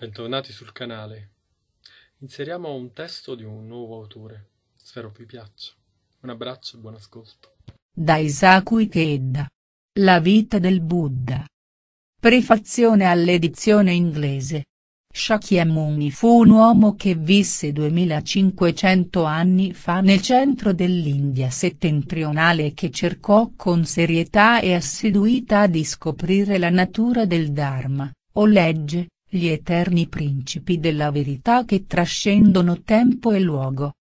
Bentornati sul canale. Inseriamo un testo di un nuovo autore. Spero vi piaccia. Un abbraccio e buon ascolto. Da Isaku Ikeda. La vita del Buddha. Prefazione all'edizione inglese. Shakyamuni fu un uomo che visse 2500 anni fa nel centro dell'India settentrionale e che cercò con serietà e assiduità di scoprire la natura del Dharma, o legge, gli eterni principi della verità che trascendono tempo e luogo.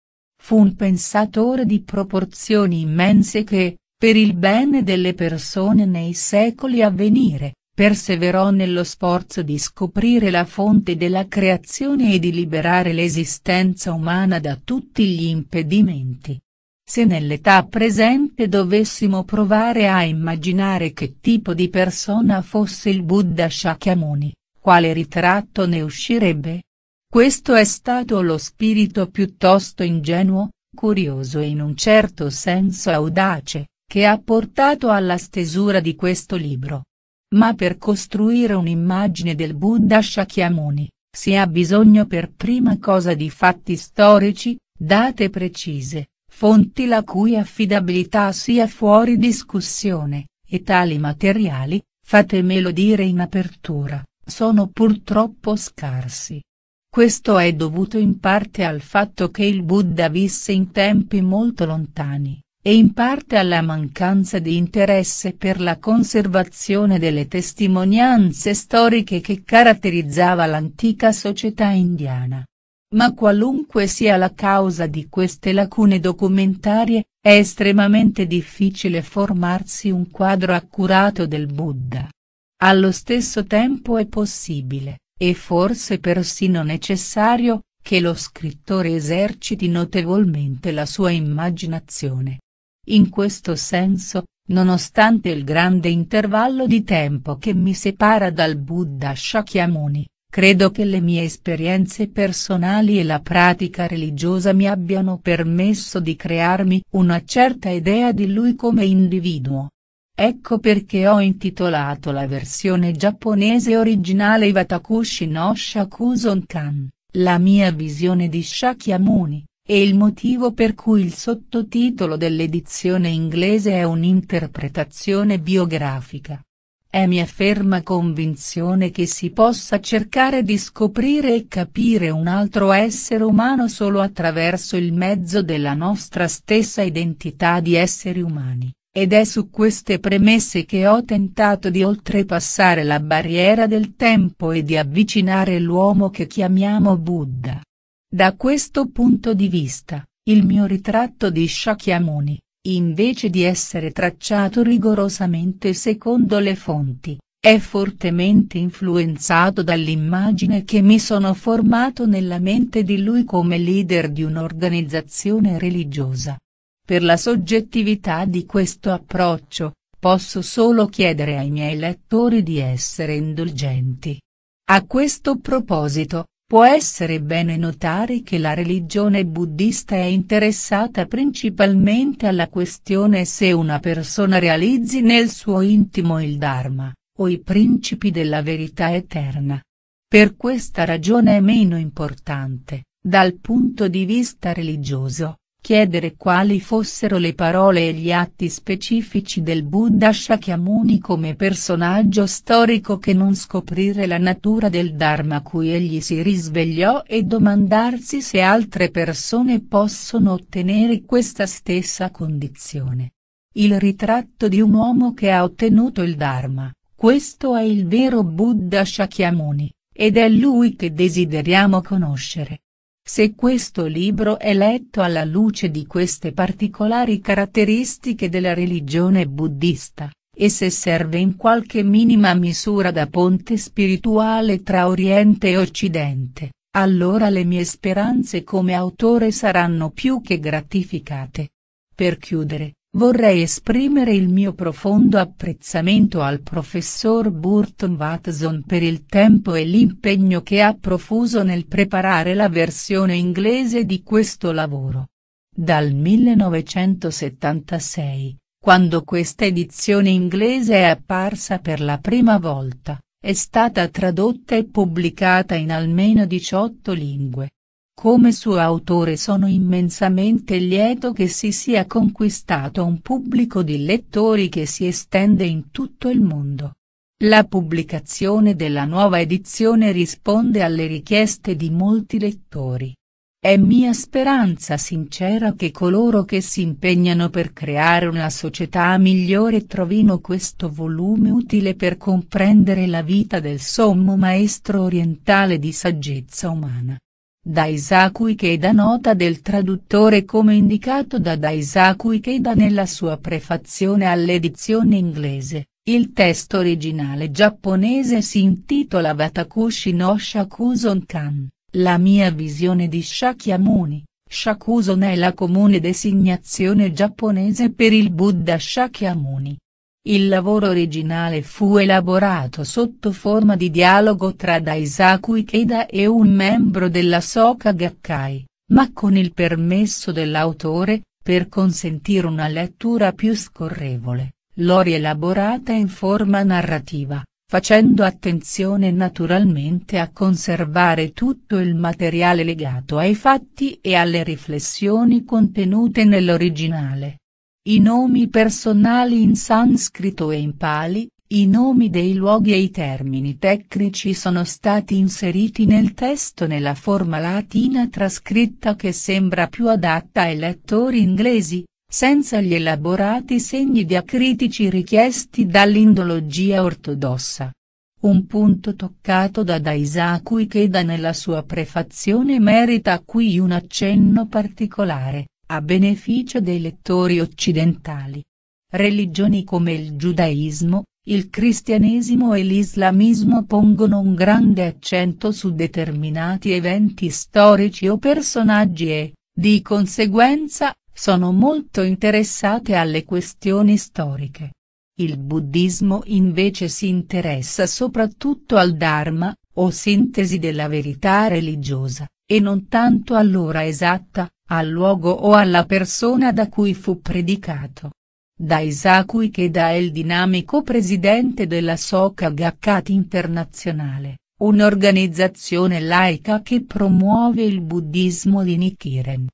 Fu un pensatore di proporzioni immense che, per il bene delle persone nei secoli a venire, perseverò nello sforzo di scoprire la fonte della creazione e di liberare l'esistenza umana da tutti gli impedimenti. Se nell'età presente dovessimo provare a immaginare che tipo di persona fosse il Buddha Shakyamuni, quale ritratto ne uscirebbe? Questo è stato lo spirito piuttosto ingenuo, curioso e in un certo senso audace, che ha portato alla stesura di questo libro. Ma per costruire un'immagine del Buddha Shakyamuni, si ha bisogno per prima cosa di fatti storici, date precise, fonti la cui affidabilità sia fuori discussione, e tali materiali, fatemelo dire in apertura, sono purtroppo scarsi. Questo è dovuto in parte al fatto che il Buddha visse in tempi molto lontani, e in parte alla mancanza di interesse per la conservazione delle testimonianze storiche che caratterizzava l'antica società indiana. Ma qualunque sia la causa di queste lacune documentarie, è estremamente difficile formarsi un quadro accurato del Buddha allo stesso tempo è possibile, e forse persino necessario, che lo scrittore eserciti notevolmente la sua immaginazione. In questo senso, nonostante il grande intervallo di tempo che mi separa dal Buddha Shakyamuni, credo che le mie esperienze personali e la pratica religiosa mi abbiano permesso di crearmi una certa idea di lui come individuo, Ecco perché ho intitolato la versione giapponese originale Watakushi no Shakuson-kan, la mia visione di Shakyamuni, e il motivo per cui il sottotitolo dell'edizione inglese è un'interpretazione biografica. È mia ferma convinzione che si possa cercare di scoprire e capire un altro essere umano solo attraverso il mezzo della nostra stessa identità di esseri umani. Ed è su queste premesse che ho tentato di oltrepassare la barriera del tempo e di avvicinare l'uomo che chiamiamo Buddha. Da questo punto di vista, il mio ritratto di Shakyamuni, invece di essere tracciato rigorosamente secondo le fonti, è fortemente influenzato dall'immagine che mi sono formato nella mente di lui come leader di un'organizzazione religiosa, per la soggettività di questo approccio, posso solo chiedere ai miei lettori di essere indulgenti. A questo proposito, può essere bene notare che la religione buddista è interessata principalmente alla questione se una persona realizzi nel suo intimo il Dharma, o i principi della verità eterna. Per questa ragione è meno importante, dal punto di vista religioso, chiedere quali fossero le parole e gli atti specifici del Buddha Shakyamuni come personaggio storico che non scoprire la natura del Dharma cui egli si risvegliò e domandarsi se altre persone possono ottenere questa stessa condizione. Il ritratto di un uomo che ha ottenuto il Dharma, questo è il vero Buddha Shakyamuni, ed è lui che desideriamo conoscere. Se questo libro è letto alla luce di queste particolari caratteristiche della religione buddista, e se serve in qualche minima misura da ponte spirituale tra Oriente e Occidente, allora le mie speranze come autore saranno più che gratificate. Per chiudere, Vorrei esprimere il mio profondo apprezzamento al professor Burton Watson per il tempo e l'impegno che ha profuso nel preparare la versione inglese di questo lavoro. Dal 1976, quando questa edizione inglese è apparsa per la prima volta, è stata tradotta e pubblicata in almeno 18 lingue. Come suo autore sono immensamente lieto che si sia conquistato un pubblico di lettori che si estende in tutto il mondo. La pubblicazione della nuova edizione risponde alle richieste di molti lettori. È mia speranza sincera che coloro che si impegnano per creare una società migliore trovino questo volume utile per comprendere la vita del sommo maestro orientale di saggezza umana. Daisaku Ikeda nota del traduttore come indicato da Daisaku Ikeda nella sua prefazione all'edizione inglese, il testo originale giapponese si intitola Watakushi no shakuzon kan la mia visione di Shakyamuni. Shakuzon è la comune designazione giapponese per il Buddha Shakyamuni, il lavoro originale fu elaborato sotto forma di dialogo tra Daisaku Ikeda e un membro della Soka Gakkai, ma con il permesso dell'autore, per consentire una lettura più scorrevole, l'ho rielaborata in forma narrativa, facendo attenzione naturalmente a conservare tutto il materiale legato ai fatti e alle riflessioni contenute nell'originale i nomi personali in sanscrito e in pali, i nomi dei luoghi e i termini tecnici sono stati inseriti nel testo nella forma latina trascritta che sembra più adatta ai lettori inglesi, senza gli elaborati segni diacritici richiesti dall'indologia ortodossa. Un punto toccato da Daisaku Ikeda nella sua prefazione merita qui un accenno particolare a beneficio dei lettori occidentali. Religioni come il giudaismo, il cristianesimo e l'islamismo pongono un grande accento su determinati eventi storici o personaggi e, di conseguenza, sono molto interessate alle questioni storiche. Il buddismo invece si interessa soprattutto al Dharma, o sintesi della verità religiosa, e non tanto all'ora esatta, al luogo o alla persona da cui fu predicato. Da Isaku Ikeda è il dinamico presidente della Soka Gakkat Internazionale, un'organizzazione laica che promuove il buddismo di Nichiren.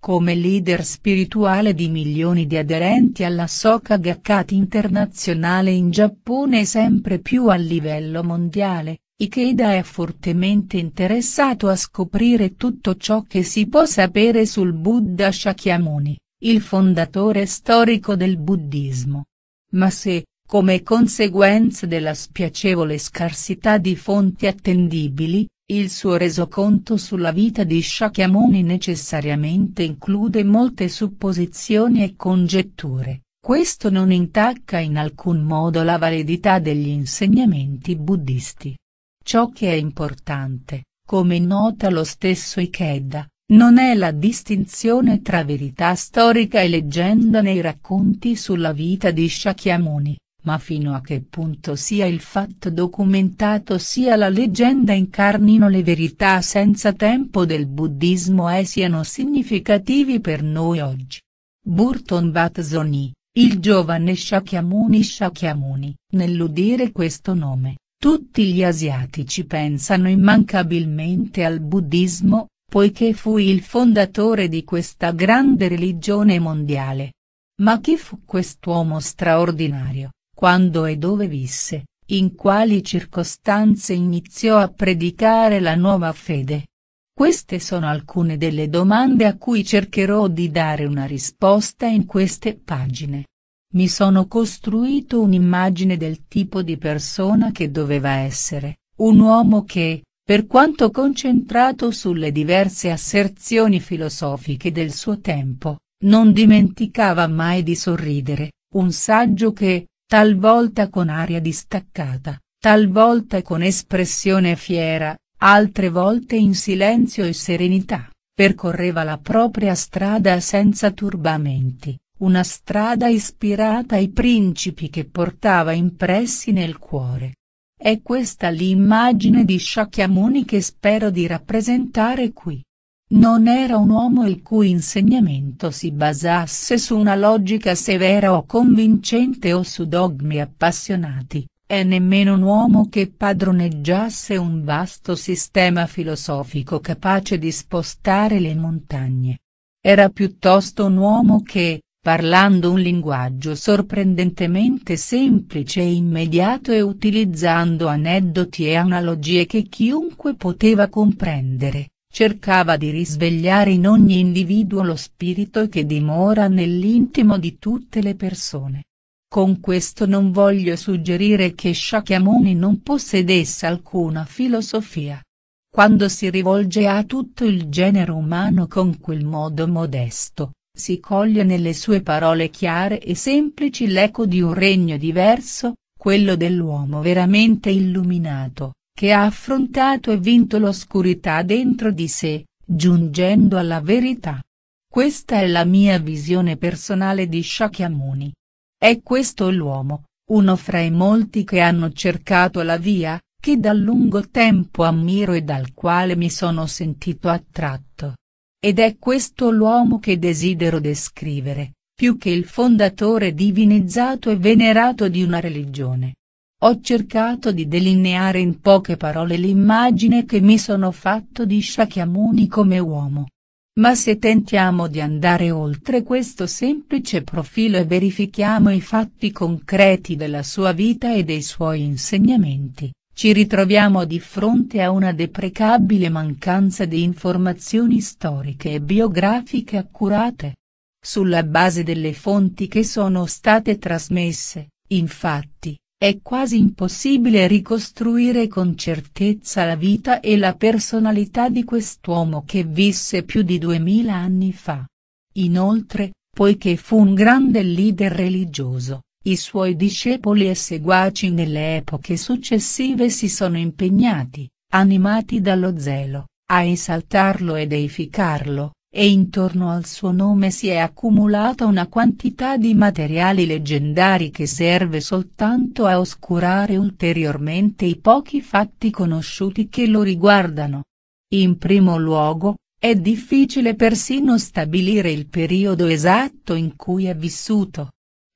Come leader spirituale di milioni di aderenti alla Soka Gakkat Internazionale in Giappone e sempre più a livello mondiale, Ikeda è fortemente interessato a scoprire tutto ciò che si può sapere sul Buddha Shakyamuni, il fondatore storico del buddismo. Ma se, come conseguenza della spiacevole scarsità di fonti attendibili, il suo resoconto sulla vita di Shakyamuni necessariamente include molte supposizioni e congetture, questo non intacca in alcun modo la validità degli insegnamenti buddhisti. Ciò che è importante, come nota lo stesso Ikeda, non è la distinzione tra verità storica e leggenda nei racconti sulla vita di Shakyamuni, ma fino a che punto sia il fatto documentato sia la leggenda incarnino le verità senza tempo del buddismo e siano significativi per noi oggi. Burton Batzoni, il giovane Shakyamuni Shakyamuni, nell'udire questo nome, tutti gli asiatici pensano immancabilmente al buddismo, poiché fu il fondatore di questa grande religione mondiale. Ma chi fu quest'uomo straordinario, quando e dove visse, in quali circostanze iniziò a predicare la nuova fede? Queste sono alcune delle domande a cui cercherò di dare una risposta in queste pagine. Mi sono costruito un'immagine del tipo di persona che doveva essere, un uomo che, per quanto concentrato sulle diverse asserzioni filosofiche del suo tempo, non dimenticava mai di sorridere, un saggio che, talvolta con aria distaccata, talvolta con espressione fiera, altre volte in silenzio e serenità, percorreva la propria strada senza turbamenti, una strada ispirata ai principi che portava impressi nel cuore. È questa l'immagine di Shakyamuni che spero di rappresentare qui. Non era un uomo il cui insegnamento si basasse su una logica severa o convincente o su dogmi appassionati, è nemmeno un uomo che padroneggiasse un vasto sistema filosofico capace di spostare le montagne. Era piuttosto un uomo che, parlando un linguaggio sorprendentemente semplice e immediato e utilizzando aneddoti e analogie che chiunque poteva comprendere, cercava di risvegliare in ogni individuo lo spirito che dimora nell'intimo di tutte le persone. Con questo non voglio suggerire che Shakyamuni non possedesse alcuna filosofia. Quando si rivolge a tutto il genere umano con quel modo modesto, si coglie nelle sue parole chiare e semplici l'eco di un regno diverso, quello dell'uomo veramente illuminato, che ha affrontato e vinto l'oscurità dentro di sé, giungendo alla verità. Questa è la mia visione personale di Shakyamuni. È questo l'uomo, uno fra i molti che hanno cercato la via, che da lungo tempo ammiro e dal quale mi sono sentito attratto. Ed è questo l'uomo che desidero descrivere, più che il fondatore divinizzato e venerato di una religione. Ho cercato di delineare in poche parole l'immagine che mi sono fatto di Shakyamuni come uomo. Ma se tentiamo di andare oltre questo semplice profilo e verifichiamo i fatti concreti della sua vita e dei suoi insegnamenti, ci ritroviamo di fronte a una deprecabile mancanza di informazioni storiche e biografiche accurate. Sulla base delle fonti che sono state trasmesse, infatti, è quasi impossibile ricostruire con certezza la vita e la personalità di quest'uomo che visse più di duemila anni fa. Inoltre, poiché fu un grande leader religioso, i suoi discepoli e seguaci nelle epoche successive si sono impegnati, animati dallo zelo, a esaltarlo ed edificarlo, e intorno al suo nome si è accumulata una quantità di materiali leggendari che serve soltanto a oscurare ulteriormente i pochi fatti conosciuti che lo riguardano. In primo luogo, è difficile persino stabilire il periodo esatto in cui è vissuto,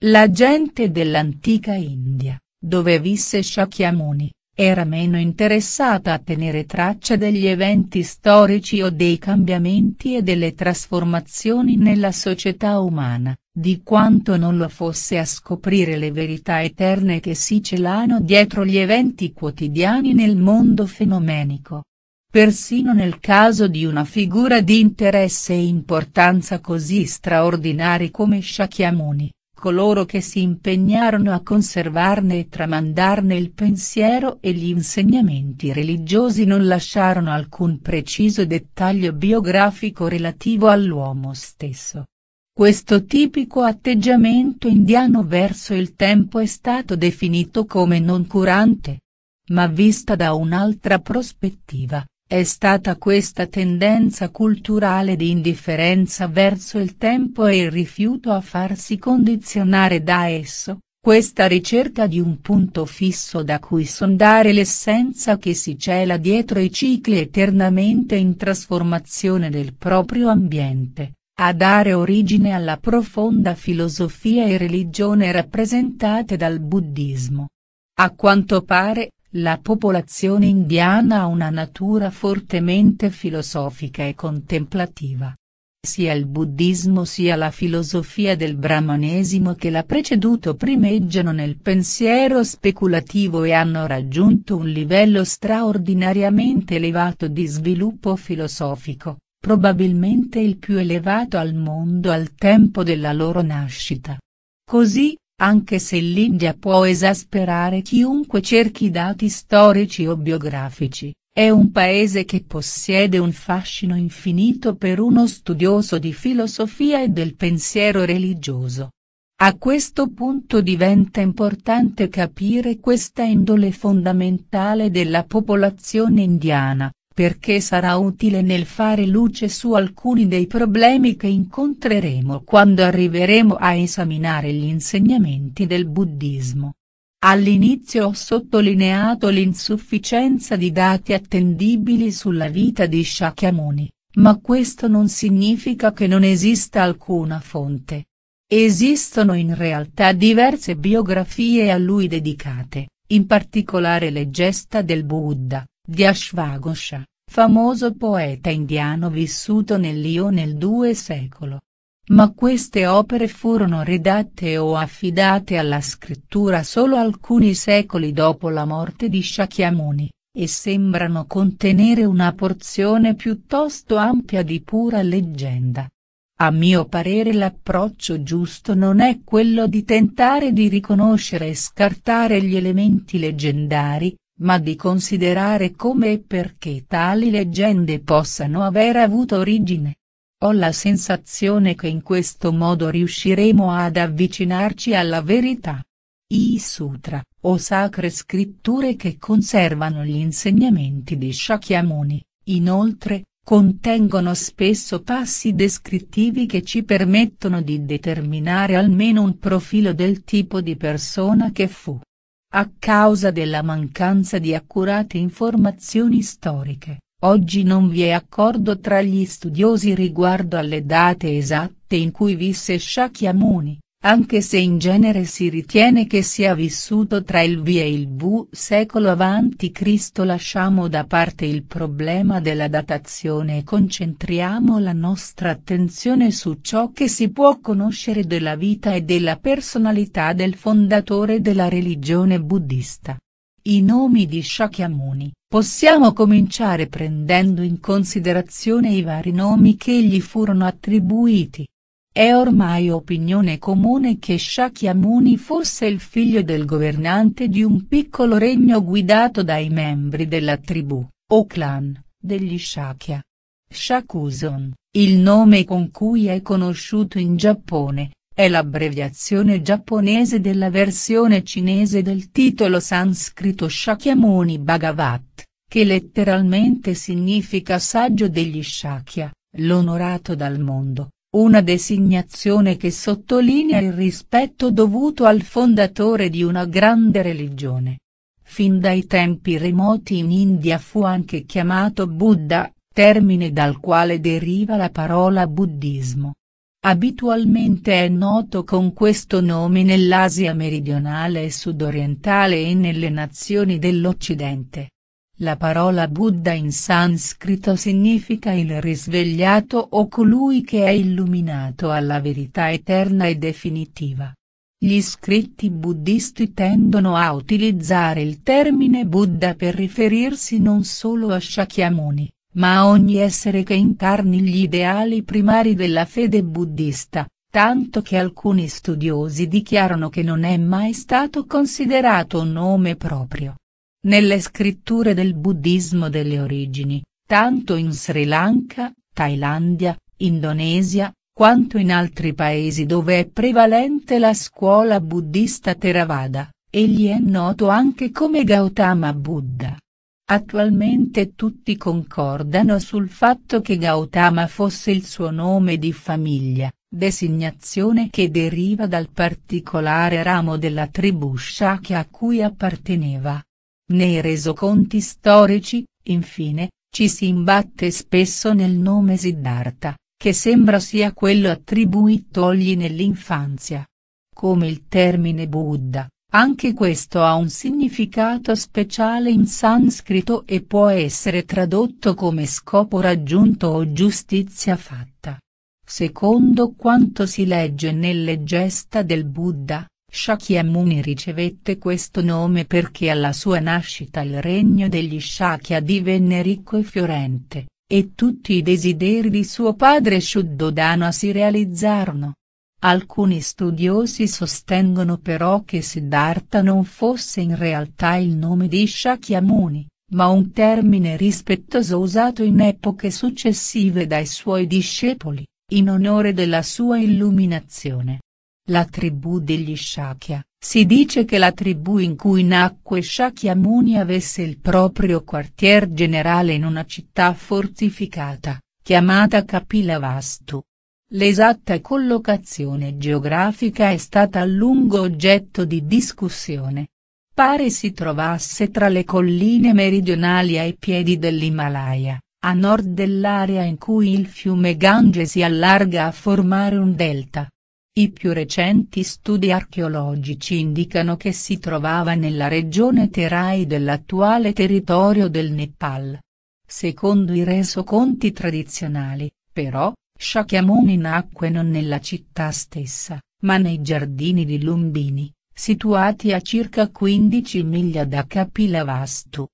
la gente dell'antica India, dove visse Shakyamuni, era meno interessata a tenere traccia degli eventi storici o dei cambiamenti e delle trasformazioni nella società umana, di quanto non lo fosse a scoprire le verità eterne che si celano dietro gli eventi quotidiani nel mondo fenomenico. Persino nel caso di una figura di interesse e importanza così straordinari come Shakyamuni, coloro che si impegnarono a conservarne e tramandarne il pensiero e gli insegnamenti religiosi non lasciarono alcun preciso dettaglio biografico relativo all'uomo stesso. Questo tipico atteggiamento indiano verso il tempo è stato definito come non curante. Ma vista da un'altra prospettiva, è stata questa tendenza culturale di indifferenza verso il tempo e il rifiuto a farsi condizionare da esso, questa ricerca di un punto fisso da cui sondare l'essenza che si cela dietro i cicli eternamente in trasformazione del proprio ambiente, a dare origine alla profonda filosofia e religione rappresentate dal buddismo. A quanto pare, la popolazione indiana ha una natura fortemente filosofica e contemplativa. Sia il buddismo sia la filosofia del brahmanesimo che l'ha preceduto primeggiano nel pensiero speculativo e hanno raggiunto un livello straordinariamente elevato di sviluppo filosofico, probabilmente il più elevato al mondo al tempo della loro nascita. Così, anche se l'India può esasperare chiunque cerchi dati storici o biografici, è un paese che possiede un fascino infinito per uno studioso di filosofia e del pensiero religioso. A questo punto diventa importante capire questa indole fondamentale della popolazione indiana, perché sarà utile nel fare luce su alcuni dei problemi che incontreremo quando arriveremo a esaminare gli insegnamenti del buddismo. All'inizio ho sottolineato l'insufficienza di dati attendibili sulla vita di Shakyamuni, ma questo non significa che non esista alcuna fonte. Esistono in realtà diverse biografie a lui dedicate, in particolare le gesta del Buddha Dhyashvagosha, famoso poeta indiano vissuto nell'Io nel II secolo. Ma queste opere furono redatte o affidate alla scrittura solo alcuni secoli dopo la morte di Shakyamuni, e sembrano contenere una porzione piuttosto ampia di pura leggenda. A mio parere l'approccio giusto non è quello di tentare di riconoscere e scartare gli elementi leggendari, ma di considerare come e perché tali leggende possano aver avuto origine. Ho la sensazione che in questo modo riusciremo ad avvicinarci alla verità. I sutra, o sacre scritture che conservano gli insegnamenti di Shakyamuni, inoltre, contengono spesso passi descrittivi che ci permettono di determinare almeno un profilo del tipo di persona che fu. A causa della mancanza di accurate informazioni storiche, oggi non vi è accordo tra gli studiosi riguardo alle date esatte in cui visse Shakyamuni anche se in genere si ritiene che sia vissuto tra il V e il V secolo avanti Cristo Lasciamo da parte il problema della datazione e concentriamo la nostra attenzione su ciò che si può conoscere della vita e della personalità del fondatore della religione buddista. I nomi di Shakyamuni, possiamo cominciare prendendo in considerazione i vari nomi che gli furono attribuiti. È ormai opinione comune che Shakyamuni fosse il figlio del governante di un piccolo regno guidato dai membri della tribù, o clan, degli Shakya. Shakuson, il nome con cui è conosciuto in Giappone, è l'abbreviazione giapponese della versione cinese del titolo sanscrito Shakyamuni Bhagavat, che letteralmente significa saggio degli Shakya, l'onorato dal mondo. Una designazione che sottolinea il rispetto dovuto al fondatore di una grande religione. Fin dai tempi remoti in India fu anche chiamato Buddha, termine dal quale deriva la parola buddismo. Abitualmente è noto con questo nome nell'Asia meridionale e sudorientale e nelle nazioni dell'Occidente. La parola Buddha in sanscrito significa il risvegliato o colui che è illuminato alla verità eterna e definitiva. Gli scritti buddhisti tendono a utilizzare il termine Buddha per riferirsi non solo a Shakyamuni, ma a ogni essere che incarni gli ideali primari della fede buddhista, tanto che alcuni studiosi dichiarano che non è mai stato considerato un nome proprio nelle scritture del buddismo delle origini, tanto in Sri Lanka, Thailandia, Indonesia, quanto in altri paesi dove è prevalente la scuola buddista Theravada, egli è noto anche come Gautama Buddha. Attualmente tutti concordano sul fatto che Gautama fosse il suo nome di famiglia, designazione che deriva dal particolare ramo della tribù Shakya a cui apparteneva. Nei resoconti storici, infine, ci si imbatte spesso nel nome Siddhartha, che sembra sia quello attribuito agli nell'infanzia. Come il termine Buddha, anche questo ha un significato speciale in sanscrito e può essere tradotto come scopo raggiunto o giustizia fatta. Secondo quanto si legge nelle gesta del Buddha, Shaki Amuni ricevette questo nome perché alla sua nascita il regno degli Shakya divenne ricco e fiorente, e tutti i desideri di suo padre Shuddhodana si realizzarono. Alcuni studiosi sostengono però che Siddhartha non fosse in realtà il nome di Shakyamuni, ma un termine rispettoso usato in epoche successive dai suoi discepoli, in onore della sua illuminazione. La tribù degli Shakya, si dice che la tribù in cui nacque Shakyamuni avesse il proprio quartier generale in una città fortificata, chiamata Kapilavastu. L'esatta collocazione geografica è stata a lungo oggetto di discussione. Pare si trovasse tra le colline meridionali ai piedi dell'Himalaya, a nord dell'area in cui il fiume Gange si allarga a formare un delta. I più recenti studi archeologici indicano che si trovava nella regione Terai dell'attuale territorio del Nepal. Secondo i resoconti tradizionali, però, Shakyamuni nacque non nella città stessa, ma nei giardini di Lumbini, situati a circa 15 miglia da Kapilavastu.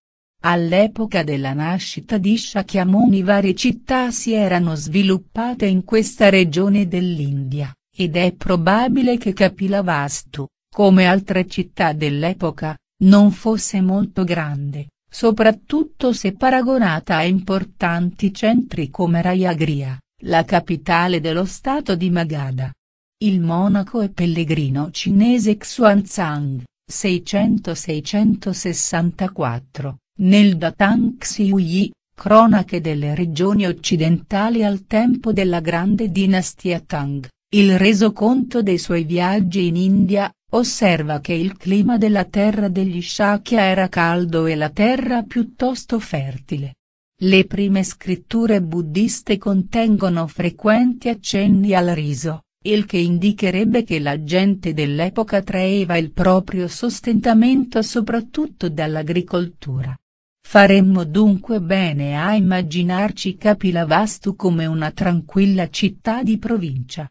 All'epoca della nascita di Shakyamuni varie città si erano sviluppate in questa regione dell'India ed è probabile che Kapilavastu, come altre città dell'epoca, non fosse molto grande, soprattutto se paragonata a importanti centri come Rayagria, la capitale dello stato di Magadha. Il monaco e pellegrino cinese Xuanzang, 600-664, nel Datang Xiuyi, Cronache delle regioni occidentali al tempo della grande dinastia Tang, il resoconto dei suoi viaggi in India, osserva che il clima della terra degli Shakya era caldo e la terra piuttosto fertile. Le prime scritture buddiste contengono frequenti accenni al riso, il che indicherebbe che la gente dell'epoca traeva il proprio sostentamento soprattutto dall'agricoltura. Faremmo dunque bene a immaginarci Kapilavastu come una tranquilla città di provincia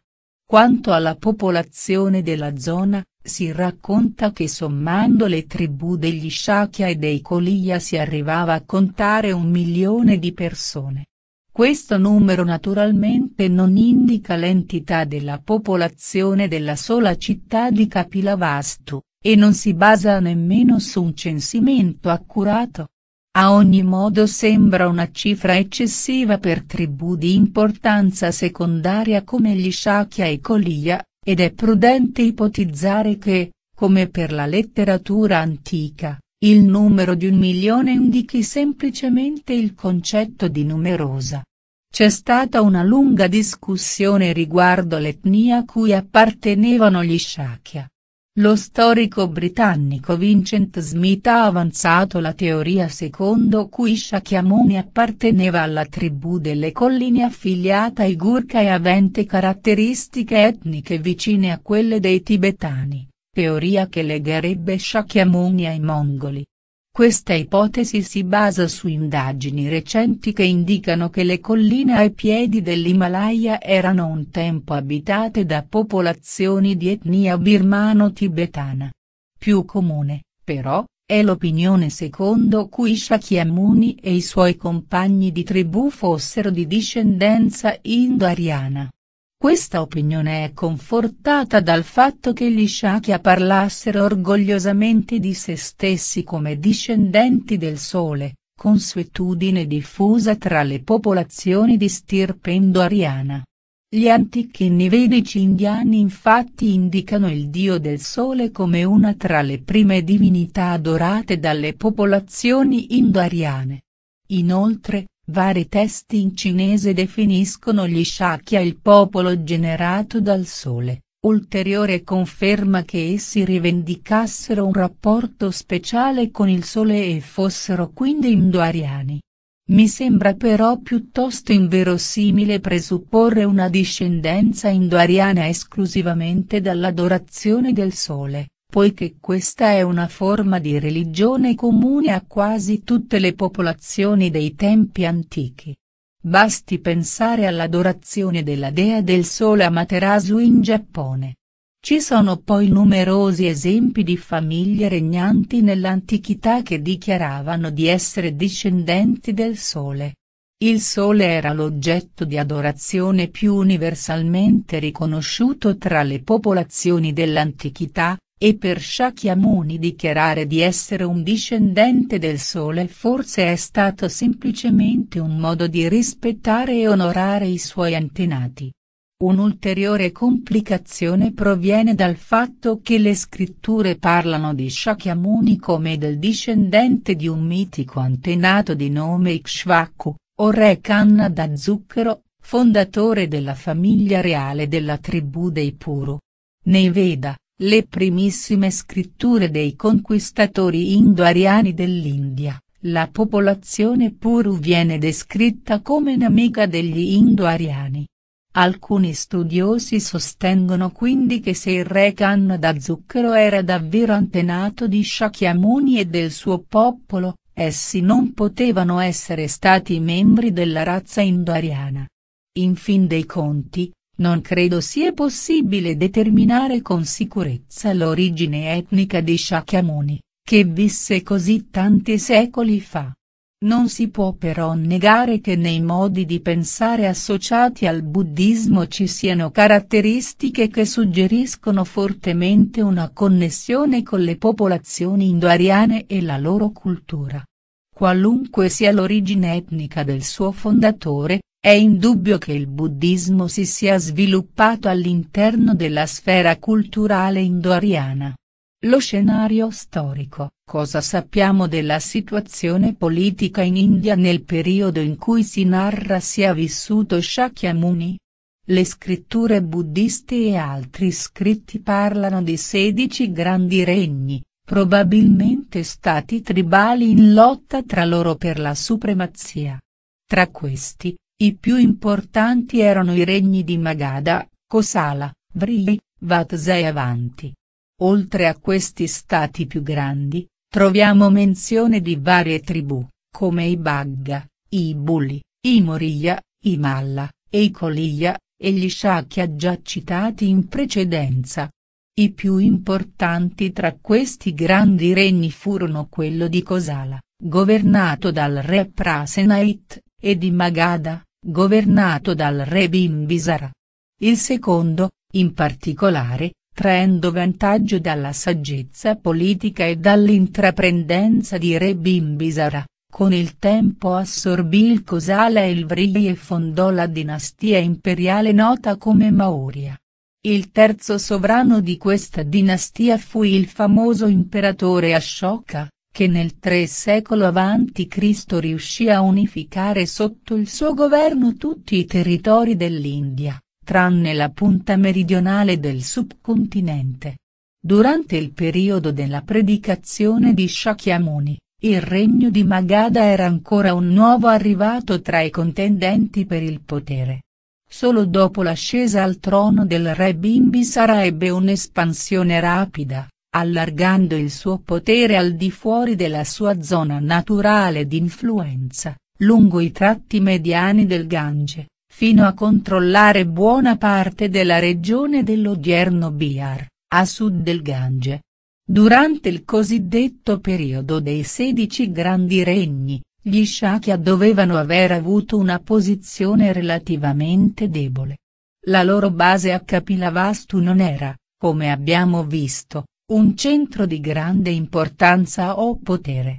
quanto alla popolazione della zona, si racconta che sommando le tribù degli Shakya e dei Koliya si arrivava a contare un milione di persone. Questo numero naturalmente non indica l'entità della popolazione della sola città di Kapilavastu, e non si basa nemmeno su un censimento accurato. A ogni modo sembra una cifra eccessiva per tribù di importanza secondaria come gli Shakya e Kolia, ed è prudente ipotizzare che, come per la letteratura antica, il numero di un milione indichi semplicemente il concetto di numerosa. C'è stata una lunga discussione riguardo l'etnia cui appartenevano gli Shakya. Lo storico britannico Vincent Smith ha avanzato la teoria secondo cui Shakyamuni apparteneva alla tribù delle colline affiliata ai Gurkha e avente caratteristiche etniche vicine a quelle dei tibetani, teoria che legherebbe Shakyamuni ai mongoli. Questa ipotesi si basa su indagini recenti che indicano che le colline ai piedi dell'Himalaya erano un tempo abitate da popolazioni di etnia birmano-tibetana. Più comune, però, è l'opinione secondo cui Shakyamuni e i suoi compagni di tribù fossero di discendenza indo-ariana. Questa opinione è confortata dal fatto che gli Shakya parlassero orgogliosamente di se stessi come discendenti del Sole, consuetudine diffusa tra le popolazioni di stirpe indo-ariana. Gli antichi nivedici indiani infatti indicano il dio del sole come una tra le prime divinità adorate dalle popolazioni indo-ariane. Inoltre, Vari testi in cinese definiscono gli Shakya il popolo generato dal sole, ulteriore conferma che essi rivendicassero un rapporto speciale con il sole e fossero quindi indoariani. Mi sembra però piuttosto inverosimile presupporre una discendenza indoariana esclusivamente dall'adorazione del sole, poiché questa è una forma di religione comune a quasi tutte le popolazioni dei tempi antichi. Basti pensare all'adorazione della dea del sole Amaterasu in Giappone. Ci sono poi numerosi esempi di famiglie regnanti nell'antichità che dichiaravano di essere discendenti del sole. Il sole era l'oggetto di adorazione più universalmente riconosciuto tra le popolazioni dell'antichità, e per Shakyamuni dichiarare di essere un discendente del Sole forse è stato semplicemente un modo di rispettare e onorare i suoi antenati. Un'ulteriore complicazione proviene dal fatto che le scritture parlano di Shakyamuni come del discendente di un mitico antenato di nome Ikshvaku, o re Kanna da zucchero, fondatore della famiglia reale della tribù dei Puru. Nei Veda, le primissime scritture dei conquistatori indo-ariani dell'India. La popolazione Puru viene descritta come nemica degli indo-ariani. Alcuni studiosi sostengono quindi che se il re Canna da Zucchero era davvero antenato di Shakyamuni e del suo popolo, essi non potevano essere stati membri della razza indo-ariana. In fin dei conti, non credo sia possibile determinare con sicurezza l'origine etnica di Shakyamuni, che visse così tanti secoli fa. Non si può però negare che nei modi di pensare associati al buddismo ci siano caratteristiche che suggeriscono fortemente una connessione con le popolazioni indoariane e la loro cultura. Qualunque sia l'origine etnica del suo fondatore, è indubbio che il buddismo si sia sviluppato all'interno della sfera culturale indoariana. Lo scenario storico, cosa sappiamo della situazione politica in India nel periodo in cui si narra sia vissuto Shakyamuni? Le scritture buddiste e altri scritti parlano di 16 grandi regni, probabilmente stati tribali in lotta tra loro per la supremazia. Tra questi, i più importanti erano i regni di Magadha, Kosala, Vrii, Vatsa e Avanti. Oltre a questi stati più grandi, troviamo menzione di varie tribù, come i Bagga, i Bulli, i Moriya, i Malla, e i Koliya, e gli Shakya già citati in precedenza. I più importanti tra questi grandi regni furono quello di Kosala, governato dal re Prasenait, e di Magadha, governato dal re Bimbisara. Il secondo, in particolare, traendo vantaggio dalla saggezza politica e dall'intraprendenza di re Bimbisara, con il tempo assorbì il Kosala e il Vri e fondò la dinastia imperiale nota come Maurya. Il terzo sovrano di questa dinastia fu il famoso imperatore Ashoka, che nel III secolo a.C. riuscì a unificare sotto il suo governo tutti i territori dell'India, tranne la punta meridionale del subcontinente. Durante il periodo della predicazione di Shakyamuni, il regno di Magadha era ancora un nuovo arrivato tra i contendenti per il potere. Solo dopo l'ascesa al trono del re Bimbisara ebbe un'espansione rapida, allargando il suo potere al di fuori della sua zona naturale d'influenza, lungo i tratti mediani del Gange, fino a controllare buona parte della regione dell'odierno Bihar, a sud del Gange. Durante il cosiddetto periodo dei sedici grandi regni, gli Shakya dovevano aver avuto una posizione relativamente debole. La loro base a Kapilavastu non era, come abbiamo visto, un centro di grande importanza o potere.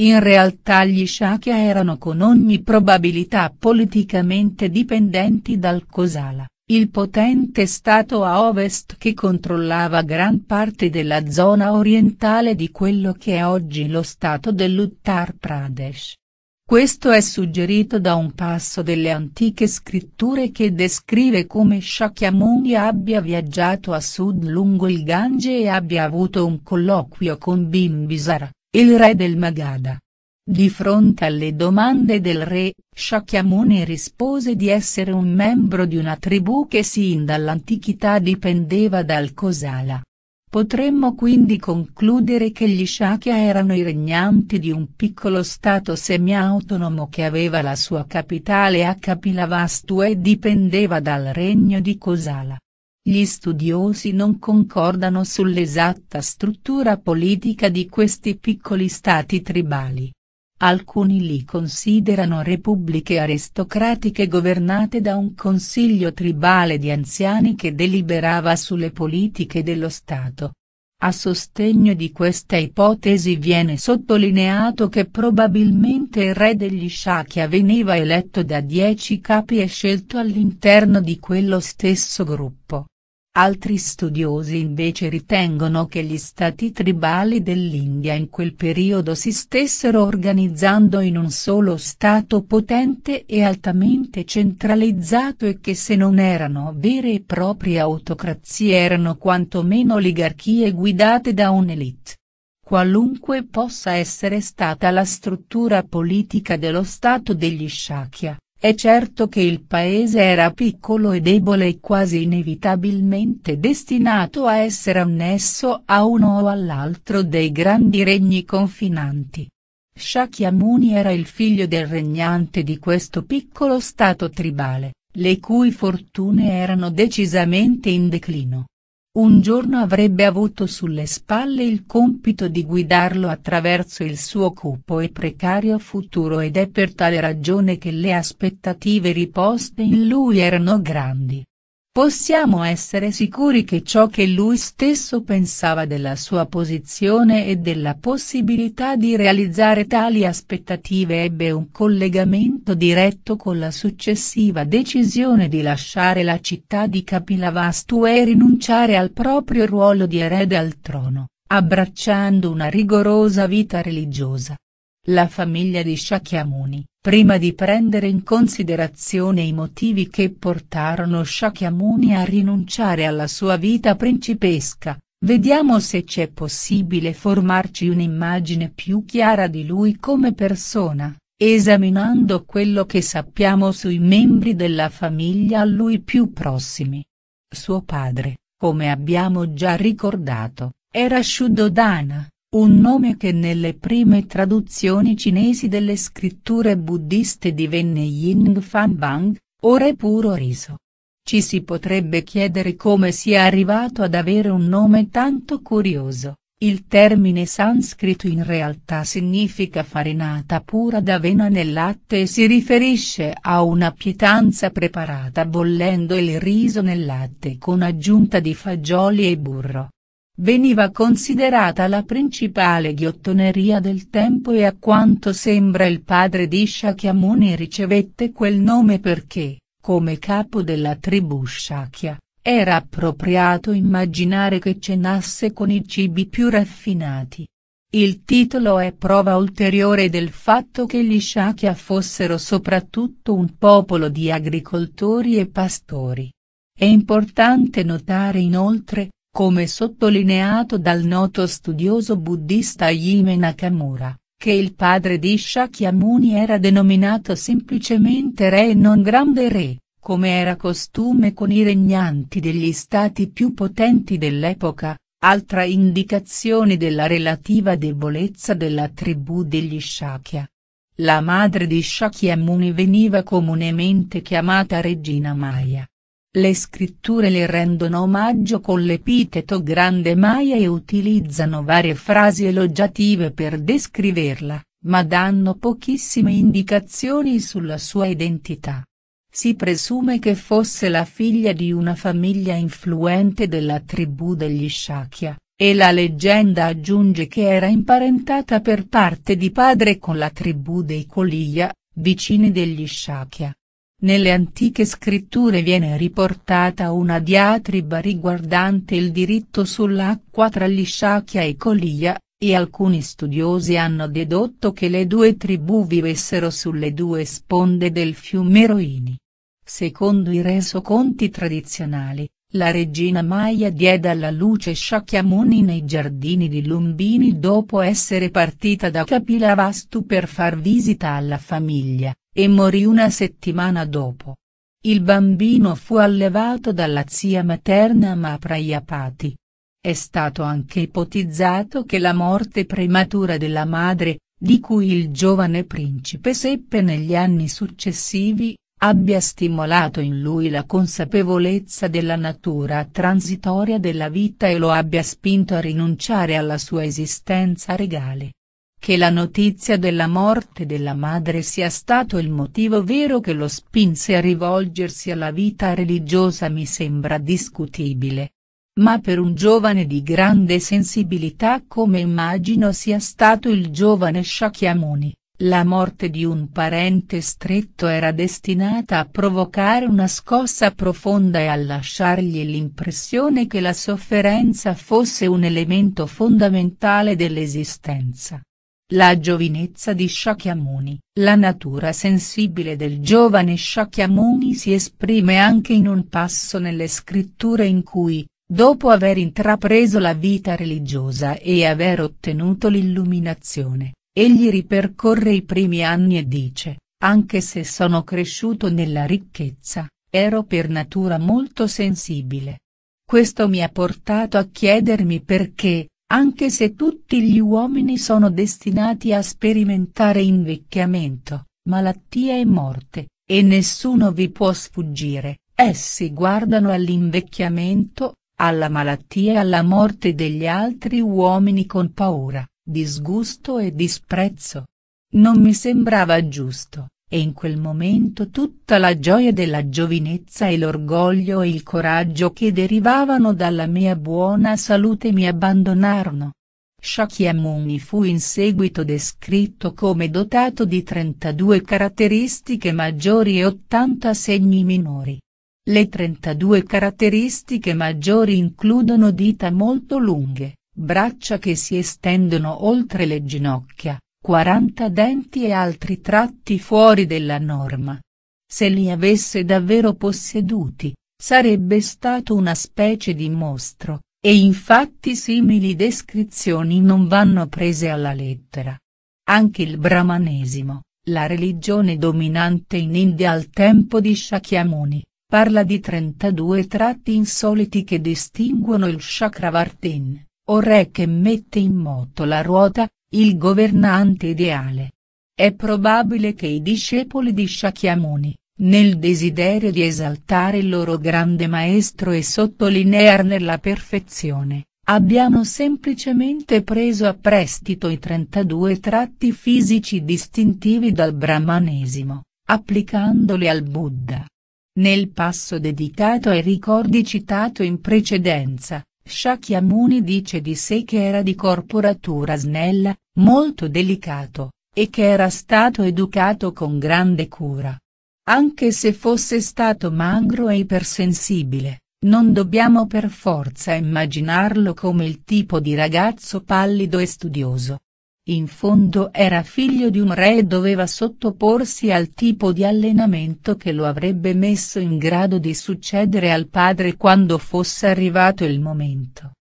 In realtà gli Shakya erano con ogni probabilità politicamente dipendenti dal Kosala, il potente stato a ovest che controllava gran parte della zona orientale di quello che è oggi lo stato dell'Uttar Pradesh. Questo è suggerito da un passo delle antiche scritture che descrive come Shakyamuni abbia viaggiato a sud lungo il Gange e abbia avuto un colloquio con Bimbisara, il re del Magadha. Di fronte alle domande del re, Shakyamuni rispose di essere un membro di una tribù che sin dall'antichità dipendeva dal Kosala, Potremmo quindi concludere che gli Shakya erano i regnanti di un piccolo stato semiautonomo che aveva la sua capitale a Kapilavastu e dipendeva dal regno di Kosala. Gli studiosi non concordano sull'esatta struttura politica di questi piccoli stati tribali. Alcuni li considerano repubbliche aristocratiche governate da un consiglio tribale di anziani che deliberava sulle politiche dello Stato. A sostegno di questa ipotesi viene sottolineato che probabilmente il re degli Shakya veniva eletto da dieci capi e scelto all'interno di quello stesso gruppo. Altri studiosi invece ritengono che gli stati tribali dell'India in quel periodo si stessero organizzando in un solo stato potente e altamente centralizzato e che se non erano vere e proprie autocrazie erano quantomeno oligarchie guidate da un'elite. Qualunque possa essere stata la struttura politica dello Stato degli Shakya, è certo che il paese era piccolo e debole e quasi inevitabilmente destinato a essere annesso a uno o all'altro dei grandi regni confinanti. Shakyamuni era il figlio del regnante di questo piccolo stato tribale, le cui fortune erano decisamente in declino. Un giorno avrebbe avuto sulle spalle il compito di guidarlo attraverso il suo cupo e precario futuro ed è per tale ragione che le aspettative riposte in lui erano grandi. Possiamo essere sicuri che ciò che lui stesso pensava della sua posizione e della possibilità di realizzare tali aspettative ebbe un collegamento diretto con la successiva decisione di lasciare la città di Kapilavastu e rinunciare al proprio ruolo di erede al trono, abbracciando una rigorosa vita religiosa. La famiglia di Shakyamuni, prima di prendere in considerazione i motivi che portarono Shakyamuni a rinunciare alla sua vita principesca, vediamo se c'è possibile formarci un'immagine più chiara di lui come persona, esaminando quello che sappiamo sui membri della famiglia a lui più prossimi. Suo padre, come abbiamo già ricordato, era Shuddhodana un nome che nelle prime traduzioni cinesi delle scritture buddiste divenne Ying Fan Bang, ore puro riso. Ci si potrebbe chiedere come sia arrivato ad avere un nome tanto curioso, il termine sanscrito in realtà significa farinata pura d'avena nel latte e si riferisce a una pietanza preparata bollendo il riso nel latte con aggiunta di fagioli e burro veniva considerata la principale ghiottoneria del tempo e a quanto sembra il padre di Shakyamuni ricevette quel nome perché, come capo della tribù Shakya, era appropriato immaginare che cenasse con i cibi più raffinati. Il titolo è prova ulteriore del fatto che gli Shakya fossero soprattutto un popolo di agricoltori e pastori. È importante notare inoltre, come sottolineato dal noto studioso buddista Yime Nakamura, che il padre di Shakyamuni era denominato semplicemente re e non grande re, come era costume con i regnanti degli stati più potenti dell'epoca, altra indicazione della relativa debolezza della tribù degli Shakya. La madre di Shakyamuni veniva comunemente chiamata Regina Maya le scritture le rendono omaggio con l'epiteto Grande Maia e utilizzano varie frasi elogiative per descriverla, ma danno pochissime indicazioni sulla sua identità. Si presume che fosse la figlia di una famiglia influente della tribù degli Shakya, e la leggenda aggiunge che era imparentata per parte di padre con la tribù dei Koliya, vicini degli Shakya. Nelle antiche scritture viene riportata una diatriba riguardante il diritto sull'acqua tra gli Shakya e Colia, e alcuni studiosi hanno dedotto che le due tribù vivessero sulle due sponde del fiume Roini. Secondo i resoconti tradizionali, la regina Maya diede alla luce Shakyamuni nei giardini di Lumbini dopo essere partita da Capilavastu per far visita alla famiglia, e morì una settimana dopo. Il bambino fu allevato dalla zia materna ma Prayapati. È stato anche ipotizzato che la morte prematura della madre, di cui il giovane principe seppe negli anni successivi, abbia stimolato in lui la consapevolezza della natura transitoria della vita e lo abbia spinto a rinunciare alla sua esistenza regale che la notizia della morte della madre sia stato il motivo vero che lo spinse a rivolgersi alla vita religiosa mi sembra discutibile. Ma per un giovane di grande sensibilità come immagino sia stato il giovane Shakyamuni, la morte di un parente stretto era destinata a provocare una scossa profonda e a lasciargli l'impressione che la sofferenza fosse un elemento fondamentale dell'esistenza. La giovinezza di Shakyamuni, la natura sensibile del giovane Shakyamuni si esprime anche in un passo nelle scritture in cui, dopo aver intrapreso la vita religiosa e aver ottenuto l'illuminazione, egli ripercorre i primi anni e dice, anche se sono cresciuto nella ricchezza, ero per natura molto sensibile. Questo mi ha portato a chiedermi perché, anche se tutti gli uomini sono destinati a sperimentare invecchiamento, malattia e morte, e nessuno vi può sfuggire, essi guardano all'invecchiamento, alla malattia e alla morte degli altri uomini con paura, disgusto e disprezzo. Non mi sembrava giusto, e in quel momento tutta la gioia della giovinezza e l'orgoglio e il coraggio che derivavano dalla mia buona salute mi abbandonarono. Shakyamuni fu in seguito descritto come dotato di 32 caratteristiche maggiori e 80 segni minori. Le 32 caratteristiche maggiori includono dita molto lunghe, braccia che si estendono oltre le ginocchia, 40 denti e altri tratti fuori della norma. Se li avesse davvero posseduti, sarebbe stato una specie di mostro, e infatti simili descrizioni non vanno prese alla lettera. Anche il brahmanesimo, la religione dominante in India al tempo di Shakyamuni, parla di 32 tratti insoliti che distinguono il Chakravartin, o re che mette in moto la ruota, il governante ideale. È probabile che i discepoli di Shakyamuni, nel desiderio di esaltare il loro grande maestro e sottolinearne la perfezione, abbiano semplicemente preso a prestito i 32 tratti fisici distintivi dal brahmanesimo, applicandoli al Buddha. Nel passo dedicato ai ricordi citato in precedenza, Shakyamuni dice di sé che era di corporatura snella, molto delicato, e che era stato educato con grande cura. Anche se fosse stato magro e ipersensibile, non dobbiamo per forza immaginarlo come il tipo di ragazzo pallido e studioso. In fondo era figlio di un re e doveva sottoporsi al tipo di allenamento che lo avrebbe messo in grado di succedere al padre quando fosse arrivato il momento.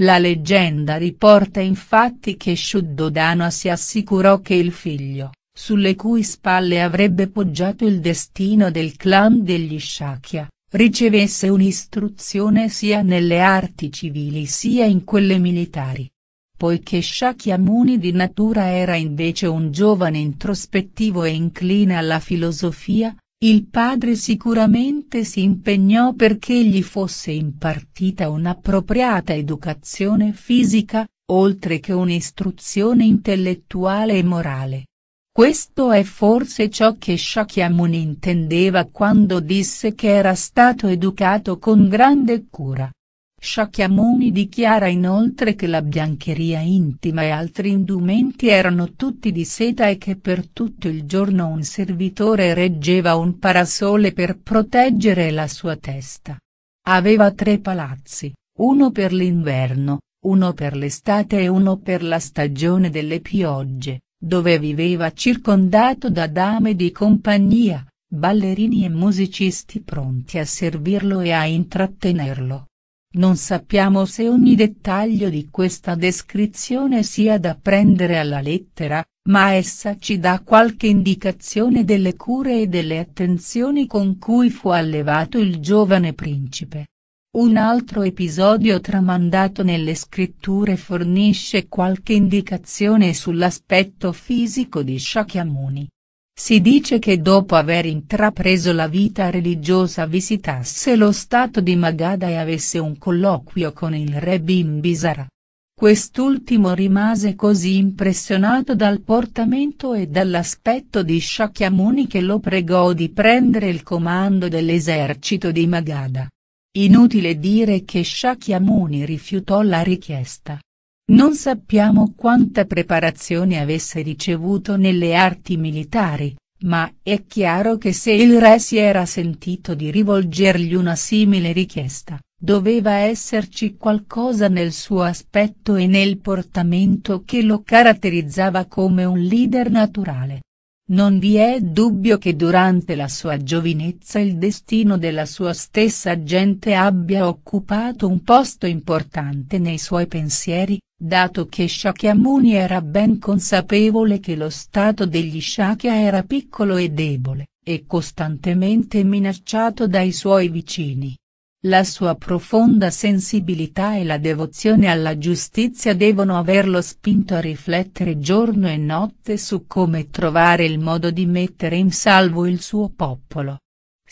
La leggenda riporta infatti che Shuddodana si assicurò che il figlio, sulle cui spalle avrebbe poggiato il destino del clan degli Shakya, ricevesse un'istruzione sia nelle arti civili sia in quelle militari. Poiché Shakyamuni di natura era invece un giovane introspettivo e incline alla filosofia, il padre sicuramente si impegnò perché gli fosse impartita un'appropriata educazione fisica, oltre che un'istruzione intellettuale e morale. Questo è forse ciò che Shakyamuni intendeva quando disse che era stato educato con grande cura. Sciacchiamoni dichiara inoltre che la biancheria intima e altri indumenti erano tutti di seta e che per tutto il giorno un servitore reggeva un parasole per proteggere la sua testa. Aveva tre palazzi, uno per l'inverno, uno per l'estate e uno per la stagione delle piogge, dove viveva circondato da dame di compagnia, ballerini e musicisti pronti a servirlo e a intrattenerlo. Non sappiamo se ogni dettaglio di questa descrizione sia da prendere alla lettera, ma essa ci dà qualche indicazione delle cure e delle attenzioni con cui fu allevato il giovane principe. Un altro episodio tramandato nelle scritture fornisce qualche indicazione sull'aspetto fisico di Shakyamuni. Si dice che dopo aver intrapreso la vita religiosa visitasse lo stato di Magada e avesse un colloquio con il re Bimbisara. Quest'ultimo rimase così impressionato dal portamento e dall'aspetto di Shakyamuni che lo pregò di prendere il comando dell'esercito di Magadha. Inutile dire che Shakyamuni rifiutò la richiesta, non sappiamo quanta preparazione avesse ricevuto nelle arti militari, ma è chiaro che se il re si era sentito di rivolgergli una simile richiesta, doveva esserci qualcosa nel suo aspetto e nel portamento che lo caratterizzava come un leader naturale. Non vi è dubbio che durante la sua giovinezza il destino della sua stessa gente abbia occupato un posto importante nei suoi pensieri, dato che Shakyamuni era ben consapevole che lo stato degli Shakya era piccolo e debole, e costantemente minacciato dai suoi vicini. La sua profonda sensibilità e la devozione alla giustizia devono averlo spinto a riflettere giorno e notte su come trovare il modo di mettere in salvo il suo popolo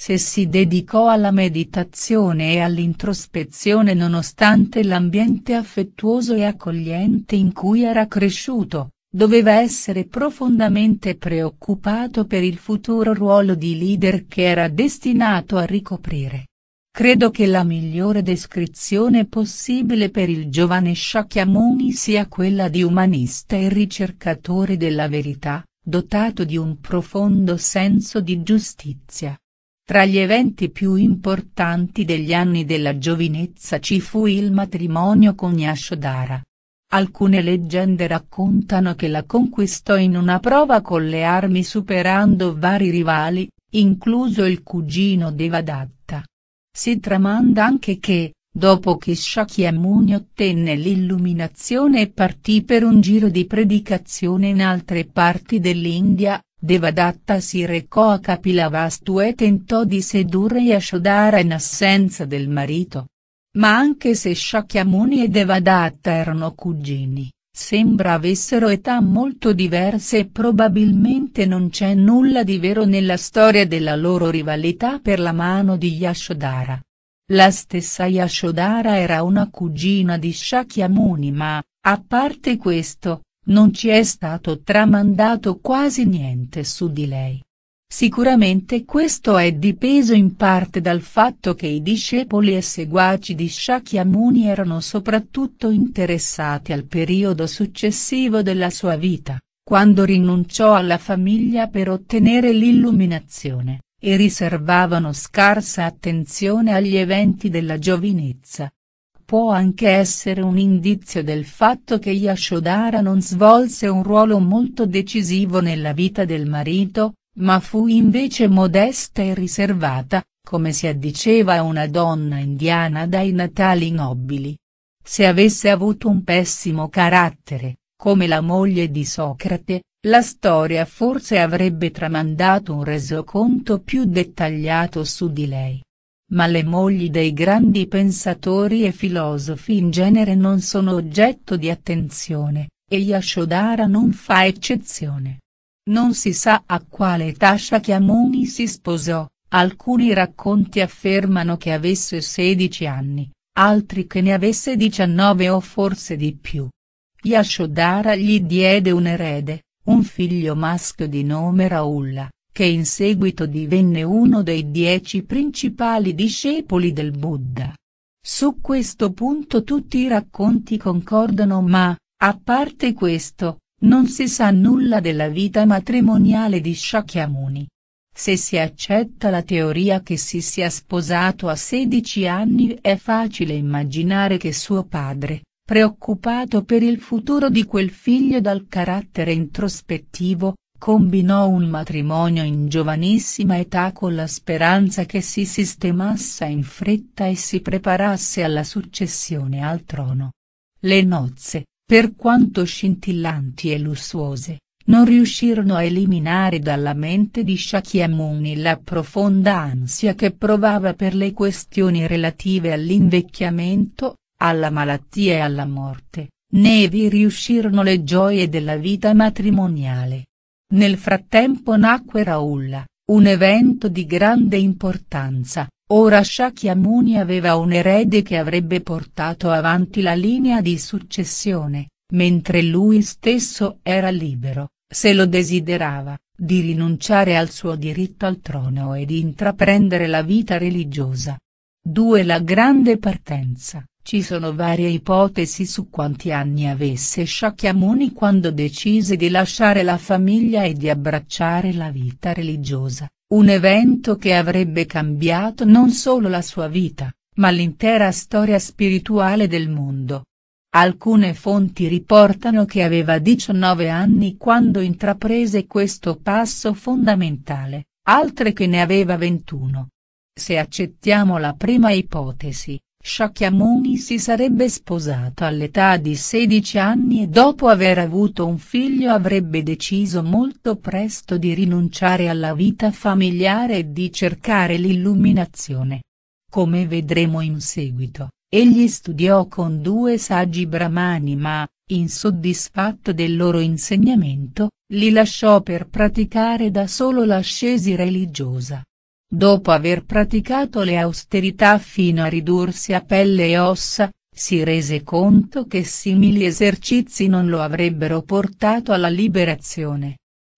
se si dedicò alla meditazione e all'introspezione nonostante l'ambiente affettuoso e accogliente in cui era cresciuto, doveva essere profondamente preoccupato per il futuro ruolo di leader che era destinato a ricoprire. Credo che la migliore descrizione possibile per il giovane Shakyamuni sia quella di umanista e ricercatore della verità, dotato di un profondo senso di giustizia, tra gli eventi più importanti degli anni della giovinezza ci fu il matrimonio con Yashodhara. Alcune leggende raccontano che la conquistò in una prova con le armi superando vari rivali, incluso il cugino Devadatta. Si tramanda anche che, dopo che Shakyamuni ottenne l'illuminazione e partì per un giro di predicazione in altre parti dell'India, Devadatta si recò a Kapilavastu e tentò di sedurre Yashodhara in assenza del marito. Ma anche se Shakyamuni e Devadatta erano cugini, sembra avessero età molto diverse e probabilmente non c'è nulla di vero nella storia della loro rivalità per la mano di Yashodhara. La stessa Yashodhara era una cugina di Shakyamuni ma, a parte questo, non ci è stato tramandato quasi niente su di lei. Sicuramente questo è dipeso in parte dal fatto che i discepoli e seguaci di Shakyamuni erano soprattutto interessati al periodo successivo della sua vita, quando rinunciò alla famiglia per ottenere l'illuminazione, e riservavano scarsa attenzione agli eventi della giovinezza, può anche essere un indizio del fatto che Yashodhara non svolse un ruolo molto decisivo nella vita del marito, ma fu invece modesta e riservata, come si addiceva a una donna indiana dai natali nobili. Se avesse avuto un pessimo carattere, come la moglie di Socrate, la storia forse avrebbe tramandato un resoconto più dettagliato su di lei ma le mogli dei grandi pensatori e filosofi in genere non sono oggetto di attenzione, e Yashodhara non fa eccezione. Non si sa a quale Tashakyamuni si sposò, alcuni racconti affermano che avesse 16 anni, altri che ne avesse 19 o forse di più. Yashodhara gli diede un erede, un figlio maschio di nome Raulla, che in seguito divenne uno dei dieci principali discepoli del Buddha. Su questo punto tutti i racconti concordano ma, a parte questo, non si sa nulla della vita matrimoniale di Shakyamuni. Se si accetta la teoria che si sia sposato a 16 anni è facile immaginare che suo padre, preoccupato per il futuro di quel figlio dal carattere introspettivo, combinò un matrimonio in giovanissima età con la speranza che si sistemasse in fretta e si preparasse alla successione al trono. Le nozze, per quanto scintillanti e lussuose, non riuscirono a eliminare dalla mente di Shakyamuni la profonda ansia che provava per le questioni relative all'invecchiamento, alla malattia e alla morte, né vi riuscirono le gioie della vita matrimoniale. Nel frattempo nacque Raulla, un evento di grande importanza, ora Shakyamuni aveva un erede che avrebbe portato avanti la linea di successione, mentre lui stesso era libero, se lo desiderava, di rinunciare al suo diritto al trono e di intraprendere la vita religiosa. 2. La grande partenza. Ci sono varie ipotesi su quanti anni avesse Shakyamuni quando decise di lasciare la famiglia e di abbracciare la vita religiosa, un evento che avrebbe cambiato non solo la sua vita, ma l'intera storia spirituale del mondo. Alcune fonti riportano che aveva 19 anni quando intraprese questo passo fondamentale, altre che ne aveva 21. Se accettiamo la prima ipotesi, Shakyamuni si sarebbe sposato all'età di 16 anni e dopo aver avuto un figlio avrebbe deciso molto presto di rinunciare alla vita familiare e di cercare l'illuminazione. Come vedremo in seguito, egli studiò con due saggi brahmani ma, insoddisfatto del loro insegnamento, li lasciò per praticare da solo l'ascesi religiosa. Dopo aver praticato le austerità fino a ridursi a pelle e ossa, si rese conto che simili esercizi non lo avrebbero portato alla liberazione.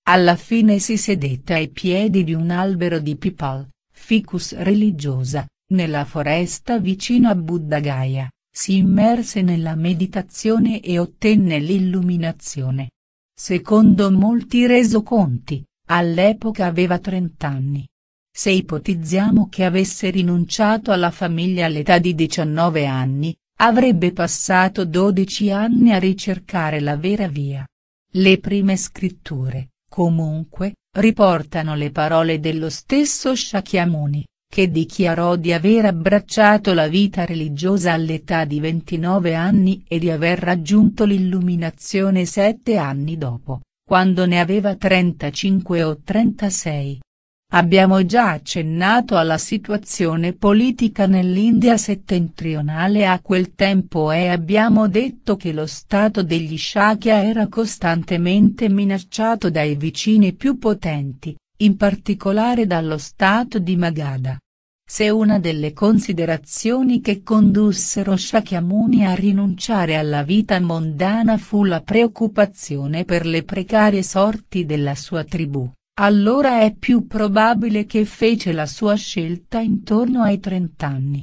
Alla fine si sedette ai piedi di un albero di Pipal, ficus religiosa, nella foresta vicino a Buddhagaya, si immerse nella meditazione e ottenne l'illuminazione. Secondo molti resoconti, all'epoca aveva trent'anni. Se ipotizziamo che avesse rinunciato alla famiglia all'età di 19 anni, avrebbe passato 12 anni a ricercare la vera via. Le prime scritture, comunque, riportano le parole dello stesso Shakyamuni, che dichiarò di aver abbracciato la vita religiosa all'età di 29 anni e di aver raggiunto l'illuminazione sette anni dopo, quando ne aveva 35 o 36. Abbiamo già accennato alla situazione politica nell'India settentrionale a quel tempo e abbiamo detto che lo stato degli Shakya era costantemente minacciato dai vicini più potenti, in particolare dallo stato di Magadha. Se una delle considerazioni che condussero Shakyamuni a rinunciare alla vita mondana fu la preoccupazione per le precarie sorti della sua tribù allora è più probabile che fece la sua scelta intorno ai trent'anni.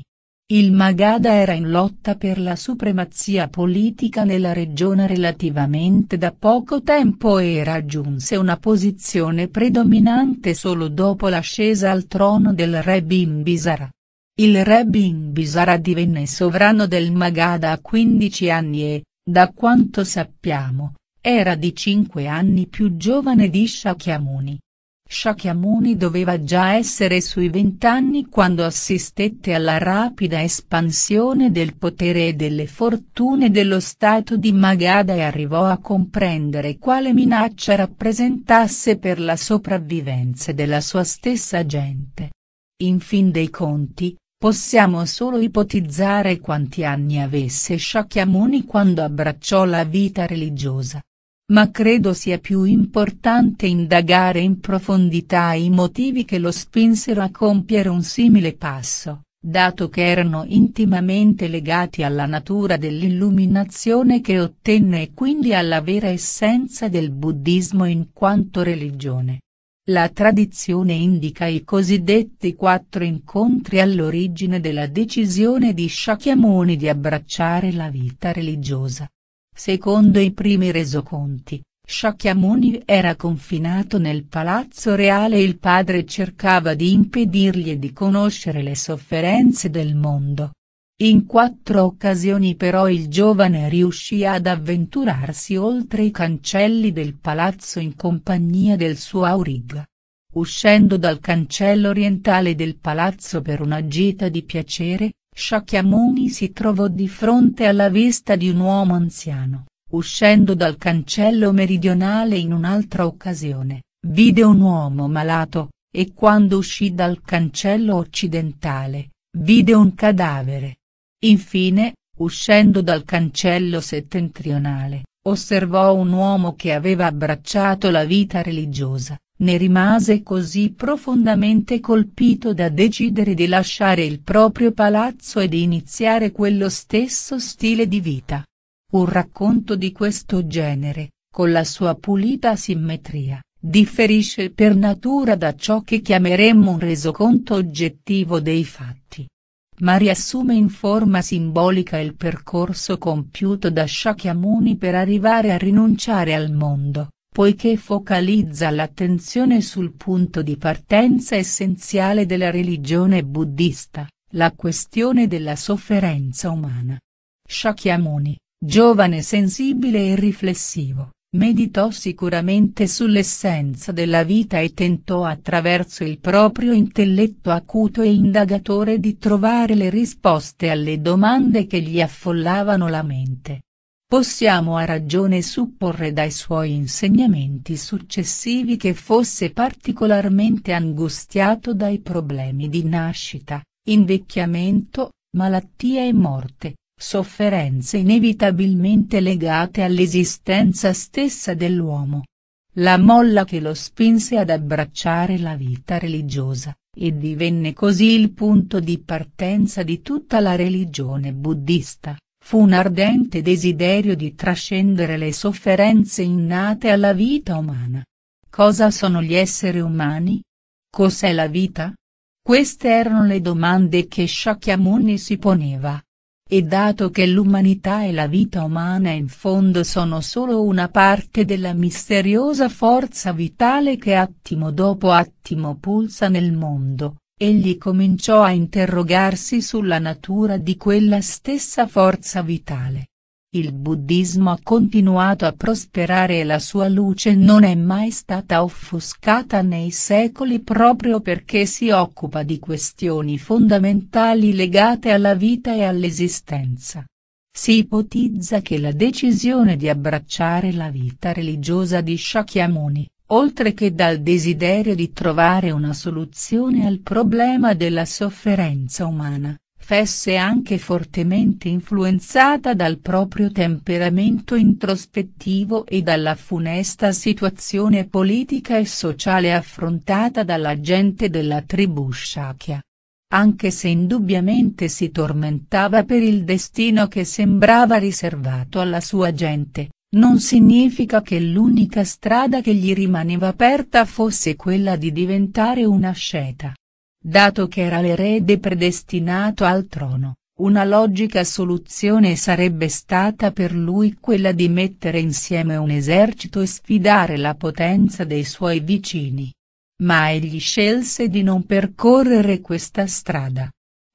Il Magadha era in lotta per la supremazia politica nella regione relativamente da poco tempo e raggiunse una posizione predominante solo dopo l'ascesa al trono del re Bimbisara. Il re Bimbisara divenne sovrano del Magadha a 15 anni e, da quanto sappiamo, era di 5 anni più giovane di Shakyamuni. Shakyamuni doveva già essere sui vent'anni quando assistette alla rapida espansione del potere e delle fortune dello stato di Magadha e arrivò a comprendere quale minaccia rappresentasse per la sopravvivenza della sua stessa gente. In fin dei conti, Possiamo solo ipotizzare quanti anni avesse Shakyamuni quando abbracciò la vita religiosa ma credo sia più importante indagare in profondità i motivi che lo spinsero a compiere un simile passo, dato che erano intimamente legati alla natura dell'illuminazione che ottenne e quindi alla vera essenza del buddismo in quanto religione. La tradizione indica i cosiddetti quattro incontri all'origine della decisione di Shakyamuni di abbracciare la vita religiosa. Secondo i primi resoconti, Shakyamuni era confinato nel palazzo reale e il padre cercava di impedirgli di conoscere le sofferenze del mondo. In quattro occasioni però il giovane riuscì ad avventurarsi oltre i cancelli del palazzo in compagnia del suo auriga. Uscendo dal cancello orientale del palazzo per una gita di piacere, Shakyamuni si trovò di fronte alla vista di un uomo anziano, uscendo dal cancello meridionale in un'altra occasione, vide un uomo malato, e quando uscì dal cancello occidentale, vide un cadavere. Infine, uscendo dal cancello settentrionale, osservò un uomo che aveva abbracciato la vita religiosa, ne rimase così profondamente colpito da decidere di lasciare il proprio palazzo e di iniziare quello stesso stile di vita. Un racconto di questo genere, con la sua pulita simmetria, differisce per natura da ciò che chiameremmo un resoconto oggettivo dei fatti. Ma riassume in forma simbolica il percorso compiuto da Shakyamuni per arrivare a rinunciare al mondo poiché focalizza l'attenzione sul punto di partenza essenziale della religione buddista, la questione della sofferenza umana. Shakyamuni, giovane sensibile e riflessivo, meditò sicuramente sull'essenza della vita e tentò attraverso il proprio intelletto acuto e indagatore di trovare le risposte alle domande che gli affollavano la mente. Possiamo a ragione supporre dai suoi insegnamenti successivi che fosse particolarmente angustiato dai problemi di nascita, invecchiamento, malattia e morte, sofferenze inevitabilmente legate all'esistenza stessa dell'uomo. La molla che lo spinse ad abbracciare la vita religiosa, e divenne così il punto di partenza di tutta la religione buddista fu un ardente desiderio di trascendere le sofferenze innate alla vita umana. Cosa sono gli esseri umani? Cos'è la vita? Queste erano le domande che Shakyamuni si poneva. E dato che l'umanità e la vita umana in fondo sono solo una parte della misteriosa forza vitale che attimo dopo attimo pulsa nel mondo, egli cominciò a interrogarsi sulla natura di quella stessa forza vitale. Il buddismo ha continuato a prosperare e la sua luce non è mai stata offuscata nei secoli proprio perché si occupa di questioni fondamentali legate alla vita e all'esistenza. Si ipotizza che la decisione di abbracciare la vita religiosa di Shakyamuni, oltre che dal desiderio di trovare una soluzione al problema della sofferenza umana, fesse anche fortemente influenzata dal proprio temperamento introspettivo e dalla funesta situazione politica e sociale affrontata dalla gente della tribù Shakya anche se indubbiamente si tormentava per il destino che sembrava riservato alla sua gente, non significa che l'unica strada che gli rimaneva aperta fosse quella di diventare un asceta. Dato che era l'erede predestinato al trono, una logica soluzione sarebbe stata per lui quella di mettere insieme un esercito e sfidare la potenza dei suoi vicini. Ma egli scelse di non percorrere questa strada.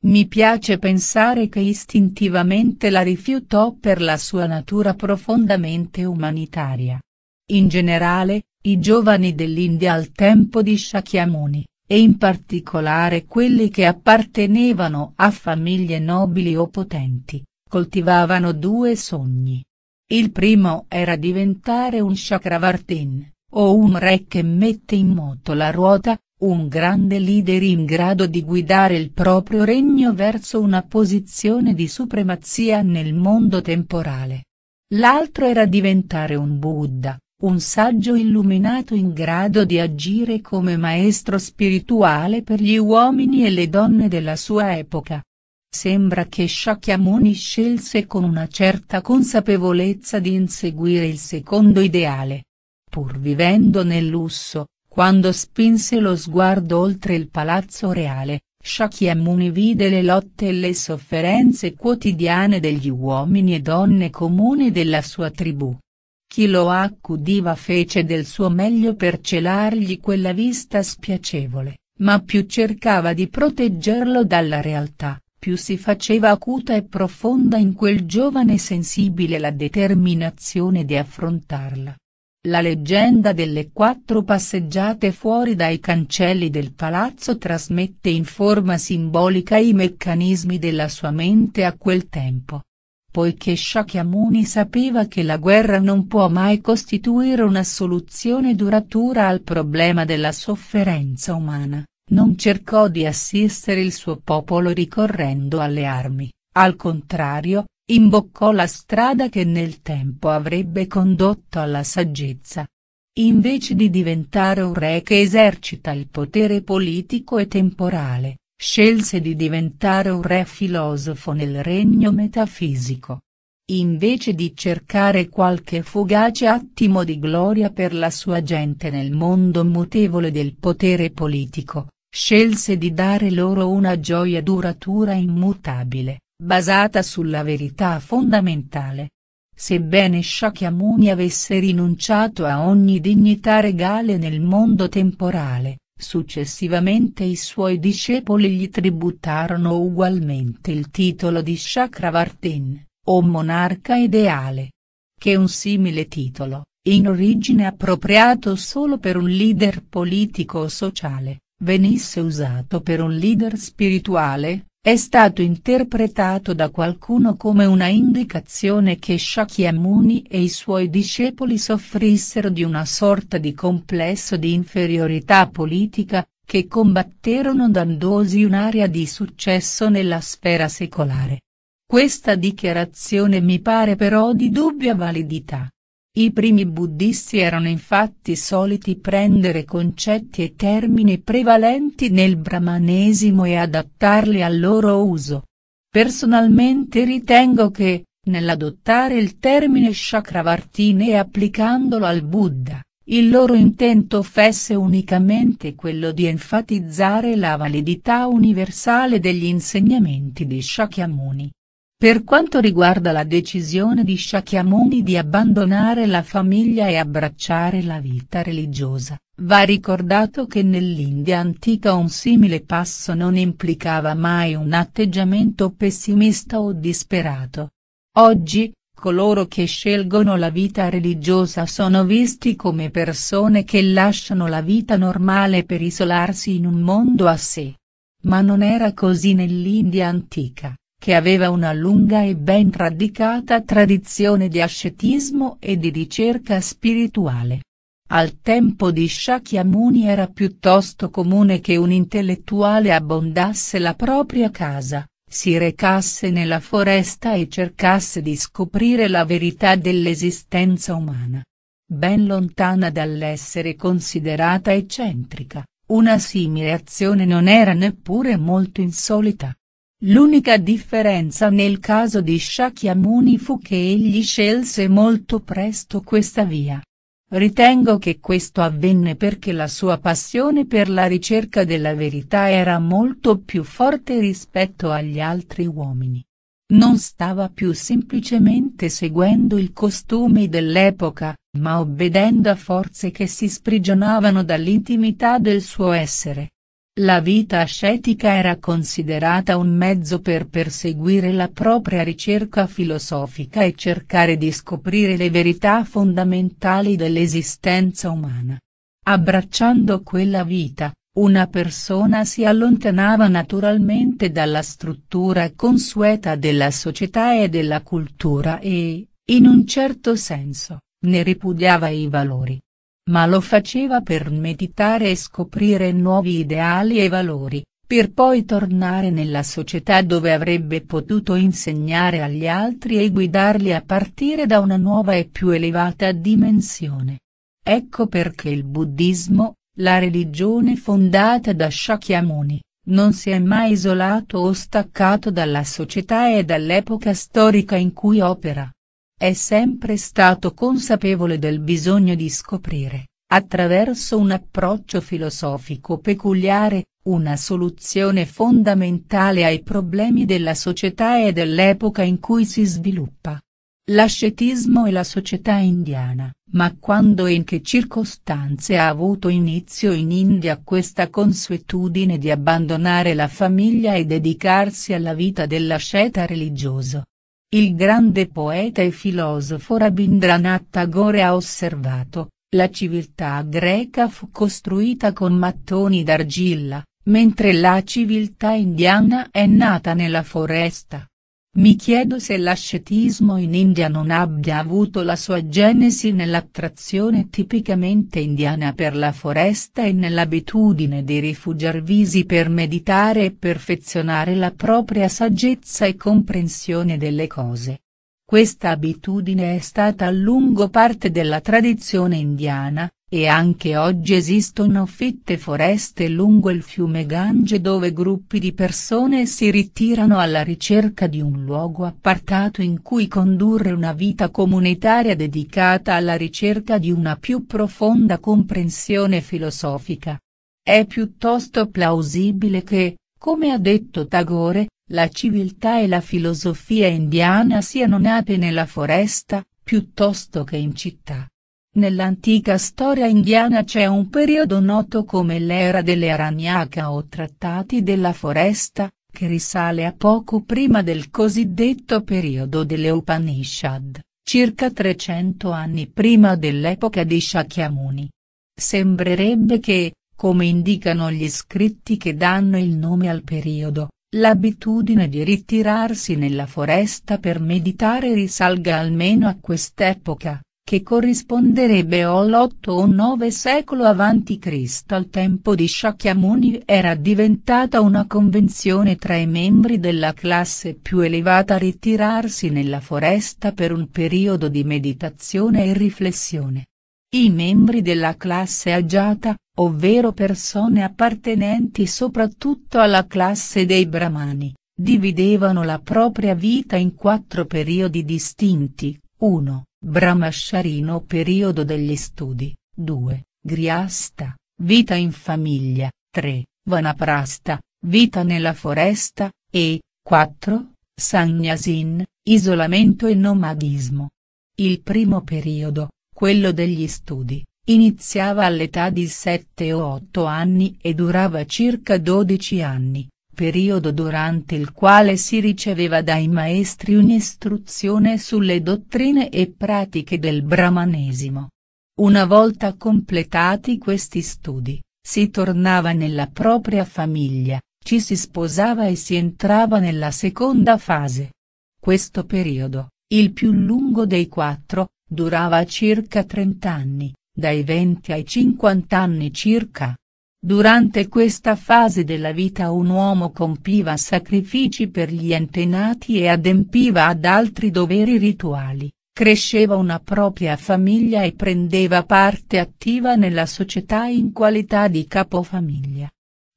Mi piace pensare che istintivamente la rifiutò per la sua natura profondamente umanitaria. In generale, i giovani dell'India al tempo di Shakyamuni, e in particolare quelli che appartenevano a famiglie nobili o potenti, coltivavano due sogni. Il primo era diventare un Chakravartin, o un re che mette in moto la ruota, un grande leader in grado di guidare il proprio regno verso una posizione di supremazia nel mondo temporale. L'altro era diventare un Buddha, un saggio illuminato in grado di agire come maestro spirituale per gli uomini e le donne della sua epoca. Sembra che Shakyamuni scelse con una certa consapevolezza di inseguire il secondo ideale. Pur vivendo nel lusso, quando spinse lo sguardo oltre il palazzo reale, Shakyamuni vide le lotte e le sofferenze quotidiane degli uomini e donne comuni della sua tribù. Chi lo accudiva fece del suo meglio per celargli quella vista spiacevole, ma più cercava di proteggerlo dalla realtà, più si faceva acuta e profonda in quel giovane sensibile la determinazione di affrontarla. La leggenda delle quattro passeggiate fuori dai cancelli del palazzo trasmette in forma simbolica i meccanismi della sua mente a quel tempo. Poiché Shakyamuni sapeva che la guerra non può mai costituire una soluzione duratura al problema della sofferenza umana, non cercò di assistere il suo popolo ricorrendo alle armi, al contrario, imboccò la strada che nel tempo avrebbe condotto alla saggezza. Invece di diventare un re che esercita il potere politico e temporale, scelse di diventare un re filosofo nel regno metafisico. Invece di cercare qualche fugace attimo di gloria per la sua gente nel mondo mutevole del potere politico, scelse di dare loro una gioia duratura immutabile, basata sulla verità fondamentale. Sebbene Shakyamuni avesse rinunciato a ogni dignità regale nel mondo temporale, Successivamente i suoi discepoli gli tributarono ugualmente il titolo di Chakravartin, o monarca ideale. Che un simile titolo, in origine appropriato solo per un leader politico o sociale, venisse usato per un leader spirituale, è stato interpretato da qualcuno come una indicazione che Shakyamuni e i suoi discepoli soffrissero di una sorta di complesso di inferiorità politica, che combatterono dandosi un'area di successo nella sfera secolare. Questa dichiarazione mi pare però di dubbia validità. I primi buddhisti erano infatti soliti prendere concetti e termini prevalenti nel brahmanesimo e adattarli al loro uso. Personalmente ritengo che, nell'adottare il termine Chakravartine e applicandolo al Buddha, il loro intento fosse unicamente quello di enfatizzare la validità universale degli insegnamenti di Shakyamuni. Per quanto riguarda la decisione di Shakyamuni di abbandonare la famiglia e abbracciare la vita religiosa, va ricordato che nell'India antica un simile passo non implicava mai un atteggiamento pessimista o disperato. Oggi, coloro che scelgono la vita religiosa sono visti come persone che lasciano la vita normale per isolarsi in un mondo a sé. Ma non era così nell'India antica che aveva una lunga e ben radicata tradizione di ascetismo e di ricerca spirituale. Al tempo di Shakyamuni era piuttosto comune che un intellettuale abbondasse la propria casa, si recasse nella foresta e cercasse di scoprire la verità dell'esistenza umana. Ben lontana dall'essere considerata eccentrica, una simile azione non era neppure molto insolita. L'unica differenza nel caso di Shakyamuni fu che egli scelse molto presto questa via. Ritengo che questo avvenne perché la sua passione per la ricerca della verità era molto più forte rispetto agli altri uomini. Non stava più semplicemente seguendo i costumi dell'epoca, ma obbedendo a forze che si sprigionavano dall'intimità del suo essere. La vita ascetica era considerata un mezzo per perseguire la propria ricerca filosofica e cercare di scoprire le verità fondamentali dell'esistenza umana. Abbracciando quella vita, una persona si allontanava naturalmente dalla struttura consueta della società e della cultura e, in un certo senso, ne ripudiava i valori ma lo faceva per meditare e scoprire nuovi ideali e valori, per poi tornare nella società dove avrebbe potuto insegnare agli altri e guidarli a partire da una nuova e più elevata dimensione. Ecco perché il buddismo, la religione fondata da Shakyamuni, non si è mai isolato o staccato dalla società e dall'epoca storica in cui opera è sempre stato consapevole del bisogno di scoprire, attraverso un approccio filosofico peculiare, una soluzione fondamentale ai problemi della società e dell'epoca in cui si sviluppa. L'ascetismo e la società indiana, ma quando e in che circostanze ha avuto inizio in India questa consuetudine di abbandonare la famiglia e dedicarsi alla vita dell'asceta religioso, il grande poeta e filosofo Rabindranath Tagore ha osservato, la civiltà greca fu costruita con mattoni d'argilla, mentre la civiltà indiana è nata nella foresta. Mi chiedo se l'ascetismo in India non abbia avuto la sua genesi nell'attrazione tipicamente indiana per la foresta e nell'abitudine di rifugiarvisi per meditare e perfezionare la propria saggezza e comprensione delle cose. Questa abitudine è stata a lungo parte della tradizione indiana, e anche oggi esistono fitte foreste lungo il fiume Gange dove gruppi di persone si ritirano alla ricerca di un luogo appartato in cui condurre una vita comunitaria dedicata alla ricerca di una più profonda comprensione filosofica. È piuttosto plausibile che, come ha detto Tagore, la civiltà e la filosofia indiana siano nate nella foresta, piuttosto che in città. Nell'antica storia indiana c'è un periodo noto come l'era delle Aranyaka o trattati della foresta, che risale a poco prima del cosiddetto periodo delle Upanishad, circa 300 anni prima dell'epoca di Shakyamuni. Sembrerebbe che, come indicano gli scritti che danno il nome al periodo, L'abitudine di ritirarsi nella foresta per meditare risalga almeno a quest'epoca, che corrisponderebbe all'8 o 9 secolo a.C. al tempo di Shakyamuni era diventata una convenzione tra i membri della classe più elevata a ritirarsi nella foresta per un periodo di meditazione e riflessione. I membri della classe agiata, ovvero persone appartenenti soprattutto alla classe dei Brahmani, dividevano la propria vita in quattro periodi distinti, 1. Bramasciarino Periodo degli studi, 2, Griasta, Vita in famiglia, 3, Vanaprasta, Vita nella foresta, e, 4, Sagnasin, Isolamento e nomadismo. Il primo periodo, quello degli studi, iniziava all'età di 7 o 8 anni e durava circa 12 anni periodo durante il quale si riceveva dai maestri un'istruzione sulle dottrine e pratiche del brahmanesimo. Una volta completati questi studi, si tornava nella propria famiglia, ci si sposava e si entrava nella seconda fase. Questo periodo, il più lungo dei quattro, durava circa 30 anni, dai 20 ai 50 anni circa. Durante questa fase della vita un uomo compiva sacrifici per gli antenati e adempiva ad altri doveri rituali, cresceva una propria famiglia e prendeva parte attiva nella società in qualità di capofamiglia.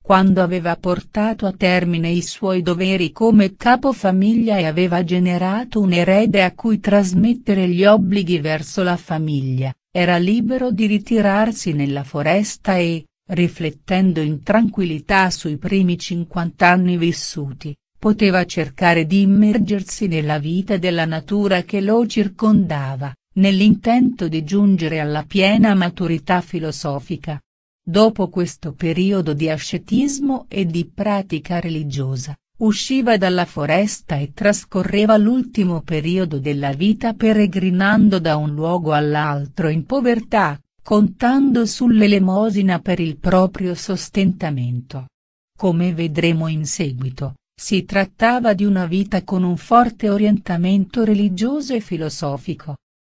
Quando aveva portato a termine i suoi doveri come capofamiglia e aveva generato un erede a cui trasmettere gli obblighi verso la famiglia, era libero di ritirarsi nella foresta e, riflettendo in tranquillità sui primi 50 anni vissuti, poteva cercare di immergersi nella vita della natura che lo circondava, nell'intento di giungere alla piena maturità filosofica. Dopo questo periodo di ascetismo e di pratica religiosa, usciva dalla foresta e trascorreva l'ultimo periodo della vita peregrinando da un luogo all'altro in povertà, contando sull'elemosina per il proprio sostentamento. Come vedremo in seguito, si trattava di una vita con un forte orientamento religioso e filosofico.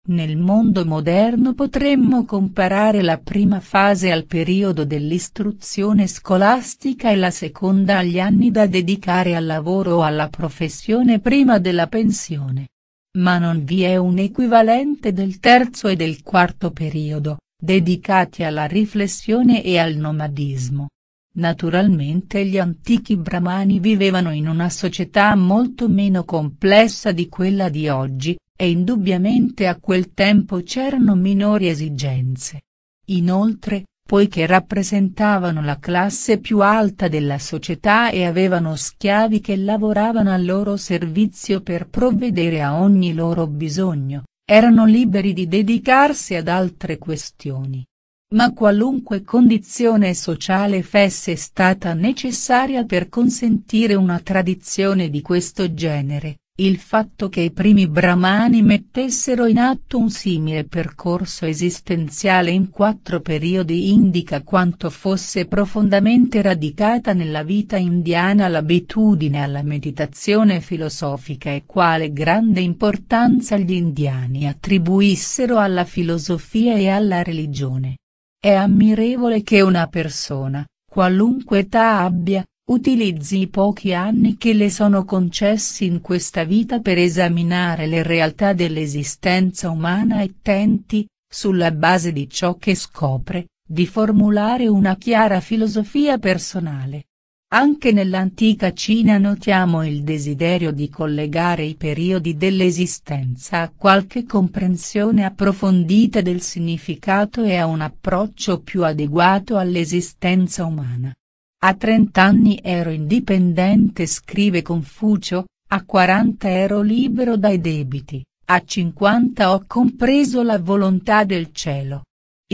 Nel mondo moderno potremmo comparare la prima fase al periodo dell'istruzione scolastica e la seconda agli anni da dedicare al lavoro o alla professione prima della pensione. Ma non vi è un equivalente del terzo e del quarto periodo, dedicati alla riflessione e al nomadismo. Naturalmente gli antichi brahmani vivevano in una società molto meno complessa di quella di oggi, e indubbiamente a quel tempo c'erano minori esigenze. Inoltre, poiché rappresentavano la classe più alta della società e avevano schiavi che lavoravano al loro servizio per provvedere a ogni loro bisogno, erano liberi di dedicarsi ad altre questioni. Ma qualunque condizione sociale fesse stata necessaria per consentire una tradizione di questo genere, il fatto che i primi brahmani mettessero in atto un simile percorso esistenziale in quattro periodi indica quanto fosse profondamente radicata nella vita indiana l'abitudine alla meditazione filosofica e quale grande importanza gli indiani attribuissero alla filosofia e alla religione. È ammirevole che una persona, qualunque età abbia, Utilizzi i pochi anni che le sono concessi in questa vita per esaminare le realtà dell'esistenza umana e tenti, sulla base di ciò che scopre, di formulare una chiara filosofia personale. Anche nell'antica Cina notiamo il desiderio di collegare i periodi dell'esistenza a qualche comprensione approfondita del significato e a un approccio più adeguato all'esistenza umana. A 30 anni ero indipendente scrive Confucio, a 40 ero libero dai debiti, a 50 ho compreso la volontà del cielo.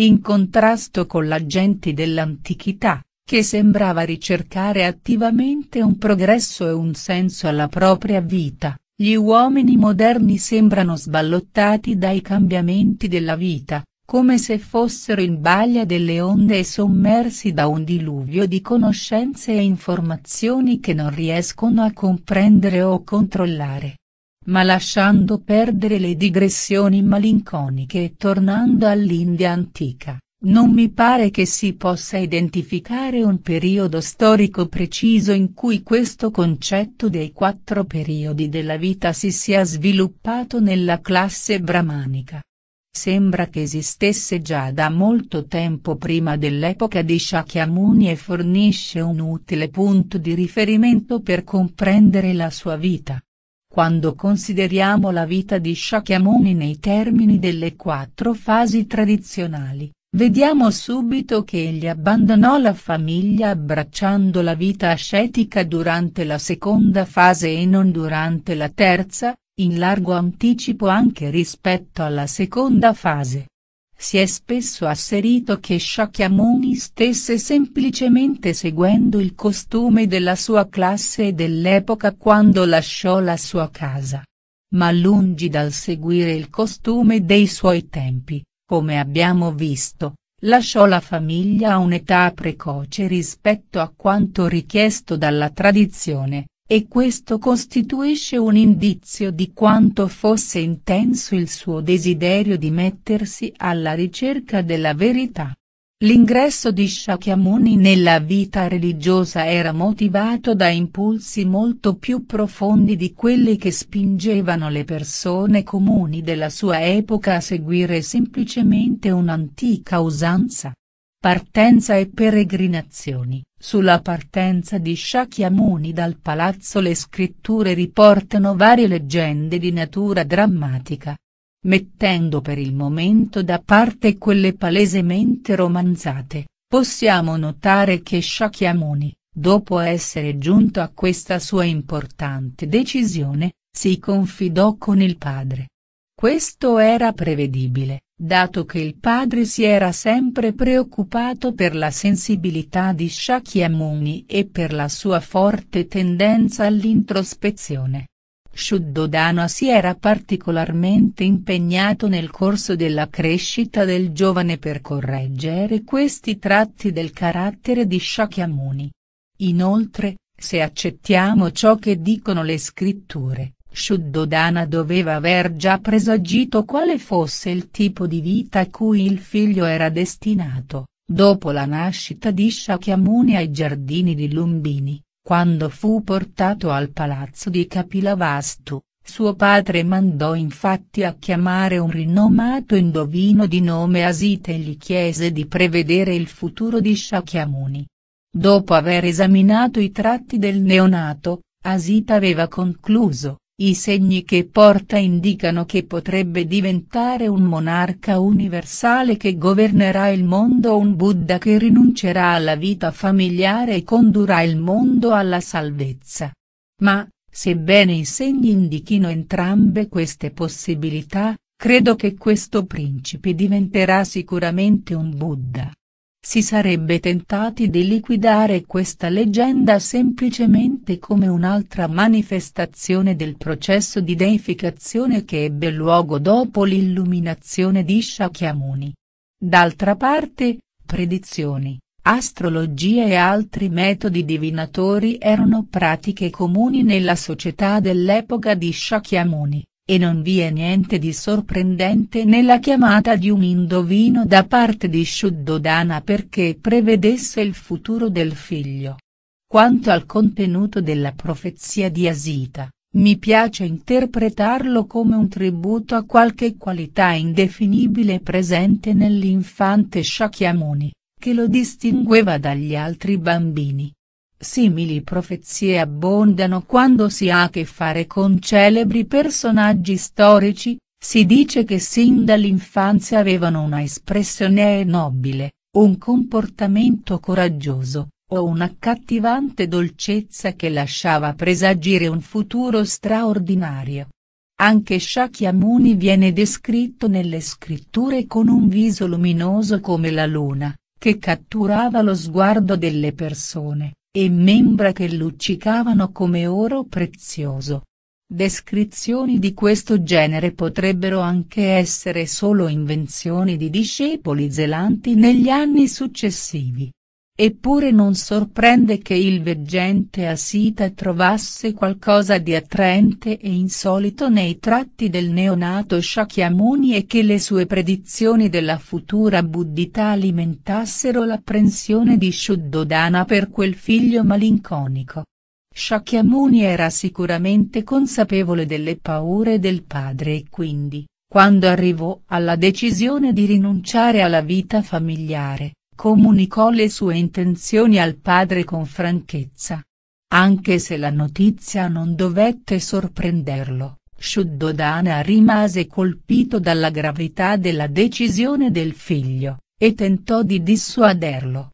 In contrasto con la gente dell'antichità, che sembrava ricercare attivamente un progresso e un senso alla propria vita, gli uomini moderni sembrano sballottati dai cambiamenti della vita, come se fossero in baglia delle onde e sommersi da un diluvio di conoscenze e informazioni che non riescono a comprendere o controllare. Ma lasciando perdere le digressioni malinconiche e tornando all'India antica, non mi pare che si possa identificare un periodo storico preciso in cui questo concetto dei quattro periodi della vita si sia sviluppato nella classe bramanica sembra che esistesse già da molto tempo prima dell'epoca di Shakyamuni e fornisce un utile punto di riferimento per comprendere la sua vita. Quando consideriamo la vita di Shakyamuni nei termini delle quattro fasi tradizionali, Vediamo subito che egli abbandonò la famiglia abbracciando la vita ascetica durante la seconda fase e non durante la terza, in largo anticipo anche rispetto alla seconda fase. Si è spesso asserito che Shakyamuni stesse semplicemente seguendo il costume della sua classe e dell'epoca quando lasciò la sua casa. Ma lungi dal seguire il costume dei suoi tempi, come abbiamo visto, lasciò la famiglia a un'età precoce rispetto a quanto richiesto dalla tradizione, e questo costituisce un indizio di quanto fosse intenso il suo desiderio di mettersi alla ricerca della verità. L'ingresso di Shakyamuni nella vita religiosa era motivato da impulsi molto più profondi di quelli che spingevano le persone comuni della sua epoca a seguire semplicemente un'antica usanza. Partenza e peregrinazioni, sulla partenza di Shakyamuni dal palazzo le scritture riportano varie leggende di natura drammatica. Mettendo per il momento da parte quelle palesemente romanzate, possiamo notare che Shakyamuni, dopo essere giunto a questa sua importante decisione, si confidò con il padre. Questo era prevedibile, Dato che il padre si era sempre preoccupato per la sensibilità di Shakyamuni e per la sua forte tendenza all'introspezione. Shuddhodana si era particolarmente impegnato nel corso della crescita del giovane per correggere questi tratti del carattere di Shakyamuni. Inoltre, se accettiamo ciò che dicono le scritture, Shuddodana doveva aver già presagito quale fosse il tipo di vita a cui il figlio era destinato, dopo la nascita di Shakyamuni ai giardini di Lumbini, quando fu portato al palazzo di Kapilavastu, suo padre mandò infatti a chiamare un rinomato indovino di nome Asita e gli chiese di prevedere il futuro di Shakyamuni. Dopo aver esaminato i tratti del neonato, Asita aveva concluso, i segni che porta indicano che potrebbe diventare un monarca universale che governerà il mondo o un Buddha che rinuncerà alla vita familiare e condurrà il mondo alla salvezza. Ma, sebbene i segni indichino entrambe queste possibilità, credo che questo principe diventerà sicuramente un Buddha si sarebbe tentati di liquidare questa leggenda semplicemente come un'altra manifestazione del processo di deificazione che ebbe luogo dopo l'illuminazione di Shakyamuni. D'altra parte, predizioni, astrologia e altri metodi divinatori erano pratiche comuni nella società dell'epoca di Shakyamuni. E non vi è niente di sorprendente nella chiamata di un indovino da parte di Shuddodana perché prevedesse il futuro del figlio. Quanto al contenuto della profezia di Asita, mi piace interpretarlo come un tributo a qualche qualità indefinibile presente nell'infante Shakyamuni, che lo distingueva dagli altri bambini, Simili profezie abbondano quando si ha a che fare con celebri personaggi storici, si dice che sin dall'infanzia avevano una espressione nobile, un comportamento coraggioso, o un'accattivante dolcezza che lasciava presagire un futuro straordinario. Anche Shakyamuni viene descritto nelle scritture con un viso luminoso come la luna, che catturava lo sguardo delle persone e membra che luccicavano come oro prezioso. Descrizioni di questo genere potrebbero anche essere solo invenzioni di discepoli zelanti negli anni successivi. Eppure non sorprende che il veggente Asita trovasse qualcosa di attraente e insolito nei tratti del neonato Shakyamuni e che le sue predizioni della futura buddhità alimentassero l'apprensione di Shuddhodana per quel figlio malinconico. Shakyamuni era sicuramente consapevole delle paure del padre e quindi, quando arrivò alla decisione di rinunciare alla vita familiare, comunicò le sue intenzioni al padre con franchezza. Anche se la notizia non dovette sorprenderlo, Shuddodana rimase colpito dalla gravità della decisione del figlio, e tentò di dissuaderlo.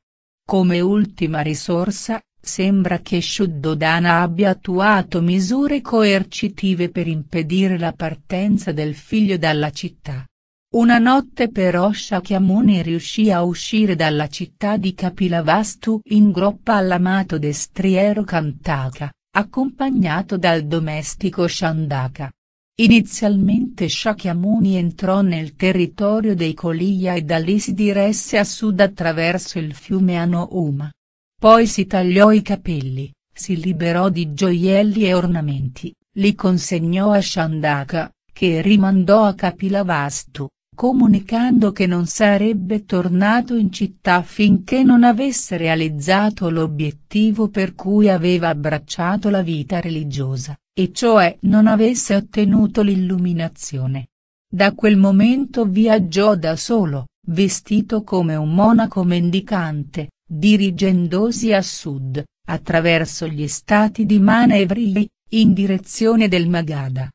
Come ultima risorsa, sembra che Shuddodana abbia attuato misure coercitive per impedire la partenza del figlio dalla città. Una notte però Shakyamuni riuscì a uscire dalla città di Kapilavastu in groppa all'amato destriero Kantaka, accompagnato dal domestico Shandaka. Inizialmente Shakyamuni entrò nel territorio dei Koliya e da lì si diresse a sud attraverso il fiume Anouma. Poi si tagliò i capelli, si liberò di gioielli e ornamenti, li consegnò a Shandaka, che rimandò a Kapilavastu, comunicando che non sarebbe tornato in città finché non avesse realizzato l'obiettivo per cui aveva abbracciato la vita religiosa, e cioè non avesse ottenuto l'illuminazione. Da quel momento viaggiò da solo, vestito come un monaco mendicante, dirigendosi a sud, attraverso gli stati di Mana e Manevri, in direzione del Magadha.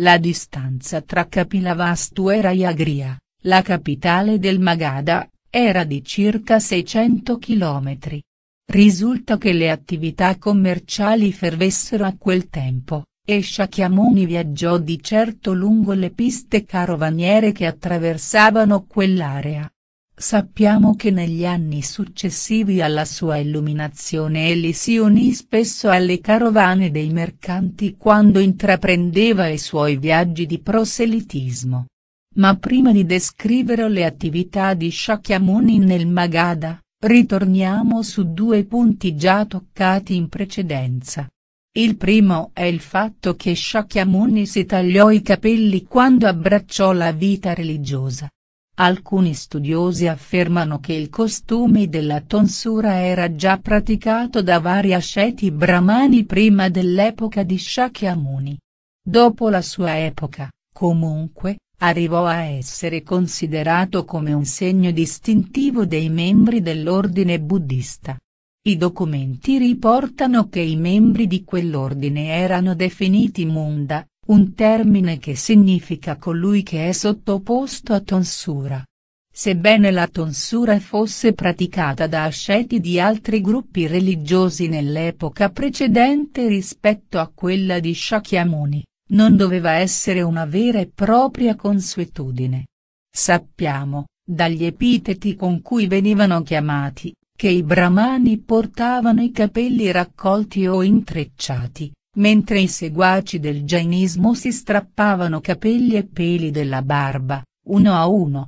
La distanza tra Kapilavastu e Rayagriha, la capitale del Magadha, era di circa 600 km. Risulta che le attività commerciali fervessero a quel tempo, e Shakyamuni viaggiò di certo lungo le piste carovaniere che attraversavano quell'area. Sappiamo che negli anni successivi alla sua illuminazione egli si unì spesso alle carovane dei mercanti quando intraprendeva i suoi viaggi di proselitismo. Ma prima di descrivere le attività di Shakyamuni nel Magadha, ritorniamo su due punti già toccati in precedenza. Il primo è il fatto che Shakyamuni si tagliò i capelli quando abbracciò la vita religiosa. Alcuni studiosi affermano che il costume della tonsura era già praticato da vari asceti brahmani prima dell'epoca di Shakyamuni. Dopo la sua epoca, comunque, arrivò a essere considerato come un segno distintivo dei membri dell'ordine buddista. I documenti riportano che i membri di quell'ordine erano definiti munda, un termine che significa colui che è sottoposto a tonsura. Sebbene la tonsura fosse praticata da asceti di altri gruppi religiosi nell'epoca precedente rispetto a quella di Shakyamuni, non doveva essere una vera e propria consuetudine. Sappiamo, dagli epiteti con cui venivano chiamati, che i brahmani portavano i capelli raccolti o intrecciati, mentre i seguaci del jainismo si strappavano capelli e peli della barba, uno a uno.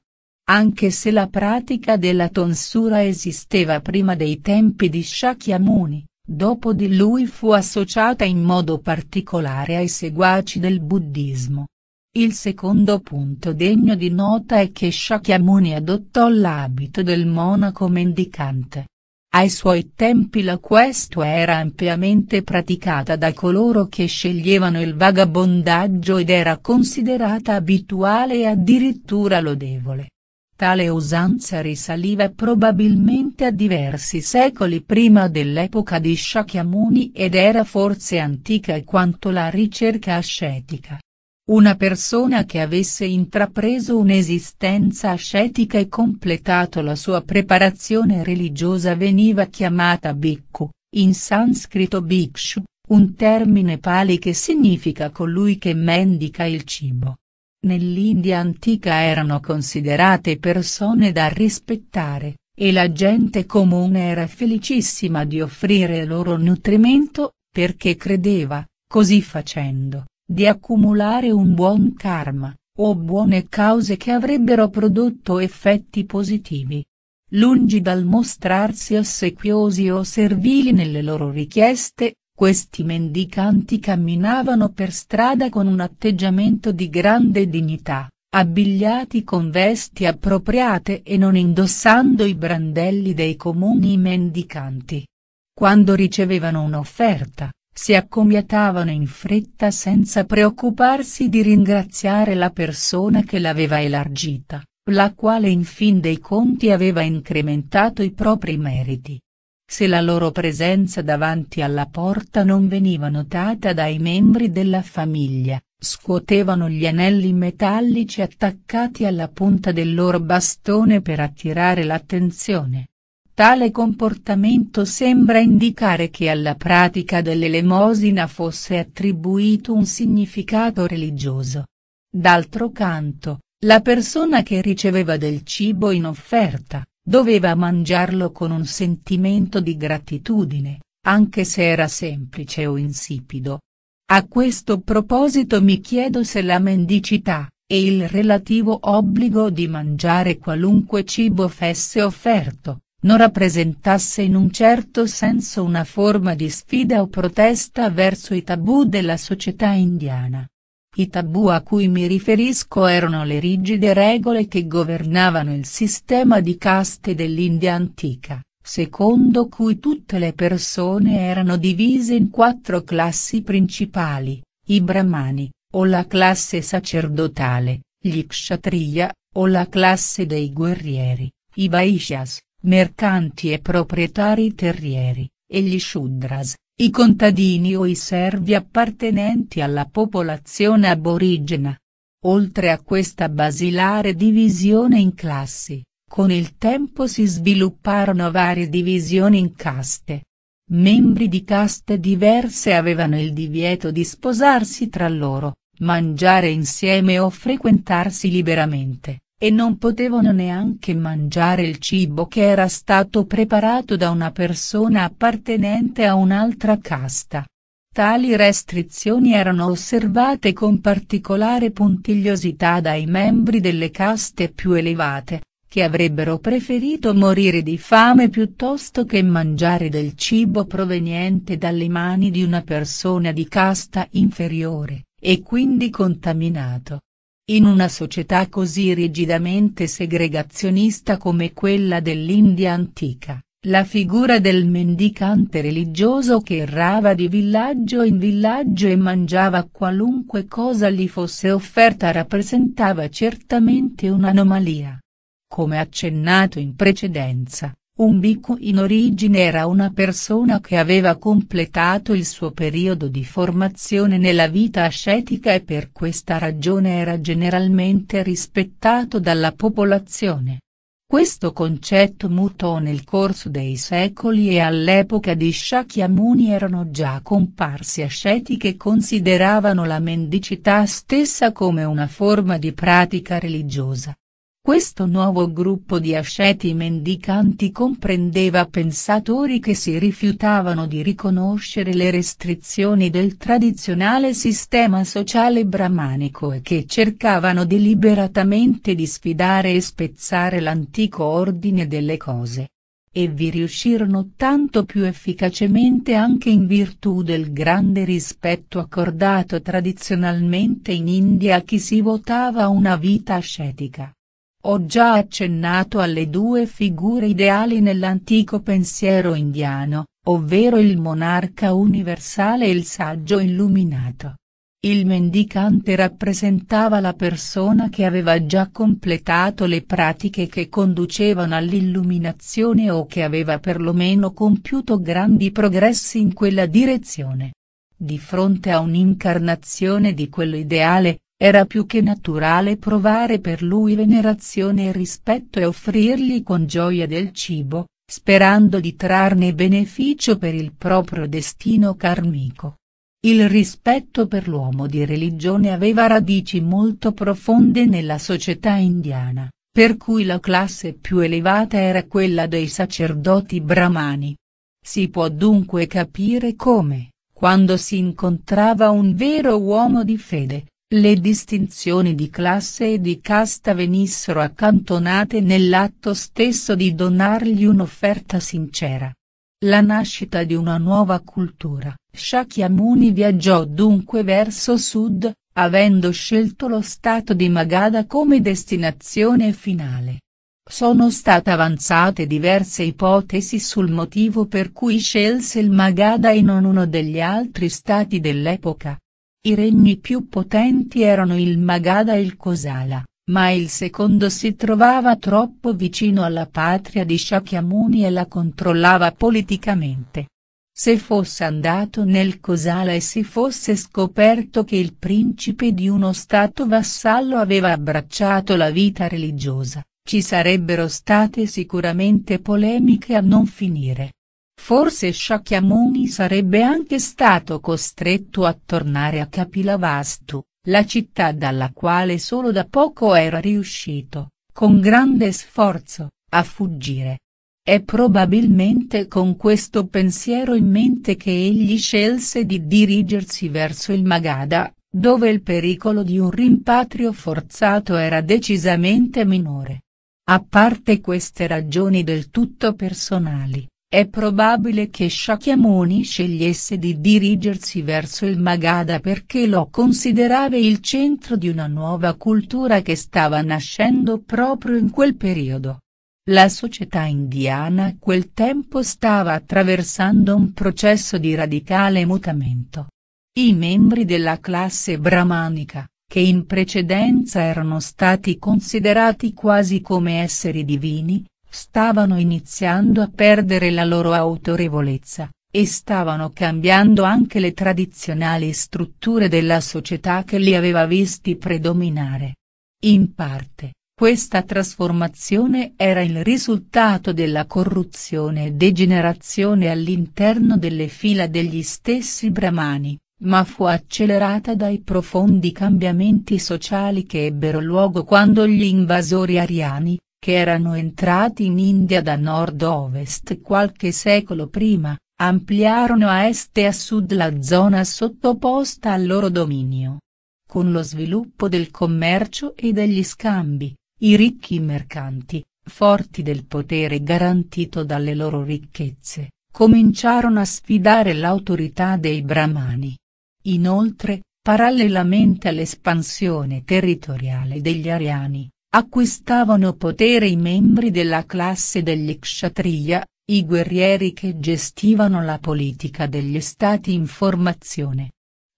Anche se la pratica della tonsura esisteva prima dei tempi di Shakyamuni, dopo di lui fu associata in modo particolare ai seguaci del buddismo. Il secondo punto degno di nota è che Shakyamuni adottò l'abito del monaco mendicante, ai suoi tempi la questua era ampiamente praticata da coloro che sceglievano il vagabondaggio ed era considerata abituale e addirittura lodevole. Tale usanza risaliva probabilmente a diversi secoli prima dell'epoca di Shakyamuni ed era forse antica quanto la ricerca ascetica. Una persona che avesse intrapreso un'esistenza ascetica e completato la sua preparazione religiosa veniva chiamata bhikkhu, in sanscrito bhikshu, un termine pali che significa colui che mendica il cibo. Nell'India antica erano considerate persone da rispettare, e la gente comune era felicissima di offrire loro nutrimento, perché credeva, così facendo, di accumulare un buon karma, o buone cause che avrebbero prodotto effetti positivi. Lungi dal mostrarsi ossequiosi o servili nelle loro richieste, questi mendicanti camminavano per strada con un atteggiamento di grande dignità, abbigliati con vesti appropriate e non indossando i brandelli dei comuni mendicanti. Quando ricevevano un'offerta, si accomiatavano in fretta senza preoccuparsi di ringraziare la persona che l'aveva elargita, la quale in fin dei conti aveva incrementato i propri meriti. Se la loro presenza davanti alla porta non veniva notata dai membri della famiglia, scuotevano gli anelli metallici attaccati alla punta del loro bastone per attirare l'attenzione. Tale comportamento sembra indicare che alla pratica dell'elemosina fosse attribuito un significato religioso. D'altro canto, la persona che riceveva del cibo in offerta, doveva mangiarlo con un sentimento di gratitudine, anche se era semplice o insipido. A questo proposito mi chiedo se la mendicità, e il relativo obbligo di mangiare qualunque cibo fesse offerto, non rappresentasse in un certo senso una forma di sfida o protesta verso i tabù della società indiana. I tabù a cui mi riferisco erano le rigide regole che governavano il sistema di caste dell'India antica, secondo cui tutte le persone erano divise in quattro classi principali, i brahmani, o la classe sacerdotale, gli kshatriya, o la classe dei guerrieri, i vaishyas, mercanti e proprietari terrieri, e gli Shudras, i contadini o i servi appartenenti alla popolazione aborigena. Oltre a questa basilare divisione in classi, con il tempo si svilupparono varie divisioni in caste. Membri di caste diverse avevano il divieto di sposarsi tra loro, mangiare insieme o frequentarsi liberamente e non potevano neanche mangiare il cibo che era stato preparato da una persona appartenente a un'altra casta. Tali restrizioni erano osservate con particolare puntigliosità dai membri delle caste più elevate, che avrebbero preferito morire di fame piuttosto che mangiare del cibo proveniente dalle mani di una persona di casta inferiore, e quindi contaminato. In una società così rigidamente segregazionista come quella dell'India antica, la figura del mendicante religioso che errava di villaggio in villaggio e mangiava qualunque cosa gli fosse offerta rappresentava certamente un'anomalia. Come accennato in precedenza, un bico in origine era una persona che aveva completato il suo periodo di formazione nella vita ascetica e per questa ragione era generalmente rispettato dalla popolazione. Questo concetto mutò nel corso dei secoli e all'epoca di Shakyamuni erano già comparsi asceti che consideravano la mendicità stessa come una forma di pratica religiosa, questo nuovo gruppo di asceti mendicanti comprendeva pensatori che si rifiutavano di riconoscere le restrizioni del tradizionale sistema sociale brahmanico e che cercavano deliberatamente di sfidare e spezzare l'antico ordine delle cose. E vi riuscirono tanto più efficacemente anche in virtù del grande rispetto accordato tradizionalmente in India a chi si votava una vita ascetica. Ho già accennato alle due figure ideali nell'antico pensiero indiano, ovvero il monarca universale e il saggio illuminato. Il mendicante rappresentava la persona che aveva già completato le pratiche che conducevano all'illuminazione o che aveva perlomeno compiuto grandi progressi in quella direzione. Di fronte a un'incarnazione di quell'ideale, era più che naturale provare per lui venerazione e rispetto e offrirgli con gioia del cibo, sperando di trarne beneficio per il proprio destino karmico. Il rispetto per l'uomo di religione aveva radici molto profonde nella società indiana, per cui la classe più elevata era quella dei sacerdoti brahmani. Si può dunque capire come, quando si incontrava un vero uomo di fede, le distinzioni di classe e di casta venissero accantonate nell'atto stesso di donargli un'offerta sincera. La nascita di una nuova cultura, Shakyamuni viaggiò dunque verso sud, avendo scelto lo stato di Magadha come destinazione finale. Sono state avanzate diverse ipotesi sul motivo per cui scelse il Magadha e non uno degli altri stati dell'epoca, i regni più potenti erano il Magadha e il Kosala, ma il secondo si trovava troppo vicino alla patria di Shakyamuni e la controllava politicamente. Se fosse andato nel Kosala e si fosse scoperto che il principe di uno stato vassallo aveva abbracciato la vita religiosa, ci sarebbero state sicuramente polemiche a non finire. Forse Sciacchiamoni sarebbe anche stato costretto a tornare a Capilavastu, la città dalla quale solo da poco era riuscito, con grande sforzo, a fuggire. È probabilmente con questo pensiero in mente che egli scelse di dirigersi verso il Magada, dove il pericolo di un rimpatrio forzato era decisamente minore. A parte queste ragioni del tutto personali, è probabile che Shakyamuni scegliesse di dirigersi verso il Magadha perché lo considerava il centro di una nuova cultura che stava nascendo proprio in quel periodo. La società indiana a quel tempo stava attraversando un processo di radicale mutamento. I membri della classe brahmanica, che in precedenza erano stati considerati quasi come esseri divini, stavano iniziando a perdere la loro autorevolezza, e stavano cambiando anche le tradizionali strutture della società che li aveva visti predominare. In parte, questa trasformazione era il risultato della corruzione e degenerazione all'interno delle fila degli stessi Brahmani, ma fu accelerata dai profondi cambiamenti sociali che ebbero luogo quando gli invasori ariani, che erano entrati in India da nord-ovest qualche secolo prima, ampliarono a est e a sud la zona sottoposta al loro dominio. Con lo sviluppo del commercio e degli scambi, i ricchi mercanti, forti del potere garantito dalle loro ricchezze, cominciarono a sfidare l'autorità dei brahmani. Inoltre, parallelamente all'espansione territoriale degli ariani, acquistavano potere i membri della classe degli Kshatriya, i guerrieri che gestivano la politica degli stati in formazione.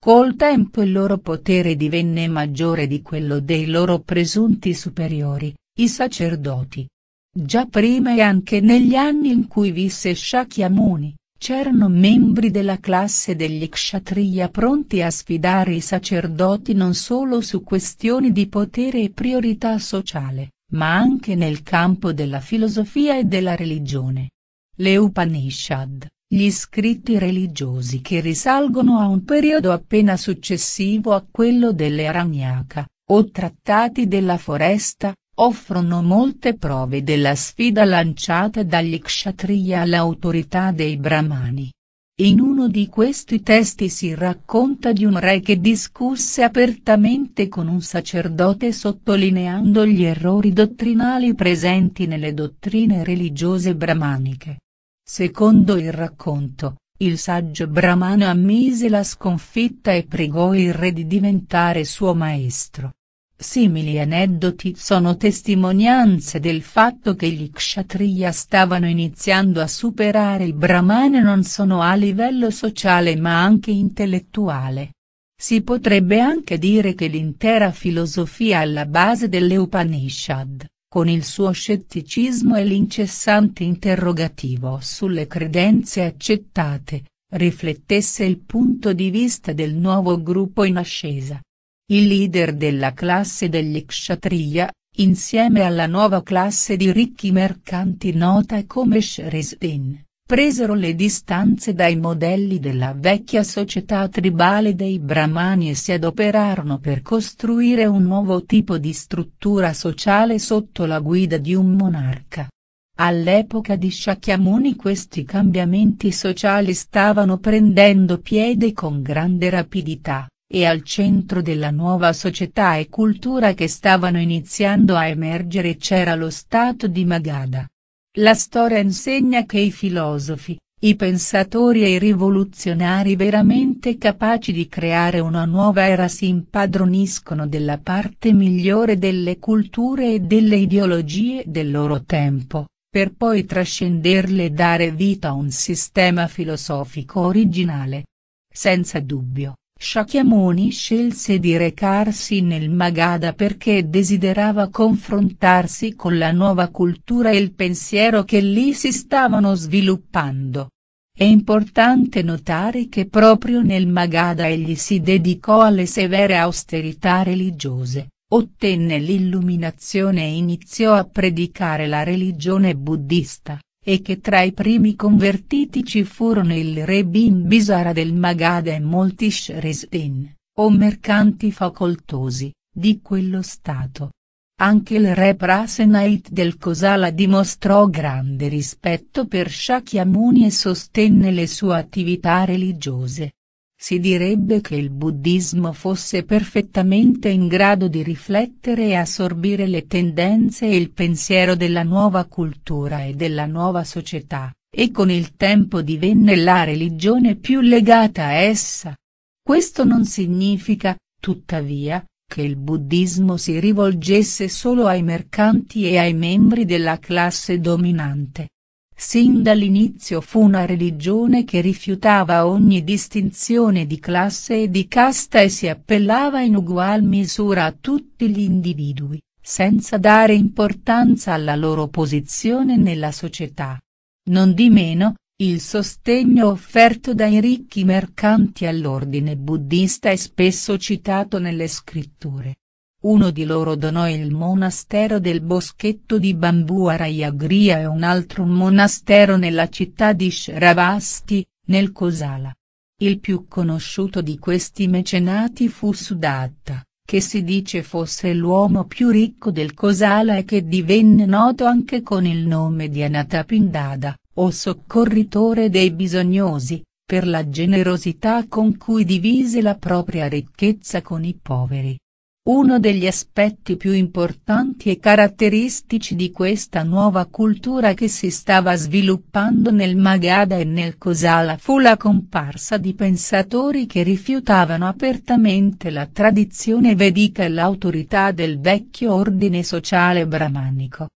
Col tempo il loro potere divenne maggiore di quello dei loro presunti superiori, i sacerdoti. Già prima e anche negli anni in cui visse Shakyamuni, C'erano membri della classe degli Kshatriya pronti a sfidare i sacerdoti non solo su questioni di potere e priorità sociale, ma anche nel campo della filosofia e della religione. Le Upanishad, gli scritti religiosi che risalgono a un periodo appena successivo a quello delle Aranyaka, o trattati della foresta, offrono molte prove della sfida lanciata dagli Kshatriya all'autorità dei Brahmani. In uno di questi testi si racconta di un re che discusse apertamente con un sacerdote sottolineando gli errori dottrinali presenti nelle dottrine religiose brahmaniche. Secondo il racconto, il saggio brahmano ammise la sconfitta e pregò il re di diventare suo maestro. Simili aneddoti sono testimonianze del fatto che gli Kshatriya stavano iniziando a superare il Brahmane non sono a livello sociale ma anche intellettuale. Si potrebbe anche dire che l'intera filosofia alla base delle Upanishad, con il suo scetticismo e l'incessante interrogativo sulle credenze accettate, riflettesse il punto di vista del nuovo gruppo in ascesa. Il leader della classe degli Kshatriya, insieme alla nuova classe di ricchi mercanti nota come Shresdin, presero le distanze dai modelli della vecchia società tribale dei Brahmani e si adoperarono per costruire un nuovo tipo di struttura sociale sotto la guida di un monarca. All'epoca di Shakyamuni questi cambiamenti sociali stavano prendendo piede con grande rapidità, e al centro della nuova società e cultura che stavano iniziando a emergere c'era lo Stato di Magadha. La storia insegna che i filosofi, i pensatori e i rivoluzionari veramente capaci di creare una nuova era si impadroniscono della parte migliore delle culture e delle ideologie del loro tempo, per poi trascenderle e dare vita a un sistema filosofico originale. Senza dubbio, Shakyamuni scelse di recarsi nel Magadha perché desiderava confrontarsi con la nuova cultura e il pensiero che lì si stavano sviluppando. È importante notare che proprio nel Magadha egli si dedicò alle severe austerità religiose, ottenne l'illuminazione e iniziò a predicare la religione buddista e che tra i primi convertiti ci furono il re Bin Bisara del Magada e molti Shresdin, o mercanti facoltosi, di quello stato. Anche il re Prasenait del Kosala dimostrò grande rispetto per Shakyamuni e sostenne le sue attività religiose si direbbe che il buddismo fosse perfettamente in grado di riflettere e assorbire le tendenze e il pensiero della nuova cultura e della nuova società, e con il tempo divenne la religione più legata a essa. Questo non significa, tuttavia, che il buddismo si rivolgesse solo ai mercanti e ai membri della classe dominante, Sin dall'inizio fu una religione che rifiutava ogni distinzione di classe e di casta e si appellava in ugual misura a tutti gli individui, senza dare importanza alla loro posizione nella società. Non di meno, il sostegno offerto dai ricchi mercanti all'ordine buddista è spesso citato nelle scritture. Uno di loro donò il monastero del boschetto di Bambù a Raiagria e un altro monastero nella città di Shravasti, nel Kosala. Il più conosciuto di questi mecenati fu Sudatta, che si dice fosse l'uomo più ricco del Kosala e che divenne noto anche con il nome di Anatapindada, o soccorritore dei bisognosi, per la generosità con cui divise la propria ricchezza con i poveri. Uno degli aspetti più importanti e caratteristici di questa nuova cultura che si stava sviluppando nel Maghada e nel Kosala fu la comparsa di pensatori che rifiutavano apertamente la tradizione vedica e l'autorità del vecchio ordine sociale bramanico.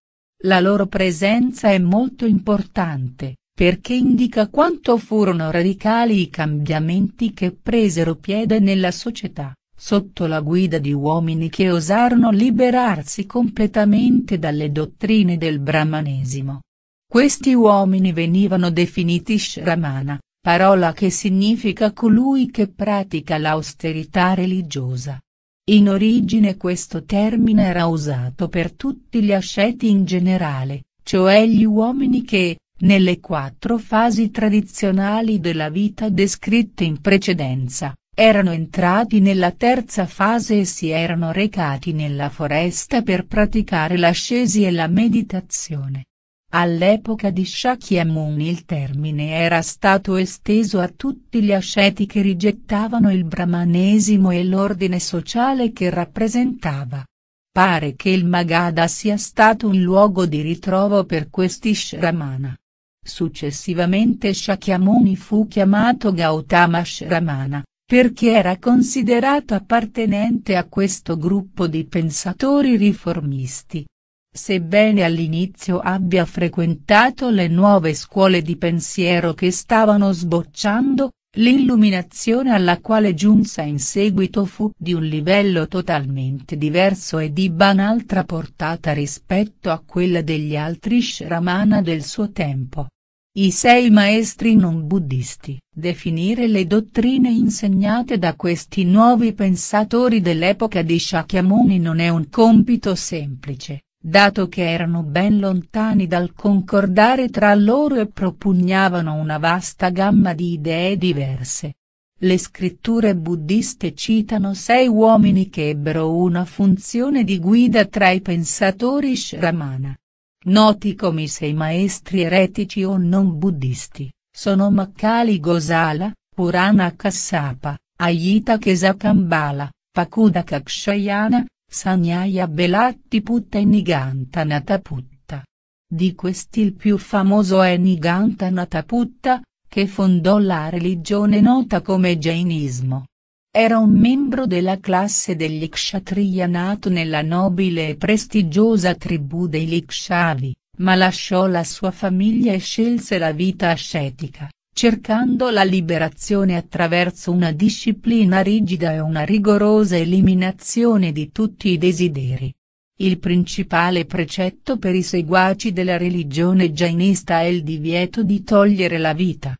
La loro presenza è molto importante, perché indica quanto furono radicali i cambiamenti che presero piede nella società sotto la guida di uomini che osarono liberarsi completamente dalle dottrine del brahmanesimo. Questi uomini venivano definiti shramana, parola che significa colui che pratica l'austerità religiosa. In origine questo termine era usato per tutti gli asceti in generale, cioè gli uomini che, nelle quattro fasi tradizionali della vita descritte in precedenza, erano entrati nella terza fase e si erano recati nella foresta per praticare l'ascesi e la meditazione. All'epoca di Shakyamuni il termine era stato esteso a tutti gli asceti che rigettavano il brahmanesimo e l'ordine sociale che rappresentava. Pare che il Magadha sia stato un luogo di ritrovo per questi Shramana. Successivamente Shakyamuni fu chiamato Gautama Shramana, perché era considerato appartenente a questo gruppo di pensatori riformisti. Sebbene all'inizio abbia frequentato le nuove scuole di pensiero che stavano sbocciando, L'illuminazione alla quale giunse in seguito fu di un livello totalmente diverso e di ban altra portata rispetto a quella degli altri Shramana del suo tempo. I sei maestri non buddisti. Definire le dottrine insegnate da questi nuovi pensatori dell'epoca di Shakyamuni non è un compito semplice, dato che erano ben lontani dal concordare tra loro e propugnavano una vasta gamma di idee diverse. Le scritture buddiste citano sei uomini che ebbero una funzione di guida tra i pensatori shramana. Noti come sei maestri eretici o non buddhisti, sono Makkali Gosala, Purana Kassapa, Ayita Kesakambala, Pakuda Kakshayana, Sanyaya Belatti e Nigantanata Putta. Di questi il più famoso è Nigantanata Putta, che fondò la religione nota come Jainismo. Era un membro della classe degli Kshatriya nato nella nobile e prestigiosa tribù dei Likshavi, ma lasciò la sua famiglia e scelse la vita ascetica, cercando la liberazione attraverso una disciplina rigida e una rigorosa eliminazione di tutti i desideri. Il principale precetto per i seguaci della religione jainista è il divieto di togliere la vita,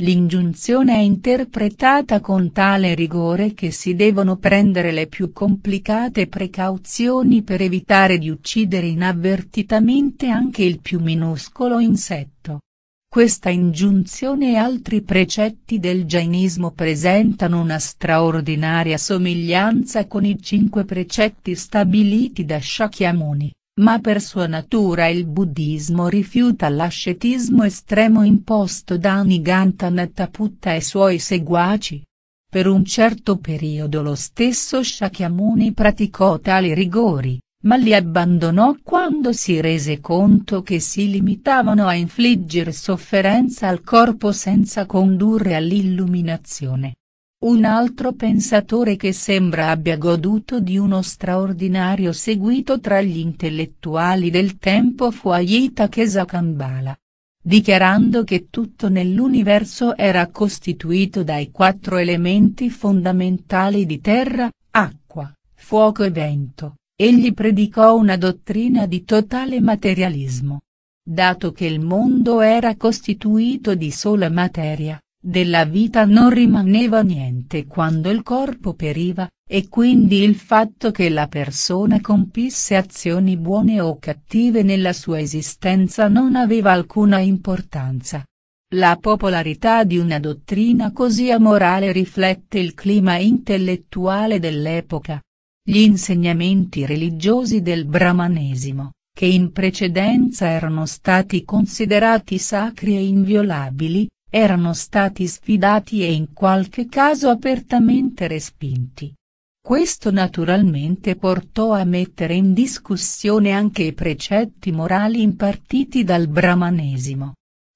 L'ingiunzione è interpretata con tale rigore che si devono prendere le più complicate precauzioni per evitare di uccidere inavvertitamente anche il più minuscolo insetto. Questa ingiunzione e altri precetti del Jainismo presentano una straordinaria somiglianza con i cinque precetti stabiliti da Shakyamuni ma per sua natura il buddismo rifiuta l'ascetismo estremo imposto da Nigantanataputta e suoi seguaci. Per un certo periodo lo stesso Shakyamuni praticò tali rigori, ma li abbandonò quando si rese conto che si limitavano a infliggere sofferenza al corpo senza condurre all'illuminazione. Un altro pensatore che sembra abbia goduto di uno straordinario seguito tra gli intellettuali del tempo fu Ayita Kesa Kambala. Dichiarando che tutto nell'universo era costituito dai quattro elementi fondamentali di terra, acqua, fuoco e vento, egli predicò una dottrina di totale materialismo. Dato che il mondo era costituito di sola materia, della vita non rimaneva niente quando il corpo periva, e quindi il fatto che la persona compisse azioni buone o cattive nella sua esistenza non aveva alcuna importanza. La popolarità di una dottrina così amorale riflette il clima intellettuale dell'epoca. Gli insegnamenti religiosi del brahmanesimo, che in precedenza erano stati considerati sacri e inviolabili, erano stati sfidati e in qualche caso apertamente respinti. Questo naturalmente portò a mettere in discussione anche i precetti morali impartiti dal brahmanesimo.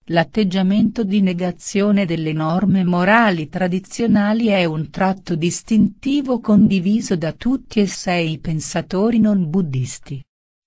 L'atteggiamento di negazione delle norme morali tradizionali è un tratto distintivo condiviso da tutti e sei i pensatori non buddhisti.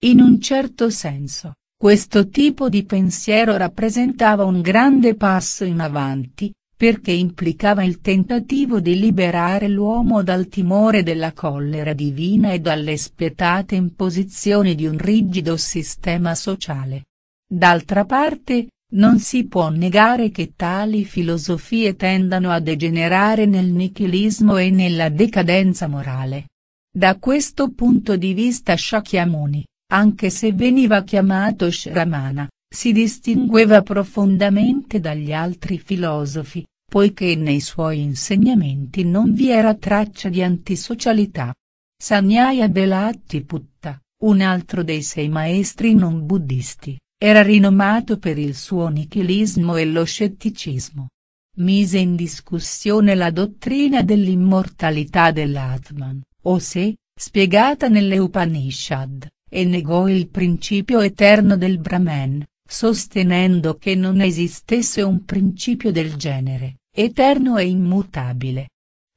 In un certo senso, questo tipo di pensiero rappresentava un grande passo in avanti, perché implicava il tentativo di liberare l'uomo dal timore della collera divina e dalle spietate imposizioni di un rigido sistema sociale. D'altra parte, non si può negare che tali filosofie tendano a degenerare nel nichilismo e nella decadenza morale. Da questo punto di vista Shakyamuni, anche se veniva chiamato Shramana, si distingueva profondamente dagli altri filosofi, poiché nei suoi insegnamenti non vi era traccia di antisocialità. Sanyaya Belattiputta, un altro dei sei maestri non buddisti, era rinomato per il suo nichilismo e lo scetticismo. Mise in discussione la dottrina dell'immortalità dell'Atman, o se, spiegata nelle Upanishad, e negò il principio eterno del Brahman, sostenendo che non esistesse un principio del genere, eterno e immutabile.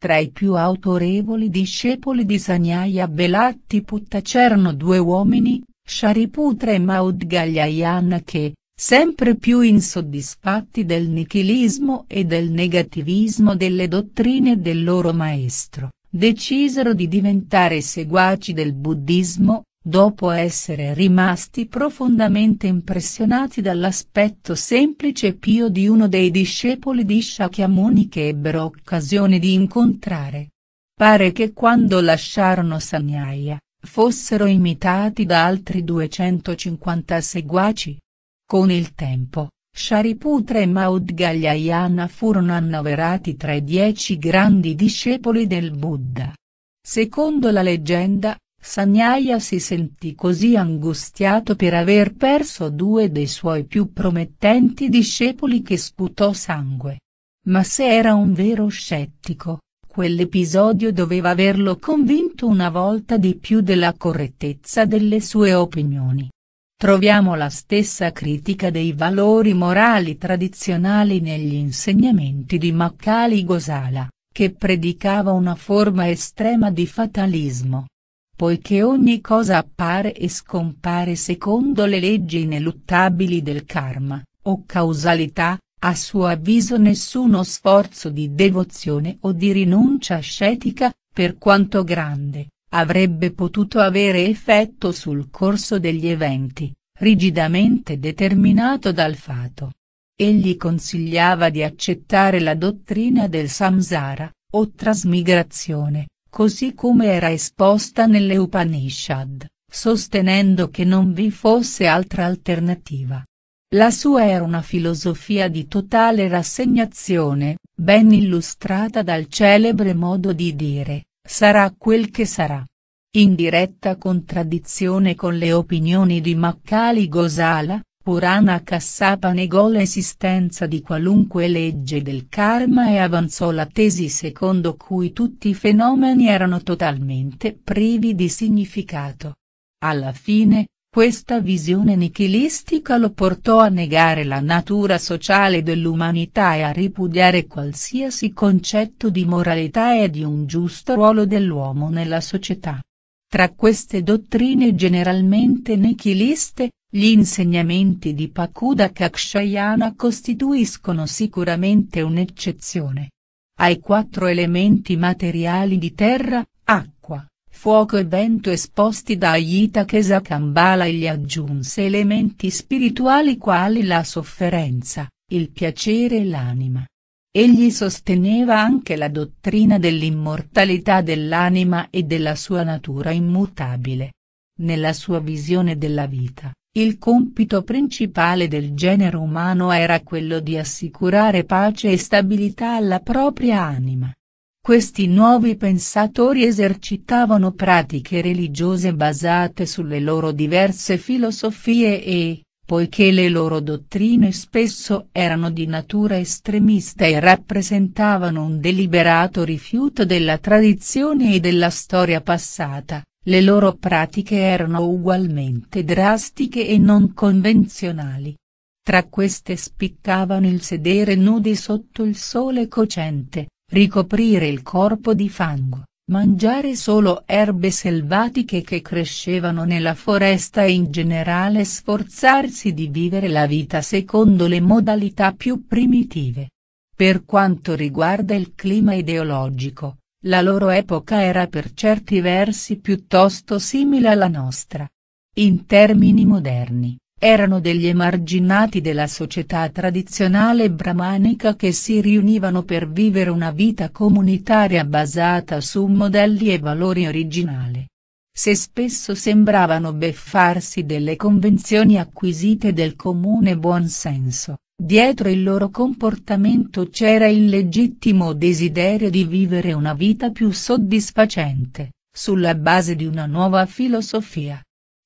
Tra i più autorevoli discepoli di Sanyaya Belattiputta c'erano due uomini, Shariputra e Maudgalyayana che, sempre più insoddisfatti del nichilismo e del negativismo delle dottrine del loro maestro, decisero di diventare seguaci del buddismo, Dopo essere rimasti profondamente impressionati dall'aspetto semplice e pio di uno dei discepoli di Shakyamuni che ebbero occasione di incontrare. Pare che quando lasciarono Sanyaya, fossero imitati da altri 250 seguaci. Con il tempo, Shariputra e Maudgalyayana furono annoverati tra i dieci grandi discepoli del Buddha. Secondo la leggenda, Sagnaia si sentì così angustiato per aver perso due dei suoi più promettenti discepoli che sputò sangue. Ma se era un vero scettico, quell'episodio doveva averlo convinto una volta di più della correttezza delle sue opinioni. Troviamo la stessa critica dei valori morali tradizionali negli insegnamenti di Maccali Gosala, che predicava una forma estrema di fatalismo poiché ogni cosa appare e scompare secondo le leggi ineluttabili del karma, o causalità, a suo avviso nessuno sforzo di devozione o di rinuncia ascetica, per quanto grande, avrebbe potuto avere effetto sul corso degli eventi, rigidamente determinato dal fato. Egli consigliava di accettare la dottrina del samsara, o trasmigrazione, così come era esposta nelle Upanishad, sostenendo che non vi fosse altra alternativa. La sua era una filosofia di totale rassegnazione, ben illustrata dal celebre modo di dire, sarà quel che sarà. In diretta contraddizione con le opinioni di Makkali Gosala, Purana Kassapa negò l'esistenza di qualunque legge del karma e avanzò la tesi secondo cui tutti i fenomeni erano totalmente privi di significato. Alla fine, questa visione nichilistica lo portò a negare la natura sociale dell'umanità e a ripudiare qualsiasi concetto di moralità e di un giusto ruolo dell'uomo nella società. Tra queste dottrine generalmente nichiliste, gli insegnamenti di Pakuda Kakshayana costituiscono sicuramente un'eccezione. Ai quattro elementi materiali di terra, acqua, fuoco e vento esposti da Ayita Kesakambala gli aggiunse elementi spirituali quali la sofferenza, il piacere e l'anima. Egli sosteneva anche la dottrina dell'immortalità dell'anima e della sua natura immutabile. Nella sua visione della vita, il compito principale del genere umano era quello di assicurare pace e stabilità alla propria anima. Questi nuovi pensatori esercitavano pratiche religiose basate sulle loro diverse filosofie e, poiché le loro dottrine spesso erano di natura estremista e rappresentavano un deliberato rifiuto della tradizione e della storia passata, le loro pratiche erano ugualmente drastiche e non convenzionali. Tra queste spiccavano il sedere nudi sotto il sole cocente, ricoprire il corpo di fango, mangiare solo erbe selvatiche che crescevano nella foresta e in generale sforzarsi di vivere la vita secondo le modalità più primitive. Per quanto riguarda il clima ideologico, la loro epoca era per certi versi piuttosto simile alla nostra. In termini moderni, erano degli emarginati della società tradizionale bramanica che si riunivano per vivere una vita comunitaria basata su modelli e valori originale se spesso sembravano beffarsi delle convenzioni acquisite del comune buonsenso, dietro il loro comportamento c'era il legittimo desiderio di vivere una vita più soddisfacente, sulla base di una nuova filosofia.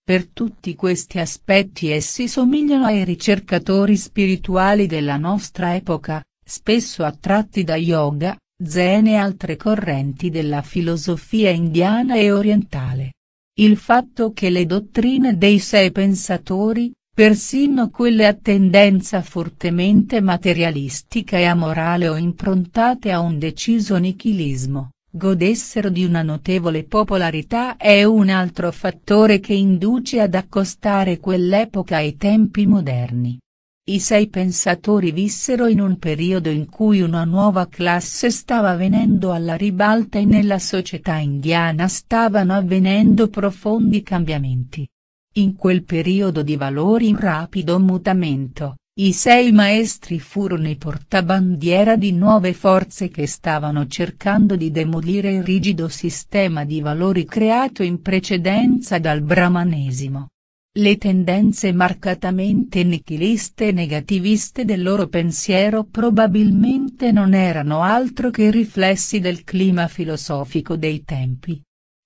Per tutti questi aspetti essi somigliano ai ricercatori spirituali della nostra epoca, spesso attratti da yoga, zen e altre correnti della filosofia indiana e orientale. Il fatto che le dottrine dei sei pensatori, persino quelle a tendenza fortemente materialistica e amorale o improntate a un deciso nichilismo, godessero di una notevole popolarità è un altro fattore che induce ad accostare quell'epoca ai tempi moderni. I sei pensatori vissero in un periodo in cui una nuova classe stava venendo alla ribalta e nella società indiana stavano avvenendo profondi cambiamenti. In quel periodo di valori in rapido mutamento, i sei maestri furono i portabandiera di nuove forze che stavano cercando di demolire il rigido sistema di valori creato in precedenza dal brahmanesimo. Le tendenze marcatamente nichiliste e negativiste del loro pensiero probabilmente non erano altro che riflessi del clima filosofico dei tempi.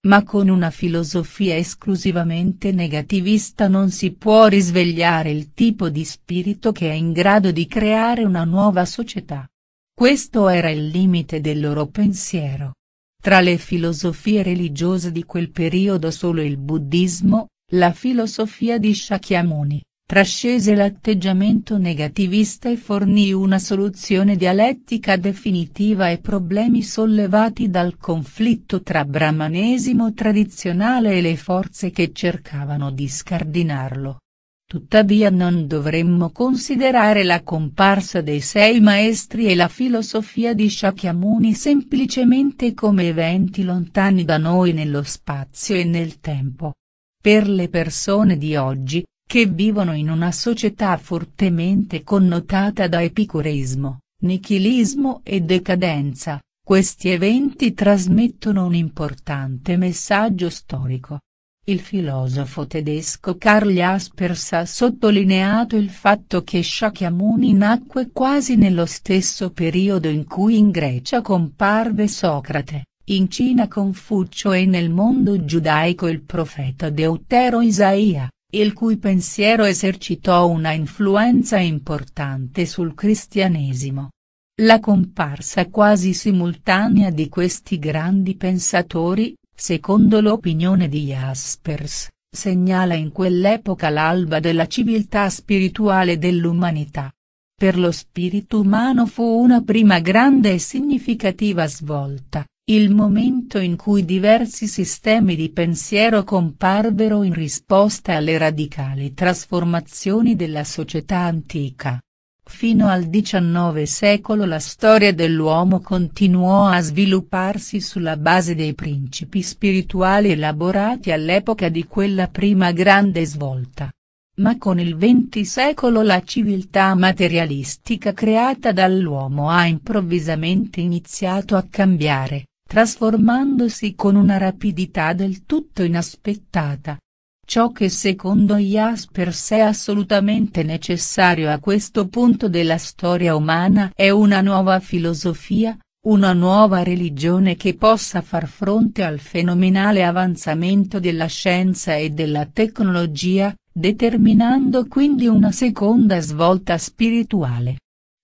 Ma con una filosofia esclusivamente negativista non si può risvegliare il tipo di spirito che è in grado di creare una nuova società. Questo era il limite del loro pensiero. Tra le filosofie religiose di quel periodo solo il buddismo, la filosofia di Shakyamuni, trascese l'atteggiamento negativista e fornì una soluzione dialettica definitiva ai problemi sollevati dal conflitto tra brahmanesimo tradizionale e le forze che cercavano di scardinarlo. Tuttavia non dovremmo considerare la comparsa dei sei maestri e la filosofia di Shakyamuni semplicemente come eventi lontani da noi nello spazio e nel tempo, per le persone di oggi, che vivono in una società fortemente connotata da epicureismo, nichilismo e decadenza, questi eventi trasmettono un importante messaggio storico. Il filosofo tedesco Karl Jaspers ha sottolineato il fatto che Shakyamuni nacque quasi nello stesso periodo in cui in Grecia comparve Socrate. In Cina Confucio e nel mondo giudaico il profeta Deutero Isaia, il cui pensiero esercitò una influenza importante sul cristianesimo. La comparsa quasi simultanea di questi grandi pensatori, secondo l'opinione di Jaspers, segnala in quell'epoca l'alba della civiltà spirituale dell'umanità. Per lo spirito umano fu una prima grande e significativa svolta, il momento in cui diversi sistemi di pensiero comparvero in risposta alle radicali trasformazioni della società antica. Fino al XIX secolo la storia dell'uomo continuò a svilupparsi sulla base dei principi spirituali elaborati all'epoca di quella prima grande svolta. Ma con il XX secolo la civiltà materialistica creata dall'uomo ha improvvisamente iniziato a cambiare trasformandosi con una rapidità del tutto inaspettata. Ciò che secondo Jaspers è assolutamente necessario a questo punto della storia umana è una nuova filosofia, una nuova religione che possa far fronte al fenomenale avanzamento della scienza e della tecnologia, determinando quindi una seconda svolta spirituale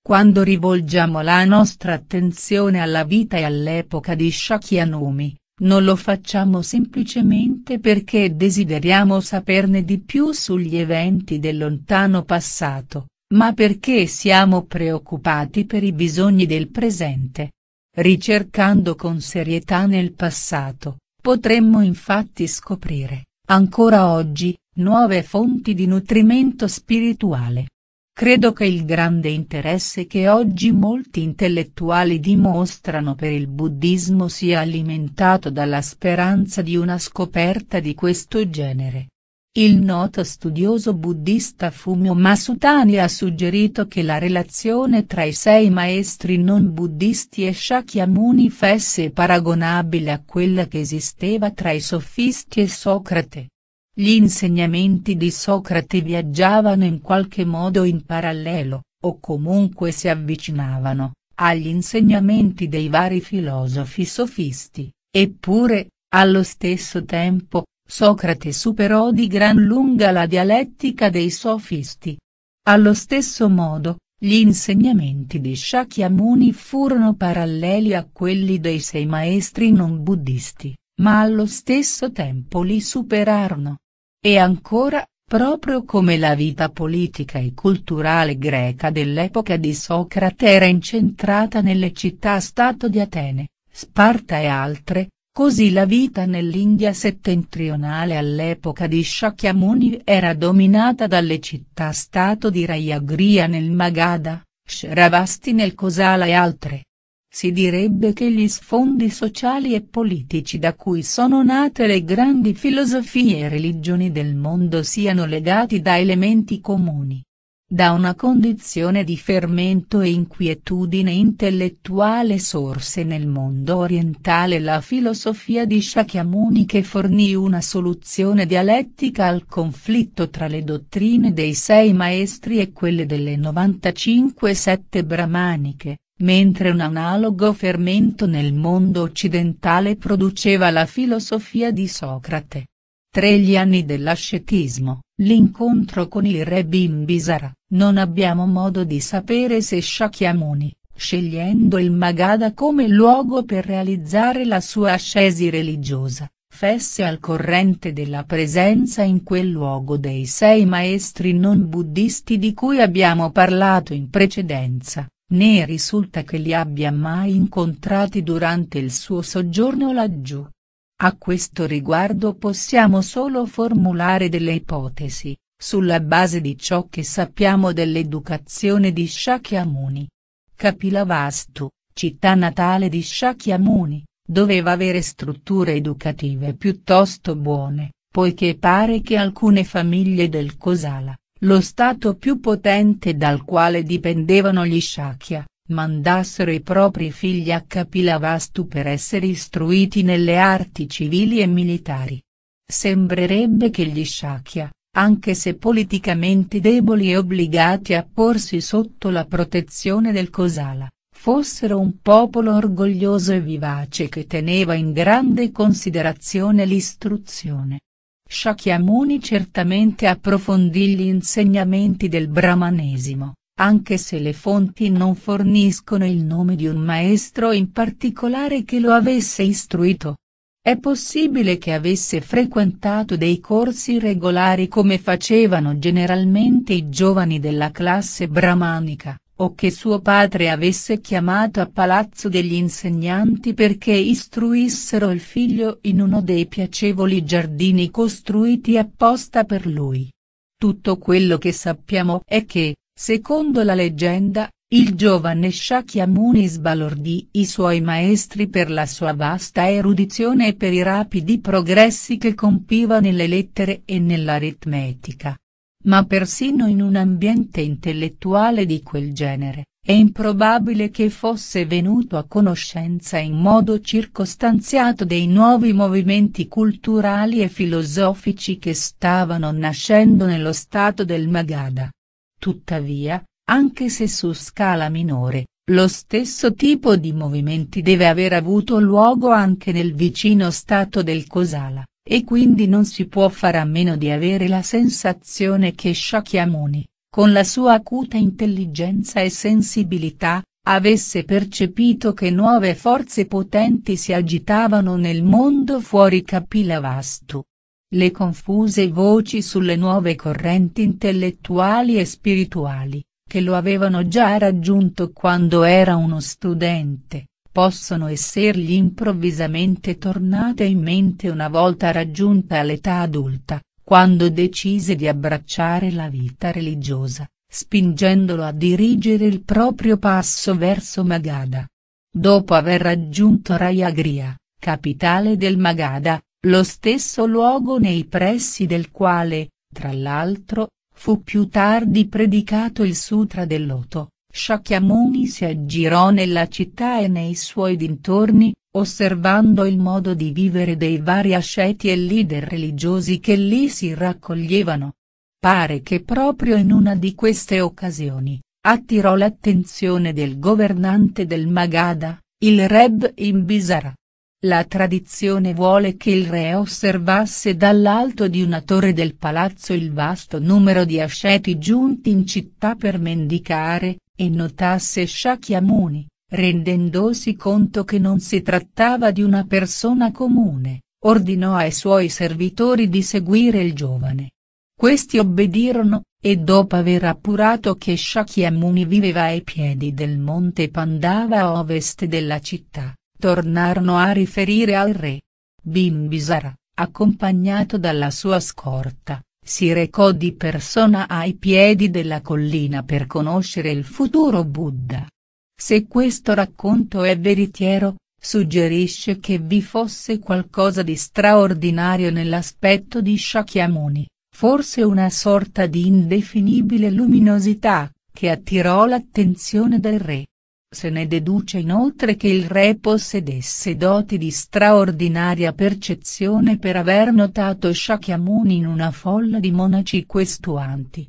quando rivolgiamo la nostra attenzione alla vita e all'epoca di Shakyamuni, non lo facciamo semplicemente perché desideriamo saperne di più sugli eventi del lontano passato, ma perché siamo preoccupati per i bisogni del presente. Ricercando con serietà nel passato, potremmo infatti scoprire, ancora oggi, nuove fonti di nutrimento spirituale. Credo che il grande interesse che oggi molti intellettuali dimostrano per il buddismo sia alimentato dalla speranza di una scoperta di questo genere. Il noto studioso buddista Fumio Masutani ha suggerito che la relazione tra i sei maestri non buddisti e Shakyamuni fesse paragonabile a quella che esisteva tra i sofisti e Socrate. Gli insegnamenti di Socrate viaggiavano in qualche modo in parallelo, o comunque si avvicinavano, agli insegnamenti dei vari filosofi sofisti, eppure, allo stesso tempo, Socrate superò di gran lunga la dialettica dei sofisti. Allo stesso modo, gli insegnamenti di Shakyamuni furono paralleli a quelli dei sei maestri non buddisti, ma allo stesso tempo li superarono. E ancora, proprio come la vita politica e culturale greca dell'epoca di Socrate era incentrata nelle città-stato di Atene, Sparta e altre, Così la vita nell'India settentrionale all'epoca di Shakyamuni era dominata dalle città-stato di Rayagriha nel Magadha, Shravasti nel Kosala e altre. Si direbbe che gli sfondi sociali e politici da cui sono nate le grandi filosofie e religioni del mondo siano legati da elementi comuni. Da una condizione di fermento e inquietudine intellettuale sorse nel mondo orientale la filosofia di Shakyamuni che fornì una soluzione dialettica al conflitto tra le dottrine dei sei maestri e quelle delle 95 sette brahmaniche mentre un analogo fermento nel mondo occidentale produceva la filosofia di Socrate. Tre gli anni dell'ascetismo, l'incontro con il re Bimbisara, non abbiamo modo di sapere se Shakyamuni, scegliendo il Magadha come luogo per realizzare la sua ascesi religiosa, fesse al corrente della presenza in quel luogo dei sei maestri non buddisti di cui abbiamo parlato in precedenza né risulta che li abbia mai incontrati durante il suo soggiorno laggiù. A questo riguardo possiamo solo formulare delle ipotesi, sulla base di ciò che sappiamo dell'educazione di Shakyamuni. Kapilavastu, città natale di Shakyamuni, doveva avere strutture educative piuttosto buone, poiché pare che alcune famiglie del Kosala, lo Stato più potente dal quale dipendevano gli Shakya, mandassero i propri figli a Kapilavastu per essere istruiti nelle arti civili e militari. Sembrerebbe che gli Shakya, anche se politicamente deboli e obbligati a porsi sotto la protezione del Kosala, fossero un popolo orgoglioso e vivace che teneva in grande considerazione l'istruzione. Shakyamuni certamente approfondì gli insegnamenti del brahmanesimo, anche se le fonti non forniscono il nome di un maestro in particolare che lo avesse istruito. È possibile che avesse frequentato dei corsi regolari come facevano generalmente i giovani della classe brahmanica, o che suo padre avesse chiamato a palazzo degli insegnanti perché istruissero il figlio in uno dei piacevoli giardini costruiti apposta per lui. Tutto quello che sappiamo è che, secondo la leggenda, il giovane Shakyamuni sbalordì i suoi maestri per la sua vasta erudizione e per i rapidi progressi che compiva nelle lettere e nell'aritmetica. Ma persino in un ambiente intellettuale di quel genere, è improbabile che fosse venuto a conoscenza in modo circostanziato dei nuovi movimenti culturali e filosofici che stavano nascendo nello stato del Magadha. Tuttavia, anche se su scala minore, lo stesso tipo di movimenti deve aver avuto luogo anche nel vicino stato del Kosala. E quindi non si può fare a meno di avere la sensazione che Shakyamuni, con la sua acuta intelligenza e sensibilità, avesse percepito che nuove forze potenti si agitavano nel mondo fuori Kapilavastu. Le confuse voci sulle nuove correnti intellettuali e spirituali, che lo avevano già raggiunto quando era uno studente, possono essergli improvvisamente tornate in mente una volta raggiunta l'età adulta, quando decise di abbracciare la vita religiosa, spingendolo a dirigere il proprio passo verso Magadha. Dopo aver raggiunto Rayagria, capitale del Magadha, lo stesso luogo nei pressi del quale, tra l'altro, fu più tardi predicato il Sutra del Loto, Shakyamuni si aggirò nella città e nei suoi dintorni, osservando il modo di vivere dei vari asceti e leader religiosi che lì si raccoglievano. Pare che proprio in una di queste occasioni, attirò l'attenzione del governante del Magadha, il Reb Imbisara. La tradizione vuole che il re osservasse dall'alto di una torre del palazzo il vasto numero di asceti giunti in città per mendicare, e notasse Shakyamuni, rendendosi conto che non si trattava di una persona comune, ordinò ai suoi servitori di seguire il giovane. Questi obbedirono, e dopo aver appurato che Shakyamuni viveva ai piedi del monte Pandava a ovest della città, tornarono a riferire al re. Bimbisara, accompagnato dalla sua scorta, si recò di persona ai piedi della collina per conoscere il futuro Buddha. Se questo racconto è veritiero, suggerisce che vi fosse qualcosa di straordinario nell'aspetto di Shakyamuni, forse una sorta di indefinibile luminosità, che attirò l'attenzione del re. Se ne deduce inoltre che il re possedesse doti di straordinaria percezione per aver notato Shakyamuni in una folla di monaci questuanti.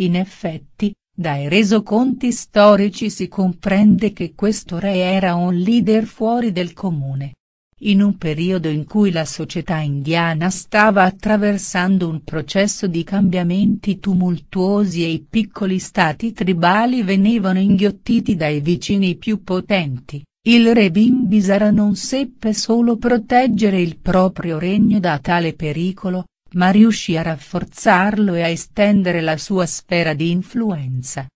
In effetti, dai resoconti storici si comprende che questo re era un leader fuori del comune, in un periodo in cui la società indiana stava attraversando un processo di cambiamenti tumultuosi e i piccoli stati tribali venivano inghiottiti dai vicini più potenti, il re Bimbisara non seppe solo proteggere il proprio regno da tale pericolo, ma riuscì a rafforzarlo e a estendere la sua sfera di influenza.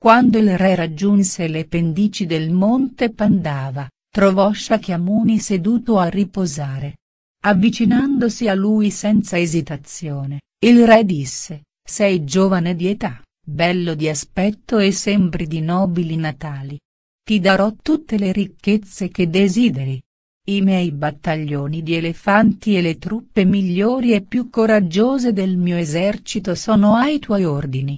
Quando il re raggiunse le pendici del monte Pandava, trovò Shakyamuni seduto a riposare. Avvicinandosi a lui senza esitazione, il re disse, sei giovane di età, bello di aspetto e sembri di nobili natali. Ti darò tutte le ricchezze che desideri. I miei battaglioni di elefanti e le truppe migliori e più coraggiose del mio esercito sono ai tuoi ordini.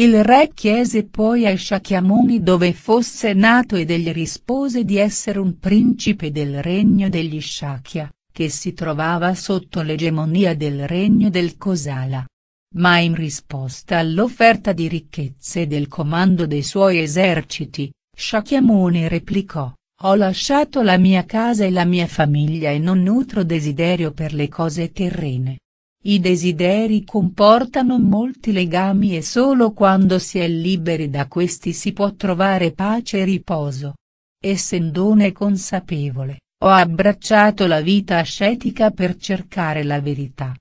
Il re chiese poi a Shakyamuni dove fosse nato ed egli rispose di essere un principe del regno degli Shakya, che si trovava sotto l'egemonia del regno del Kosala. Ma in risposta all'offerta di ricchezze del comando dei suoi eserciti, Shakyamuni replicò, ho lasciato la mia casa e la mia famiglia e non nutro desiderio per le cose terrene. I desideri comportano molti legami e solo quando si è liberi da questi si può trovare pace e riposo. Essendone consapevole, ho abbracciato la vita ascetica per cercare la verità.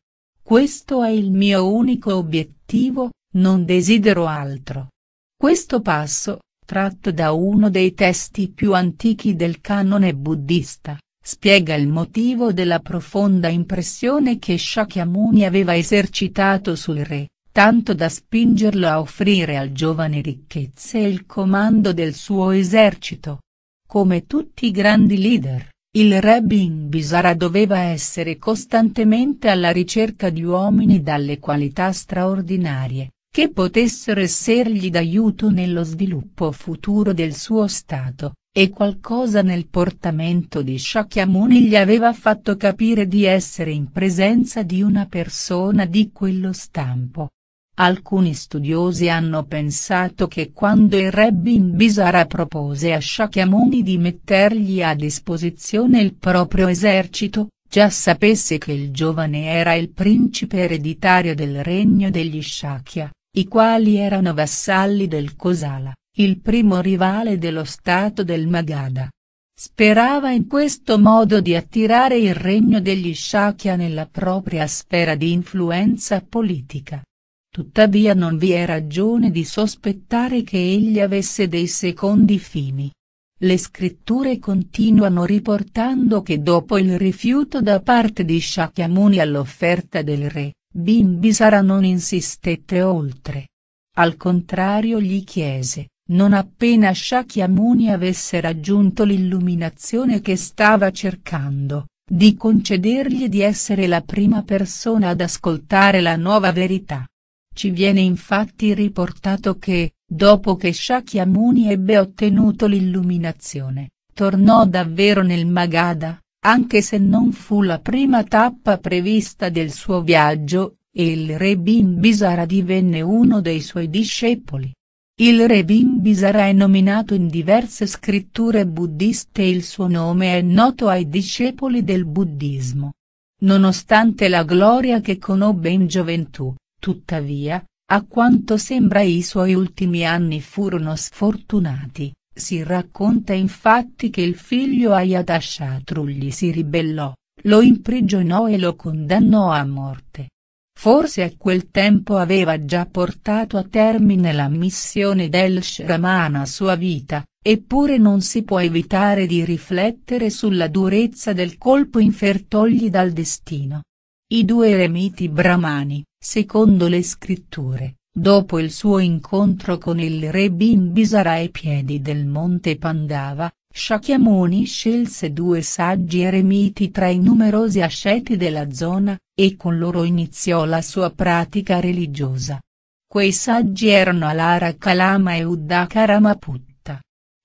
Questo è il mio unico obiettivo, non desidero altro. Questo passo, tratto da uno dei testi più antichi del canone buddista, spiega il motivo della profonda impressione che Shakyamuni aveva esercitato sul re, tanto da spingerlo a offrire al giovane ricchezze e il comando del suo esercito. Come tutti i grandi leader, il re Bimbisara doveva essere costantemente alla ricerca di uomini dalle qualità straordinarie, che potessero essergli d'aiuto nello sviluppo futuro del suo stato, e qualcosa nel portamento di Sciacchiamoni gli aveva fatto capire di essere in presenza di una persona di quello stampo. Alcuni studiosi hanno pensato che quando il re Bin Bisara propose a Sciacchiamoni di mettergli a disposizione il proprio esercito, già sapesse che il giovane era il principe ereditario del regno degli Shakya, i quali erano vassalli del Kosala, il primo rivale dello Stato del Magadha. Sperava in questo modo di attirare il regno degli Shakya nella propria sfera di influenza politica. Tuttavia non vi è ragione di sospettare che egli avesse dei secondi fini. Le scritture continuano riportando che dopo il rifiuto da parte di Shakyamuni all'offerta del re, Bimbisara non insistette oltre. Al contrario gli chiese, non appena Shakyamuni avesse raggiunto l'illuminazione che stava cercando, di concedergli di essere la prima persona ad ascoltare la nuova verità. Ci viene infatti riportato che, dopo che Shakyamuni ebbe ottenuto l'illuminazione, tornò davvero nel Magadha, anche se non fu la prima tappa prevista del suo viaggio, e il re Bimbisara divenne uno dei suoi discepoli. Il re Bimbisara è nominato in diverse scritture buddiste e il suo nome è noto ai discepoli del buddismo. Nonostante la gloria che conobbe in gioventù, tuttavia, a quanto sembra i suoi ultimi anni furono sfortunati, si racconta infatti che il figlio Ayatashatru gli si ribellò, lo imprigionò e lo condannò a morte. Forse a quel tempo aveva già portato a termine la missione del Shramana sua vita, eppure non si può evitare di riflettere sulla durezza del colpo infertogli dal destino. I due eremiti brahmani, secondo le scritture, dopo il suo incontro con il re Bimbisara ai piedi del monte Pandava, Shakyamuni scelse due saggi eremiti tra i numerosi asceti della zona, e con loro iniziò la sua pratica religiosa. Quei saggi erano Alara Kalama e Uddakara Maputta.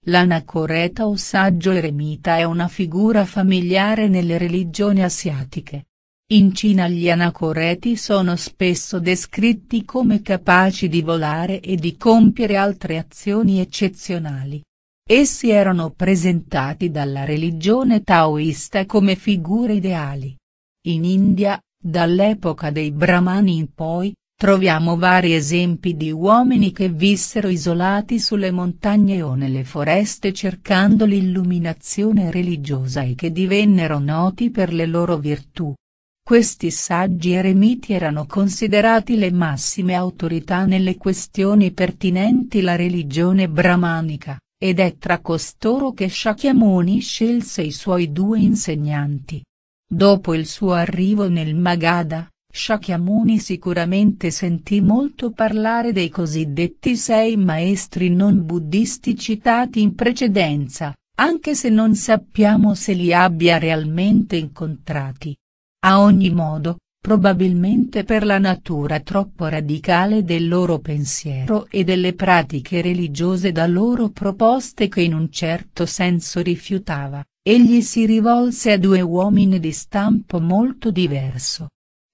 L'anacoreta o saggio eremita è una figura familiare nelle religioni asiatiche. In Cina gli anacoreti sono spesso descritti come capaci di volare e di compiere altre azioni eccezionali. Essi erano presentati dalla religione taoista come figure ideali. In India, dall'epoca dei Brahmani in poi, troviamo vari esempi di uomini che vissero isolati sulle montagne o nelle foreste cercando l'illuminazione religiosa e che divennero noti per le loro virtù. Questi saggi eremiti erano considerati le massime autorità nelle questioni pertinenti la religione brahmanica ed è tra costoro che Sciacchiamoni scelse i suoi due insegnanti. Dopo il suo arrivo nel Magadha, Sciacchiamoni sicuramente sentì molto parlare dei cosiddetti sei maestri non buddisti citati in precedenza, anche se non sappiamo se li abbia realmente incontrati. A ogni modo, probabilmente per la natura troppo radicale del loro pensiero e delle pratiche religiose da loro proposte che in un certo senso rifiutava, egli si rivolse a due uomini di stampo molto diverso.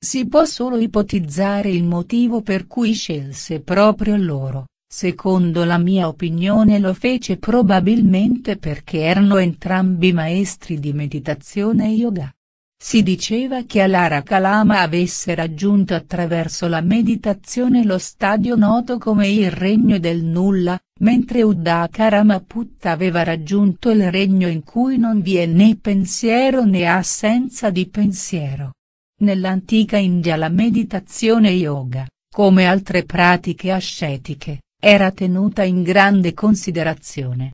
Si può solo ipotizzare il motivo per cui scelse proprio loro, secondo la mia opinione lo fece probabilmente perché erano entrambi maestri di meditazione e yoga. Si diceva che Alara Kalama avesse raggiunto attraverso la meditazione lo stadio noto come il regno del nulla, mentre Uddakara Mapputta aveva raggiunto il regno in cui non vi è né pensiero né assenza di pensiero. Nell'antica India la meditazione yoga, come altre pratiche ascetiche, era tenuta in grande considerazione.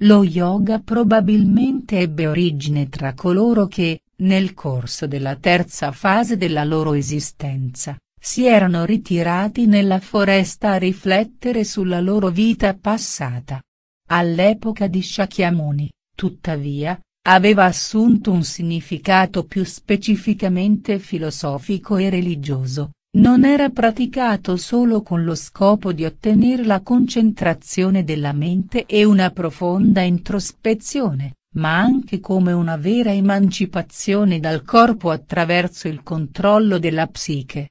Lo yoga probabilmente ebbe origine tra coloro che, nel corso della terza fase della loro esistenza, si erano ritirati nella foresta a riflettere sulla loro vita passata. All'epoca di Shakyamuni, tuttavia, aveva assunto un significato più specificamente filosofico e religioso, non era praticato solo con lo scopo di ottenere la concentrazione della mente e una profonda introspezione, ma anche come una vera emancipazione dal corpo attraverso il controllo della psiche.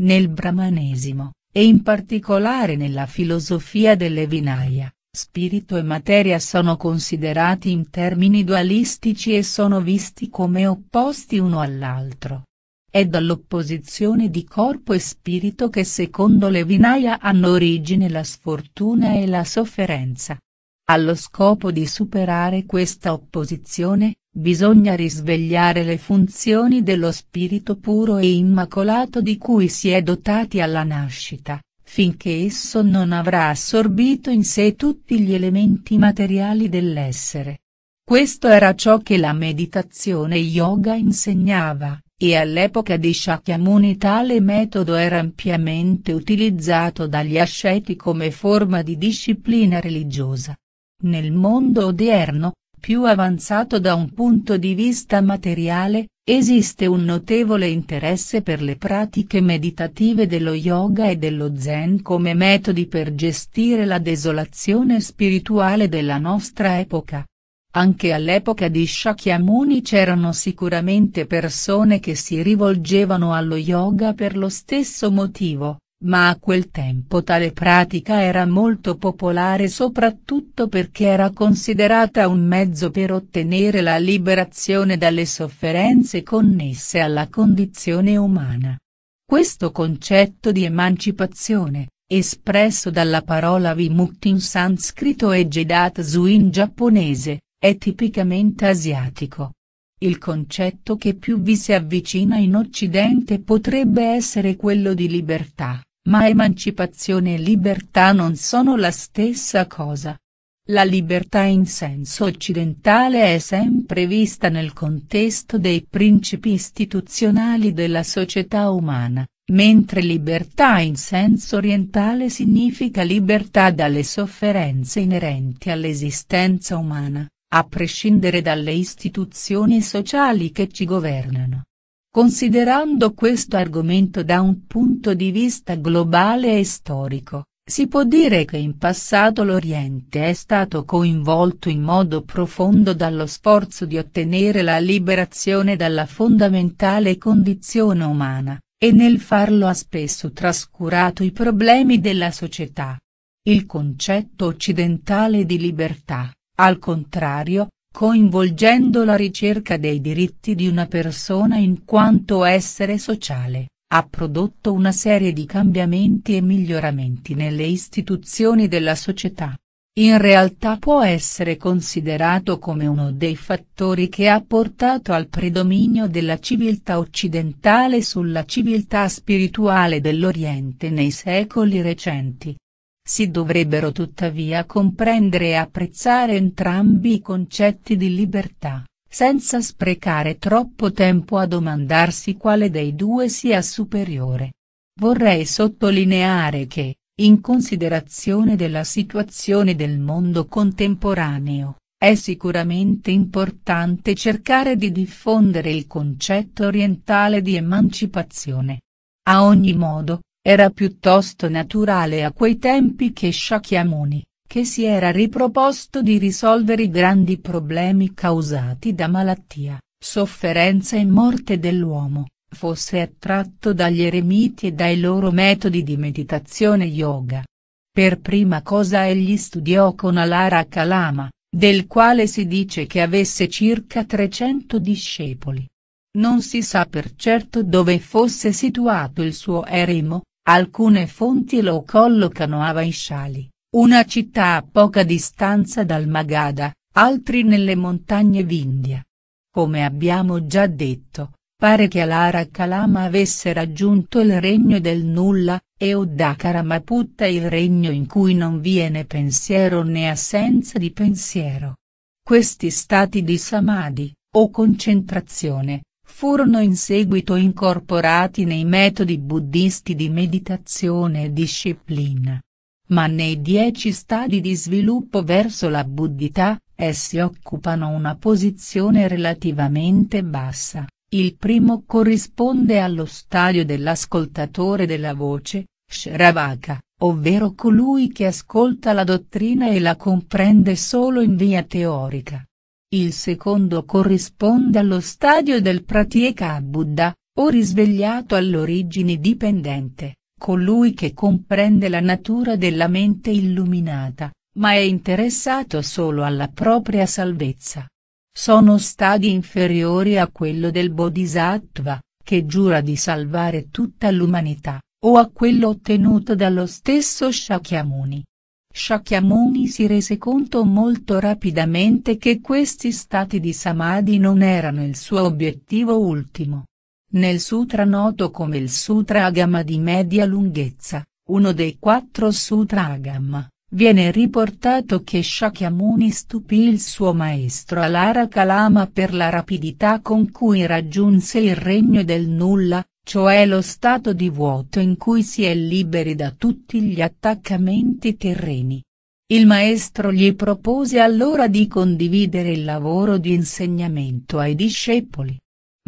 Nel brahmanesimo, e in particolare nella filosofia delle Vinaya, spirito e materia sono considerati in termini dualistici e sono visti come opposti uno all'altro. È dall'opposizione di corpo e spirito che secondo le Vinaya hanno origine la sfortuna e la sofferenza. Allo scopo di superare questa opposizione, bisogna risvegliare le funzioni dello spirito puro e immacolato di cui si è dotati alla nascita, finché esso non avrà assorbito in sé tutti gli elementi materiali dell'essere. Questo era ciò che la meditazione yoga insegnava, e all'epoca di Shakyamuni tale metodo era ampiamente utilizzato dagli asceti come forma di disciplina religiosa. Nel mondo odierno, più avanzato da un punto di vista materiale, esiste un notevole interesse per le pratiche meditative dello yoga e dello zen come metodi per gestire la desolazione spirituale della nostra epoca. Anche all'epoca di Shakyamuni c'erano sicuramente persone che si rivolgevano allo yoga per lo stesso motivo ma a quel tempo tale pratica era molto popolare soprattutto perché era considerata un mezzo per ottenere la liberazione dalle sofferenze connesse alla condizione umana. Questo concetto di emancipazione, espresso dalla parola vimukti in sanscrito e jedatsu in giapponese, è tipicamente asiatico. Il concetto che più vi si avvicina in Occidente potrebbe essere quello di libertà. Ma emancipazione e libertà non sono la stessa cosa. La libertà in senso occidentale è sempre vista nel contesto dei principi istituzionali della società umana, mentre libertà in senso orientale significa libertà dalle sofferenze inerenti all'esistenza umana, a prescindere dalle istituzioni sociali che ci governano. Considerando questo argomento da un punto di vista globale e storico, si può dire che in passato l'Oriente è stato coinvolto in modo profondo dallo sforzo di ottenere la liberazione dalla fondamentale condizione umana, e nel farlo ha spesso trascurato i problemi della società. Il concetto occidentale di libertà, al contrario, coinvolgendo la ricerca dei diritti di una persona in quanto essere sociale, ha prodotto una serie di cambiamenti e miglioramenti nelle istituzioni della società. In realtà può essere considerato come uno dei fattori che ha portato al predominio della civiltà occidentale sulla civiltà spirituale dell'Oriente nei secoli recenti. Si dovrebbero tuttavia comprendere e apprezzare entrambi i concetti di libertà, senza sprecare troppo tempo a domandarsi quale dei due sia superiore. Vorrei sottolineare che, in considerazione della situazione del mondo contemporaneo, è sicuramente importante cercare di diffondere il concetto orientale di emancipazione. A ogni modo, era piuttosto naturale a quei tempi che Sciacchiamoni, che si era riproposto di risolvere i grandi problemi causati da malattia, sofferenza e morte dell'uomo, fosse attratto dagli eremiti e dai loro metodi di meditazione yoga. Per prima cosa egli studiò con Alara Kalama, del quale si dice che avesse circa 300 discepoli. Non si sa per certo dove fosse situato il suo eremo, Alcune fonti lo collocano a Vaishali, una città a poca distanza dal Magadha, altri nelle montagne Vindhya. Come abbiamo già detto, pare che Alara Kalama avesse raggiunto il regno del nulla, e Oddakara Maputta il regno in cui non viene pensiero né assenza di pensiero. Questi stati di samadhi, o concentrazione, furono in seguito incorporati nei metodi buddhisti di meditazione e disciplina. Ma nei dieci stadi di sviluppo verso la buddhità, essi occupano una posizione relativamente bassa. Il primo corrisponde allo stadio dell'ascoltatore della voce, Shravaka, ovvero colui che ascolta la dottrina e la comprende solo in via teorica. Il secondo corrisponde allo stadio del Pratieka Buddha, o risvegliato all'origine dipendente, colui che comprende la natura della mente illuminata, ma è interessato solo alla propria salvezza. Sono stadi inferiori a quello del Bodhisattva, che giura di salvare tutta l'umanità, o a quello ottenuto dallo stesso Shakyamuni, Shakyamuni si rese conto molto rapidamente che questi stati di Samadhi non erano il suo obiettivo ultimo. Nel sutra noto come il Sutra Agama di media lunghezza, uno dei quattro Sutra Agama, viene riportato che Shakyamuni stupì il suo maestro Alara Kalama per la rapidità con cui raggiunse il regno del nulla, cioè lo stato di vuoto in cui si è liberi da tutti gli attaccamenti terreni. Il maestro gli propose allora di condividere il lavoro di insegnamento ai discepoli.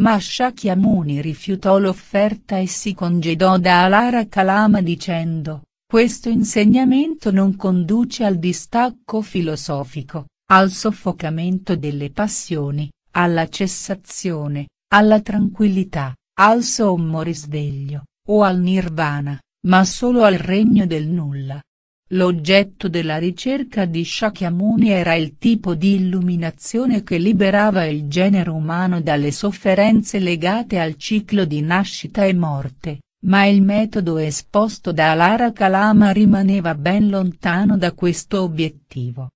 Ma Shakyamuni rifiutò l'offerta e si congedò da Alara Kalama dicendo, questo insegnamento non conduce al distacco filosofico, al soffocamento delle passioni, alla cessazione, alla tranquillità, al sommo risveglio, o al nirvana, ma solo al regno del nulla. L'oggetto della ricerca di Shakyamuni era il tipo di illuminazione che liberava il genere umano dalle sofferenze legate al ciclo di nascita e morte, ma il metodo esposto da Alara Kalama rimaneva ben lontano da questo obiettivo.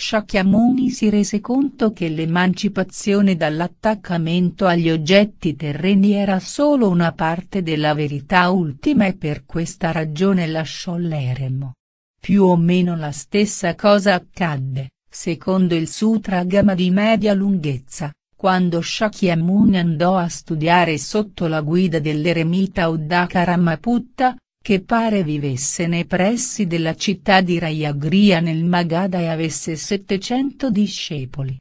Sciacchiamoni si rese conto che l'emancipazione dall'attaccamento agli oggetti terreni era solo una parte della verità ultima e per questa ragione lasciò l'eremo. Più o meno la stessa cosa accadde, secondo il Sutra Gama di media lunghezza, quando Shakyamuni andò a studiare sotto la guida dell'eremita Uddaka Ramaputta, che pare vivesse nei pressi della città di Rayagria nel Magadha e avesse 700 discepoli.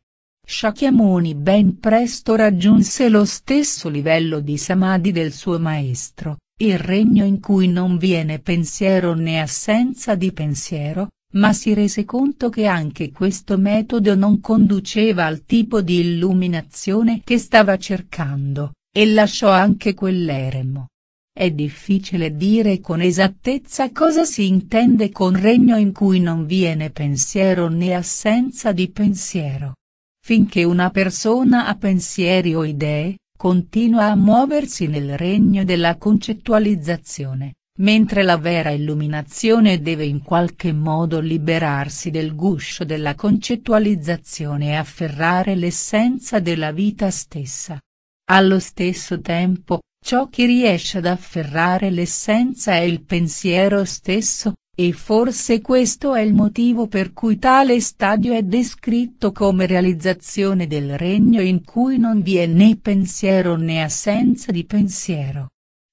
Shakyamuni ben presto raggiunse lo stesso livello di Samadhi del suo maestro, il regno in cui non viene pensiero né assenza di pensiero, ma si rese conto che anche questo metodo non conduceva al tipo di illuminazione che stava cercando, e lasciò anche quell'eremo. È difficile dire con esattezza cosa si intende con regno in cui non viene pensiero né assenza di pensiero. Finché una persona ha pensieri o idee, continua a muoversi nel regno della concettualizzazione, mentre la vera illuminazione deve in qualche modo liberarsi del guscio della concettualizzazione e afferrare l'essenza della vita stessa. Allo stesso tempo, Ciò che riesce ad afferrare l'essenza è il pensiero stesso, e forse questo è il motivo per cui tale stadio è descritto come realizzazione del regno in cui non vi è né pensiero né assenza di pensiero.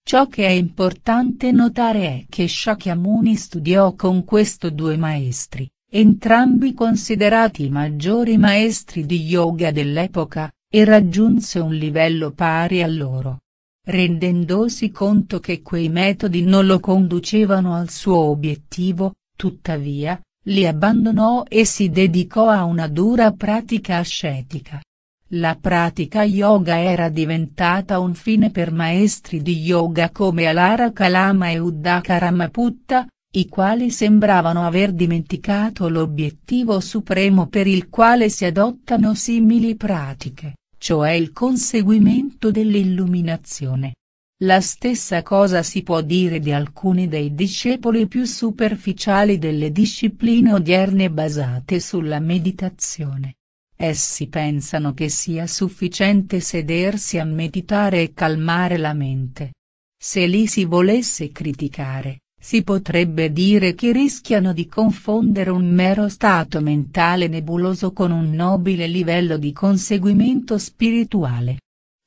Ciò che è importante notare è che Shakyamuni studiò con questo due maestri, entrambi considerati i maggiori maestri di yoga dell'epoca, e raggiunse un livello pari a loro. Rendendosi conto che quei metodi non lo conducevano al suo obiettivo, tuttavia, li abbandonò e si dedicò a una dura pratica ascetica. La pratica yoga era diventata un fine per maestri di yoga come Alara Kalama e Uddakaramaputta, i quali sembravano aver dimenticato l'obiettivo supremo per il quale si adottano simili pratiche cioè il conseguimento dell'illuminazione. La stessa cosa si può dire di alcuni dei discepoli più superficiali delle discipline odierne basate sulla meditazione. Essi pensano che sia sufficiente sedersi a meditare e calmare la mente. Se li si volesse criticare, si potrebbe dire che rischiano di confondere un mero stato mentale nebuloso con un nobile livello di conseguimento spirituale.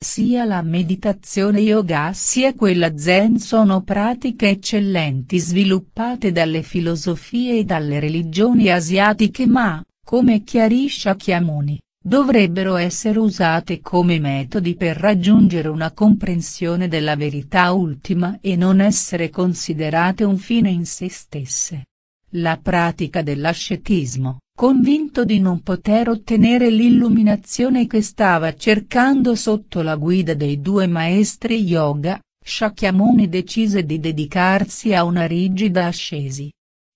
Sia la meditazione yoga sia quella zen sono pratiche eccellenti sviluppate dalle filosofie e dalle religioni asiatiche ma, come chiarisce Chiamuni, dovrebbero essere usate come metodi per raggiungere una comprensione della verità ultima e non essere considerate un fine in se stesse. La pratica dell'ascetismo, convinto di non poter ottenere l'illuminazione che stava cercando sotto la guida dei due maestri yoga, Shakyamuni decise di dedicarsi a una rigida ascesi.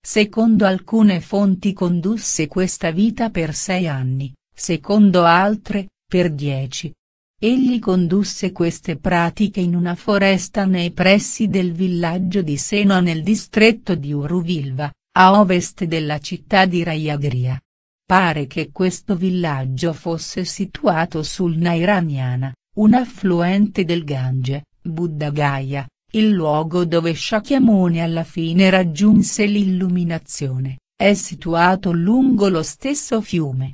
Secondo alcune fonti condusse questa vita per sei anni, Secondo altre, per dieci. Egli condusse queste pratiche in una foresta nei pressi del villaggio di Sena nel distretto di Uruvilva, a ovest della città di Rayagria. Pare che questo villaggio fosse situato sul Nairaniana, un affluente del Gange, Buddha Gaya, il luogo dove Shakyamuni alla fine raggiunse l'illuminazione, è situato lungo lo stesso fiume.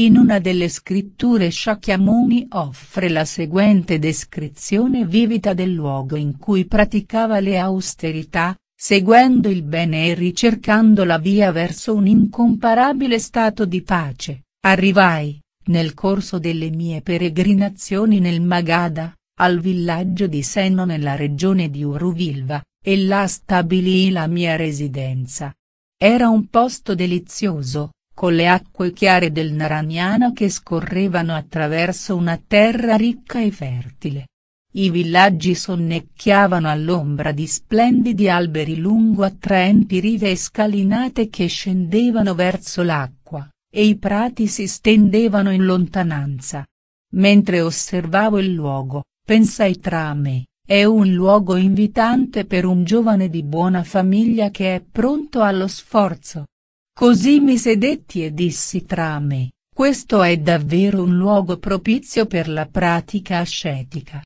In una delle scritture Shakyamuni offre la seguente descrizione vivida del luogo in cui praticava le austerità, seguendo il bene e ricercando la via verso un incomparabile stato di pace, arrivai, nel corso delle mie peregrinazioni nel Magadha, al villaggio di Senno nella regione di Uruvilva, e là stabilì la mia residenza. Era un posto delizioso, con le acque chiare del Naraniana che scorrevano attraverso una terra ricca e fertile. I villaggi sonnecchiavano all'ombra di splendidi alberi lungo attraenti rive e scalinate che scendevano verso l'acqua, e i prati si stendevano in lontananza. Mentre osservavo il luogo, pensai tra me, è un luogo invitante per un giovane di buona famiglia che è pronto allo sforzo, Così mi sedetti e dissi tra me, questo è davvero un luogo propizio per la pratica ascetica.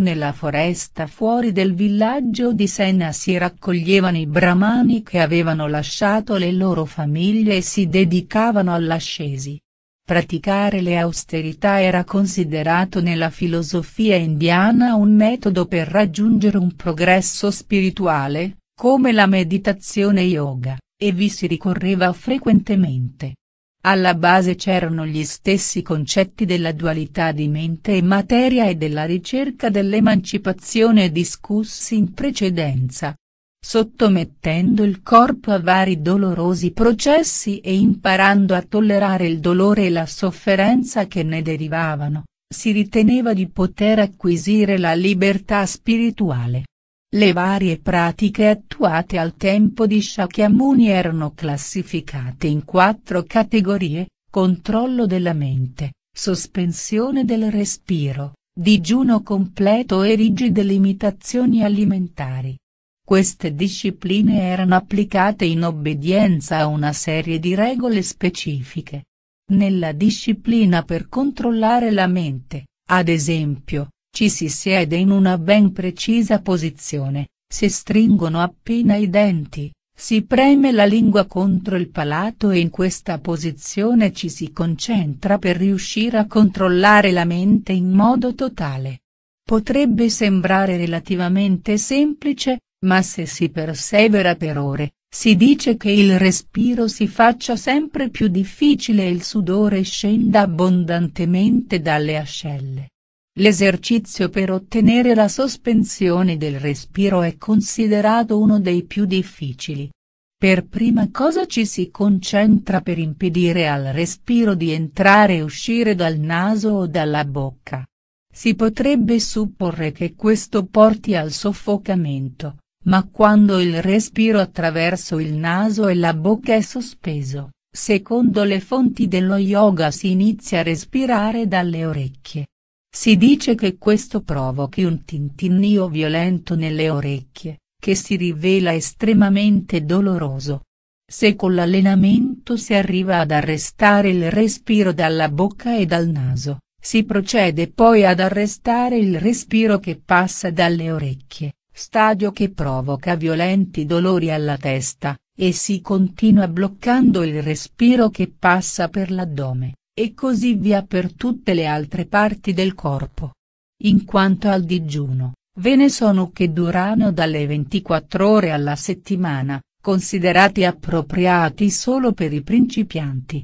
Nella foresta fuori del villaggio di Sena si raccoglievano i brahmani che avevano lasciato le loro famiglie e si dedicavano all'ascesi. Praticare le austerità era considerato nella filosofia indiana un metodo per raggiungere un progresso spirituale, come la meditazione yoga. E vi si ricorreva frequentemente. Alla base c'erano gli stessi concetti della dualità di mente e materia e della ricerca dell'emancipazione discussi in precedenza sottomettendo il corpo a vari dolorosi processi e imparando a tollerare il dolore e la sofferenza che ne derivavano, si riteneva di poter acquisire la libertà spirituale. Le varie pratiche attuate al tempo di Shakyamuni erano classificate in quattro categorie, controllo della mente, sospensione del respiro, digiuno completo e rigide limitazioni alimentari. Queste discipline erano applicate in obbedienza a una serie di regole specifiche. Nella disciplina per controllare la mente, ad esempio, ci si siede in una ben precisa posizione, si stringono appena i denti, si preme la lingua contro il palato e in questa posizione ci si concentra per riuscire a controllare la mente in modo totale. Potrebbe sembrare relativamente semplice, ma se si persevera per ore, si dice che il respiro si faccia sempre più difficile e il sudore scenda abbondantemente dalle ascelle. L'esercizio per ottenere la sospensione del respiro è considerato uno dei più difficili. Per prima cosa ci si concentra per impedire al respiro di entrare e uscire dal naso o dalla bocca. Si potrebbe supporre che questo porti al soffocamento, ma quando il respiro attraverso il naso e la bocca è sospeso, secondo le fonti dello yoga si inizia a respirare dalle orecchie. Si dice che questo provochi un tintinnio violento nelle orecchie, che si rivela estremamente doloroso. Se con l'allenamento si arriva ad arrestare il respiro dalla bocca e dal naso, si procede poi ad arrestare il respiro che passa dalle orecchie, stadio che provoca violenti dolori alla testa, e si continua bloccando il respiro che passa per l'addome e così via per tutte le altre parti del corpo. In quanto al digiuno, ve ne sono che durano dalle 24 ore alla settimana, considerati appropriati solo per i principianti.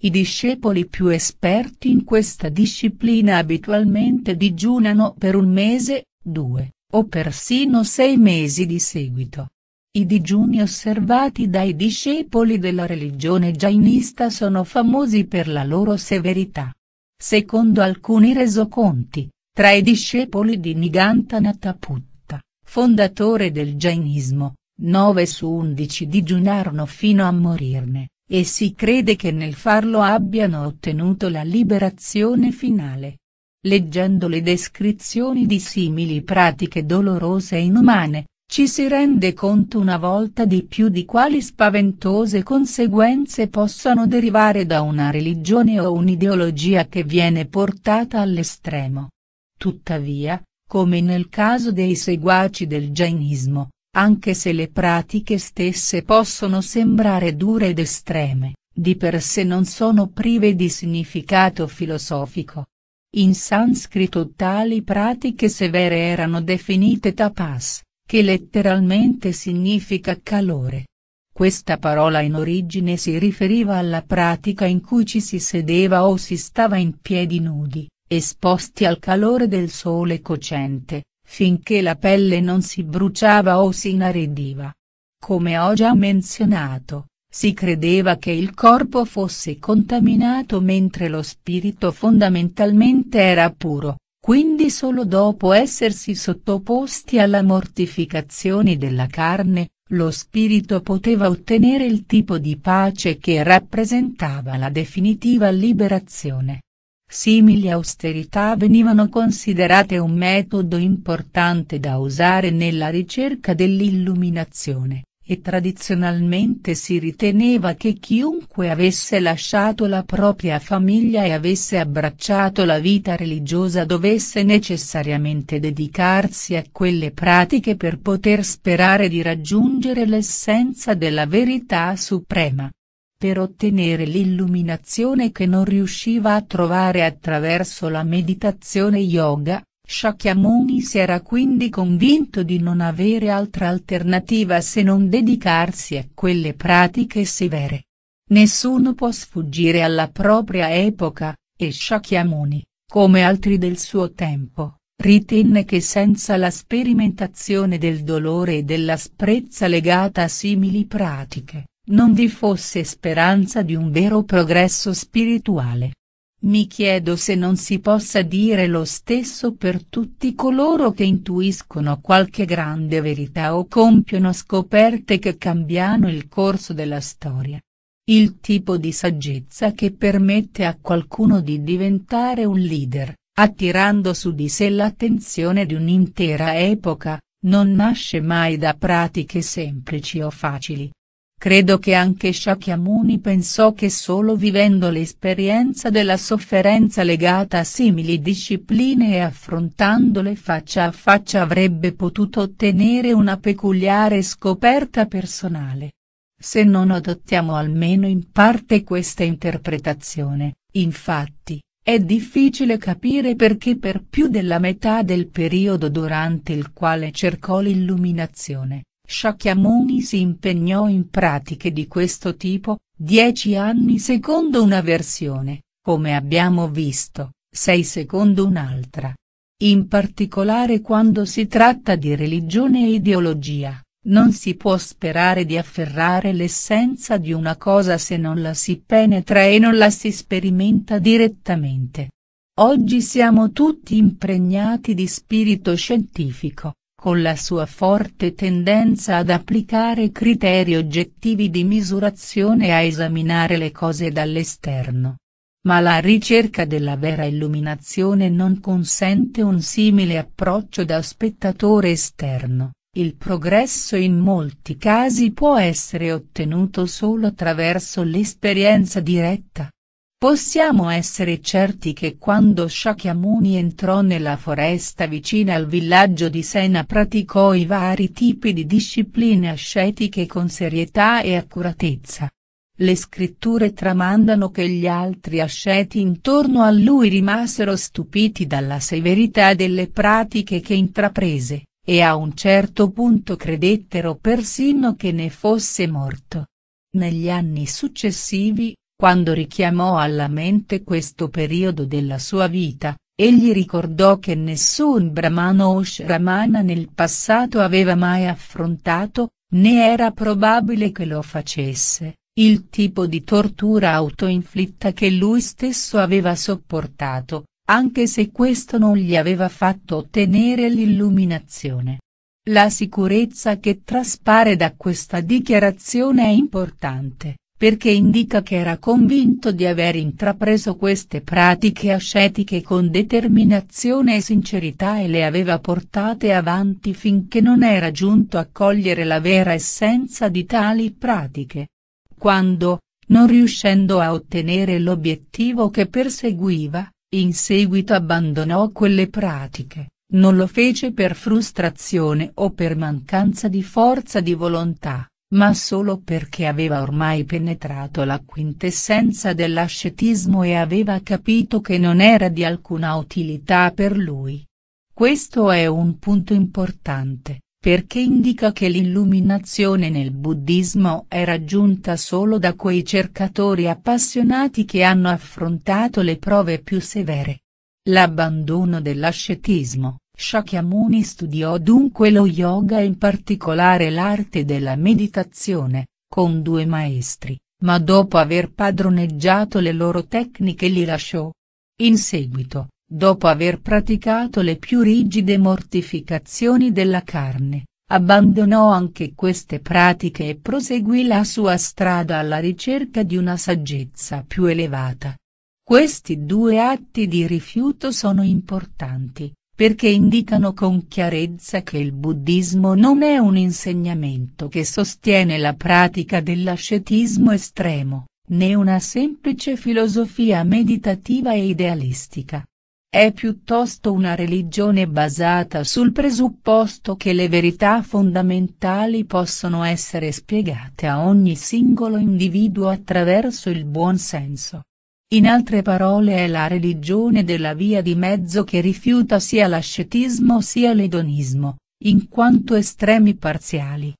I discepoli più esperti in questa disciplina abitualmente digiunano per un mese, due, o persino sei mesi di seguito. I digiuni osservati dai discepoli della religione jainista sono famosi per la loro severità. Secondo alcuni resoconti, tra i discepoli di Nigantanataputta, fondatore del Jainismo, 9 su 11 digiunarono fino a morirne, e si crede che nel farlo abbiano ottenuto la liberazione finale. Leggendo le descrizioni di simili pratiche dolorose e inumane, ci si rende conto una volta di più di quali spaventose conseguenze possano derivare da una religione o un'ideologia che viene portata all'estremo. Tuttavia, come nel caso dei seguaci del jainismo, anche se le pratiche stesse possono sembrare dure ed estreme, di per sé non sono prive di significato filosofico. In sanscrito tali pratiche severe erano definite tapas che letteralmente significa calore. Questa parola in origine si riferiva alla pratica in cui ci si sedeva o si stava in piedi nudi, esposti al calore del sole cocente, finché la pelle non si bruciava o si inardiva. Come ho già menzionato, si credeva che il corpo fosse contaminato mentre lo spirito fondamentalmente era puro, quindi solo dopo essersi sottoposti alla mortificazione della carne, lo spirito poteva ottenere il tipo di pace che rappresentava la definitiva liberazione. Simili austerità venivano considerate un metodo importante da usare nella ricerca dell'illuminazione e tradizionalmente si riteneva che chiunque avesse lasciato la propria famiglia e avesse abbracciato la vita religiosa dovesse necessariamente dedicarsi a quelle pratiche per poter sperare di raggiungere l'essenza della verità suprema. Per ottenere l'illuminazione che non riusciva a trovare attraverso la meditazione yoga, Sciacchiamoni si era quindi convinto di non avere altra alternativa se non dedicarsi a quelle pratiche severe. Nessuno può sfuggire alla propria epoca, e Sciacchiamoni, come altri del suo tempo, ritenne che senza la sperimentazione del dolore e dell'asprezza legata a simili pratiche, non vi fosse speranza di un vero progresso spirituale. Mi chiedo se non si possa dire lo stesso per tutti coloro che intuiscono qualche grande verità o compiono scoperte che cambiano il corso della storia. Il tipo di saggezza che permette a qualcuno di diventare un leader, attirando su di sé l'attenzione di un'intera epoca, non nasce mai da pratiche semplici o facili, Credo che anche Shakyamuni pensò che solo vivendo l'esperienza della sofferenza legata a simili discipline e affrontandole faccia a faccia avrebbe potuto ottenere una peculiare scoperta personale. Se non adottiamo almeno in parte questa interpretazione, infatti, è difficile capire perché per più della metà del periodo durante il quale cercò l'illuminazione Shakyamuni si impegnò in pratiche di questo tipo, dieci anni secondo una versione, come abbiamo visto, sei secondo un'altra. In particolare quando si tratta di religione e ideologia, non si può sperare di afferrare l'essenza di una cosa se non la si penetra e non la si sperimenta direttamente. Oggi siamo tutti impregnati di spirito scientifico, con la sua forte tendenza ad applicare criteri oggettivi di misurazione a esaminare le cose dall'esterno. Ma la ricerca della vera illuminazione non consente un simile approccio da spettatore esterno, il progresso in molti casi può essere ottenuto solo attraverso l'esperienza diretta. Possiamo essere certi che quando Shakyamuni entrò nella foresta vicina al villaggio di Sena praticò i vari tipi di discipline ascetiche con serietà e accuratezza. Le scritture tramandano che gli altri asceti intorno a lui rimasero stupiti dalla severità delle pratiche che intraprese, e a un certo punto credettero persino che ne fosse morto. Negli anni successivi, quando richiamò alla mente questo periodo della sua vita, egli ricordò che nessun brahmano o shramana nel passato aveva mai affrontato, né era probabile che lo facesse, il tipo di tortura autoinflitta che lui stesso aveva sopportato, anche se questo non gli aveva fatto ottenere l'illuminazione. La sicurezza che traspare da questa dichiarazione è importante perché indica che era convinto di aver intrapreso queste pratiche ascetiche con determinazione e sincerità e le aveva portate avanti finché non era giunto a cogliere la vera essenza di tali pratiche. Quando, non riuscendo a ottenere l'obiettivo che perseguiva, in seguito abbandonò quelle pratiche, non lo fece per frustrazione o per mancanza di forza di volontà ma solo perché aveva ormai penetrato la quintessenza dell'ascetismo e aveva capito che non era di alcuna utilità per lui. Questo è un punto importante, perché indica che l'illuminazione nel buddismo è raggiunta solo da quei cercatori appassionati che hanno affrontato le prove più severe. L'abbandono dell'ascetismo, Shakyamuni studiò dunque lo yoga e in particolare l'arte della meditazione, con due maestri, ma dopo aver padroneggiato le loro tecniche li lasciò. In seguito, dopo aver praticato le più rigide mortificazioni della carne, abbandonò anche queste pratiche e proseguì la sua strada alla ricerca di una saggezza più elevata. Questi due atti di rifiuto sono importanti, perché indicano con chiarezza che il buddismo non è un insegnamento che sostiene la pratica dell'ascetismo estremo, né una semplice filosofia meditativa e idealistica. È piuttosto una religione basata sul presupposto che le verità fondamentali possono essere spiegate a ogni singolo individuo attraverso il buon senso in altre parole è la religione della via di mezzo che rifiuta sia l'ascetismo sia l'edonismo, in quanto estremi parziali.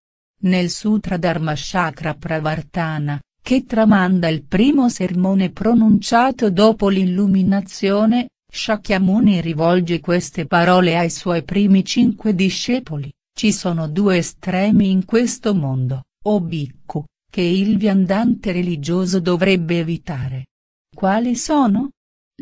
Nel Sutra Dharma Chakra Pravartana, che tramanda il primo sermone pronunciato dopo l'illuminazione, Shakyamuni rivolge queste parole ai suoi primi cinque discepoli, ci sono due estremi in questo mondo, o bhikkhu, che il viandante religioso dovrebbe evitare, quali sono?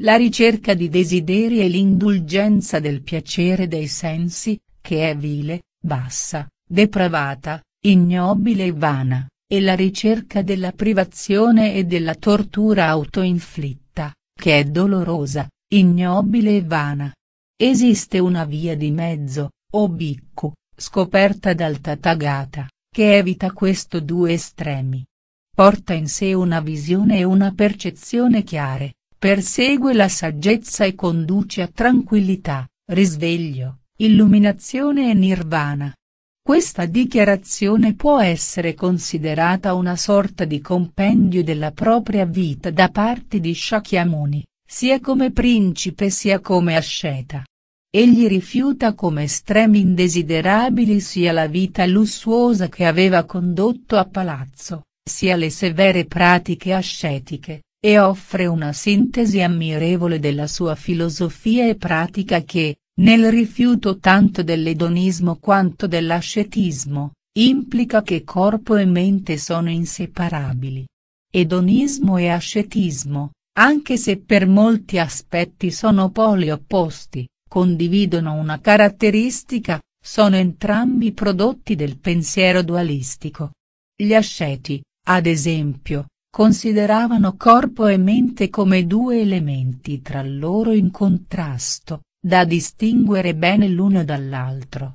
La ricerca di desideri e l'indulgenza del piacere dei sensi, che è vile, bassa, depravata, ignobile e vana, e la ricerca della privazione e della tortura autoinflitta, che è dolorosa, ignobile e vana. Esiste una via di mezzo, o bicco, scoperta dal Tathagata, che evita questo due estremi porta in sé una visione e una percezione chiare, persegue la saggezza e conduce a tranquillità, risveglio, illuminazione e nirvana. Questa dichiarazione può essere considerata una sorta di compendio della propria vita da parte di Shakyamuni, sia come principe sia come asceta. Egli rifiuta come estremi indesiderabili sia la vita lussuosa che aveva condotto a palazzo, sia le severe pratiche ascetiche, e offre una sintesi ammirevole della sua filosofia e pratica che, nel rifiuto tanto dell'edonismo quanto dell'ascetismo, implica che corpo e mente sono inseparabili. Edonismo e ascetismo, anche se per molti aspetti sono poli opposti, condividono una caratteristica, sono entrambi prodotti del pensiero dualistico. Gli asceti, ad esempio, consideravano corpo e mente come due elementi tra loro in contrasto, da distinguere bene l'uno dall'altro.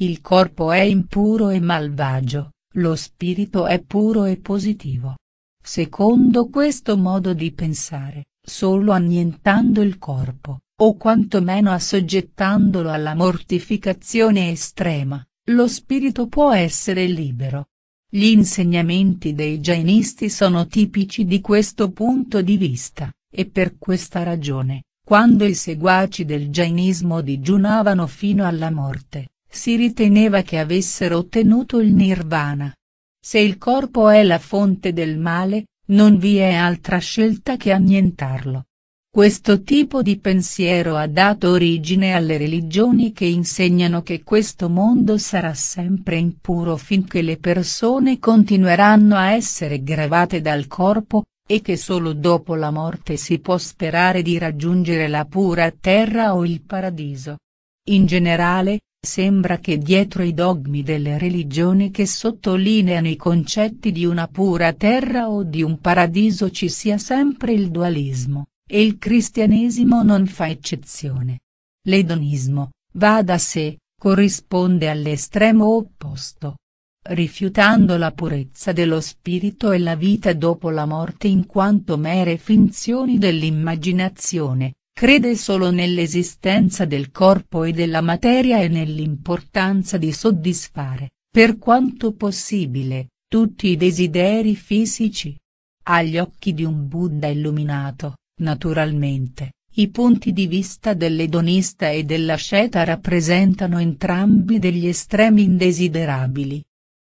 Il corpo è impuro e malvagio, lo spirito è puro e positivo. Secondo questo modo di pensare, solo annientando il corpo, o quantomeno assoggettandolo alla mortificazione estrema, lo spirito può essere libero, gli insegnamenti dei jainisti sono tipici di questo punto di vista, e per questa ragione, quando i seguaci del jainismo digiunavano fino alla morte, si riteneva che avessero ottenuto il nirvana. Se il corpo è la fonte del male, non vi è altra scelta che annientarlo. Questo tipo di pensiero ha dato origine alle religioni che insegnano che questo mondo sarà sempre impuro finché le persone continueranno a essere gravate dal corpo, e che solo dopo la morte si può sperare di raggiungere la pura terra o il paradiso. In generale, sembra che dietro i dogmi delle religioni che sottolineano i concetti di una pura terra o di un paradiso ci sia sempre il dualismo e il cristianesimo non fa eccezione. L'edonismo, va da sé, corrisponde all'estremo opposto. Rifiutando la purezza dello spirito e la vita dopo la morte in quanto mere finzioni dell'immaginazione, crede solo nell'esistenza del corpo e della materia e nell'importanza di soddisfare, per quanto possibile, tutti i desideri fisici. Agli occhi di un Buddha illuminato, Naturalmente, i punti di vista dell'edonista e dell'asceta rappresentano entrambi degli estremi indesiderabili.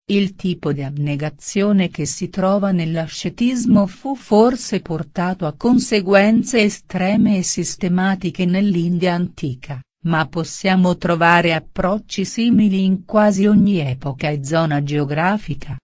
Il tipo di abnegazione che si trova nell'ascetismo fu forse portato a conseguenze estreme e sistematiche nell'India antica, ma possiamo trovare approcci simili in quasi ogni epoca e zona geografica.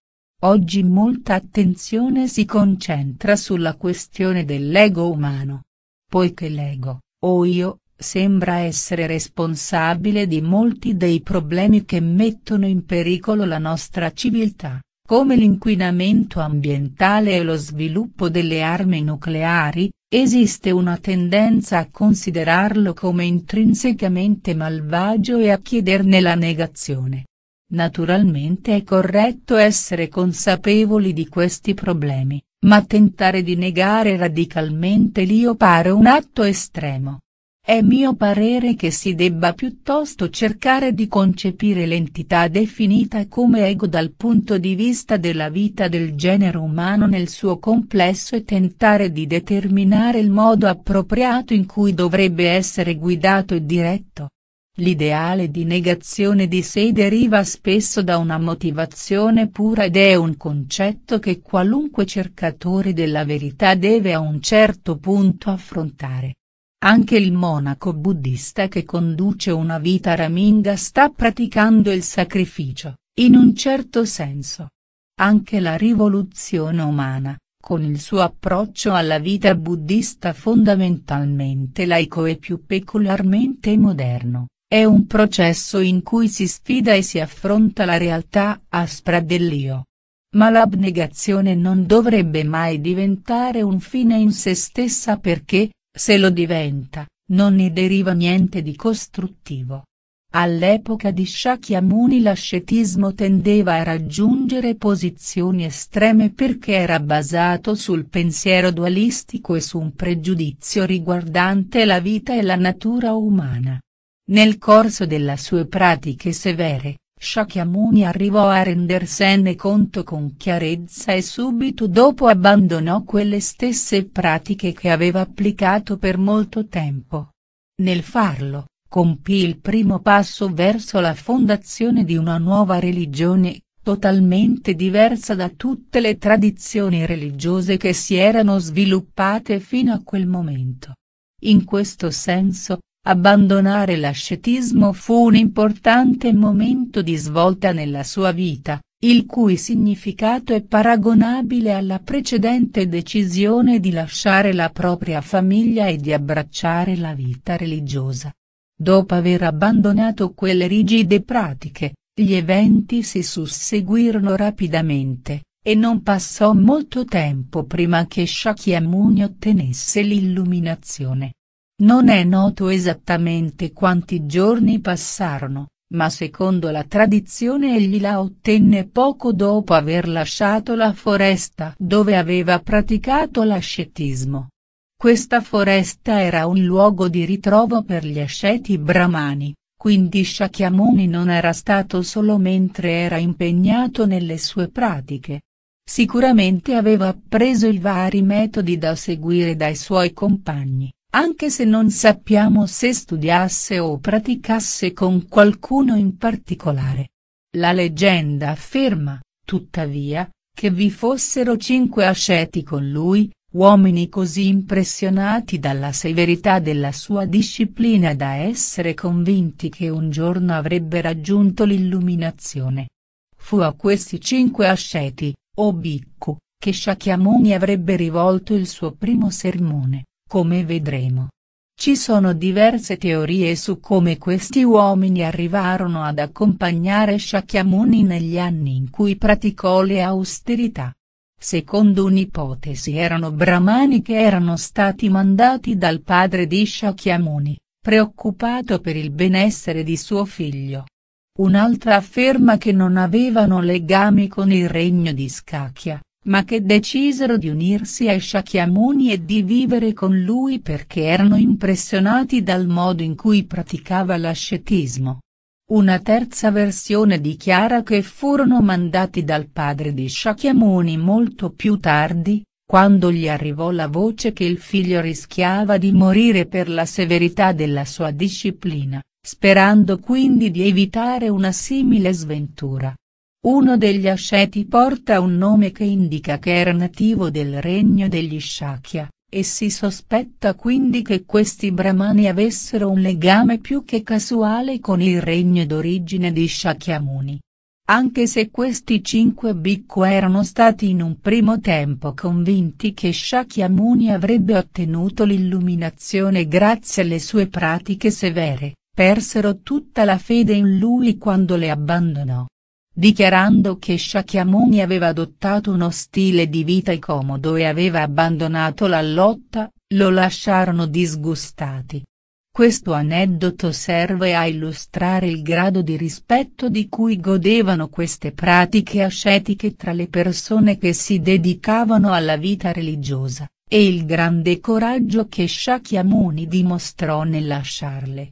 Oggi molta attenzione si concentra sulla questione dell'ego umano. Poiché l'ego, o io, sembra essere responsabile di molti dei problemi che mettono in pericolo la nostra civiltà, come l'inquinamento ambientale e lo sviluppo delle armi nucleari, esiste una tendenza a considerarlo come intrinsecamente malvagio e a chiederne la negazione. Naturalmente è corretto essere consapevoli di questi problemi, ma tentare di negare radicalmente l'io pare un atto estremo. È mio parere che si debba piuttosto cercare di concepire l'entità definita come ego dal punto di vista della vita del genere umano nel suo complesso e tentare di determinare il modo appropriato in cui dovrebbe essere guidato e diretto. L'ideale di negazione di sé deriva spesso da una motivazione pura ed è un concetto che qualunque cercatore della verità deve a un certo punto affrontare. Anche il monaco buddista che conduce una vita raminga sta praticando il sacrificio, in un certo senso. Anche la rivoluzione umana, con il suo approccio alla vita buddista fondamentalmente laico e più peculiarmente moderno, è un processo in cui si sfida e si affronta la realtà aspra dell'io. Ma l'abnegazione non dovrebbe mai diventare un fine in se stessa perché, se lo diventa, non ne deriva niente di costruttivo. All'epoca di Shakyamuni l'ascetismo tendeva a raggiungere posizioni estreme perché era basato sul pensiero dualistico e su un pregiudizio riguardante la vita e la natura umana. Nel corso delle sue pratiche severe, Shakyamuni arrivò a rendersene conto con chiarezza e subito dopo abbandonò quelle stesse pratiche che aveva applicato per molto tempo. Nel farlo, compì il primo passo verso la fondazione di una nuova religione, totalmente diversa da tutte le tradizioni religiose che si erano sviluppate fino a quel momento. In questo senso, Abbandonare l'ascetismo fu un importante momento di svolta nella sua vita, il cui significato è paragonabile alla precedente decisione di lasciare la propria famiglia e di abbracciare la vita religiosa. Dopo aver abbandonato quelle rigide pratiche, gli eventi si susseguirono rapidamente, e non passò molto tempo prima che Shakyamuni ottenesse l'illuminazione. Non è noto esattamente quanti giorni passarono, ma secondo la tradizione egli la ottenne poco dopo aver lasciato la foresta dove aveva praticato l'ascetismo. Questa foresta era un luogo di ritrovo per gli asceti brahmani, quindi Shakyamuni non era stato solo mentre era impegnato nelle sue pratiche. Sicuramente aveva appreso i vari metodi da seguire dai suoi compagni anche se non sappiamo se studiasse o praticasse con qualcuno in particolare. La leggenda afferma, tuttavia, che vi fossero cinque asceti con lui, uomini così impressionati dalla severità della sua disciplina da essere convinti che un giorno avrebbe raggiunto l'illuminazione. Fu a questi cinque asceti, o bicco, che Shakyamuni avrebbe rivolto il suo primo sermone come vedremo. Ci sono diverse teorie su come questi uomini arrivarono ad accompagnare Shakyamuni negli anni in cui praticò le austerità. Secondo un'ipotesi erano bramani che erano stati mandati dal padre di Shakyamuni, preoccupato per il benessere di suo figlio. Un'altra afferma che non avevano legami con il regno di Skakya, ma che decisero di unirsi a Shakyamuni e di vivere con lui perché erano impressionati dal modo in cui praticava l'ascetismo. Una terza versione dichiara che furono mandati dal padre di Shakyamuni molto più tardi, quando gli arrivò la voce che il figlio rischiava di morire per la severità della sua disciplina, sperando quindi di evitare una simile sventura. Uno degli asceti porta un nome che indica che era nativo del regno degli Shakya, e si sospetta quindi che questi brahmani avessero un legame più che casuale con il regno d'origine di Shakyamuni. Anche se questi cinque bhikkhu erano stati in un primo tempo convinti che Shakyamuni avrebbe ottenuto l'illuminazione grazie alle sue pratiche severe, persero tutta la fede in lui quando le abbandonò dichiarando che Shakyamuni aveva adottato uno stile di vita comodo e aveva abbandonato la lotta, lo lasciarono disgustati. Questo aneddoto serve a illustrare il grado di rispetto di cui godevano queste pratiche ascetiche tra le persone che si dedicavano alla vita religiosa, e il grande coraggio che Shakyamuni dimostrò nel lasciarle.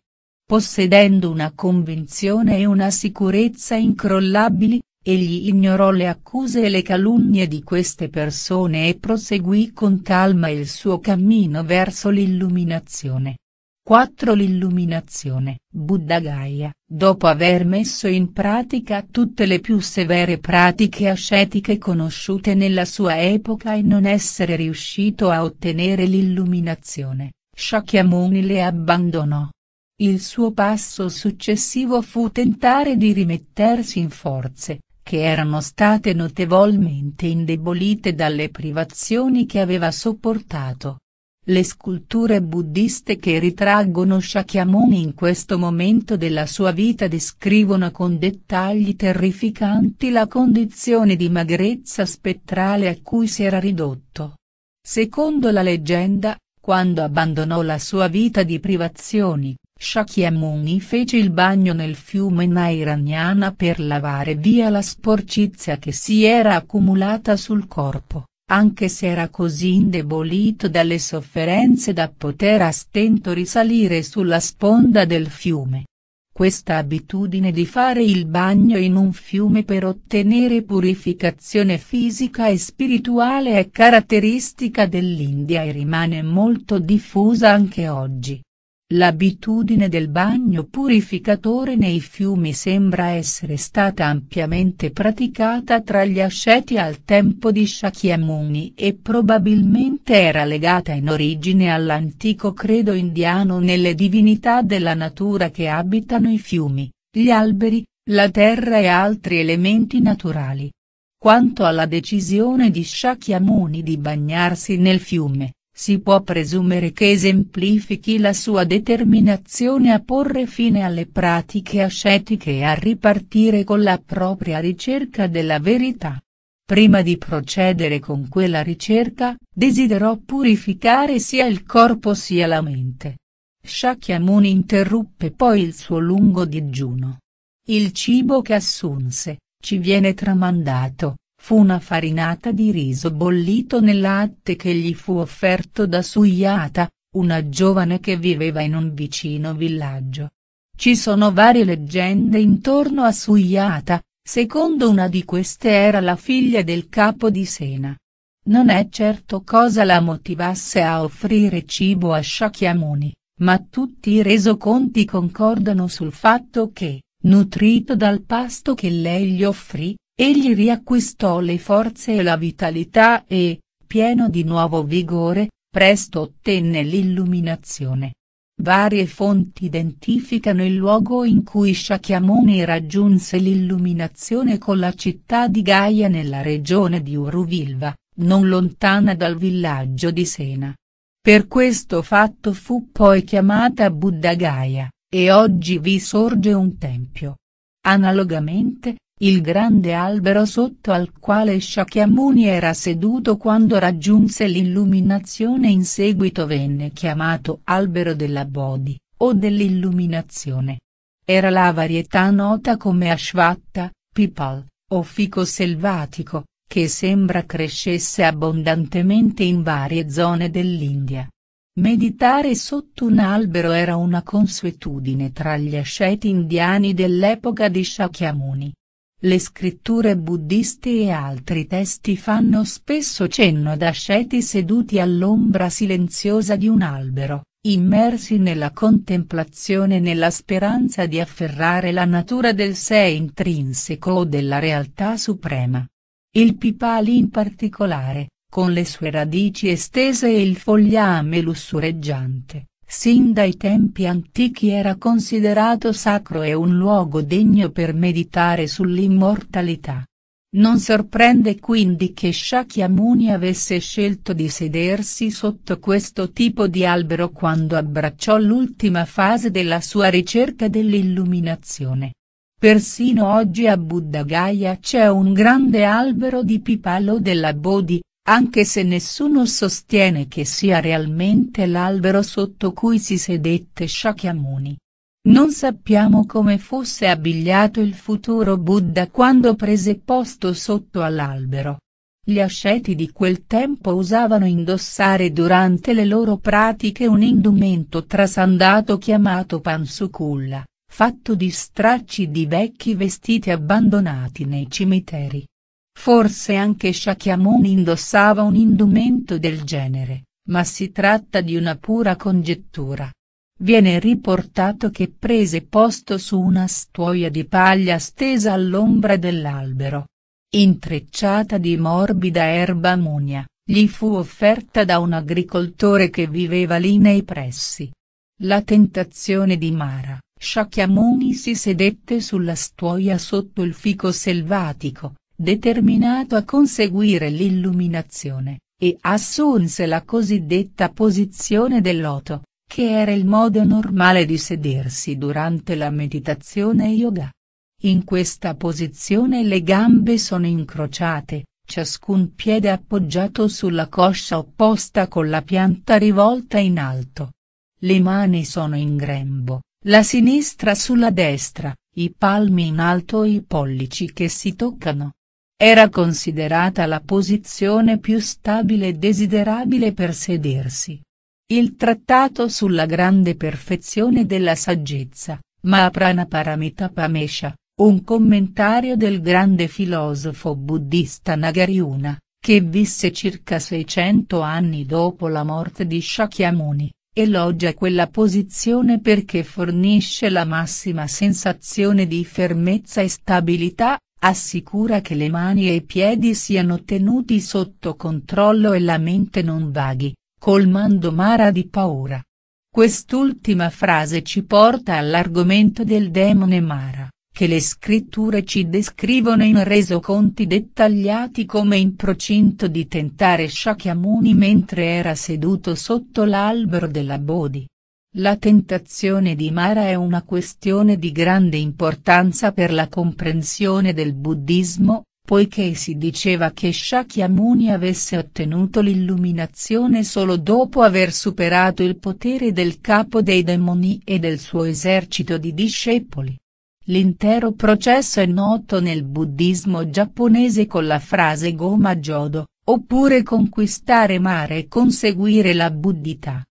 Possedendo una convinzione e una sicurezza incrollabili, egli ignorò le accuse e le calunnie di queste persone e proseguì con calma il suo cammino verso l'illuminazione. 4. L'illuminazione. Buddha Gaya, dopo aver messo in pratica tutte le più severe pratiche ascetiche conosciute nella sua epoca e non essere riuscito a ottenere l'illuminazione, Shakyamuni le abbandonò. Il suo passo successivo fu tentare di rimettersi in forze, che erano state notevolmente indebolite dalle privazioni che aveva sopportato. Le sculture buddiste che ritraggono Shakyamuni in questo momento della sua vita descrivono con dettagli terrificanti la condizione di magrezza spettrale a cui si era ridotto. Secondo la leggenda, quando abbandonò la sua vita di privazioni, Shakyamuni fece il bagno nel fiume Nairaniana per lavare via la sporcizia che si era accumulata sul corpo, anche se era così indebolito dalle sofferenze da poter a stento risalire sulla sponda del fiume. Questa abitudine di fare il bagno in un fiume per ottenere purificazione fisica e spirituale è caratteristica dell'India e rimane molto diffusa anche oggi. L'abitudine del bagno purificatore nei fiumi sembra essere stata ampiamente praticata tra gli asceti al tempo di Shakyamuni e probabilmente era legata in origine all'antico credo indiano nelle divinità della natura che abitano i fiumi, gli alberi, la terra e altri elementi naturali. Quanto alla decisione di Shakyamuni di bagnarsi nel fiume, si può presumere che esemplifichi la sua determinazione a porre fine alle pratiche ascetiche e a ripartire con la propria ricerca della verità. Prima di procedere con quella ricerca, desiderò purificare sia il corpo sia la mente. Shakyamuni interruppe poi il suo lungo digiuno. Il cibo che assunse, ci viene tramandato, Fu una farinata di riso bollito nel latte che gli fu offerto da Suyata, una giovane che viveva in un vicino villaggio. Ci sono varie leggende intorno a Suyata, secondo una di queste era la figlia del capo di Sena. Non è certo cosa la motivasse a offrire cibo a Shakyamuni, ma tutti i resoconti concordano sul fatto che, nutrito dal pasto che lei gli offrì, Egli riacquistò le forze e la vitalità e, pieno di nuovo vigore, presto ottenne l'illuminazione. Varie fonti identificano il luogo in cui Shakyamuni raggiunse l'illuminazione con la città di Gaia nella regione di Uruvilva, non lontana dal villaggio di Sena. Per questo fatto fu poi chiamata Buddha Gaia, e oggi vi sorge un tempio. Analogamente, il grande albero sotto al quale Shakyamuni era seduto quando raggiunse l'illuminazione in seguito venne chiamato albero della Bodhi, o dell'illuminazione. Era la varietà nota come Ashvatta, Pipal, o fico selvatico, che sembra crescesse abbondantemente in varie zone dell'India. Meditare sotto un albero era una consuetudine tra gli asceti indiani dell'epoca di Shakyamuni. Le scritture buddiste e altri testi fanno spesso cenno ad asceti seduti all'ombra silenziosa di un albero, immersi nella contemplazione nella speranza di afferrare la natura del sé intrinseco o della realtà suprema. Il pipali in particolare, con le sue radici estese e il fogliame lussureggiante, sin dai tempi antichi era considerato sacro e un luogo degno per meditare sull'immortalità. Non sorprende quindi che Shakyamuni avesse scelto di sedersi sotto questo tipo di albero quando abbracciò l'ultima fase della sua ricerca dell'illuminazione. Persino oggi a Buddha Gaya c'è un grande albero di pipalo della Bodhi, anche se nessuno sostiene che sia realmente l'albero sotto cui si sedette Shakyamuni. Non sappiamo come fosse abbigliato il futuro Buddha quando prese posto sotto all'albero. Gli asceti di quel tempo usavano indossare durante le loro pratiche un indumento trasandato chiamato pansukulla, fatto di stracci di vecchi vestiti abbandonati nei cimiteri. Forse anche Shakyamuni indossava un indumento del genere, ma si tratta di una pura congettura. Viene riportato che prese posto su una stuoia di paglia stesa all'ombra dell'albero. Intrecciata di morbida erba mugna, gli fu offerta da un agricoltore che viveva lì nei pressi. La tentazione di Mara, Shakyamuni si sedette sulla stuoia sotto il fico selvatico, determinato a conseguire l'illuminazione, e assunse la cosiddetta posizione del loto, che era il modo normale di sedersi durante la meditazione yoga. In questa posizione le gambe sono incrociate, ciascun piede appoggiato sulla coscia opposta con la pianta rivolta in alto. Le mani sono in grembo, la sinistra sulla destra, i palmi in alto e i pollici che si toccano. Era considerata la posizione più stabile e desiderabile per sedersi. Il trattato sulla grande perfezione della saggezza, Mapranaparamita Pamesha, un commentario del grande filosofo buddista Nagarjuna, che visse circa 600 anni dopo la morte di Shakyamuni, elogia quella posizione perché fornisce la massima sensazione di fermezza e stabilità, Assicura che le mani e i piedi siano tenuti sotto controllo e la mente non vaghi, colmando Mara di paura. Quest'ultima frase ci porta all'argomento del demone Mara, che le scritture ci descrivono in resoconti dettagliati come in procinto di tentare Shakyamuni mentre era seduto sotto l'albero della Bodhi. La tentazione di Mara è una questione di grande importanza per la comprensione del buddismo, poiché si diceva che Shakyamuni avesse ottenuto l'illuminazione solo dopo aver superato il potere del capo dei demoni e del suo esercito di discepoli. L'intero processo è noto nel buddismo giapponese con la frase Goma Jodo, oppure conquistare mare e conseguire la buddhità.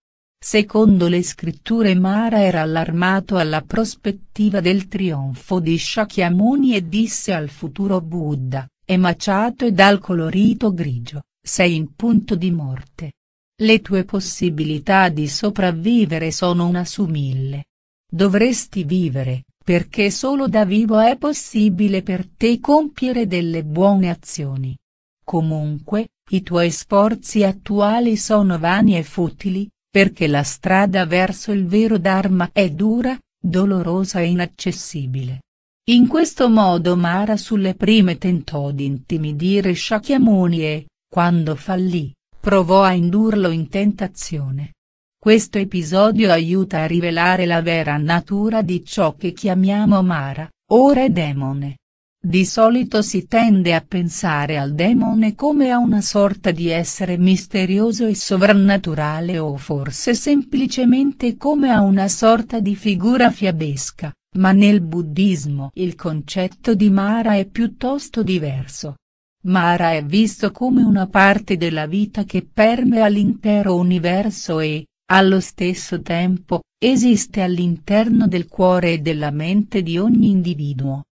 Secondo le scritture Mara era allarmato alla prospettiva del trionfo di Shakyamuni e disse al futuro Buddha, emaciato e dal colorito grigio, sei in punto di morte. Le tue possibilità di sopravvivere sono una su mille. Dovresti vivere, perché solo da vivo è possibile per te compiere delle buone azioni. Comunque, i tuoi sforzi attuali sono vani e futili, perché la strada verso il vero Dharma è dura, dolorosa e inaccessibile. In questo modo Mara sulle prime tentò di intimidire Shakyamuni e, quando fallì, provò a indurlo in tentazione. Questo episodio aiuta a rivelare la vera natura di ciò che chiamiamo Mara, ora è demone. Di solito si tende a pensare al demone come a una sorta di essere misterioso e sovrannaturale o forse semplicemente come a una sorta di figura fiabesca, ma nel buddismo il concetto di Mara è piuttosto diverso. Mara è visto come una parte della vita che permea l'intero universo e, allo stesso tempo, esiste all'interno del cuore e della mente di ogni individuo.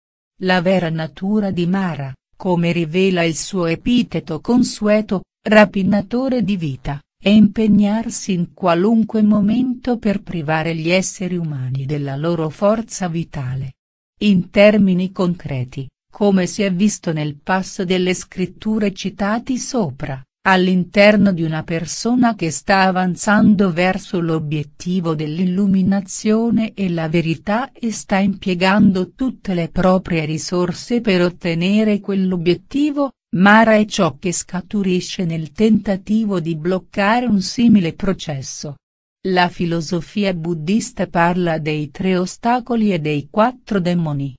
La vera natura di Mara, come rivela il suo epiteto consueto, rapinatore di vita, è impegnarsi in qualunque momento per privare gli esseri umani della loro forza vitale. In termini concreti, come si è visto nel passo delle scritture citati sopra, all'interno di una persona che sta avanzando verso l'obiettivo dell'illuminazione e la verità e sta impiegando tutte le proprie risorse per ottenere quell'obiettivo, Mara è ciò che scaturisce nel tentativo di bloccare un simile processo. La filosofia buddista parla dei tre ostacoli e dei quattro demoni.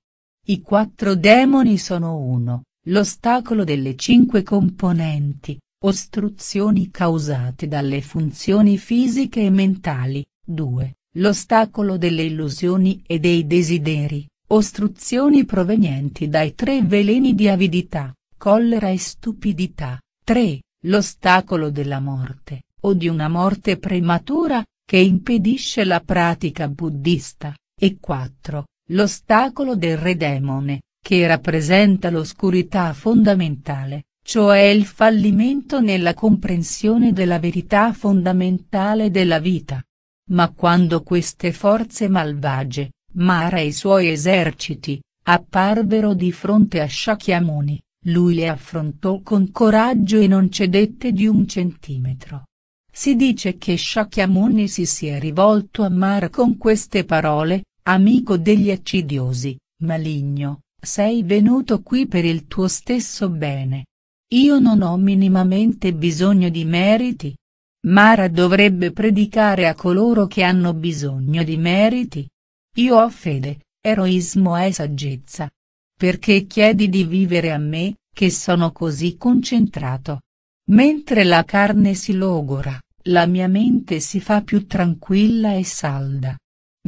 I quattro demoni sono uno, l'ostacolo delle cinque componenti, Ostruzioni causate dalle funzioni fisiche e mentali, 2, l'ostacolo delle illusioni e dei desideri, ostruzioni provenienti dai tre veleni di avidità, collera e stupidità, 3, l'ostacolo della morte, o di una morte prematura, che impedisce la pratica buddista, e 4, l'ostacolo del redemone, che rappresenta l'oscurità fondamentale, cioè il fallimento nella comprensione della verità fondamentale della vita. Ma quando queste forze malvagie, Mara e i suoi eserciti, apparvero di fronte a Shakyamuni, lui le affrontò con coraggio e non cedette di un centimetro. Si dice che Shakyamuni si sia rivolto a Mara con queste parole, amico degli accidiosi, maligno, sei venuto qui per il tuo stesso bene, io non ho minimamente bisogno di meriti. Mara dovrebbe predicare a coloro che hanno bisogno di meriti. Io ho fede, eroismo e saggezza. Perché chiedi di vivere a me, che sono così concentrato. Mentre la carne si logora, la mia mente si fa più tranquilla e salda.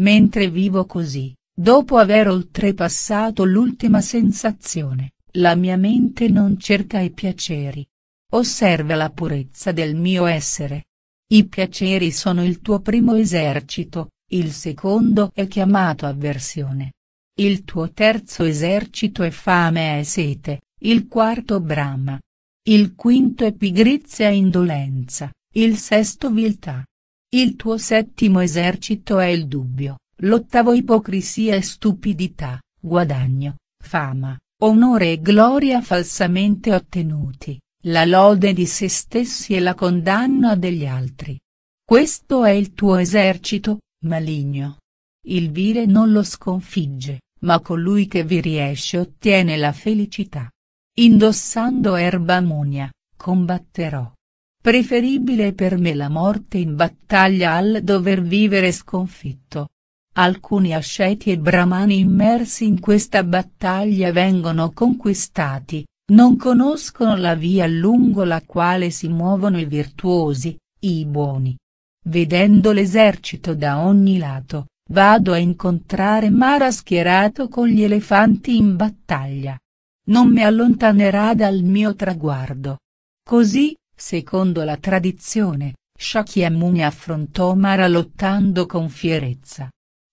Mentre vivo così, dopo aver oltrepassato l'ultima sensazione, la mia mente non cerca i piaceri. Osserva la purezza del mio essere. I piaceri sono il tuo primo esercito, il secondo è chiamato avversione. Il tuo terzo esercito è fame e sete, il quarto brama. Il quinto è pigrizia e indolenza, il sesto viltà. Il tuo settimo esercito è il dubbio, l'ottavo ipocrisia e stupidità, guadagno, fama, Onore e gloria falsamente ottenuti, la lode di se stessi e la condanna degli altri. Questo è il tuo esercito, maligno. Il vile non lo sconfigge, ma colui che vi riesce ottiene la felicità. Indossando erba munia, combatterò. Preferibile per me la morte in battaglia al dover vivere sconfitto. Alcuni asceti e brahmani immersi in questa battaglia vengono conquistati, non conoscono la via lungo la quale si muovono i virtuosi, i buoni. Vedendo l'esercito da ogni lato, vado a incontrare Mara schierato con gli elefanti in battaglia. Non mi allontanerà dal mio traguardo. Così, secondo la tradizione, Shakyamuni affrontò Mara lottando con fierezza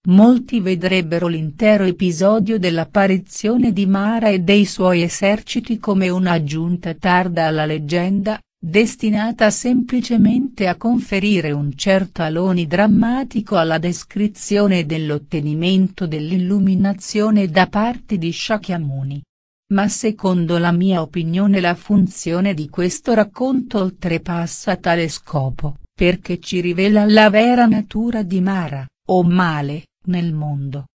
molti vedrebbero l'intero episodio dell'apparizione di Mara e dei suoi eserciti come un'aggiunta tarda alla leggenda, destinata semplicemente a conferire un certo aloni drammatico alla descrizione dell'ottenimento dell'illuminazione da parte di Shakyamuni. Ma secondo la mia opinione la funzione di questo racconto oltrepassa tale scopo, perché ci rivela la vera natura di Mara, o male, nel mondo.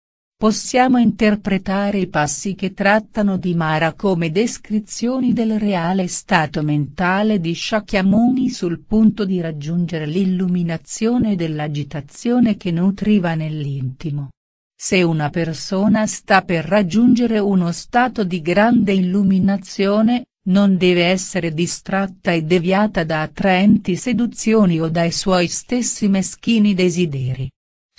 Possiamo interpretare i passi che trattano di Mara come descrizioni del reale stato mentale di Shakyamuni sul punto di raggiungere l'illuminazione dell'agitazione che nutriva nell'intimo. Se una persona sta per raggiungere uno stato di grande illuminazione, non deve essere distratta e deviata da attraenti seduzioni o dai suoi stessi meschini desideri.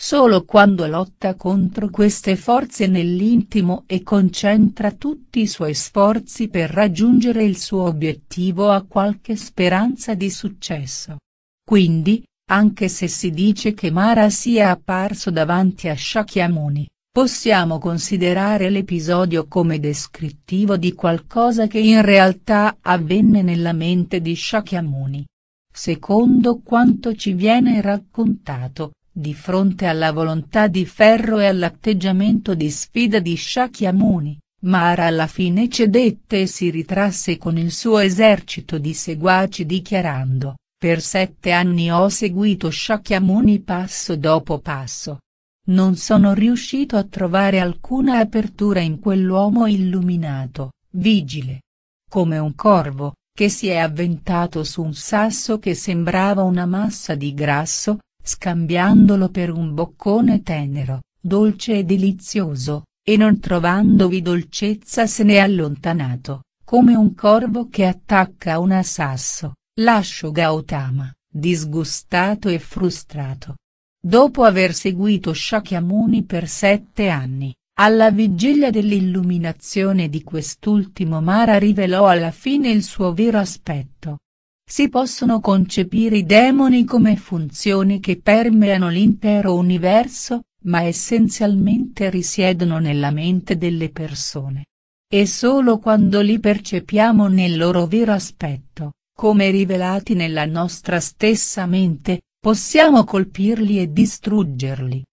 Solo quando lotta contro queste forze nell'intimo e concentra tutti i suoi sforzi per raggiungere il suo obiettivo ha qualche speranza di successo. Quindi, anche se si dice che Mara sia apparso davanti a Shakyamuni, Possiamo considerare l'episodio come descrittivo di qualcosa che in realtà avvenne nella mente di Shakyamuni. Secondo quanto ci viene raccontato, di fronte alla volontà di ferro e all'atteggiamento di sfida di Shakyamuni, Mara alla fine cedette e si ritrasse con il suo esercito di seguaci dichiarando, per sette anni ho seguito Shakyamuni passo dopo passo. Non sono riuscito a trovare alcuna apertura in quell'uomo illuminato, vigile. Come un corvo, che si è avventato su un sasso che sembrava una massa di grasso, scambiandolo per un boccone tenero, dolce e delizioso, e non trovandovi dolcezza se n'è allontanato, come un corvo che attacca un assasso, lascio Gautama, disgustato e frustrato. Dopo aver seguito Shakyamuni per sette anni, alla vigilia dell'illuminazione di quest'ultimo Mara rivelò alla fine il suo vero aspetto, si possono concepire i demoni come funzioni che permeano l'intero universo, ma essenzialmente risiedono nella mente delle persone. E solo quando li percepiamo nel loro vero aspetto, come rivelati nella nostra stessa mente, possiamo colpirli e distruggerli.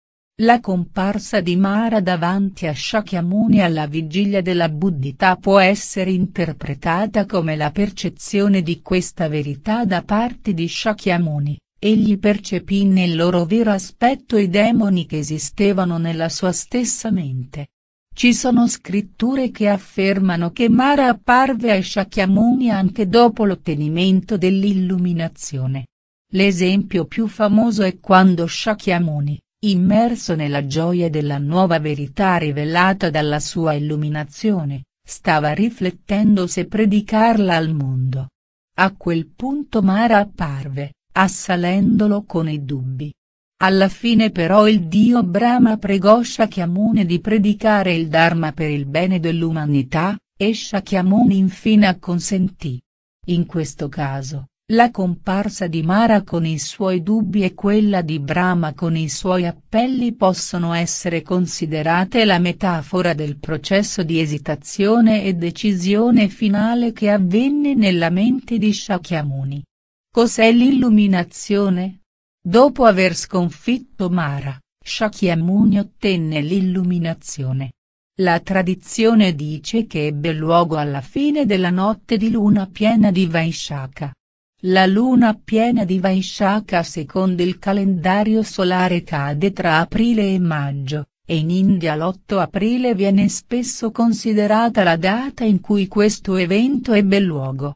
La comparsa di Mara davanti a Shakyamuni alla vigilia della Buddhità può essere interpretata come la percezione di questa verità da parte di Shakyamuni, egli percepì nel loro vero aspetto i demoni che esistevano nella sua stessa mente. Ci sono scritture che affermano che Mara apparve a Shakyamuni anche dopo l'ottenimento dell'illuminazione. L'esempio più famoso è quando Shakyamuni, Immerso nella gioia della nuova verità rivelata dalla sua illuminazione, stava riflettendo se predicarla al mondo. A quel punto Mara apparve, assalendolo con i dubbi. Alla fine però il dio Brahma pregò Shakyamuni di predicare il Dharma per il bene dell'umanità, e Shakyamuni infine acconsentì. In questo caso, la comparsa di Mara con i suoi dubbi e quella di Brahma con i suoi appelli possono essere considerate la metafora del processo di esitazione e decisione finale che avvenne nella mente di Shakyamuni. Cos'è l'illuminazione? Dopo aver sconfitto Mara, Shakyamuni ottenne l'illuminazione. La tradizione dice che ebbe luogo alla fine della notte di luna piena di Vaishaka. La luna piena di Vaishaka secondo il calendario solare cade tra aprile e maggio, e in India l'8 aprile viene spesso considerata la data in cui questo evento ebbe luogo.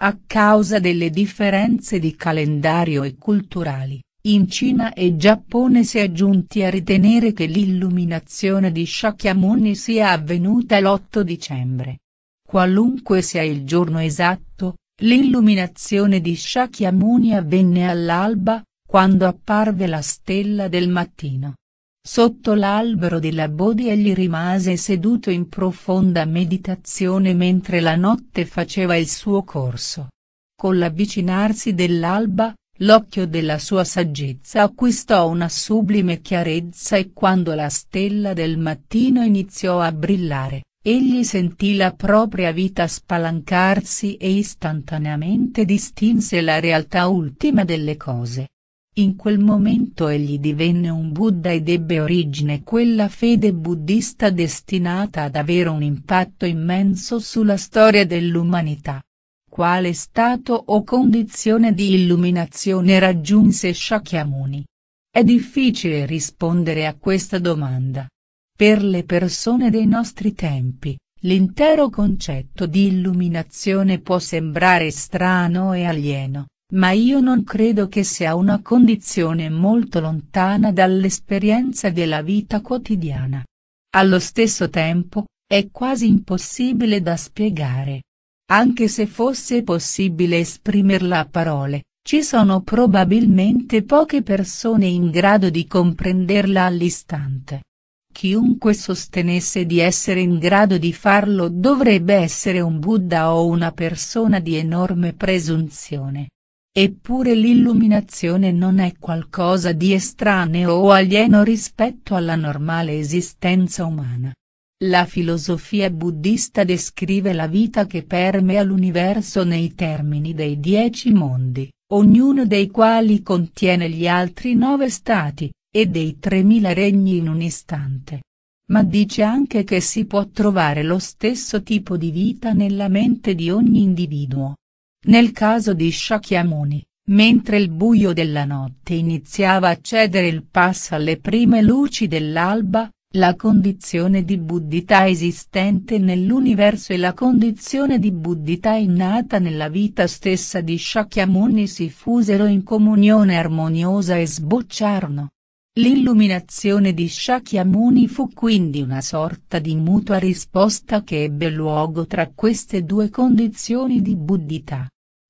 A causa delle differenze di calendario e culturali, in Cina e Giappone si è giunti a ritenere che l'illuminazione di Shakyamuni sia avvenuta l'8 dicembre. Qualunque sia il giorno esatto, L'illuminazione di Shakyamuni avvenne all'alba, quando apparve la stella del mattino. Sotto l'albero della Bodhi egli rimase seduto in profonda meditazione mentre la notte faceva il suo corso. Con l'avvicinarsi dell'alba, l'occhio della sua saggezza acquistò una sublime chiarezza e quando la stella del mattino iniziò a brillare, Egli sentì la propria vita spalancarsi e istantaneamente distinse la realtà ultima delle cose. In quel momento egli divenne un Buddha ed ebbe origine quella fede buddista destinata ad avere un impatto immenso sulla storia dell'umanità. Quale stato o condizione di illuminazione raggiunse Shakyamuni? È difficile rispondere a questa domanda. Per le persone dei nostri tempi, l'intero concetto di illuminazione può sembrare strano e alieno, ma io non credo che sia una condizione molto lontana dall'esperienza della vita quotidiana. Allo stesso tempo, è quasi impossibile da spiegare. Anche se fosse possibile esprimerla a parole, ci sono probabilmente poche persone in grado di comprenderla all'istante. Chiunque sostenesse di essere in grado di farlo dovrebbe essere un Buddha o una persona di enorme presunzione. Eppure l'illuminazione non è qualcosa di estraneo o alieno rispetto alla normale esistenza umana. La filosofia buddista descrive la vita che permea l'universo nei termini dei dieci mondi, ognuno dei quali contiene gli altri nove stati, e dei 3.000 regni in un istante. Ma dice anche che si può trovare lo stesso tipo di vita nella mente di ogni individuo. Nel caso di Shakyamuni, mentre il buio della notte iniziava a cedere il passo alle prime luci dell'alba, la condizione di buddità esistente nell'universo e la condizione di buddità innata nella vita stessa di Shakyamuni si fusero in comunione armoniosa e sbocciarono. L'illuminazione di Shakyamuni fu quindi una sorta di mutua risposta che ebbe luogo tra queste due condizioni di buddhità.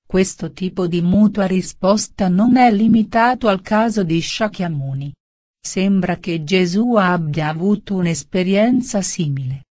Questo tipo di mutua risposta non è limitato al caso di Shakyamuni. Sembra che Gesù abbia avuto un'esperienza simile.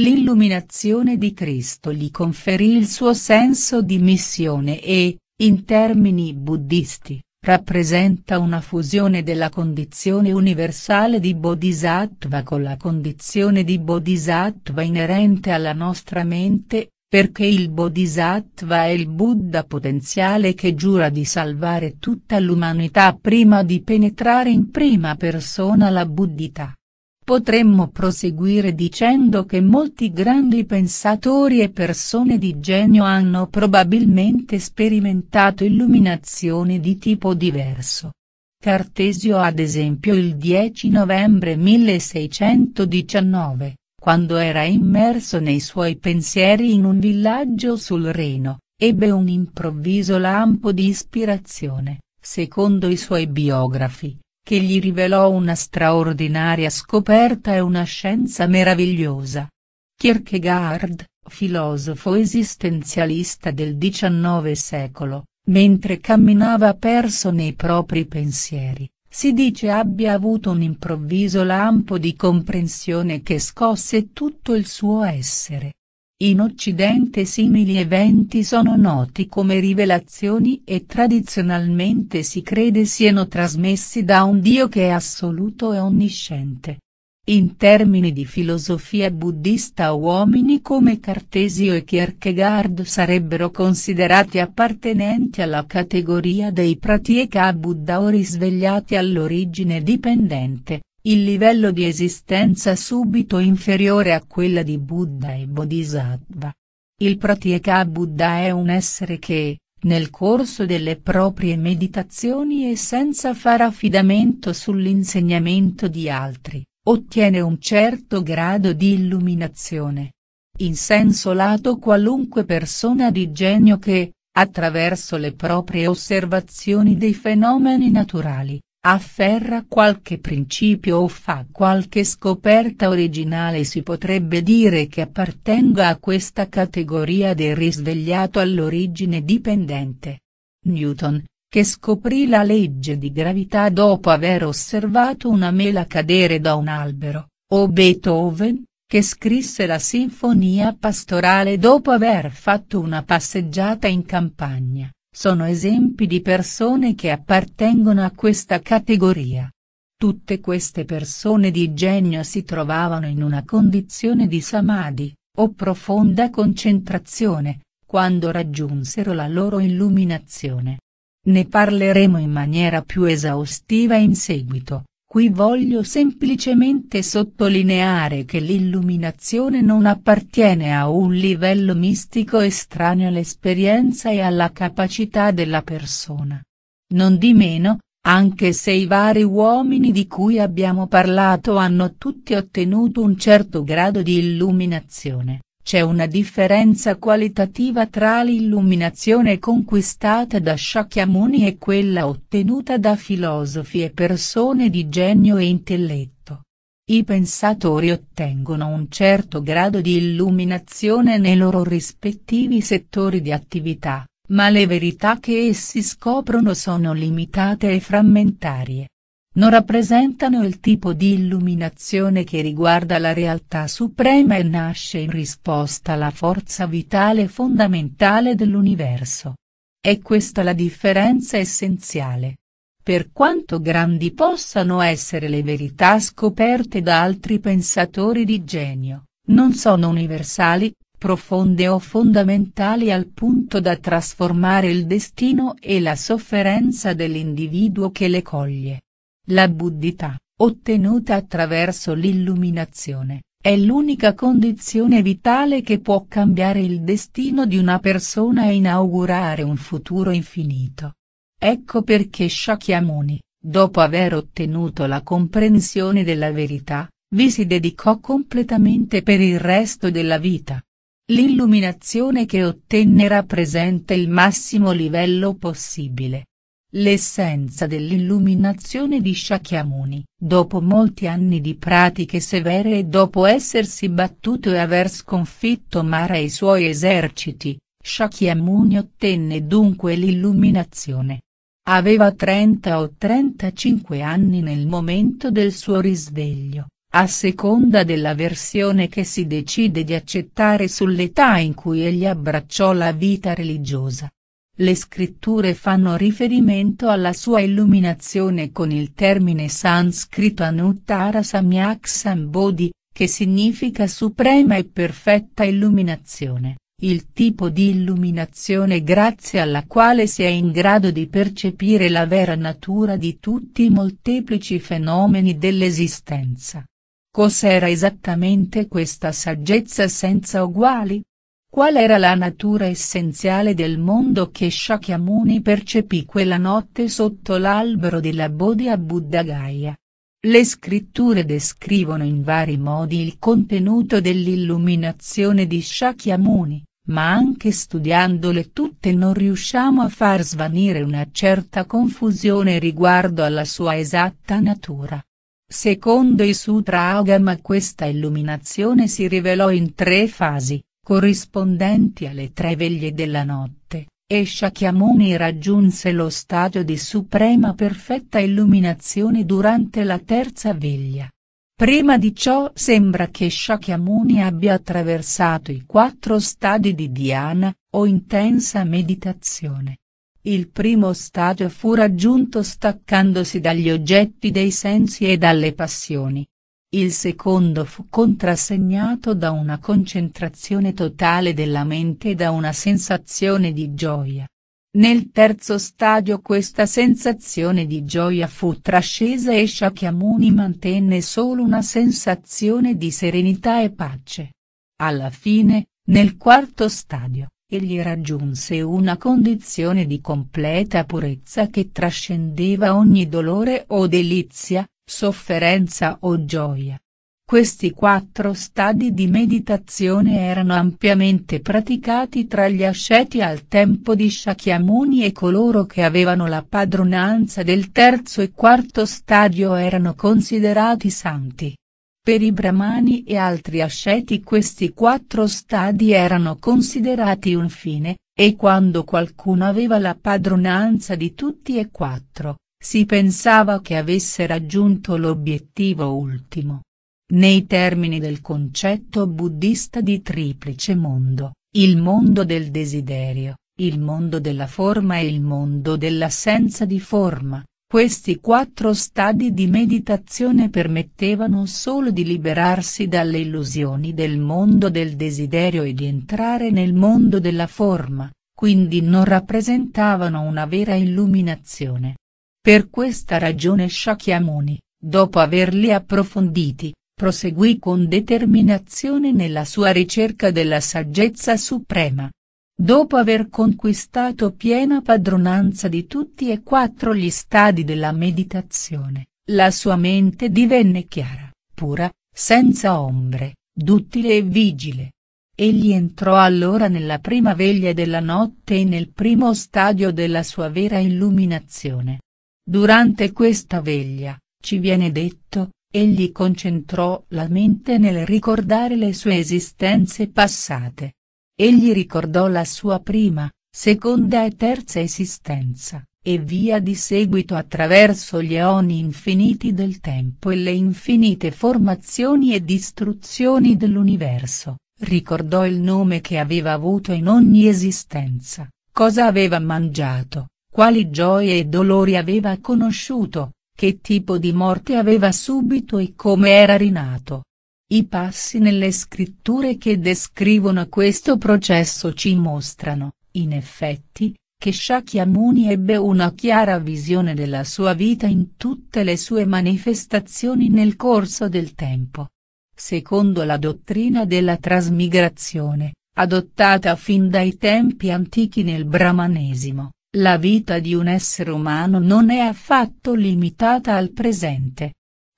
L'illuminazione di Cristo gli conferì il suo senso di missione e, in termini buddisti, rappresenta una fusione della condizione universale di Bodhisattva con la condizione di Bodhisattva inerente alla nostra mente, perché il Bodhisattva è il Buddha potenziale che giura di salvare tutta l'umanità prima di penetrare in prima persona la Buddhità. Potremmo proseguire dicendo che molti grandi pensatori e persone di genio hanno probabilmente sperimentato illuminazioni di tipo diverso. Cartesio ad esempio il 10 novembre 1619, quando era immerso nei suoi pensieri in un villaggio sul Reno, ebbe un improvviso lampo di ispirazione, secondo i suoi biografi, che gli rivelò una straordinaria scoperta e una scienza meravigliosa. Kierkegaard, filosofo esistenzialista del XIX secolo, mentre camminava perso nei propri pensieri, si dice abbia avuto un improvviso lampo di comprensione che scosse tutto il suo essere. In Occidente simili eventi sono noti come rivelazioni e tradizionalmente si crede siano trasmessi da un Dio che è assoluto e onnisciente. In termini di filosofia buddista uomini come Cartesio e Kierkegaard sarebbero considerati appartenenti alla categoria dei pratieka Buddha o risvegliati all'origine dipendente. Il livello di esistenza subito inferiore a quella di Buddha e Bodhisattva. Il Pratyeka Buddha è un essere che, nel corso delle proprie meditazioni e senza far affidamento sull'insegnamento di altri, ottiene un certo grado di illuminazione. In senso lato qualunque persona di genio che, attraverso le proprie osservazioni dei fenomeni naturali, Afferra qualche principio o fa qualche scoperta originale si potrebbe dire che appartenga a questa categoria del risvegliato all'origine dipendente. Newton, che scoprì la legge di gravità dopo aver osservato una mela cadere da un albero, o Beethoven, che scrisse la sinfonia pastorale dopo aver fatto una passeggiata in campagna. Sono esempi di persone che appartengono a questa categoria. Tutte queste persone di genio si trovavano in una condizione di samadhi, o profonda concentrazione, quando raggiunsero la loro illuminazione. Ne parleremo in maniera più esaustiva in seguito. Qui voglio semplicemente sottolineare che l'illuminazione non appartiene a un livello mistico estraneo all'esperienza e alla capacità della persona. Non di meno, anche se i vari uomini di cui abbiamo parlato hanno tutti ottenuto un certo grado di illuminazione. C'è una differenza qualitativa tra l'illuminazione conquistata da Shakyamuni e quella ottenuta da filosofi e persone di genio e intelletto. I pensatori ottengono un certo grado di illuminazione nei loro rispettivi settori di attività ma le verità che essi scoprono sono limitate e frammentarie non rappresentano il tipo di illuminazione che riguarda la realtà suprema e nasce in risposta alla forza vitale fondamentale dell'universo. È questa la differenza essenziale. Per quanto grandi possano essere le verità scoperte da altri pensatori di genio, non sono universali, profonde o fondamentali al punto da trasformare il destino e la sofferenza dell'individuo che le coglie. La buddhità, ottenuta attraverso l'illuminazione, è l'unica condizione vitale che può cambiare il destino di una persona e inaugurare un futuro infinito. Ecco perché Shakyamuni, dopo aver ottenuto la comprensione della verità, vi si dedicò completamente per il resto della vita. L'illuminazione che ottenne rappresenta il massimo livello possibile, L'essenza dell'illuminazione di Shakyamuni, dopo molti anni di pratiche severe e dopo essersi battuto e aver sconfitto Mara e i suoi eserciti, Shakyamuni ottenne dunque l'illuminazione. Aveva 30 o 35 anni nel momento del suo risveglio, a seconda della versione che si decide di accettare sull'età in cui egli abbracciò la vita religiosa. Le scritture fanno riferimento alla sua illuminazione con il termine sanscrito Anuttara Samyak Sambodhi, che significa suprema e perfetta illuminazione, il tipo di illuminazione grazie alla quale si è in grado di percepire la vera natura di tutti i molteplici fenomeni dell'esistenza. Cos'era esattamente questa saggezza senza uguali? Qual era la natura essenziale del mondo che Shakyamuni percepì quella notte sotto l'albero della Bodhi a Buddha Gaya? Le scritture descrivono in vari modi il contenuto dell'illuminazione di Shakyamuni, ma anche studiandole tutte non riusciamo a far svanire una certa confusione riguardo alla sua esatta natura. Secondo i Sutra Agama questa illuminazione si rivelò in tre fasi corrispondenti alle tre veglie della notte, e Shakyamuni raggiunse lo stadio di suprema perfetta illuminazione durante la terza veglia. Prima di ciò sembra che Shakyamuni abbia attraversato i quattro stadi di Dhyana, o intensa meditazione. Il primo stadio fu raggiunto staccandosi dagli oggetti dei sensi e dalle passioni, il secondo fu contrassegnato da una concentrazione totale della mente e da una sensazione di gioia. Nel terzo stadio questa sensazione di gioia fu trascesa e Shakyamuni mantenne solo una sensazione di serenità e pace. Alla fine, nel quarto stadio, egli raggiunse una condizione di completa purezza che trascendeva ogni dolore o delizia, sofferenza o gioia. Questi quattro stadi di meditazione erano ampiamente praticati tra gli asceti al tempo di Shakyamuni e coloro che avevano la padronanza del terzo e quarto stadio erano considerati santi. Per i brahmani e altri asceti questi quattro stadi erano considerati un fine, e quando qualcuno aveva la padronanza di tutti e quattro, si pensava che avesse raggiunto l'obiettivo ultimo. Nei termini del concetto buddista di triplice mondo, il mondo del desiderio, il mondo della forma e il mondo dell'assenza di forma, questi quattro stadi di meditazione permettevano solo di liberarsi dalle illusioni del mondo del desiderio e di entrare nel mondo della forma, quindi non rappresentavano una vera illuminazione. Per questa ragione Shakyamuni, dopo averli approfonditi, proseguì con determinazione nella sua ricerca della saggezza suprema. Dopo aver conquistato piena padronanza di tutti e quattro gli stadi della meditazione, la sua mente divenne chiara, pura, senza ombre, duttile e vigile. Egli entrò allora nella prima veglia della notte e nel primo stadio della sua vera illuminazione, Durante questa veglia, ci viene detto, egli concentrò la mente nel ricordare le sue esistenze passate. Egli ricordò la sua prima, seconda e terza esistenza, e via di seguito attraverso gli eoni infiniti del tempo e le infinite formazioni e distruzioni dell'universo, ricordò il nome che aveva avuto in ogni esistenza, cosa aveva mangiato, quali gioie e dolori aveva conosciuto, che tipo di morte aveva subito e come era rinato. I passi nelle scritture che descrivono questo processo ci mostrano, in effetti, che Shakyamuni ebbe una chiara visione della sua vita in tutte le sue manifestazioni nel corso del tempo. Secondo la dottrina della trasmigrazione, adottata fin dai tempi antichi nel brahmanesimo, la vita di un essere umano non è affatto limitata al presente.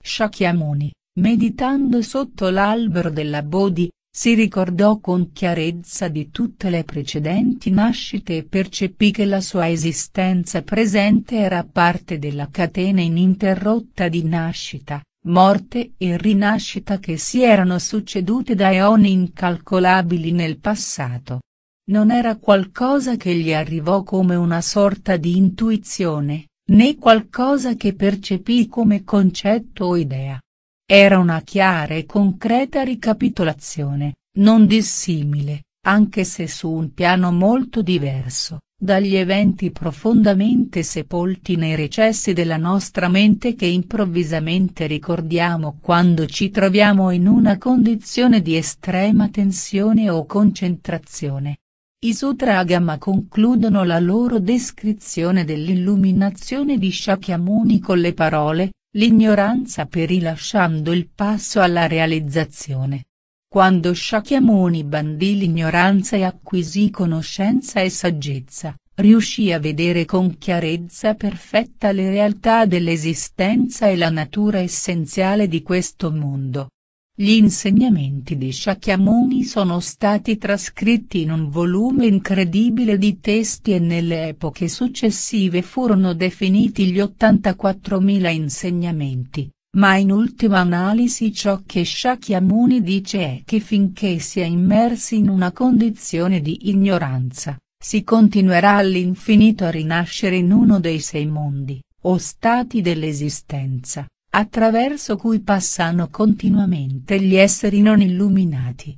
Shakyamuni, meditando sotto l'albero della Bodhi, si ricordò con chiarezza di tutte le precedenti nascite e percepì che la sua esistenza presente era parte della catena ininterrotta di nascita, morte e rinascita che si erano succedute da eoni incalcolabili nel passato. Non era qualcosa che gli arrivò come una sorta di intuizione, né qualcosa che percepì come concetto o idea. Era una chiara e concreta ricapitolazione, non dissimile, anche se su un piano molto diverso, dagli eventi profondamente sepolti nei recessi della nostra mente che improvvisamente ricordiamo quando ci troviamo in una condizione di estrema tensione o concentrazione. I Sutragama concludono la loro descrizione dell'illuminazione di Shakyamuni con le parole, l'ignoranza per lasciando il passo alla realizzazione. Quando Shakyamuni bandì l'ignoranza e acquisì conoscenza e saggezza, riuscì a vedere con chiarezza perfetta le realtà dell'esistenza e la natura essenziale di questo mondo. Gli insegnamenti di Shakyamuni sono stati trascritti in un volume incredibile di testi e nelle epoche successive furono definiti gli 84.000 insegnamenti, ma in ultima analisi ciò che Shakyamuni dice è che finché si è immersi in una condizione di ignoranza, si continuerà all'infinito a rinascere in uno dei sei mondi, o stati dell'esistenza attraverso cui passano continuamente gli esseri non illuminati.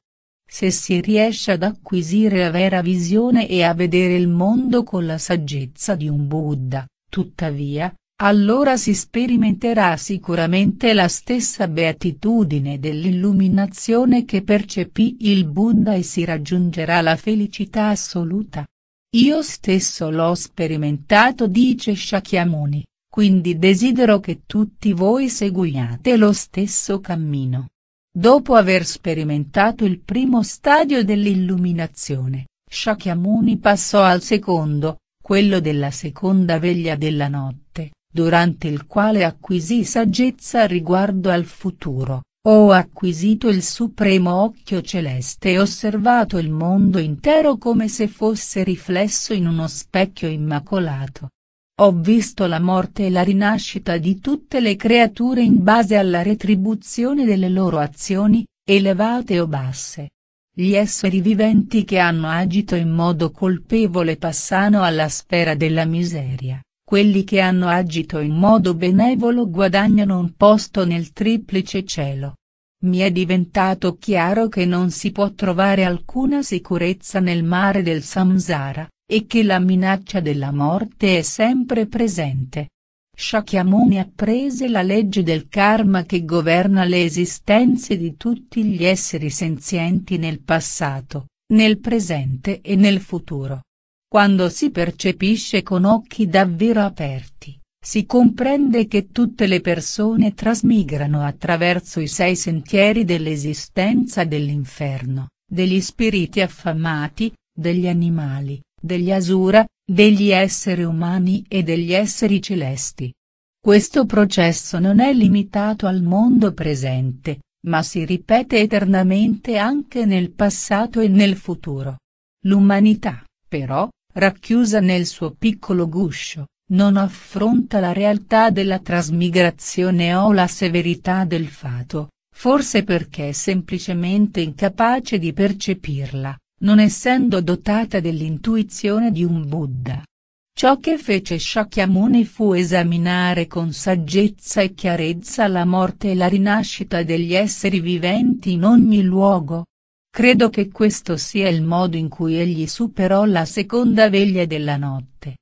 Se si riesce ad acquisire la vera visione e a vedere il mondo con la saggezza di un Buddha, tuttavia, allora si sperimenterà sicuramente la stessa beatitudine dell'illuminazione che percepì il Buddha e si raggiungerà la felicità assoluta. Io stesso l'ho sperimentato dice Shakyamuni quindi desidero che tutti voi seguiate lo stesso cammino. Dopo aver sperimentato il primo stadio dell'illuminazione, Shakyamuni passò al secondo, quello della seconda veglia della notte, durante il quale acquisì saggezza riguardo al futuro, ho acquisito il supremo occhio celeste e osservato il mondo intero come se fosse riflesso in uno specchio immacolato. Ho visto la morte e la rinascita di tutte le creature in base alla retribuzione delle loro azioni, elevate o basse. Gli esseri viventi che hanno agito in modo colpevole passano alla sfera della miseria, quelli che hanno agito in modo benevolo guadagnano un posto nel triplice cielo. Mi è diventato chiaro che non si può trovare alcuna sicurezza nel mare del Samsara, e che la minaccia della morte è sempre presente. Shakyamuni apprese la legge del karma che governa le esistenze di tutti gli esseri senzienti nel passato, nel presente e nel futuro. Quando si percepisce con occhi davvero aperti, si comprende che tutte le persone trasmigrano attraverso i sei sentieri dell'esistenza dell'inferno, degli spiriti affamati, degli animali, degli Asura, degli esseri umani e degli esseri celesti. Questo processo non è limitato al mondo presente, ma si ripete eternamente anche nel passato e nel futuro. L'umanità, però, racchiusa nel suo piccolo guscio, non affronta la realtà della trasmigrazione o la severità del fato, forse perché è semplicemente incapace di percepirla non essendo dotata dell'intuizione di un Buddha. Ciò che fece Shakyamuni fu esaminare con saggezza e chiarezza la morte e la rinascita degli esseri viventi in ogni luogo. Credo che questo sia il modo in cui egli superò la seconda veglia della notte.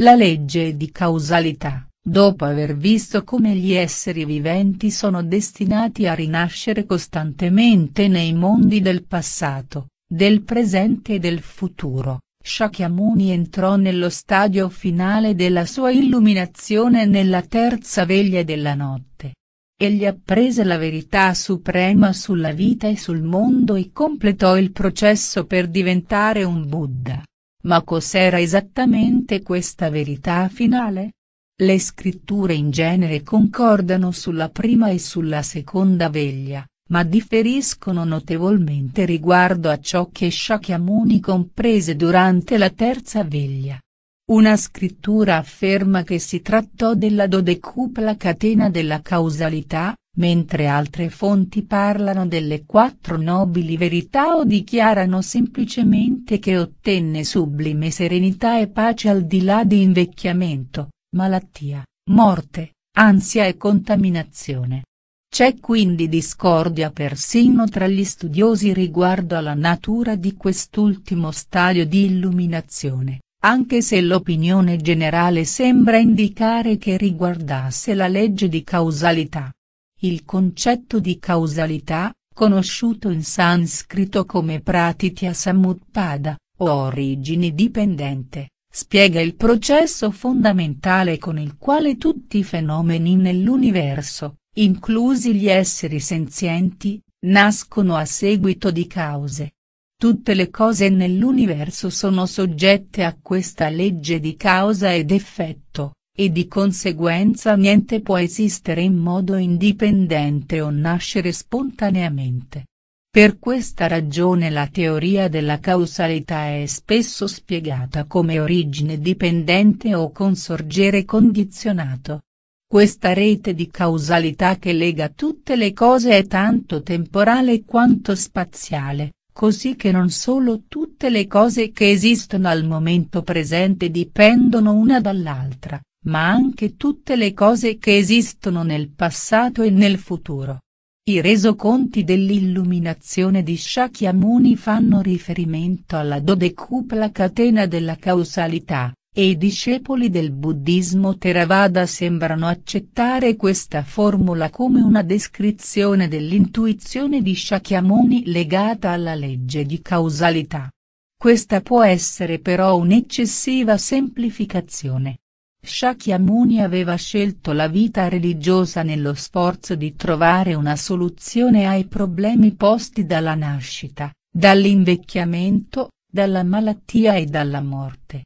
La legge di causalità, dopo aver visto come gli esseri viventi sono destinati a rinascere costantemente nei mondi del passato, del presente e del futuro, Shakyamuni entrò nello stadio finale della sua illuminazione nella terza veglia della notte. Egli apprese la verità suprema sulla vita e sul mondo e completò il processo per diventare un Buddha. Ma cos'era esattamente questa verità finale? Le scritture in genere concordano sulla prima e sulla seconda veglia, ma differiscono notevolmente riguardo a ciò che Shakyamuni comprese durante la terza veglia. Una scrittura afferma che si trattò della dodecupla catena della causalità, mentre altre fonti parlano delle quattro nobili verità o dichiarano semplicemente che ottenne sublime serenità e pace al di là di invecchiamento, malattia, morte, ansia e contaminazione. C'è quindi discordia persino tra gli studiosi riguardo alla natura di quest'ultimo stadio di illuminazione, anche se l'opinione generale sembra indicare che riguardasse la legge di causalità. Il concetto di causalità, conosciuto in sanscrito come pratitya samutpada, o origini dipendente, spiega il processo fondamentale con il quale tutti i fenomeni nell'universo, inclusi gli esseri senzienti, nascono a seguito di cause. Tutte le cose nell'universo sono soggette a questa legge di causa ed effetto, e di conseguenza niente può esistere in modo indipendente o nascere spontaneamente. Per questa ragione la teoria della causalità è spesso spiegata come origine dipendente o con sorgere condizionato. Questa rete di causalità che lega tutte le cose è tanto temporale quanto spaziale, così che non solo tutte le cose che esistono al momento presente dipendono una dall'altra, ma anche tutte le cose che esistono nel passato e nel futuro. I resoconti dell'illuminazione di Shakyamuni fanno riferimento alla dodecupla catena della causalità, e i discepoli del buddismo Theravada sembrano accettare questa formula come una descrizione dell'intuizione di Shakyamuni legata alla legge di causalità. Questa può essere però un'eccessiva semplificazione. Shakyamuni aveva scelto la vita religiosa nello sforzo di trovare una soluzione ai problemi posti dalla nascita, dall'invecchiamento, dalla malattia e dalla morte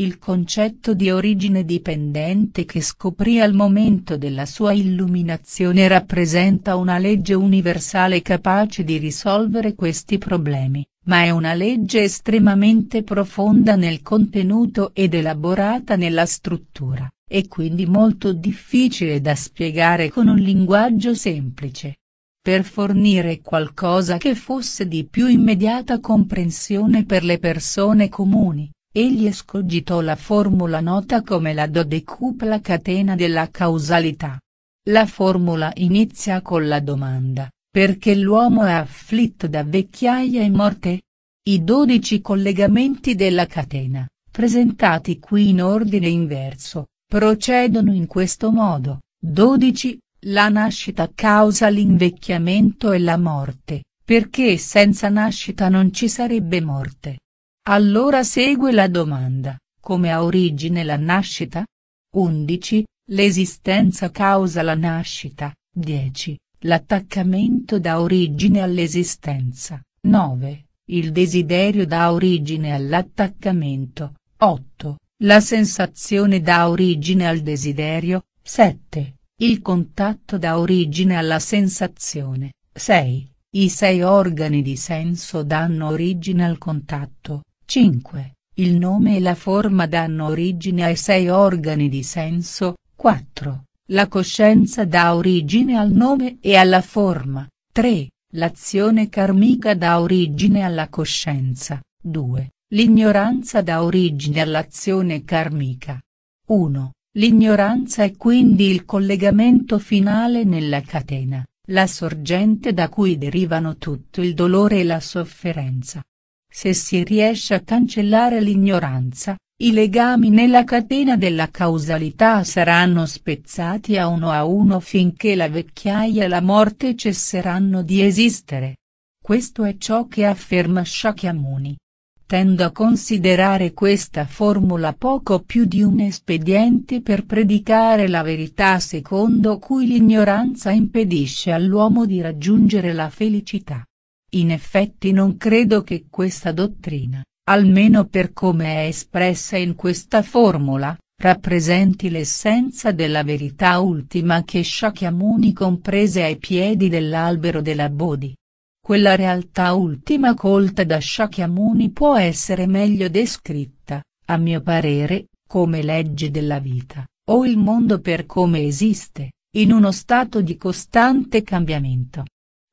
il concetto di origine dipendente che scoprì al momento della sua illuminazione rappresenta una legge universale capace di risolvere questi problemi, ma è una legge estremamente profonda nel contenuto ed elaborata nella struttura, e quindi molto difficile da spiegare con un linguaggio semplice per fornire qualcosa che fosse di più immediata comprensione per le persone comuni, Egli escogitò la formula nota come la dodecupla catena della causalità. La formula inizia con la domanda, perché l'uomo è afflitto da vecchiaia e morte? I dodici collegamenti della catena, presentati qui in ordine inverso, procedono in questo modo, 12, la nascita causa l'invecchiamento e la morte, perché senza nascita non ci sarebbe morte. Allora segue la domanda, come ha origine la nascita? 11. L'esistenza causa la nascita. 10. L'attaccamento dà origine all'esistenza. 9. Il desiderio dà origine all'attaccamento. 8. La sensazione dà origine al desiderio. 7. Il contatto dà origine alla sensazione. 6. I sei organi di senso danno origine al contatto. 5. Il nome e la forma danno origine ai sei organi di senso, 4. La coscienza dà origine al nome e alla forma, 3. L'azione karmica dà origine alla coscienza, 2. L'ignoranza dà origine all'azione karmica. 1. L'ignoranza è quindi il collegamento finale nella catena, la sorgente da cui derivano tutto il dolore e la sofferenza. Se si riesce a cancellare l'ignoranza, i legami nella catena della causalità saranno spezzati a uno a uno finché la vecchiaia e la morte cesseranno di esistere. Questo è ciò che afferma Shakyamuni. Tendo a considerare questa formula poco più di un espediente per predicare la verità secondo cui l'ignoranza impedisce all'uomo di raggiungere la felicità. In effetti non credo che questa dottrina, almeno per come è espressa in questa formula, rappresenti l'essenza della verità ultima che Shakyamuni comprese ai piedi dell'albero della Bodhi. Quella realtà ultima colta da Shakyamuni può essere meglio descritta, a mio parere, come legge della vita, o il mondo per come esiste, in uno stato di costante cambiamento.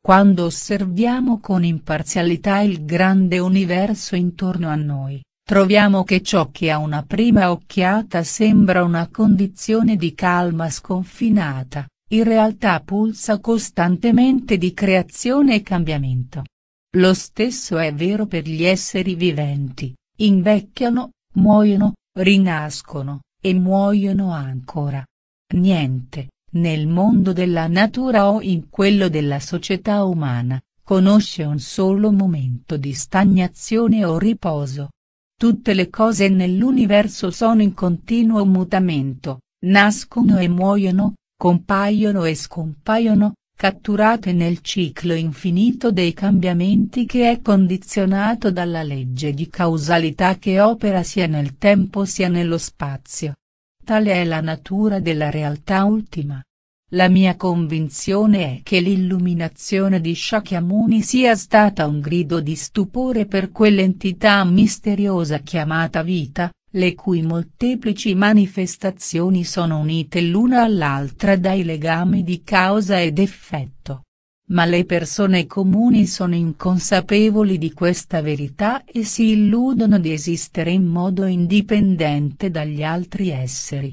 Quando osserviamo con imparzialità il grande universo intorno a noi, troviamo che ciò che a una prima occhiata sembra una condizione di calma sconfinata, in realtà pulsa costantemente di creazione e cambiamento. Lo stesso è vero per gli esseri viventi, invecchiano, muoiono, rinascono, e muoiono ancora. Niente, nel mondo della natura o in quello della società umana, conosce un solo momento di stagnazione o riposo. Tutte le cose nell'universo sono in continuo mutamento, nascono e muoiono, compaiono e scompaiono, catturate nel ciclo infinito dei cambiamenti che è condizionato dalla legge di causalità che opera sia nel tempo sia nello spazio. Tale è la natura della realtà ultima, la mia convinzione è che l'illuminazione di Shakyamuni sia stata un grido di stupore per quell'entità misteriosa chiamata vita, le cui molteplici manifestazioni sono unite l'una all'altra dai legami di causa ed effetto. Ma le persone comuni sono inconsapevoli di questa verità e si illudono di esistere in modo indipendente dagli altri esseri.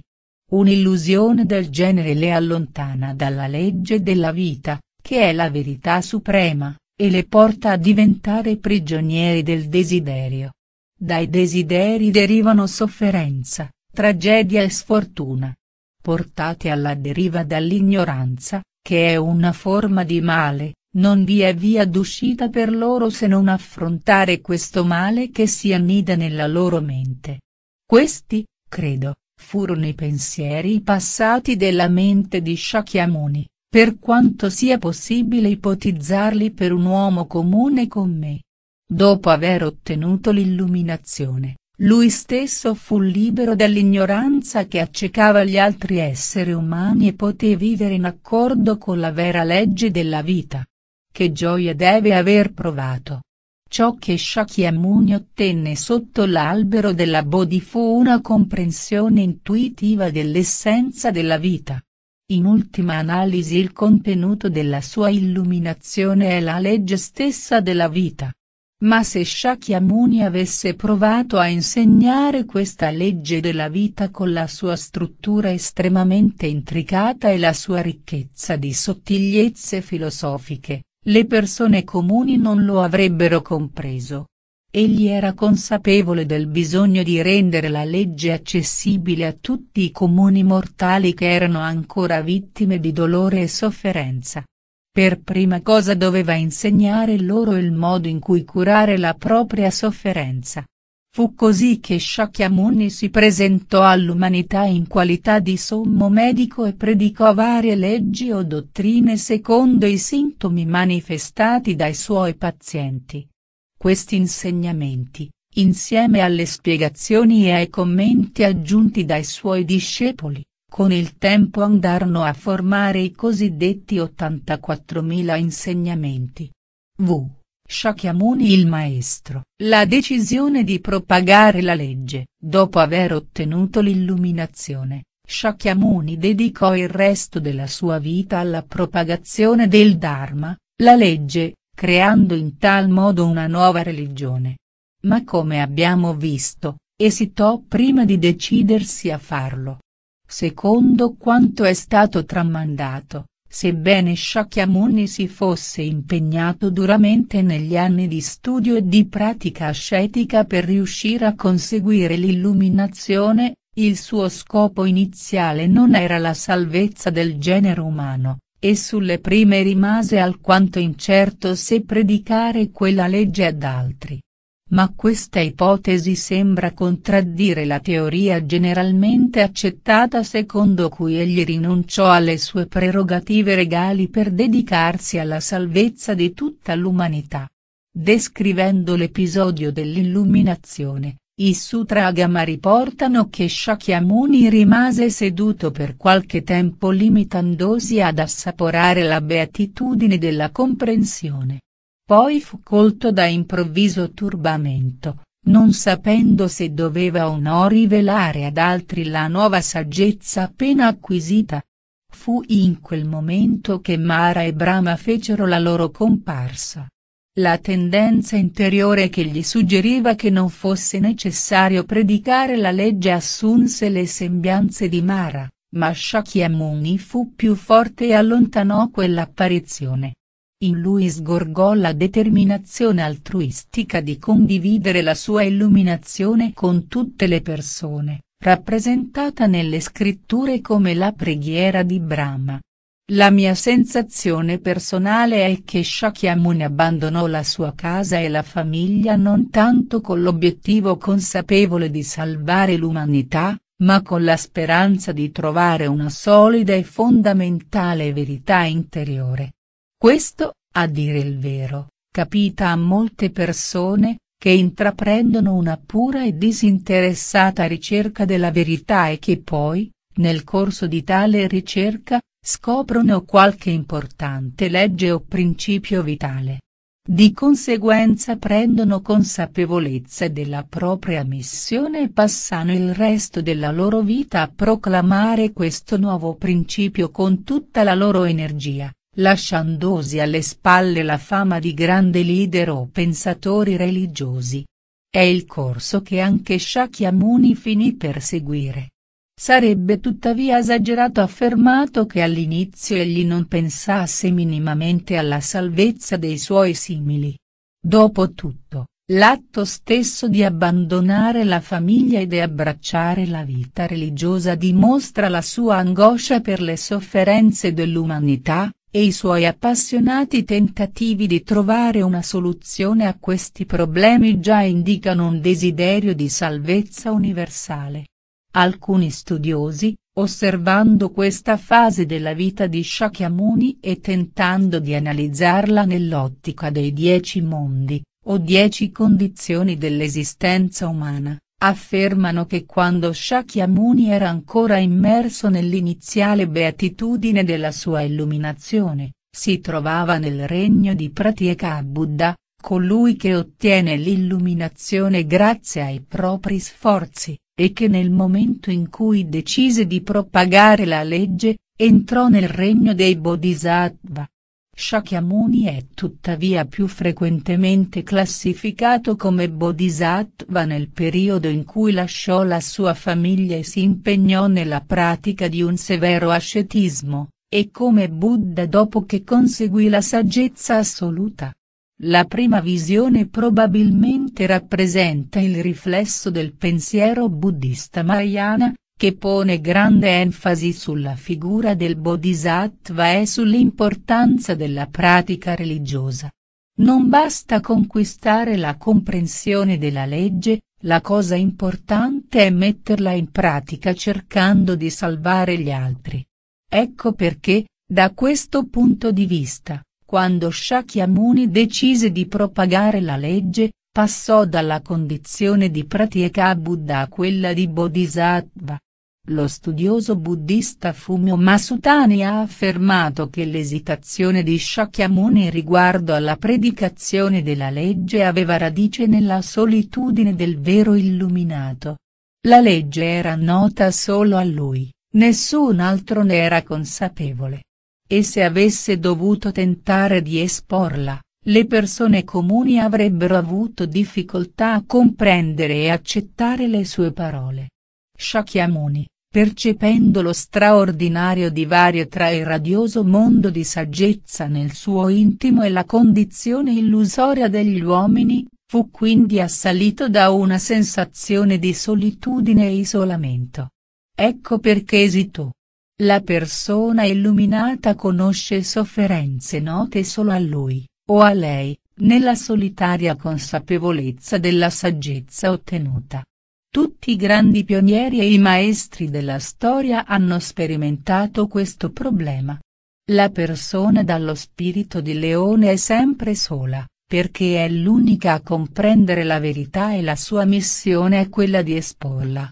Un'illusione del genere le allontana dalla legge della vita, che è la verità suprema, e le porta a diventare prigionieri del desiderio. Dai desideri derivano sofferenza, tragedia e sfortuna. Portate alla deriva dall'ignoranza, che è una forma di male, non vi è via d'uscita per loro se non affrontare questo male che si annida nella loro mente. Questi, credo, furono i pensieri passati della mente di Shakyamuni, per quanto sia possibile ipotizzarli per un uomo comune con me. Dopo aver ottenuto l'illuminazione, lui stesso fu libero dall'ignoranza che accecava gli altri esseri umani e poté vivere in accordo con la vera legge della vita. Che gioia deve aver provato, Ciò che Shakyamuni ottenne sotto l'albero della Bodhi fu una comprensione intuitiva dell'essenza della vita. In ultima analisi il contenuto della sua illuminazione è la legge stessa della vita. Ma se Shakyamuni avesse provato a insegnare questa legge della vita con la sua struttura estremamente intricata e la sua ricchezza di sottigliezze filosofiche, le persone comuni non lo avrebbero compreso. Egli era consapevole del bisogno di rendere la legge accessibile a tutti i comuni mortali che erano ancora vittime di dolore e sofferenza. Per prima cosa doveva insegnare loro il modo in cui curare la propria sofferenza. Fu così che Shakyamuni si presentò all'umanità in qualità di sommo medico e predicò varie leggi o dottrine secondo i sintomi manifestati dai suoi pazienti. Questi insegnamenti, insieme alle spiegazioni e ai commenti aggiunti dai suoi discepoli, con il tempo andarono a formare i cosiddetti 84.000 insegnamenti. V. Shakyamuni il maestro. La decisione di propagare la legge, dopo aver ottenuto l'illuminazione, Shakyamuni dedicò il resto della sua vita alla propagazione del Dharma, la legge, creando in tal modo una nuova religione. Ma come abbiamo visto, esitò prima di decidersi a farlo. Secondo quanto è stato tramandato, Sebbene Shakyamuni si fosse impegnato duramente negli anni di studio e di pratica ascetica per riuscire a conseguire l'illuminazione, il suo scopo iniziale non era la salvezza del genere umano, e sulle prime rimase alquanto incerto se predicare quella legge ad altri ma questa ipotesi sembra contraddire la teoria generalmente accettata secondo cui egli rinunciò alle sue prerogative regali per dedicarsi alla salvezza di tutta l'umanità. Descrivendo l'episodio dell'illuminazione, i Sutra Agama riportano che Shakyamuni rimase seduto per qualche tempo limitandosi ad assaporare la beatitudine della comprensione. Poi fu colto da improvviso turbamento, non sapendo se doveva o no rivelare ad altri la nuova saggezza appena acquisita. Fu in quel momento che Mara e Brahma fecero la loro comparsa. La tendenza interiore che gli suggeriva che non fosse necessario predicare la legge assunse le sembianze di Mara, ma Shakyamuni fu più forte e allontanò quell'apparizione. In lui sgorgò la determinazione altruistica di condividere la sua illuminazione con tutte le persone, rappresentata nelle scritture come la preghiera di Brahma. La mia sensazione personale è che Shakyamuni abbandonò la sua casa e la famiglia non tanto con l'obiettivo consapevole di salvare l'umanità, ma con la speranza di trovare una solida e fondamentale verità interiore, questo, a dire il vero, capita a molte persone, che intraprendono una pura e disinteressata ricerca della verità e che poi, nel corso di tale ricerca, scoprono qualche importante legge o principio vitale. Di conseguenza prendono consapevolezza della propria missione e passano il resto della loro vita a proclamare questo nuovo principio con tutta la loro energia lasciandosi alle spalle la fama di grande leader o pensatori religiosi. È il corso che anche Shakyamuni finì per seguire. Sarebbe tuttavia esagerato affermato che all'inizio egli non pensasse minimamente alla salvezza dei suoi simili. Dopotutto, l'atto stesso di abbandonare la famiglia ed abbracciare la vita religiosa dimostra la sua angoscia per le sofferenze dell'umanità, e i suoi appassionati tentativi di trovare una soluzione a questi problemi già indicano un desiderio di salvezza universale. Alcuni studiosi, osservando questa fase della vita di Shakyamuni e tentando di analizzarla nell'ottica dei dieci mondi, o dieci condizioni dell'esistenza umana, affermano che quando Shakyamuni era ancora immerso nell'iniziale beatitudine della sua illuminazione, si trovava nel regno di Pratieka Buddha, colui che ottiene l'illuminazione grazie ai propri sforzi, e che nel momento in cui decise di propagare la legge, entrò nel regno dei Bodhisattva, Shakyamuni è tuttavia più frequentemente classificato come bodhisattva nel periodo in cui lasciò la sua famiglia e si impegnò nella pratica di un severo ascetismo, e come Buddha dopo che conseguì la saggezza assoluta. La prima visione probabilmente rappresenta il riflesso del pensiero buddhista Mahayana, che pone grande enfasi sulla figura del Bodhisattva e sull'importanza della pratica religiosa. Non basta conquistare la comprensione della legge, la cosa importante è metterla in pratica cercando di salvare gli altri. Ecco perché, da questo punto di vista, quando Shakyamuni decise di propagare la legge, passò dalla condizione di pratica Buddha a quella di Bodhisattva. Lo studioso buddista Fumio Masutani ha affermato che l'esitazione di Shakyamuni riguardo alla predicazione della legge aveva radice nella solitudine del vero illuminato. La legge era nota solo a lui, nessun altro ne era consapevole. E se avesse dovuto tentare di esporla, le persone comuni avrebbero avuto difficoltà a comprendere e accettare le sue parole. Shakyamuni, percependo lo straordinario divario tra il radioso mondo di saggezza nel suo intimo e la condizione illusoria degli uomini, fu quindi assalito da una sensazione di solitudine e isolamento. Ecco perché esitò. La persona illuminata conosce sofferenze note solo a lui, o a lei, nella solitaria consapevolezza della saggezza ottenuta. Tutti i grandi pionieri e i maestri della storia hanno sperimentato questo problema. La persona dallo spirito di leone è sempre sola, perché è l'unica a comprendere la verità e la sua missione è quella di esporla.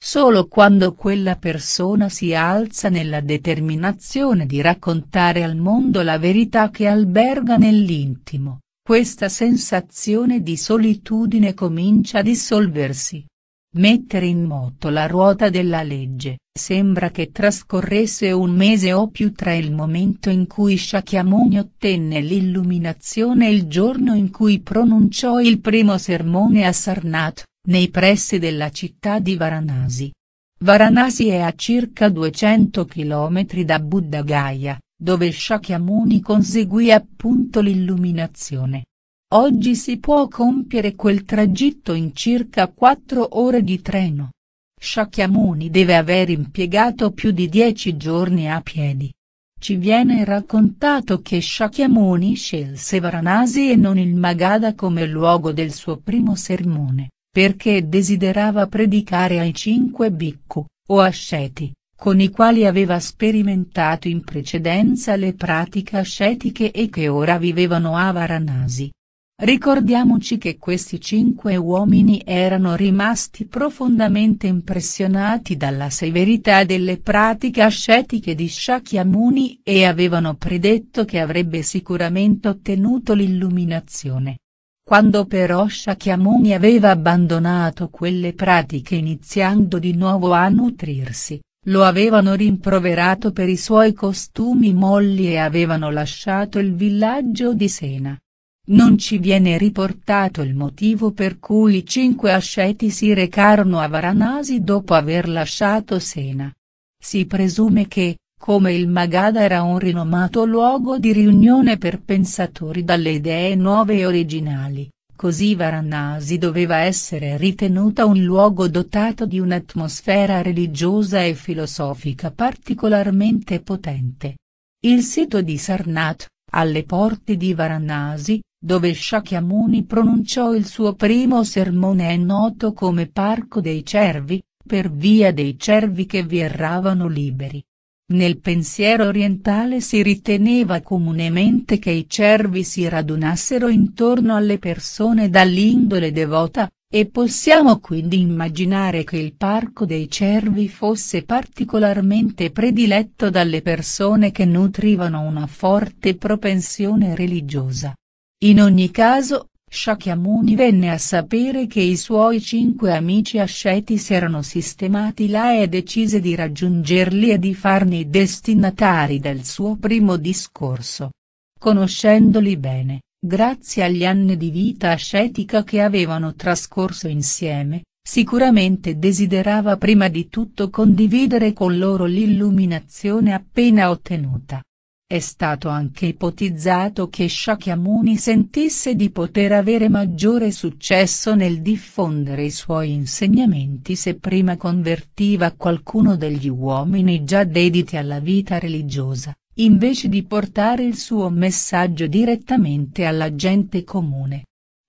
Solo quando quella persona si alza nella determinazione di raccontare al mondo la verità che alberga nell'intimo, questa sensazione di solitudine comincia a dissolversi mettere in moto la ruota della legge, sembra che trascorresse un mese o più tra il momento in cui Shakyamuni ottenne l'illuminazione e il giorno in cui pronunciò il primo sermone a Sarnath, nei pressi della città di Varanasi. Varanasi è a circa 200 km da Buddha Gaya, dove Shakyamuni conseguì appunto l'illuminazione. Oggi si può compiere quel tragitto in circa 4 ore di treno. Sciacchiamuni deve aver impiegato più di 10 giorni a piedi. Ci viene raccontato che Sciacchiamuni scelse Varanasi e non il Magadha come luogo del suo primo sermone, perché desiderava predicare ai cinque bhikkhu, o asceti, con i quali aveva sperimentato in precedenza le pratiche ascetiche e che ora vivevano a Varanasi. Ricordiamoci che questi cinque uomini erano rimasti profondamente impressionati dalla severità delle pratiche ascetiche di Shakyamuni e avevano predetto che avrebbe sicuramente ottenuto l'illuminazione. Quando però Shakyamuni aveva abbandonato quelle pratiche iniziando di nuovo a nutrirsi, lo avevano rimproverato per i suoi costumi molli e avevano lasciato il villaggio di Sena non ci viene riportato il motivo per cui i cinque asceti si recarono a Varanasi dopo aver lasciato Sena. Si presume che, come il Magadha era un rinomato luogo di riunione per pensatori dalle idee nuove e originali, così Varanasi doveva essere ritenuta un luogo dotato di un'atmosfera religiosa e filosofica particolarmente potente. Il sito di Sarnath, alle porte di Varanasi, dove Shakyamuni pronunciò il suo primo sermone è noto come Parco dei Cervi, per via dei cervi che vi erravano liberi. Nel pensiero orientale si riteneva comunemente che i cervi si radunassero intorno alle persone dall'indole devota, e possiamo quindi immaginare che il parco dei cervi fosse particolarmente prediletto dalle persone che nutrivano una forte propensione religiosa. In ogni caso, Shakyamuni venne a sapere che i suoi cinque amici asceti si erano sistemati là e decise di raggiungerli e di farne i destinatari del suo primo discorso. Conoscendoli bene, grazie agli anni di vita ascetica che avevano trascorso insieme, sicuramente desiderava prima di tutto condividere con loro l'illuminazione appena ottenuta. È stato anche ipotizzato che Shakyamuni sentisse di poter avere maggiore successo nel diffondere i suoi insegnamenti se prima convertiva qualcuno degli uomini già dediti alla vita religiosa, invece di portare il suo messaggio direttamente alla gente comune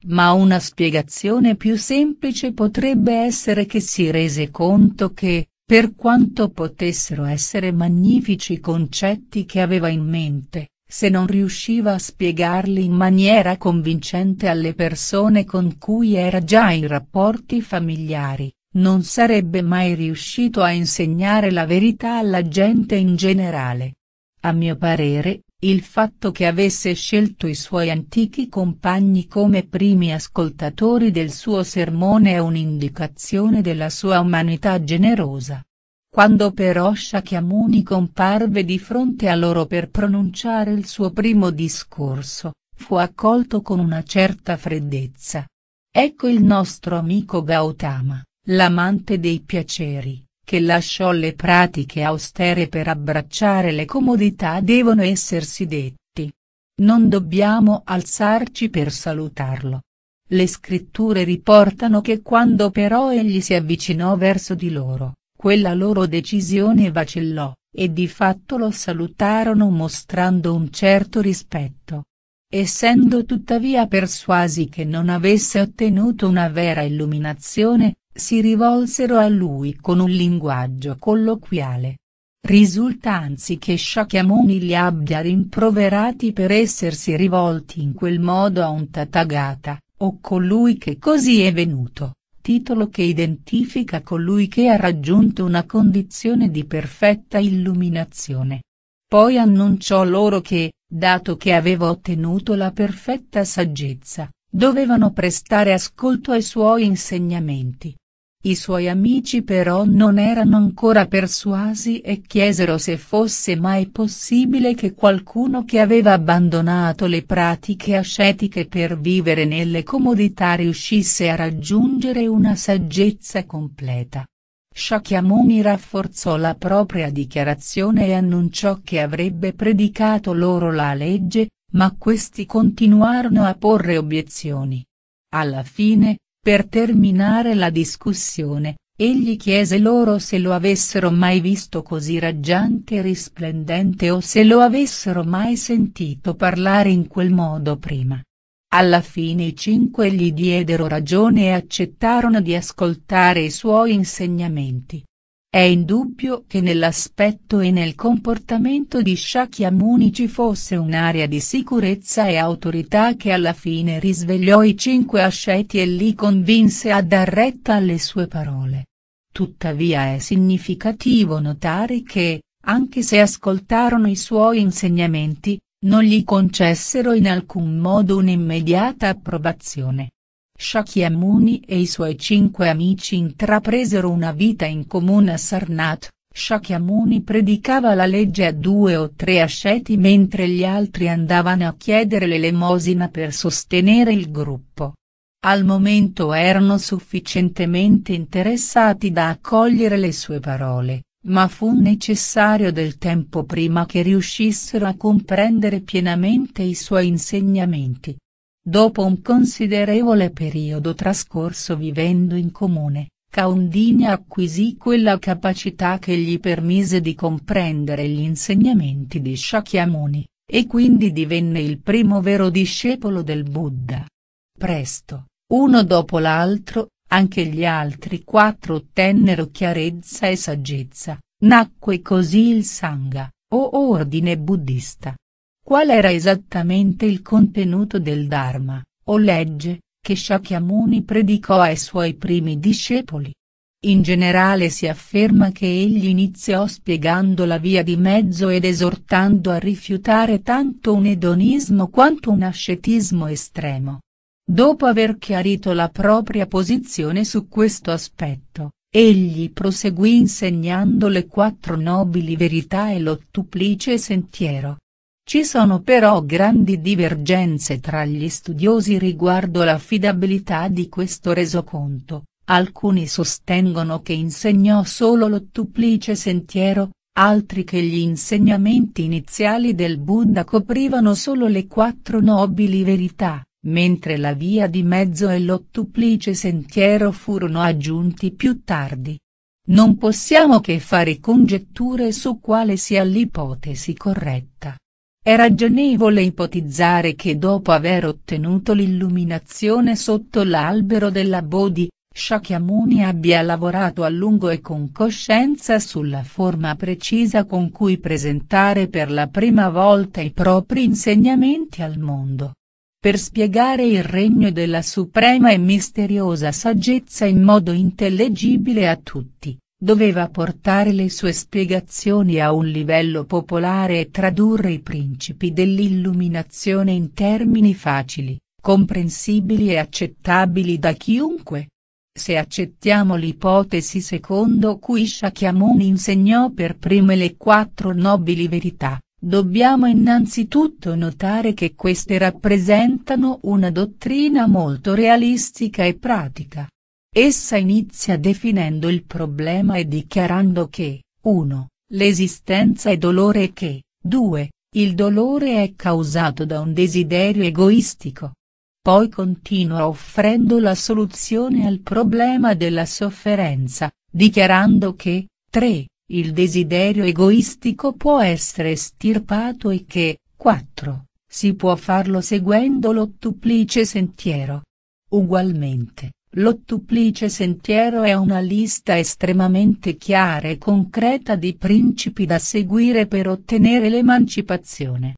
ma una spiegazione più semplice potrebbe essere che si rese conto che, per quanto potessero essere magnifici i concetti che aveva in mente, se non riusciva a spiegarli in maniera convincente alle persone con cui era già in rapporti familiari, non sarebbe mai riuscito a insegnare la verità alla gente in generale. A mio parere, il fatto che avesse scelto i suoi antichi compagni come primi ascoltatori del suo sermone è un'indicazione della sua umanità generosa. Quando però Shakyamuni comparve di fronte a loro per pronunciare il suo primo discorso, fu accolto con una certa freddezza. Ecco il nostro amico Gautama, l'amante dei piaceri, che lasciò le pratiche austere per abbracciare le comodità devono essersi detti. Non dobbiamo alzarci per salutarlo. Le scritture riportano che quando però egli si avvicinò verso di loro, quella loro decisione vacillò, e di fatto lo salutarono mostrando un certo rispetto essendo tuttavia persuasi che non avesse ottenuto una vera illuminazione, si rivolsero a lui con un linguaggio colloquiale. Risulta anzi che Shakyamuni li abbia rimproverati per essersi rivolti in quel modo a un Tathagata, o colui che così è venuto, titolo che identifica colui che ha raggiunto una condizione di perfetta illuminazione. Poi annunciò loro che, dato che aveva ottenuto la perfetta saggezza, dovevano prestare ascolto ai suoi insegnamenti. I suoi amici però non erano ancora persuasi e chiesero se fosse mai possibile che qualcuno che aveva abbandonato le pratiche ascetiche per vivere nelle comodità riuscisse a raggiungere una saggezza completa. Shakyamuni rafforzò la propria dichiarazione e annunciò che avrebbe predicato loro la legge, ma questi continuarono a porre obiezioni. Alla fine, per terminare la discussione, egli chiese loro se lo avessero mai visto così raggiante e risplendente o se lo avessero mai sentito parlare in quel modo prima. Alla fine i cinque gli diedero ragione e accettarono di ascoltare i suoi insegnamenti. È indubbio che nell'aspetto e nel comportamento di Shakyamuni ci fosse un'area di sicurezza e autorità che alla fine risvegliò i cinque asceti e li convinse a dar retta alle sue parole. Tuttavia è significativo notare che, anche se ascoltarono i suoi insegnamenti, non gli concessero in alcun modo un'immediata approvazione. Shakyamuni e i suoi cinque amici intrapresero una vita in comune a Sarnath, Shakyamuni predicava la legge a due o tre asceti mentre gli altri andavano a chiedere l'elemosina per sostenere il gruppo. Al momento erano sufficientemente interessati da accogliere le sue parole, ma fu necessario del tempo prima che riuscissero a comprendere pienamente i suoi insegnamenti. Dopo un considerevole periodo trascorso vivendo in comune, Caondini acquisì quella capacità che gli permise di comprendere gli insegnamenti di Shakyamuni, e quindi divenne il primo vero discepolo del Buddha. Presto, uno dopo l'altro, anche gli altri quattro ottennero chiarezza e saggezza, nacque così il Sangha, o ordine buddista. Qual era esattamente il contenuto del Dharma, o legge, che Shakyamuni predicò ai suoi primi discepoli? In generale si afferma che egli iniziò spiegando la via di mezzo ed esortando a rifiutare tanto un edonismo quanto un ascetismo estremo. Dopo aver chiarito la propria posizione su questo aspetto, egli proseguì insegnando le quattro nobili verità e l'ottuplice sentiero, ci sono però grandi divergenze tra gli studiosi riguardo l'affidabilità di questo resoconto, alcuni sostengono che insegnò solo l'ottuplice sentiero, altri che gli insegnamenti iniziali del Buddha coprivano solo le quattro nobili verità, mentre la via di mezzo e l'ottuplice sentiero furono aggiunti più tardi. Non possiamo che fare congetture su quale sia l'ipotesi corretta. È ragionevole ipotizzare che dopo aver ottenuto l'illuminazione sotto l'albero della Bodhi, Shakyamuni abbia lavorato a lungo e con coscienza sulla forma precisa con cui presentare per la prima volta i propri insegnamenti al mondo. Per spiegare il regno della suprema e misteriosa saggezza in modo intellegibile a tutti. Doveva portare le sue spiegazioni a un livello popolare e tradurre i principi dell'illuminazione in termini facili, comprensibili e accettabili da chiunque. Se accettiamo l'ipotesi secondo cui Shakyamuni insegnò per prime le quattro nobili verità, Dobbiamo innanzitutto notare che queste rappresentano una dottrina molto realistica e pratica, Essa inizia definendo il problema e dichiarando che, 1. L'esistenza è dolore e che, 2. Il dolore è causato da un desiderio egoistico. Poi continua offrendo la soluzione al problema della sofferenza, dichiarando che, 3. Il desiderio egoistico può essere estirpato e che, 4. Si può farlo seguendo l'ottuplice sentiero. Ugualmente, L'ottuplice sentiero è una lista estremamente chiara e concreta di principi da seguire per ottenere l'emancipazione.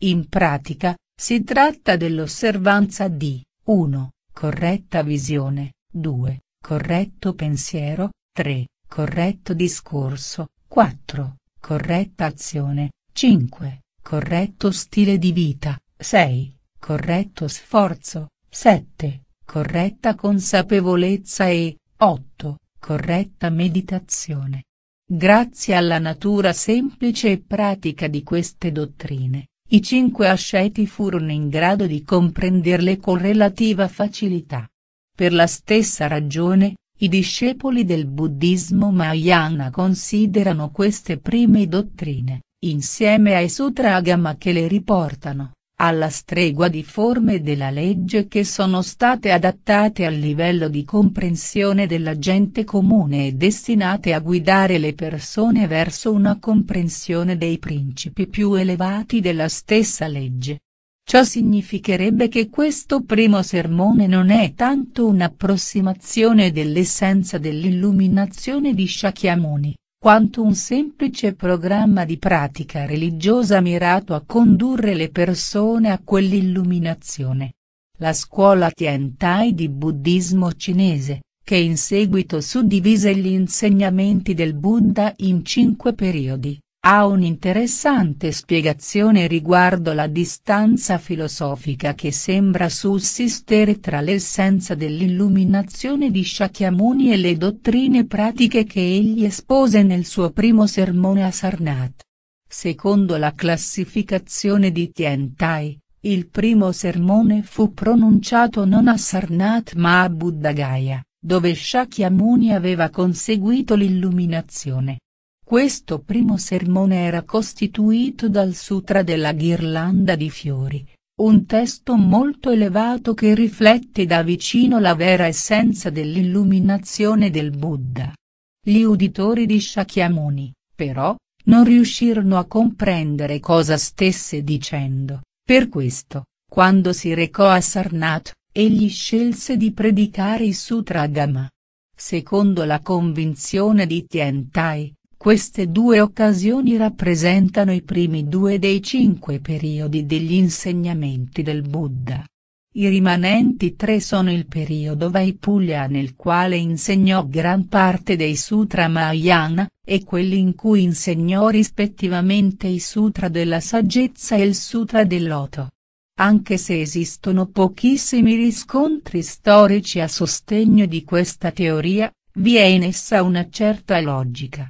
In pratica, si tratta dell'osservanza di 1. Corretta visione, 2. Corretto pensiero, 3. Corretto discorso, 4. Corretta azione, 5. Corretto stile di vita, 6. Corretto sforzo, 7 corretta consapevolezza e, 8, corretta meditazione. Grazie alla natura semplice e pratica di queste dottrine, i cinque asceti furono in grado di comprenderle con relativa facilità. Per la stessa ragione, i discepoli del buddismo Mahayana considerano queste prime dottrine, insieme ai Sutra Agama che le riportano, alla stregua di forme della legge che sono state adattate al livello di comprensione della gente comune e destinate a guidare le persone verso una comprensione dei principi più elevati della stessa legge. Ciò significherebbe che questo primo sermone non è tanto un'approssimazione dell'essenza dell'illuminazione di Shakyamuni, quanto un semplice programma di pratica religiosa mirato a condurre le persone a quell'illuminazione. La scuola Tiantai di buddismo cinese, che in seguito suddivise gli insegnamenti del Buddha in cinque periodi, ha un'interessante spiegazione riguardo la distanza filosofica che sembra sussistere tra l'essenza dell'illuminazione di Shakyamuni e le dottrine pratiche che egli espose nel suo primo sermone a Sarnath. Secondo la classificazione di Tiantai, il primo sermone fu pronunciato non a Sarnath ma a Buddhagaya, dove Shakyamuni aveva conseguito l'illuminazione. Questo primo sermone era costituito dal Sutra della Ghirlanda di Fiori, un testo molto elevato che riflette da vicino la vera essenza dell'illuminazione del Buddha. Gli uditori di Shakyamuni, però, non riuscirono a comprendere cosa stesse dicendo, per questo, quando si recò a Sarnath, egli scelse di predicare i Sutra Gama. Secondo la convinzione di Tientai, queste due occasioni rappresentano i primi due dei cinque periodi degli insegnamenti del Buddha. I rimanenti tre sono il periodo Vaipulya nel quale insegnò gran parte dei Sutra Mahayana, e quelli in cui insegnò rispettivamente i Sutra della Saggezza e il Sutra del Loto. Anche se esistono pochissimi riscontri storici a sostegno di questa teoria, vi è in essa una certa logica.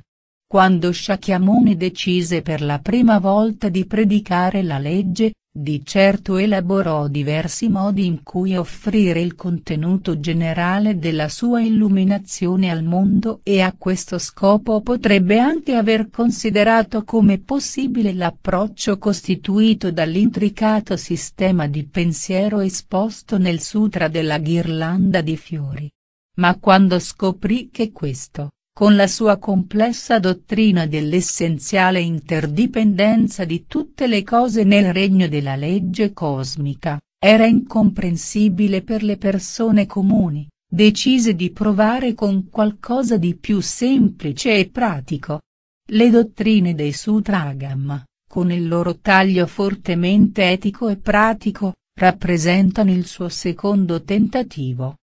Quando Sciacchiamone decise per la prima volta di predicare la legge, di certo elaborò diversi modi in cui offrire il contenuto generale della sua illuminazione al mondo e a questo scopo potrebbe anche aver considerato come possibile l'approccio costituito dall'intricato sistema di pensiero esposto nel Sutra della ghirlanda di fiori. Ma quando scoprì che questo con la sua complessa dottrina dell'essenziale interdipendenza di tutte le cose nel regno della legge cosmica, era incomprensibile per le persone comuni, decise di provare con qualcosa di più semplice e pratico. Le dottrine dei Sutragam, con il loro taglio fortemente etico e pratico, rappresentano il suo secondo tentativo.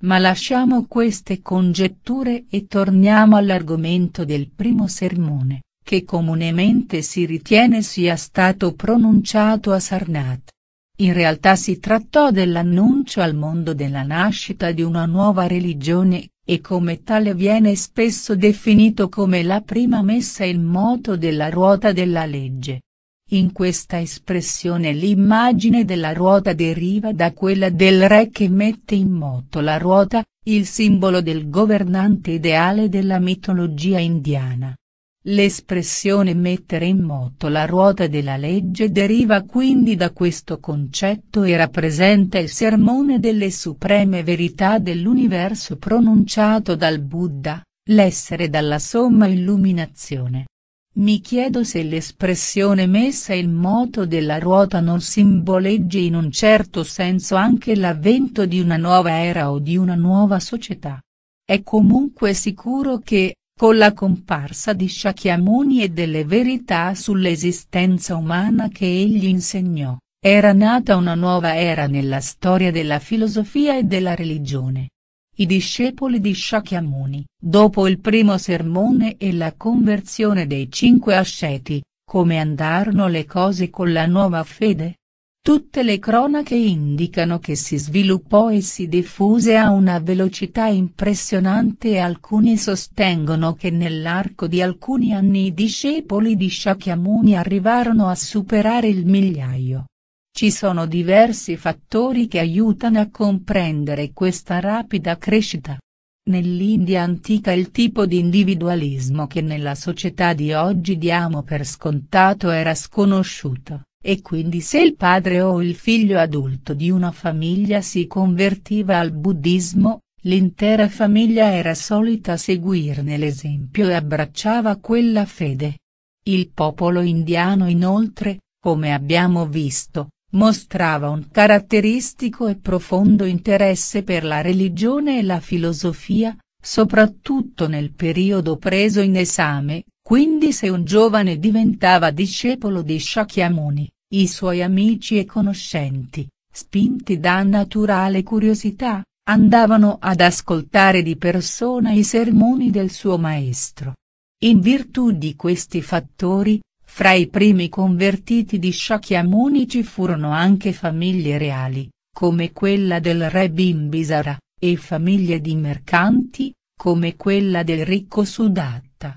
Ma lasciamo queste congetture e torniamo all'argomento del primo sermone, che comunemente si ritiene sia stato pronunciato a Sarnat. In realtà si trattò dell'annuncio al mondo della nascita di una nuova religione, e come tale viene spesso definito come la prima messa in moto della ruota della legge. In questa espressione l'immagine della ruota deriva da quella del re che mette in moto la ruota, il simbolo del governante ideale della mitologia indiana. L'espressione mettere in moto la ruota della legge deriva quindi da questo concetto e rappresenta il sermone delle supreme verità dell'universo pronunciato dal Buddha, l'essere dalla somma illuminazione. Mi chiedo se l'espressione messa in moto della ruota non simboleggi in un certo senso anche l'avvento di una nuova era o di una nuova società. È comunque sicuro che, con la comparsa di Sciacchiamoni e delle verità sull'esistenza umana che egli insegnò, era nata una nuova era nella storia della filosofia e della religione. I discepoli di Shakyamuni, dopo il primo sermone e la conversione dei cinque asceti, come andarono le cose con la nuova fede? Tutte le cronache indicano che si sviluppò e si diffuse a una velocità impressionante e alcuni sostengono che nell'arco di alcuni anni i discepoli di Shakyamuni arrivarono a superare il migliaio. Ci sono diversi fattori che aiutano a comprendere questa rapida crescita. Nell'India antica il tipo di individualismo che nella società di oggi diamo per scontato era sconosciuto, e quindi se il padre o il figlio adulto di una famiglia si convertiva al buddismo, l'intera famiglia era solita seguirne l'esempio e abbracciava quella fede. Il popolo indiano inoltre, come abbiamo visto, Mostrava un caratteristico e profondo interesse per la religione e la filosofia, soprattutto nel periodo preso in esame, quindi se un giovane diventava discepolo di Shakyamuni, i suoi amici e conoscenti, spinti da naturale curiosità, andavano ad ascoltare di persona i sermoni del suo maestro. In virtù di questi fattori, fra i primi convertiti di Shakyamuni ci furono anche famiglie reali, come quella del re Bimbisara, e famiglie di mercanti, come quella del ricco Sudatta.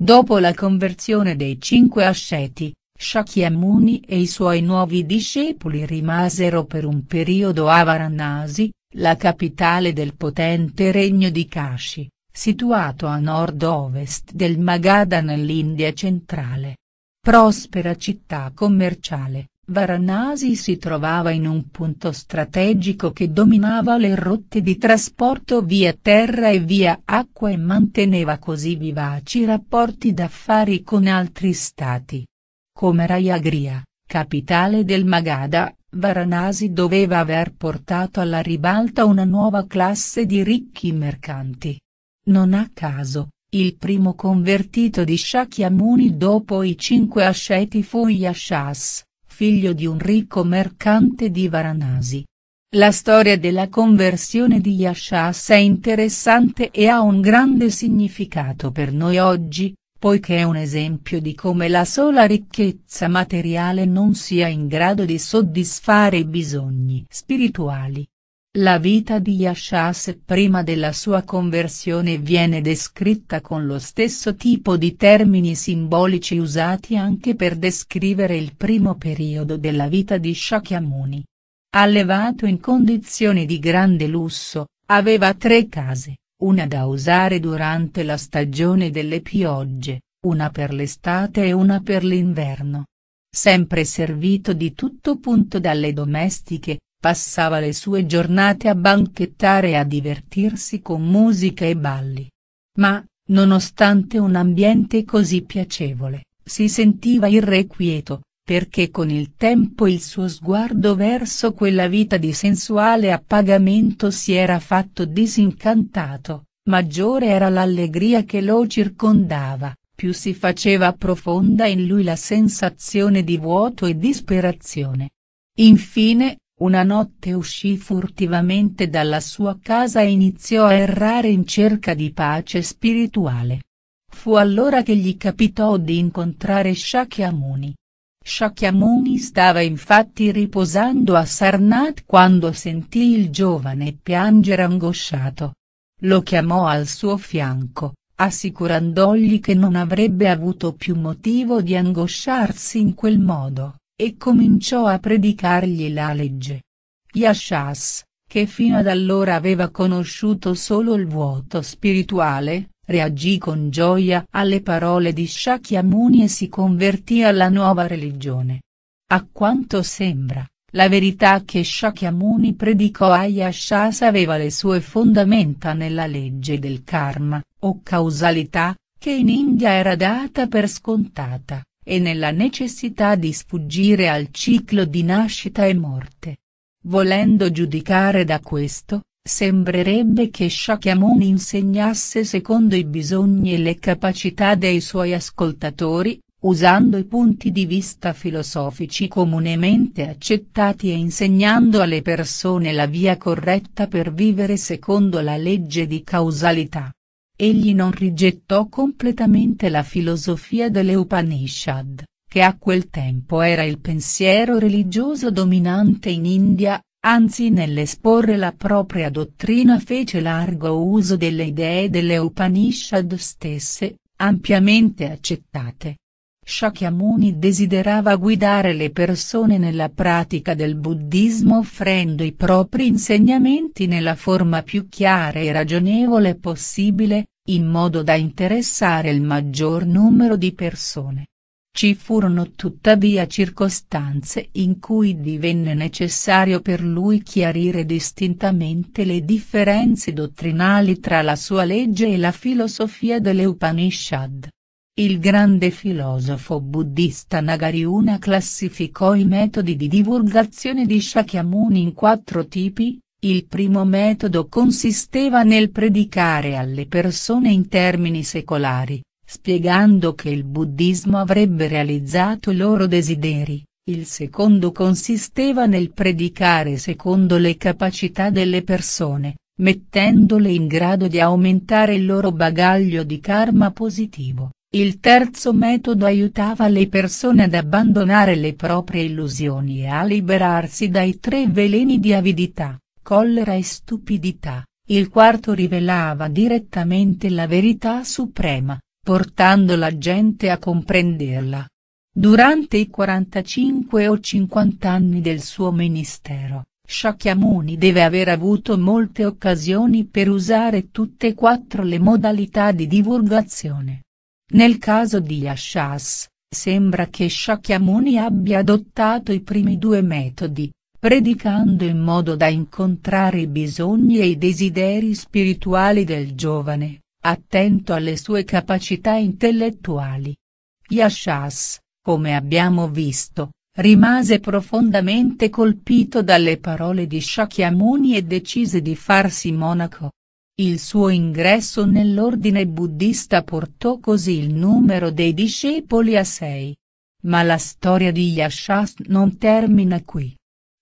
Dopo la conversione dei cinque asceti, Shakyamuni e i suoi nuovi discepoli rimasero per un periodo a Varanasi, la capitale del potente regno di Kashi, situato a nord-ovest del Magadha nell'India centrale. Prospera città commerciale, Varanasi si trovava in un punto strategico che dominava le rotte di trasporto via terra e via acqua e manteneva così vivaci rapporti d'affari con altri stati. Come Rayagria, capitale del Magadha, Varanasi doveva aver portato alla ribalta una nuova classe di ricchi mercanti. Non a caso, il primo convertito di Shakyamuni dopo i cinque asceti fu Yashas, figlio di un ricco mercante di Varanasi. La storia della conversione di Yashas è interessante e ha un grande significato per noi oggi, poiché è un esempio di come la sola ricchezza materiale non sia in grado di soddisfare i bisogni spirituali. La vita di Yashas prima della sua conversione viene descritta con lo stesso tipo di termini simbolici usati anche per descrivere il primo periodo della vita di Shakyamuni. Allevato in condizioni di grande lusso, aveva tre case, una da usare durante la stagione delle piogge, una per l'estate e una per l'inverno. Sempre servito di tutto punto dalle domestiche, passava le sue giornate a banchettare e a divertirsi con musica e balli. Ma, nonostante un ambiente così piacevole, si sentiva irrequieto, perché con il tempo il suo sguardo verso quella vita di sensuale appagamento si era fatto disincantato, maggiore era l'allegria che lo circondava, più si faceva profonda in lui la sensazione di vuoto e disperazione. Infine, una notte uscì furtivamente dalla sua casa e iniziò a errare in cerca di pace spirituale. Fu allora che gli capitò di incontrare Shakyamuni. Shakyamuni stava infatti riposando a Sarnath quando sentì il giovane piangere angosciato. Lo chiamò al suo fianco, assicurandogli che non avrebbe avuto più motivo di angosciarsi in quel modo e cominciò a predicargli la legge. Yashas, che fino ad allora aveva conosciuto solo il vuoto spirituale, reagì con gioia alle parole di Shakyamuni e si convertì alla nuova religione. A quanto sembra, la verità che Shakyamuni predicò a Yashas aveva le sue fondamenta nella legge del karma, o causalità, che in India era data per scontata e nella necessità di sfuggire al ciclo di nascita e morte. Volendo giudicare da questo, sembrerebbe che Shakyamuni insegnasse secondo i bisogni e le capacità dei suoi ascoltatori, usando i punti di vista filosofici comunemente accettati e insegnando alle persone la via corretta per vivere secondo la legge di causalità. Egli non rigettò completamente la filosofia delle Upanishad, che a quel tempo era il pensiero religioso dominante in India, anzi nell'esporre la propria dottrina fece largo uso delle idee delle Upanishad stesse, ampiamente accettate. Shakyamuni desiderava guidare le persone nella pratica del buddismo offrendo i propri insegnamenti nella forma più chiara e ragionevole possibile, in modo da interessare il maggior numero di persone. Ci furono tuttavia circostanze in cui divenne necessario per lui chiarire distintamente le differenze dottrinali tra la sua legge e la filosofia delle Upanishad. Il grande filosofo buddista Nagariuna classificò i metodi di divulgazione di Shakyamuni in quattro tipi, il primo metodo consisteva nel predicare alle persone in termini secolari, spiegando che il buddismo avrebbe realizzato i loro desideri, il secondo consisteva nel predicare secondo le capacità delle persone, mettendole in grado di aumentare il loro bagaglio di karma positivo, il terzo metodo aiutava le persone ad abbandonare le proprie illusioni e a liberarsi dai tre veleni di avidità, collera e stupidità. Il quarto rivelava direttamente la verità suprema, portando la gente a comprenderla. Durante i 45 o 50 anni del suo ministero, Shakyamuni deve aver avuto molte occasioni per usare tutte e quattro le modalità di divulgazione nel caso di Yashas, sembra che Shakyamuni abbia adottato i primi due metodi, predicando in modo da incontrare i bisogni e i desideri spirituali del giovane, attento alle sue capacità intellettuali. Yashas, come abbiamo visto, rimase profondamente colpito dalle parole di Shakyamuni e decise di farsi monaco. Il suo ingresso nell'ordine buddista portò così il numero dei discepoli a sei. Ma la storia di Yashast non termina qui.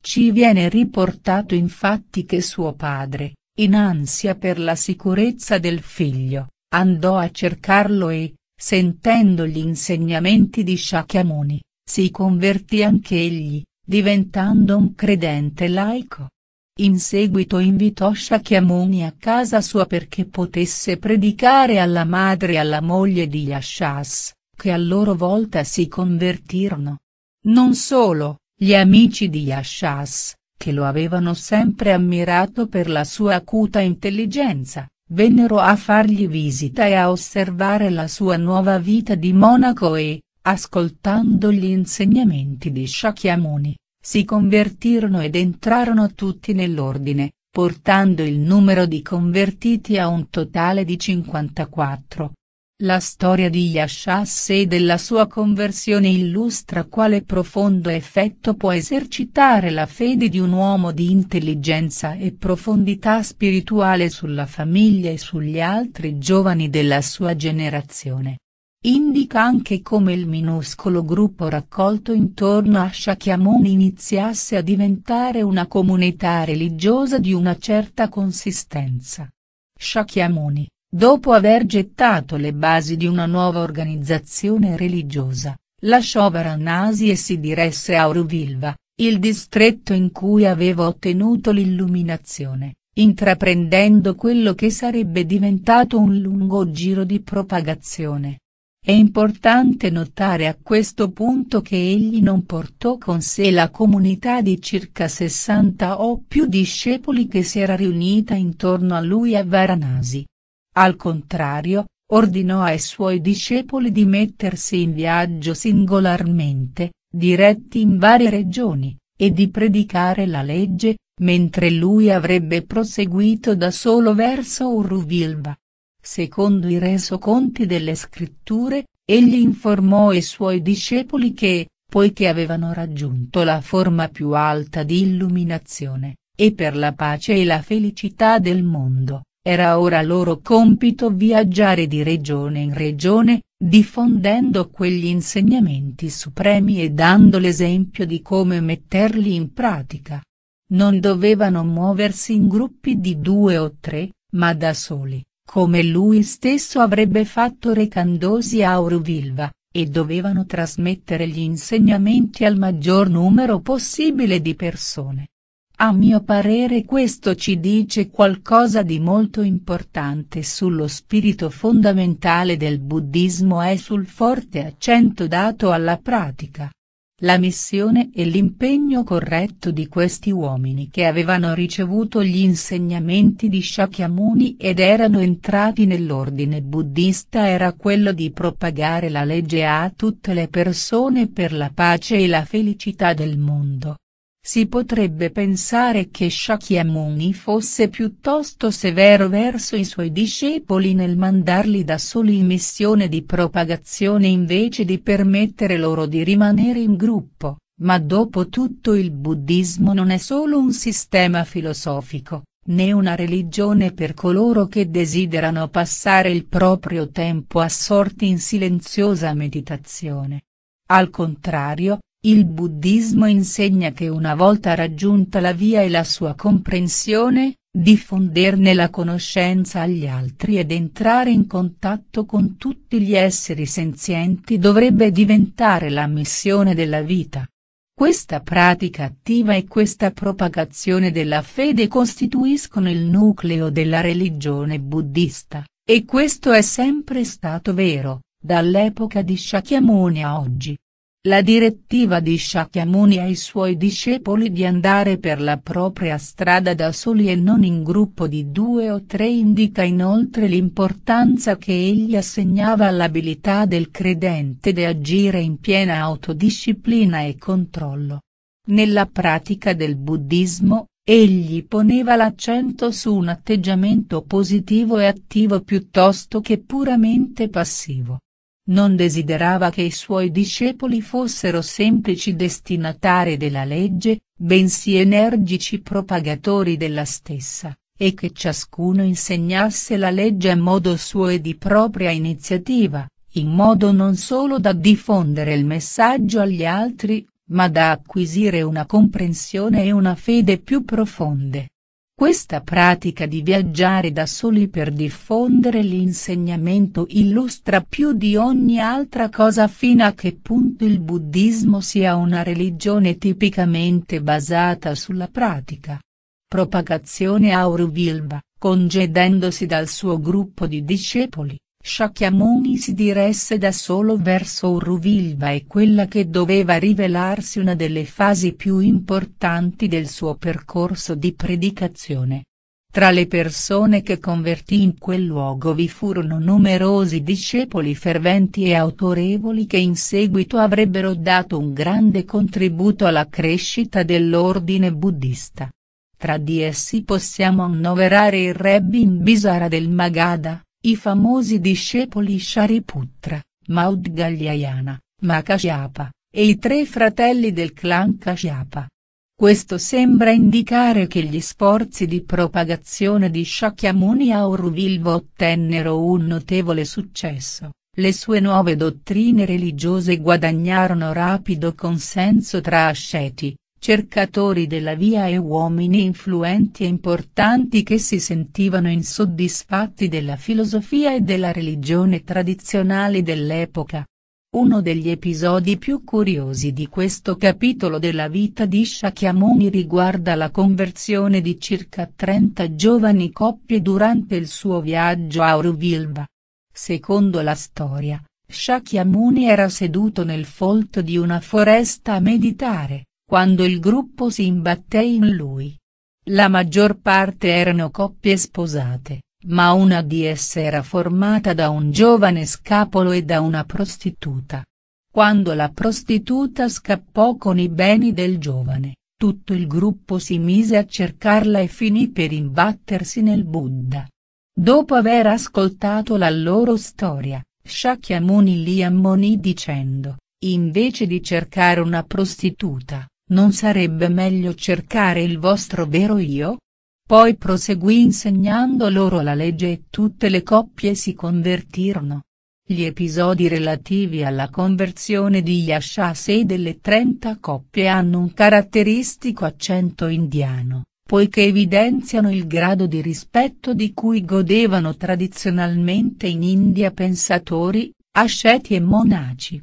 Ci viene riportato infatti che suo padre, in ansia per la sicurezza del figlio, andò a cercarlo e, sentendo gli insegnamenti di Shakyamuni, si convertì anch'egli, diventando un credente laico. In seguito invitò Shakyamuni a casa sua perché potesse predicare alla madre e alla moglie di Yashas, che a loro volta si convertirono. Non solo, gli amici di Yashas, che lo avevano sempre ammirato per la sua acuta intelligenza, vennero a fargli visita e a osservare la sua nuova vita di monaco e, ascoltando gli insegnamenti di Shakyamuni, si convertirono ed entrarono tutti nell'ordine, portando il numero di convertiti a un totale di 54. La storia di Yashas e della sua conversione illustra quale profondo effetto può esercitare la fede di un uomo di intelligenza e profondità spirituale sulla famiglia e sugli altri giovani della sua generazione. Indica anche come il minuscolo gruppo raccolto intorno a Shakyamuni iniziasse a diventare una comunità religiosa di una certa consistenza. Shakyamuni, dopo aver gettato le basi di una nuova organizzazione religiosa, lasciò Varanasi e si diresse a Auruvilva, il distretto in cui aveva ottenuto l'illuminazione, intraprendendo quello che sarebbe diventato un lungo giro di propagazione. È importante notare a questo punto che egli non portò con sé la comunità di circa 60 o più discepoli che si era riunita intorno a lui a Varanasi. Al contrario, ordinò ai suoi discepoli di mettersi in viaggio singolarmente, diretti in varie regioni, e di predicare la legge, mentre lui avrebbe proseguito da solo verso Uruvilva. Secondo i resoconti delle scritture, egli informò i suoi discepoli che, poiché avevano raggiunto la forma più alta di illuminazione, e per la pace e la felicità del mondo, era ora loro compito viaggiare di regione in regione, diffondendo quegli insegnamenti supremi e dando l'esempio di come metterli in pratica. Non dovevano muoversi in gruppi di due o tre, ma da soli, come lui stesso avrebbe fatto recandosi a Auruvilva, e dovevano trasmettere gli insegnamenti al maggior numero possibile di persone. A mio parere questo ci dice qualcosa di molto importante sullo spirito fondamentale del buddismo e sul forte accento dato alla pratica la missione e l'impegno corretto di questi uomini che avevano ricevuto gli insegnamenti di Shakyamuni ed erano entrati nell'ordine buddista era quello di propagare la legge a tutte le persone per la pace e la felicità del mondo. Si potrebbe pensare che Shakyamuni fosse piuttosto severo verso i suoi discepoli nel mandarli da soli in missione di propagazione invece di permettere loro di rimanere in gruppo, ma dopo tutto il buddismo non è solo un sistema filosofico, né una religione per coloro che desiderano passare il proprio tempo assorti in silenziosa meditazione. Al contrario, il buddismo insegna che una volta raggiunta la via e la sua comprensione, diffonderne la conoscenza agli altri ed entrare in contatto con tutti gli esseri senzienti dovrebbe diventare la missione della vita. Questa pratica attiva e questa propagazione della fede costituiscono il nucleo della religione buddista, e questo è sempre stato vero, dall'epoca di Shakyamuni a oggi. La direttiva di Shakyamuni ai suoi discepoli di andare per la propria strada da soli e non in gruppo di due o tre indica inoltre l'importanza che egli assegnava all'abilità del credente di agire in piena autodisciplina e controllo. Nella pratica del buddismo, egli poneva l'accento su un atteggiamento positivo e attivo piuttosto che puramente passivo non desiderava che i suoi discepoli fossero semplici destinatari della legge, bensì energici propagatori della stessa, e che ciascuno insegnasse la legge a modo suo e di propria iniziativa, in modo non solo da diffondere il messaggio agli altri, ma da acquisire una comprensione e una fede più profonde. Questa pratica di viaggiare da soli per diffondere l'insegnamento illustra più di ogni altra cosa fino a che punto il buddismo sia una religione tipicamente basata sulla pratica. Propagazione Auruvilva, congedendosi dal suo gruppo di discepoli, Shakyamuni si diresse da solo verso Uruvilva e quella che doveva rivelarsi una delle fasi più importanti del suo percorso di predicazione. Tra le persone che convertì in quel luogo vi furono numerosi discepoli ferventi e autorevoli che in seguito avrebbero dato un grande contributo alla crescita dell'ordine buddista. Tra di essi possiamo annoverare il Rebbin Bisara del Magadha, i famosi discepoli Shariputra, Maudgalyayana, Makashyapa, e i tre fratelli del clan Kashyapa. Questo sembra indicare che gli sforzi di propagazione di Shakyamuni a Auruvilva ottennero un notevole successo, le sue nuove dottrine religiose guadagnarono rapido consenso tra asceti, cercatori della via e uomini influenti e importanti che si sentivano insoddisfatti della filosofia e della religione tradizionali dell'epoca. Uno degli episodi più curiosi di questo capitolo della vita di Shakyamuni riguarda la conversione di circa 30 giovani coppie durante il suo viaggio a Aurovilva. Secondo la storia, Shakyamuni era seduto nel folto di una foresta a meditare quando il gruppo si imbatté in lui. La maggior parte erano coppie sposate, ma una di esse era formata da un giovane scapolo e da una prostituta. Quando la prostituta scappò con i beni del giovane, tutto il gruppo si mise a cercarla e finì per imbattersi nel Buddha. Dopo aver ascoltato la loro storia, Shakyamuni li ammonì dicendo, invece di cercare una prostituta, non sarebbe meglio cercare il vostro vero io? Poi proseguì insegnando loro la legge e tutte le coppie si convertirono. Gli episodi relativi alla conversione di Yasha Yashasei delle 30 coppie hanno un caratteristico accento indiano, poiché evidenziano il grado di rispetto di cui godevano tradizionalmente in India pensatori, asceti e monaci.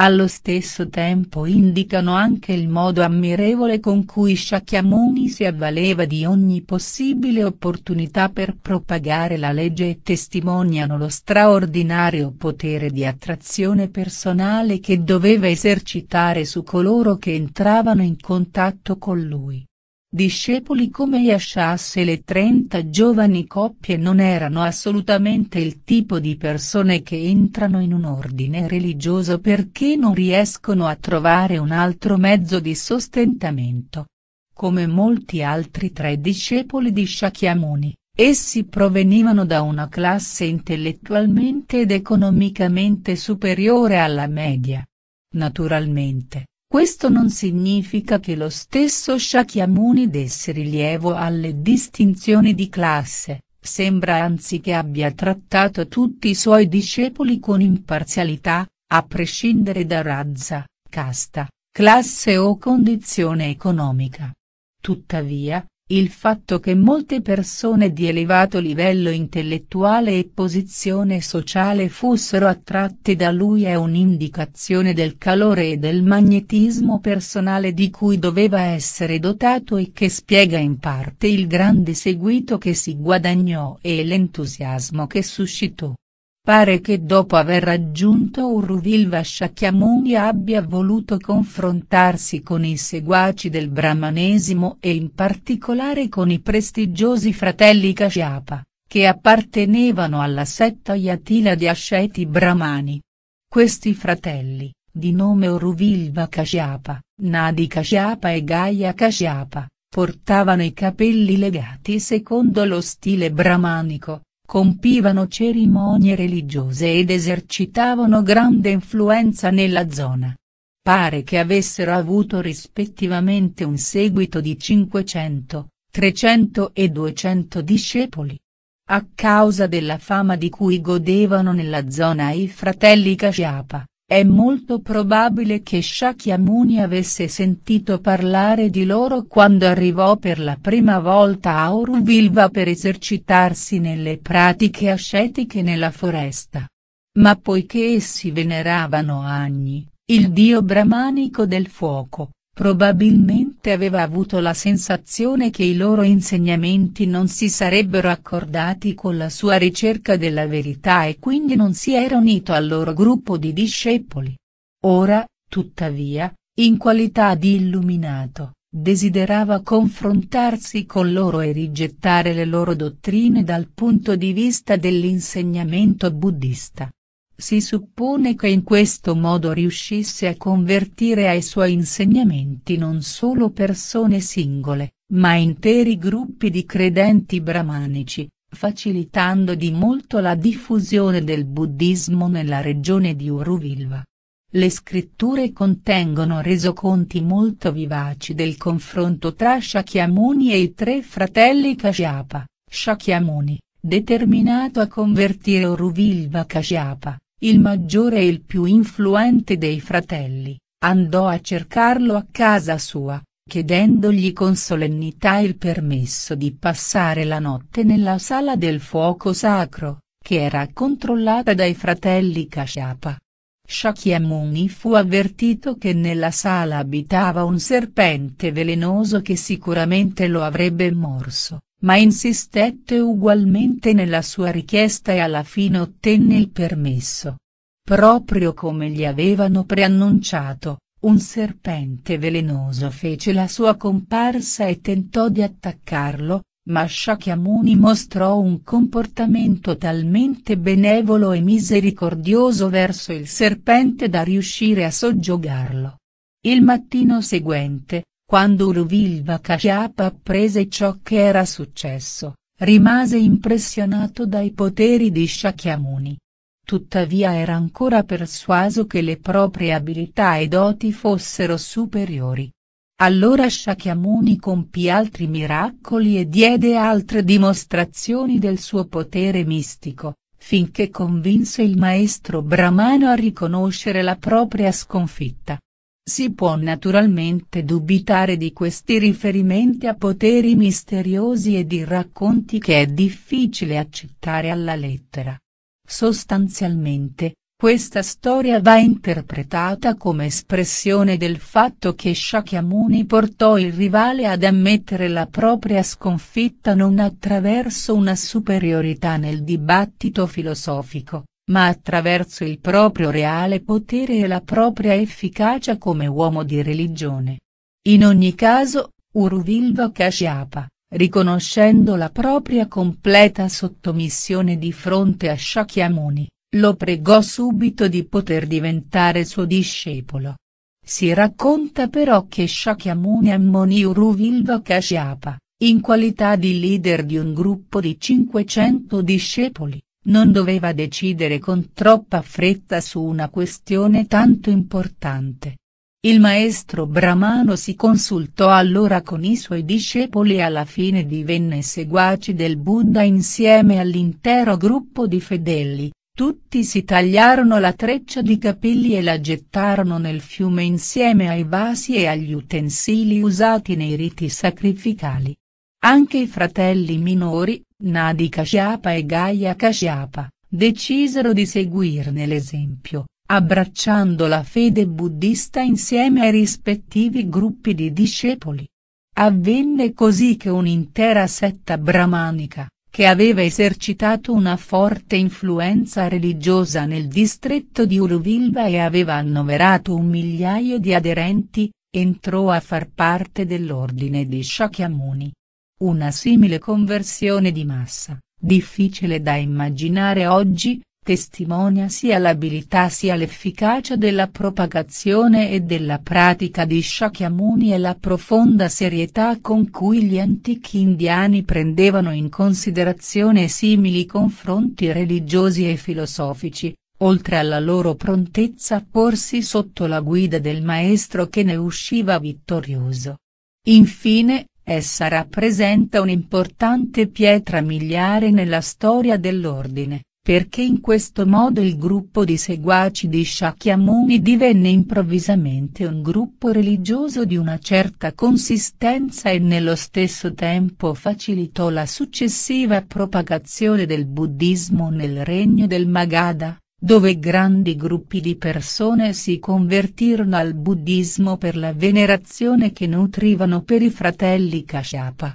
Allo stesso tempo indicano anche il modo ammirevole con cui Sciacchiamoni si avvaleva di ogni possibile opportunità per propagare la legge e testimoniano lo straordinario potere di attrazione personale che doveva esercitare su coloro che entravano in contatto con lui. Discepoli come Yashas e le 30 giovani coppie non erano assolutamente il tipo di persone che entrano in un ordine religioso perché non riescono a trovare un altro mezzo di sostentamento. Come molti altri tre discepoli di Shakyamuni, Essi provenivano da una classe intellettualmente ed economicamente superiore alla media. Naturalmente, questo non significa che lo stesso Shakyamuni desse rilievo alle distinzioni di classe, sembra anzi che abbia trattato tutti i suoi discepoli con imparzialità, a prescindere da razza, casta, classe o condizione economica. Tuttavia, il fatto che molte persone di elevato livello intellettuale e posizione sociale fossero attratte da lui è un'indicazione del calore e del magnetismo personale di cui doveva essere dotato e che spiega in parte il grande seguito che si guadagnò e l'entusiasmo che suscitò. Pare che dopo aver raggiunto Uruvilva Shakyamuni abbia voluto confrontarsi con i seguaci del brahmanesimo e in particolare con i prestigiosi fratelli Kashyapa, che appartenevano alla setta Yatila di asceti brahmani. Questi fratelli, di nome Uruvilva Kashyapa, Nadi Kashyapa e Gaia Kashyapa, portavano i capelli legati secondo lo stile brahmanico compivano cerimonie religiose ed esercitavano grande influenza nella zona. Pare che avessero avuto rispettivamente un seguito di 500, 300 e 200 discepoli. A causa della fama di cui godevano nella zona i fratelli Casciapa, è molto probabile che Shakyamuni avesse sentito parlare di loro quando arrivò per la prima volta a Uruvilva per esercitarsi nelle pratiche ascetiche nella foresta. Ma poiché essi veneravano Agni, il dio bramanico del fuoco, Probabilmente aveva avuto la sensazione che i loro insegnamenti non si sarebbero accordati con la sua ricerca della verità e quindi non si era unito al loro gruppo di discepoli. Ora, tuttavia, in qualità di illuminato, desiderava confrontarsi con loro e rigettare le loro dottrine dal punto di vista dell'insegnamento buddista. Si suppone che in questo modo riuscisse a convertire ai suoi insegnamenti non solo persone singole, ma interi gruppi di credenti bramanici, facilitando di molto la diffusione del buddismo nella regione di Uruvilva. Le scritture contengono resoconti molto vivaci del confronto tra Shakyamuni e i tre fratelli Kashyapa, Shakyamuni, determinato a convertire Uruvilva Kashyapa, il maggiore e il più influente dei fratelli, andò a cercarlo a casa sua, chiedendogli con solennità il permesso di passare la notte nella sala del fuoco sacro, che era controllata dai fratelli Kashyapa. Shakyamuni fu avvertito che nella sala abitava un serpente velenoso che sicuramente lo avrebbe morso ma insistette ugualmente nella sua richiesta e alla fine ottenne il permesso. Proprio come gli avevano preannunciato, un serpente velenoso fece la sua comparsa e tentò di attaccarlo, ma Shakyamuni mostrò un comportamento talmente benevolo e misericordioso verso il serpente da riuscire a soggiogarlo. Il mattino seguente, quando Ruvilva Kashyap apprese ciò che era successo, rimase impressionato dai poteri di Shakyamuni. Tuttavia era ancora persuaso che le proprie abilità e doti fossero superiori. Allora Shakyamuni compì altri miracoli e diede altre dimostrazioni del suo potere mistico, finché convinse il maestro Brahmano a riconoscere la propria sconfitta. Si può naturalmente dubitare di questi riferimenti a poteri misteriosi e di racconti che è difficile accettare alla lettera. Sostanzialmente, questa storia va interpretata come espressione del fatto che Shakyamuni portò il rivale ad ammettere la propria sconfitta non attraverso una superiorità nel dibattito filosofico, ma attraverso il proprio reale potere e la propria efficacia come uomo di religione. In ogni caso, Uruvilva Kashyapa, riconoscendo la propria completa sottomissione di fronte a Shakyamuni, lo pregò subito di poter diventare suo discepolo. Si racconta però che Shakyamuni ammonì Uruvilva Kashyapa, in qualità di leader di un gruppo di 500 discepoli, non doveva decidere con troppa fretta su una questione tanto importante. Il maestro Bramano si consultò allora con i suoi discepoli e alla fine divenne seguaci del Buddha insieme all'intero gruppo di fedeli, tutti si tagliarono la treccia di capelli e la gettarono nel fiume insieme ai vasi e agli utensili usati nei riti sacrificali. Anche i fratelli minori, Nadi Kashyapa e Gaia Kashyapa, decisero di seguirne l'esempio, abbracciando la fede buddista insieme ai rispettivi gruppi di discepoli. Avvenne così che un'intera setta brahmanica, che aveva esercitato una forte influenza religiosa nel distretto di Uruvilva e aveva annoverato un migliaio di aderenti, entrò a far parte dell'ordine di Shakyamuni. Una simile conversione di massa, difficile da immaginare oggi, testimonia sia l'abilità sia l'efficacia della propagazione e della pratica di Shakyamuni e la profonda serietà con cui gli antichi indiani prendevano in considerazione simili confronti religiosi e filosofici, oltre alla loro prontezza a porsi sotto la guida del maestro che ne usciva vittorioso. Infine, Essa rappresenta un'importante pietra miliare nella storia dell'ordine, perché in questo modo il gruppo di seguaci di Shakyamuni divenne improvvisamente un gruppo religioso di una certa consistenza e nello stesso tempo facilitò la successiva propagazione del buddismo nel regno del Magadha dove grandi gruppi di persone si convertirono al buddismo per la venerazione che nutrivano per i fratelli Kashyapa.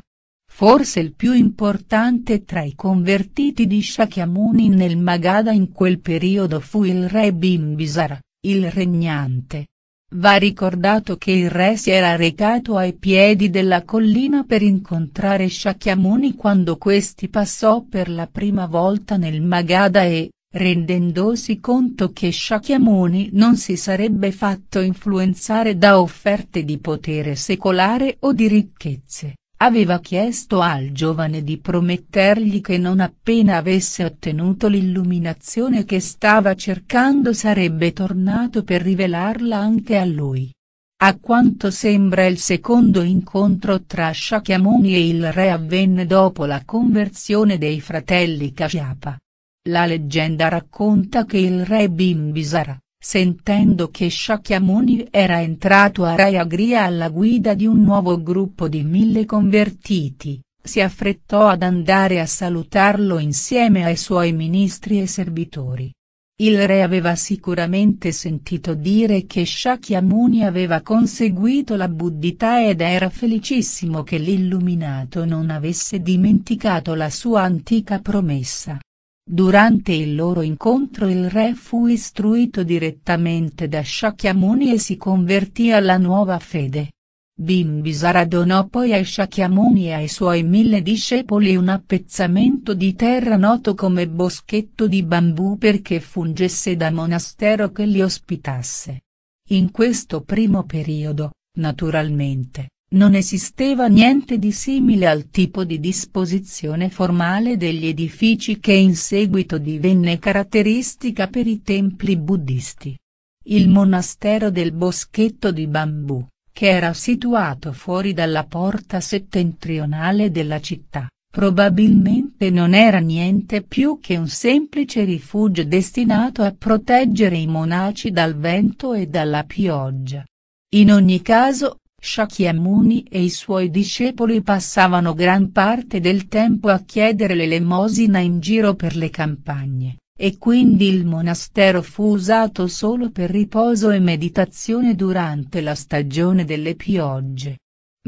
Forse il più importante tra i convertiti di Shakyamuni nel Magadha in quel periodo fu il re Bimbisara, il regnante. Va ricordato che il re si era recato ai piedi della collina per incontrare Shakyamuni quando questi passò per la prima volta nel Magadha e, rendendosi conto che Sciacchiamoni non si sarebbe fatto influenzare da offerte di potere secolare o di ricchezze, aveva chiesto al giovane di promettergli che non appena avesse ottenuto l'illuminazione che stava cercando sarebbe tornato per rivelarla anche a lui. A quanto sembra il secondo incontro tra Shakyamuni e il re avvenne dopo la conversione dei fratelli Kashyapa. La leggenda racconta che il re Bimbisara, sentendo che Shakyamuni era entrato a Rayagriha alla guida di un nuovo gruppo di mille convertiti, si affrettò ad andare a salutarlo insieme ai suoi ministri e servitori. Il re aveva sicuramente sentito dire che Shakyamuni aveva conseguito la buddhità ed era felicissimo che l'illuminato non avesse dimenticato la sua antica promessa. Durante il loro incontro il re fu istruito direttamente da Shakyamuni e si convertì alla nuova fede. Bimbisara donò poi ai Shakyamuni e ai suoi mille discepoli un appezzamento di terra noto come boschetto di bambù perché fungesse da monastero che li ospitasse. In questo primo periodo, naturalmente, non esisteva niente di simile al tipo di disposizione formale degli edifici che in seguito divenne caratteristica per i templi buddisti. Il monastero del boschetto di bambù, che era situato fuori dalla porta settentrionale della città, probabilmente non era niente più che un semplice rifugio destinato a proteggere i monaci dal vento e dalla pioggia. In ogni caso, Shakyamuni e i suoi discepoli passavano gran parte del tempo a chiedere l'elemosina in giro per le campagne, e quindi il monastero fu usato solo per riposo e meditazione durante la stagione delle piogge.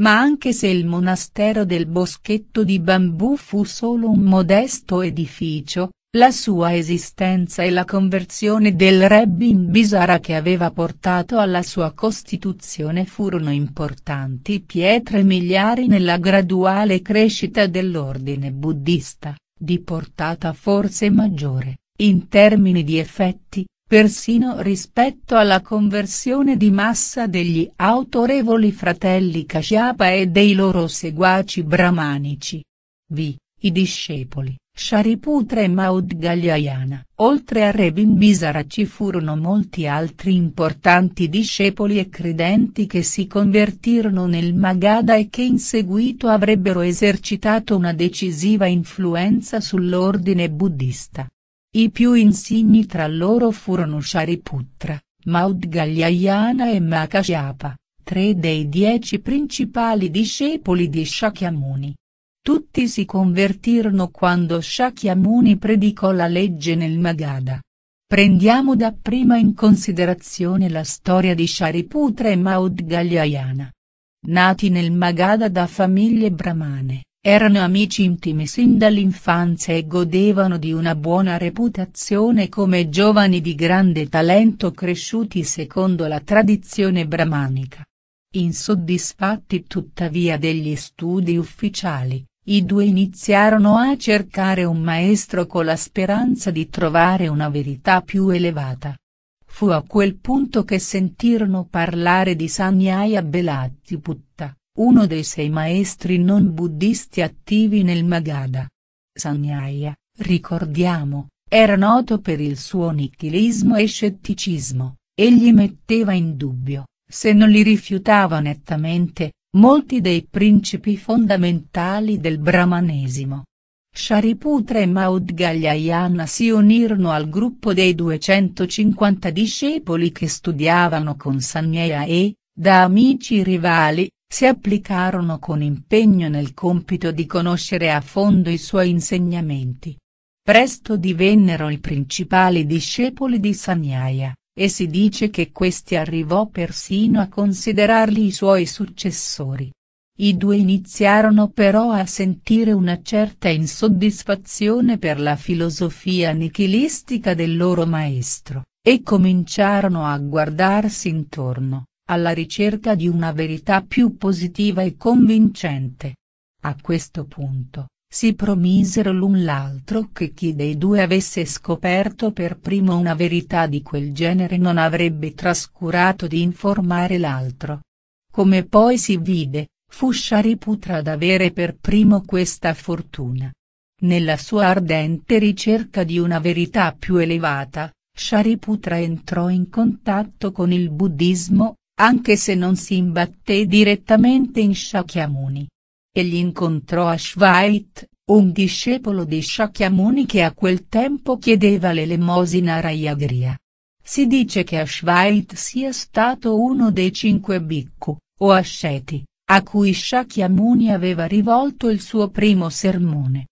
Ma anche se il monastero del boschetto di bambù fu solo un modesto edificio, la sua esistenza e la conversione del re in Bisara che aveva portato alla sua costituzione furono importanti pietre miliari nella graduale crescita dell'ordine buddista, di portata forse maggiore, in termini di effetti, persino rispetto alla conversione di massa degli autorevoli fratelli Kashyapa e dei loro seguaci brahmanici. V. I discepoli Shariputra e Maud Gagliaiana. Oltre a Re Bisara ci furono molti altri importanti discepoli e credenti che si convertirono nel Magadha e che in seguito avrebbero esercitato una decisiva influenza sull'ordine buddista. I più insigni tra loro furono Shariputra, Maud Gagliaiana e Makashyapa, tre dei dieci principali discepoli di Shakyamuni. Tutti si convertirono quando Shakyamuni predicò la legge nel Magadha. Prendiamo dapprima in considerazione la storia di Shariputra e Maudgalyayana. Nati nel Magadha da famiglie bramane, erano amici intimi sin dall'infanzia e godevano di una buona reputazione come giovani di grande talento cresciuti secondo la tradizione bramanica. Insoddisfatti tuttavia degli studi ufficiali, i due iniziarono a cercare un maestro con la speranza di trovare una verità più elevata. Fu a quel punto che sentirono parlare di Sanyaya Belattiputta, uno dei sei maestri non buddhisti attivi nel Magadha. Sanyaya, ricordiamo, era noto per il suo nichilismo e scetticismo, egli metteva in dubbio, se non li rifiutava nettamente, molti dei principi fondamentali del brahmanesimo. Shariputra e Maudgalyayana si unirono al gruppo dei 250 discepoli che studiavano con Sanyaya e, da amici rivali, si applicarono con impegno nel compito di conoscere a fondo i suoi insegnamenti. Presto divennero i principali discepoli di Sanyaya. E si dice che questi arrivò persino a considerarli i suoi successori. I due iniziarono però a sentire una certa insoddisfazione per la filosofia nichilistica del loro maestro, e cominciarono a guardarsi intorno, alla ricerca di una verità più positiva e convincente. A questo punto, si promisero l'un l'altro che chi dei due avesse scoperto per primo una verità di quel genere non avrebbe trascurato di informare l'altro. Come poi si vide, fu Shariputra ad avere per primo questa fortuna. Nella sua ardente ricerca di una verità più elevata, Shariputra entrò in contatto con il buddismo, anche se non si imbatté direttamente in Shakyamuni. Egli incontrò Ashwait, un discepolo di Shakyamuni che a quel tempo chiedeva l'elemosina a Rayagriha. Si dice che Ashwait sia stato uno dei cinque bhikkhu, o asceti, a cui Shakyamuni aveva rivolto il suo primo sermone.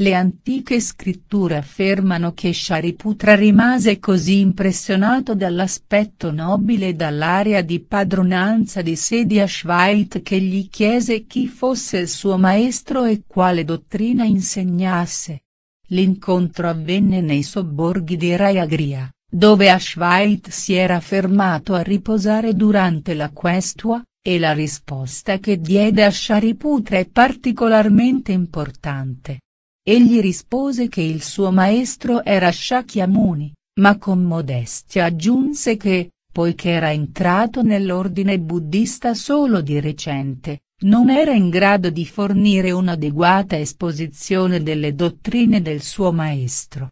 Le antiche scritture affermano che Shariputra rimase così impressionato dall'aspetto nobile e dall'aria di padronanza di Sedia Shvait che gli chiese chi fosse il suo maestro e quale dottrina insegnasse. L'incontro avvenne nei sobborghi di Rayagria, dove Ashvait si era fermato a riposare durante la questua, e la risposta che diede a Shariputra è particolarmente importante. Egli rispose che il suo maestro era Shakyamuni, ma con modestia aggiunse che, poiché era entrato nell'ordine buddista solo di recente, non era in grado di fornire un'adeguata esposizione delle dottrine del suo maestro.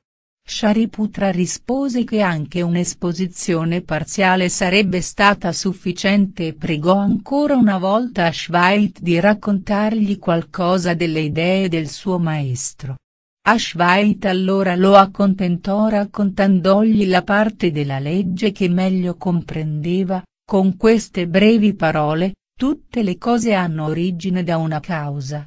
Shariputra rispose che anche un'esposizione parziale sarebbe stata sufficiente e pregò ancora una volta a Schweit di raccontargli qualcosa delle idee del suo maestro. Ashwait allora lo accontentò raccontandogli la parte della legge che meglio comprendeva, con queste brevi parole, tutte le cose hanno origine da una causa.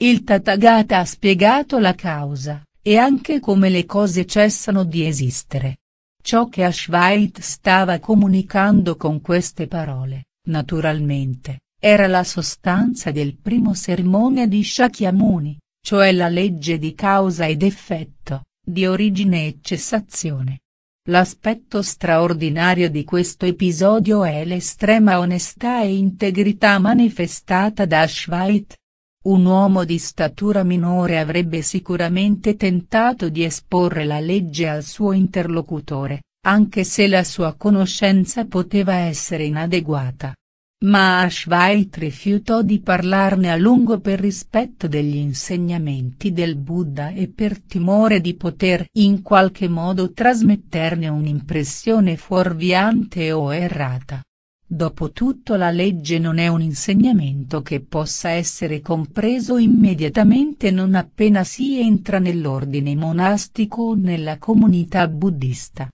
Il Tathagata ha spiegato la causa e anche come le cose cessano di esistere. Ciò che Ashwait stava comunicando con queste parole, naturalmente, era la sostanza del primo sermone di Shakyamuni, cioè la legge di causa ed effetto, di origine e cessazione. L'aspetto straordinario di questo episodio è l'estrema onestà e integrità manifestata da Ashwait, un uomo di statura minore avrebbe sicuramente tentato di esporre la legge al suo interlocutore, anche se la sua conoscenza poteva essere inadeguata. Ma Ashwait rifiutò di parlarne a lungo per rispetto degli insegnamenti del Buddha e per timore di poter in qualche modo trasmetterne un'impressione fuorviante o errata. Dopotutto la legge non è un insegnamento che possa essere compreso immediatamente non appena si entra nell'ordine monastico o nella comunità buddista.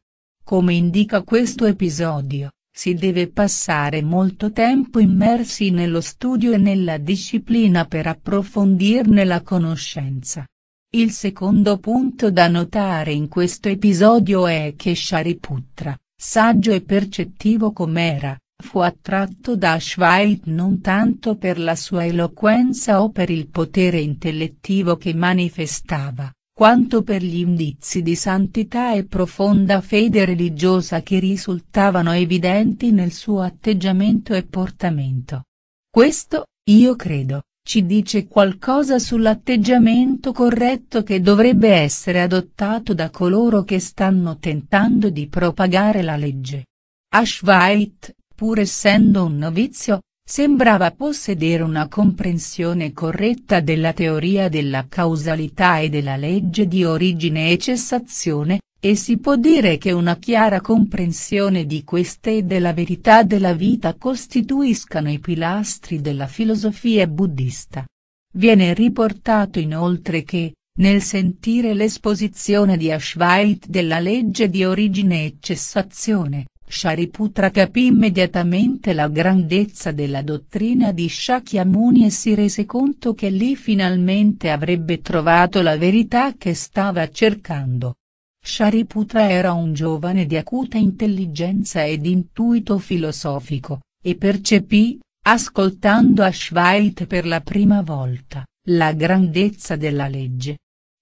Come indica questo episodio, si deve passare molto tempo immersi nello studio e nella disciplina per approfondirne la conoscenza. Il secondo punto da notare in questo episodio è che Shariputra, saggio e percettivo com'era, Fu attratto da Schweid non tanto per la sua eloquenza o per il potere intellettivo che manifestava, quanto per gli indizi di santità e profonda fede religiosa che risultavano evidenti nel suo atteggiamento e portamento. Questo, io credo, ci dice qualcosa sull'atteggiamento corretto che dovrebbe essere adottato da coloro che stanno tentando di propagare la legge. A pur essendo un novizio, sembrava possedere una comprensione corretta della teoria della causalità e della legge di origine e cessazione, e si può dire che una chiara comprensione di queste e della verità della vita costituiscano i pilastri della filosofia buddista. Viene riportato inoltre che, nel sentire l'esposizione di Ashwait della legge di origine e cessazione, Shariputra capì immediatamente la grandezza della dottrina di Shakyamuni e si rese conto che lì finalmente avrebbe trovato la verità che stava cercando. Shariputra era un giovane di acuta intelligenza ed intuito filosofico, e percepì, ascoltando Ashvait per la prima volta, la grandezza della legge.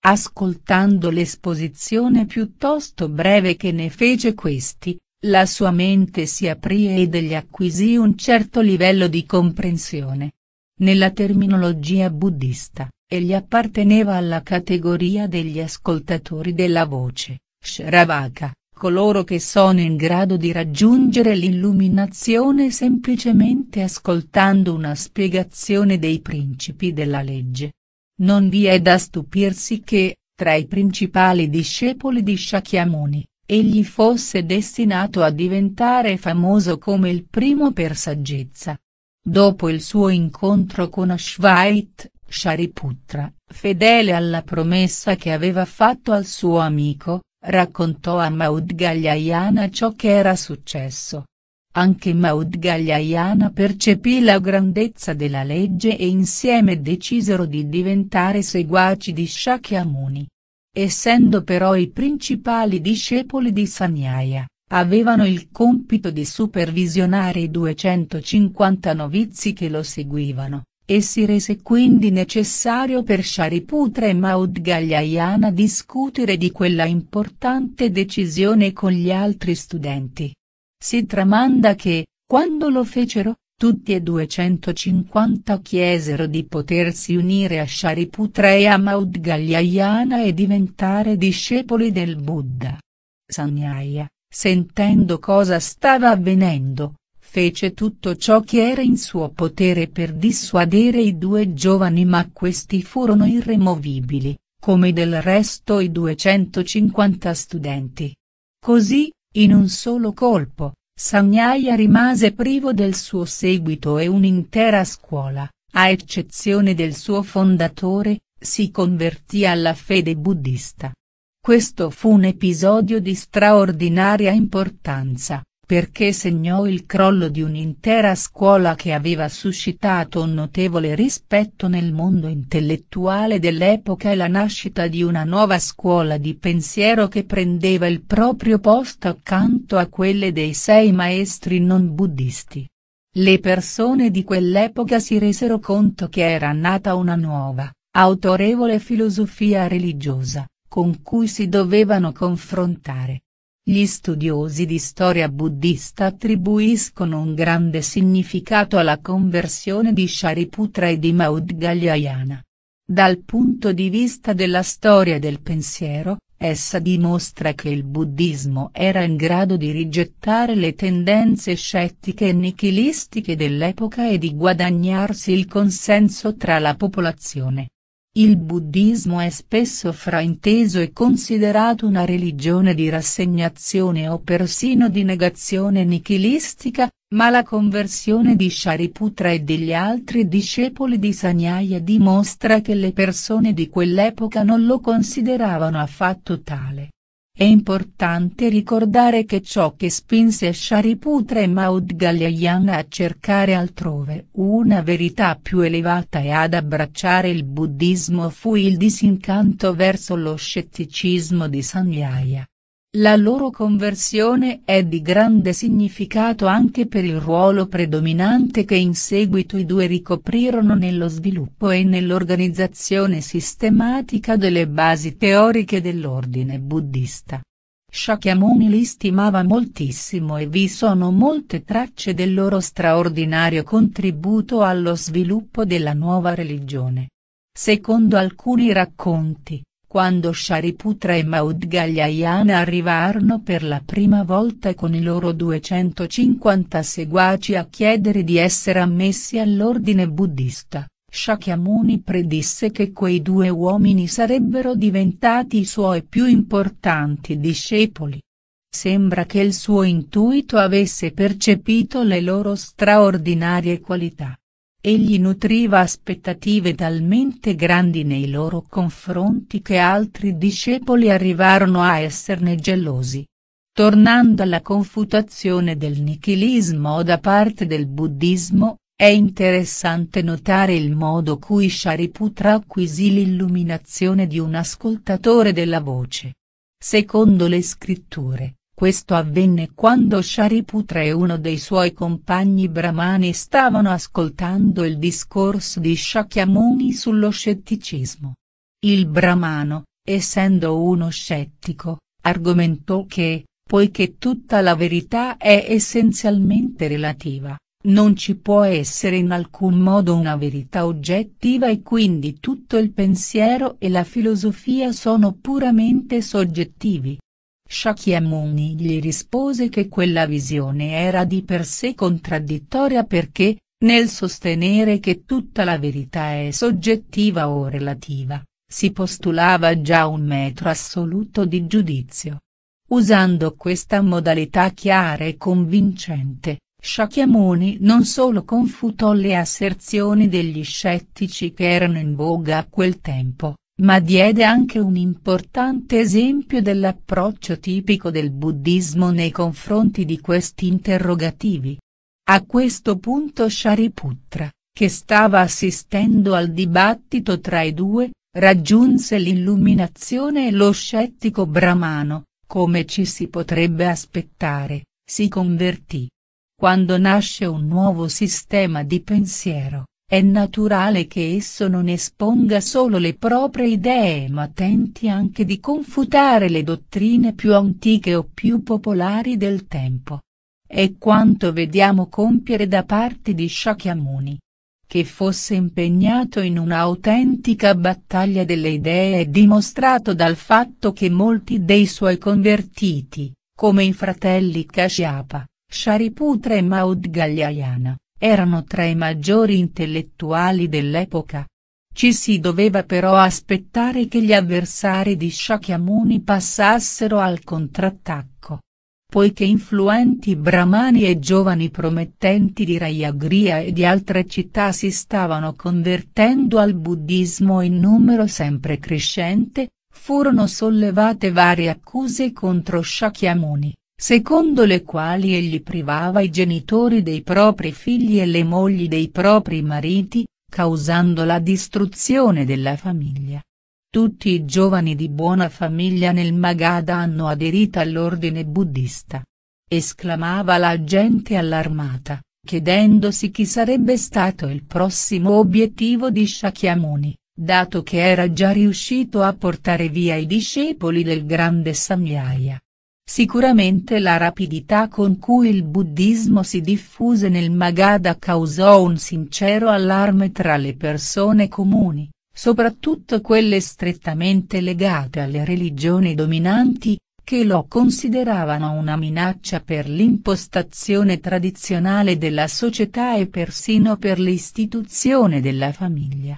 Ascoltando l'esposizione piuttosto breve che ne fece questi, la sua mente si aprì ed egli acquisì un certo livello di comprensione. Nella terminologia buddista, egli apparteneva alla categoria degli ascoltatori della voce, Shravaka, coloro che sono in grado di raggiungere l'illuminazione semplicemente ascoltando una spiegazione dei principi della legge. Non vi è da stupirsi che, tra i principali discepoli di Shakyamuni, egli fosse destinato a diventare famoso come il primo per saggezza. Dopo il suo incontro con Ashwait, Shariputra, fedele alla promessa che aveva fatto al suo amico, raccontò a Maudgalyayana ciò che era successo. Anche Maudgalyayana percepì la grandezza della legge e insieme decisero di diventare seguaci di Shakyamuni. Essendo però i principali discepoli di Sanyaya, avevano il compito di supervisionare i 250 novizi che lo seguivano, e si rese quindi necessario per Shariputra e Maud Gagliaiana discutere di quella importante decisione con gli altri studenti. Si tramanda che, quando lo fecero, tutti e 250 chiesero di potersi unire a Shariputra e a Maudgalyayana e diventare discepoli del Buddha. Sanyaya, sentendo cosa stava avvenendo, fece tutto ciò che era in suo potere per dissuadere i due giovani ma questi furono irremovibili, come del resto i 250 studenti. Così, in un solo colpo, Sagnaia rimase privo del suo seguito e un'intera scuola, a eccezione del suo fondatore, si convertì alla fede buddista. Questo fu un episodio di straordinaria importanza, perché segnò il crollo di un'intera scuola che aveva suscitato un notevole rispetto nel mondo intellettuale dell'epoca e la nascita di una nuova scuola di pensiero che prendeva il proprio posto accanto a quelle dei sei maestri non buddisti. Le persone di quell'epoca si resero conto che era nata una nuova, autorevole filosofia religiosa, con cui si dovevano confrontare gli studiosi di storia buddista attribuiscono un grande significato alla conversione di Shariputra e di Maudgalyayana. Dal punto di vista della storia del pensiero, essa dimostra che il buddismo era in grado di rigettare le tendenze scettiche e nichilistiche dell'epoca e di guadagnarsi il consenso tra la popolazione. Il buddismo è spesso frainteso e considerato una religione di rassegnazione o persino di negazione nichilistica, ma la conversione di Shariputra e degli altri discepoli di Sanyaya dimostra che le persone di quell'epoca non lo consideravano affatto tale. È importante ricordare che ciò che spinse Shariputra e Maud Galyayana a cercare altrove una verità più elevata e ad abbracciare il buddismo fu il disincanto verso lo scetticismo di Sanyaya. La loro conversione è di grande significato anche per il ruolo predominante che in seguito i due ricoprirono nello sviluppo e nell'organizzazione sistematica delle basi teoriche dell'ordine buddista. Shakyamuni li stimava moltissimo e vi sono molte tracce del loro straordinario contributo allo sviluppo della nuova religione. Secondo alcuni racconti, quando Shariputra e Maud Gagliaiana arrivarono per la prima volta con i loro 250 seguaci a chiedere di essere ammessi all'ordine buddista, Shakyamuni predisse che quei due uomini sarebbero diventati i suoi più importanti discepoli. Sembra che il suo intuito avesse percepito le loro straordinarie qualità egli nutriva aspettative talmente grandi nei loro confronti che altri discepoli arrivarono a esserne gelosi. Tornando alla confutazione del nichilismo da parte del buddismo, è interessante notare il modo cui Shariputra acquisì l'illuminazione di un ascoltatore della voce. Secondo le scritture, questo avvenne quando Shariputra e uno dei suoi compagni bramani stavano ascoltando il discorso di Shakyamuni sullo scetticismo. Il bramano, essendo uno scettico, argomentò che, poiché tutta la verità è essenzialmente relativa, non ci può essere in alcun modo una verità oggettiva e quindi tutto il pensiero e la filosofia sono puramente soggettivi. Shakyamuni gli rispose che quella visione era di per sé contraddittoria perché, nel sostenere che tutta la verità è soggettiva o relativa, si postulava già un metro assoluto di giudizio. Usando questa modalità chiara e convincente, Shakyamuni non solo confutò le asserzioni degli scettici che erano in voga a quel tempo, ma diede anche un importante esempio dell'approccio tipico del buddismo nei confronti di questi interrogativi. A questo punto Shariputra, che stava assistendo al dibattito tra i due, raggiunse l'illuminazione e lo scettico brahmano, come ci si potrebbe aspettare, si convertì. Quando nasce un nuovo sistema di pensiero, è naturale che esso non esponga solo le proprie idee ma tenti anche di confutare le dottrine più antiche o più popolari del tempo. È quanto vediamo compiere da parte di Shakyamuni che fosse impegnato in un'autentica battaglia delle idee è dimostrato dal fatto che molti dei suoi convertiti, come i fratelli Kashyapa, Shariputra e Maudgalyayana, erano tra i maggiori intellettuali dell'epoca. Ci si doveva però aspettare che gli avversari di Shakyamuni passassero al contrattacco. Poiché influenti bramani e giovani promettenti di Rayagria e di altre città si stavano convertendo al buddismo in numero sempre crescente, furono sollevate varie accuse contro Shakyamuni secondo le quali egli privava i genitori dei propri figli e le mogli dei propri mariti, causando la distruzione della famiglia. Tutti i giovani di buona famiglia nel Magadha hanno aderito all'ordine buddista. Esclamava la gente allarmata, chiedendosi chi sarebbe stato il prossimo obiettivo di Shakyamuni, dato che era già riuscito a portare via i discepoli del grande Samyaya. Sicuramente la rapidità con cui il buddismo si diffuse nel Magadha causò un sincero allarme tra le persone comuni, soprattutto quelle strettamente legate alle religioni dominanti, che lo consideravano una minaccia per l'impostazione tradizionale della società e persino per l'istituzione della famiglia.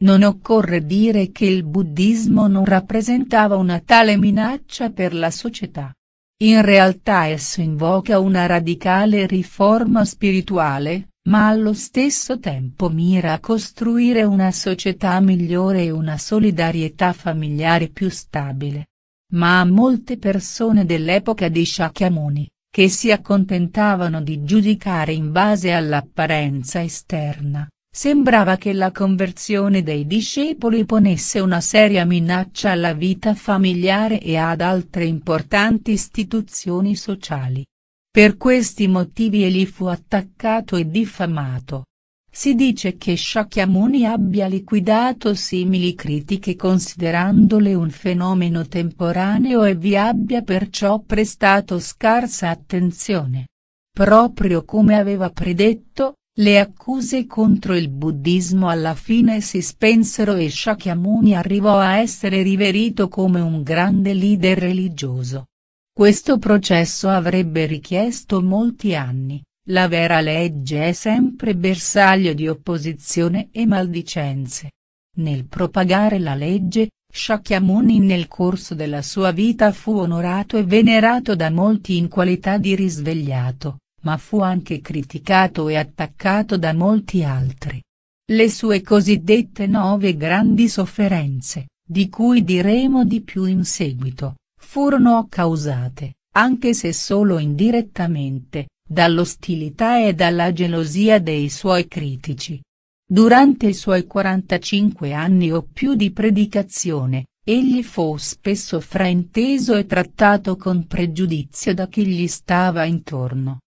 Non occorre dire che il buddismo non rappresentava una tale minaccia per la società. In realtà esso invoca una radicale riforma spirituale, ma allo stesso tempo mira a costruire una società migliore e una solidarietà familiare più stabile. Ma a molte persone dell'epoca di Shakyamuni, che si accontentavano di giudicare in base all'apparenza esterna, Sembrava che la conversione dei discepoli ponesse una seria minaccia alla vita familiare e ad altre importanti istituzioni sociali. Per questi motivi egli fu attaccato e diffamato. Si dice che Shakyamuni abbia liquidato simili critiche considerandole un fenomeno temporaneo e vi abbia perciò prestato scarsa attenzione. Proprio come aveva predetto, le accuse contro il buddismo alla fine si spensero e Shakyamuni arrivò a essere riverito come un grande leader religioso. Questo processo avrebbe richiesto molti anni, la vera legge è sempre bersaglio di opposizione e maldicenze. Nel propagare la legge, Shakyamuni nel corso della sua vita fu onorato e venerato da molti in qualità di risvegliato ma fu anche criticato e attaccato da molti altri. Le sue cosiddette nove grandi sofferenze, di cui diremo di più in seguito, furono causate, anche se solo indirettamente, dall'ostilità e dalla gelosia dei suoi critici. Durante i suoi 45 anni o più di predicazione, egli fu spesso frainteso e trattato con pregiudizio da chi gli stava intorno.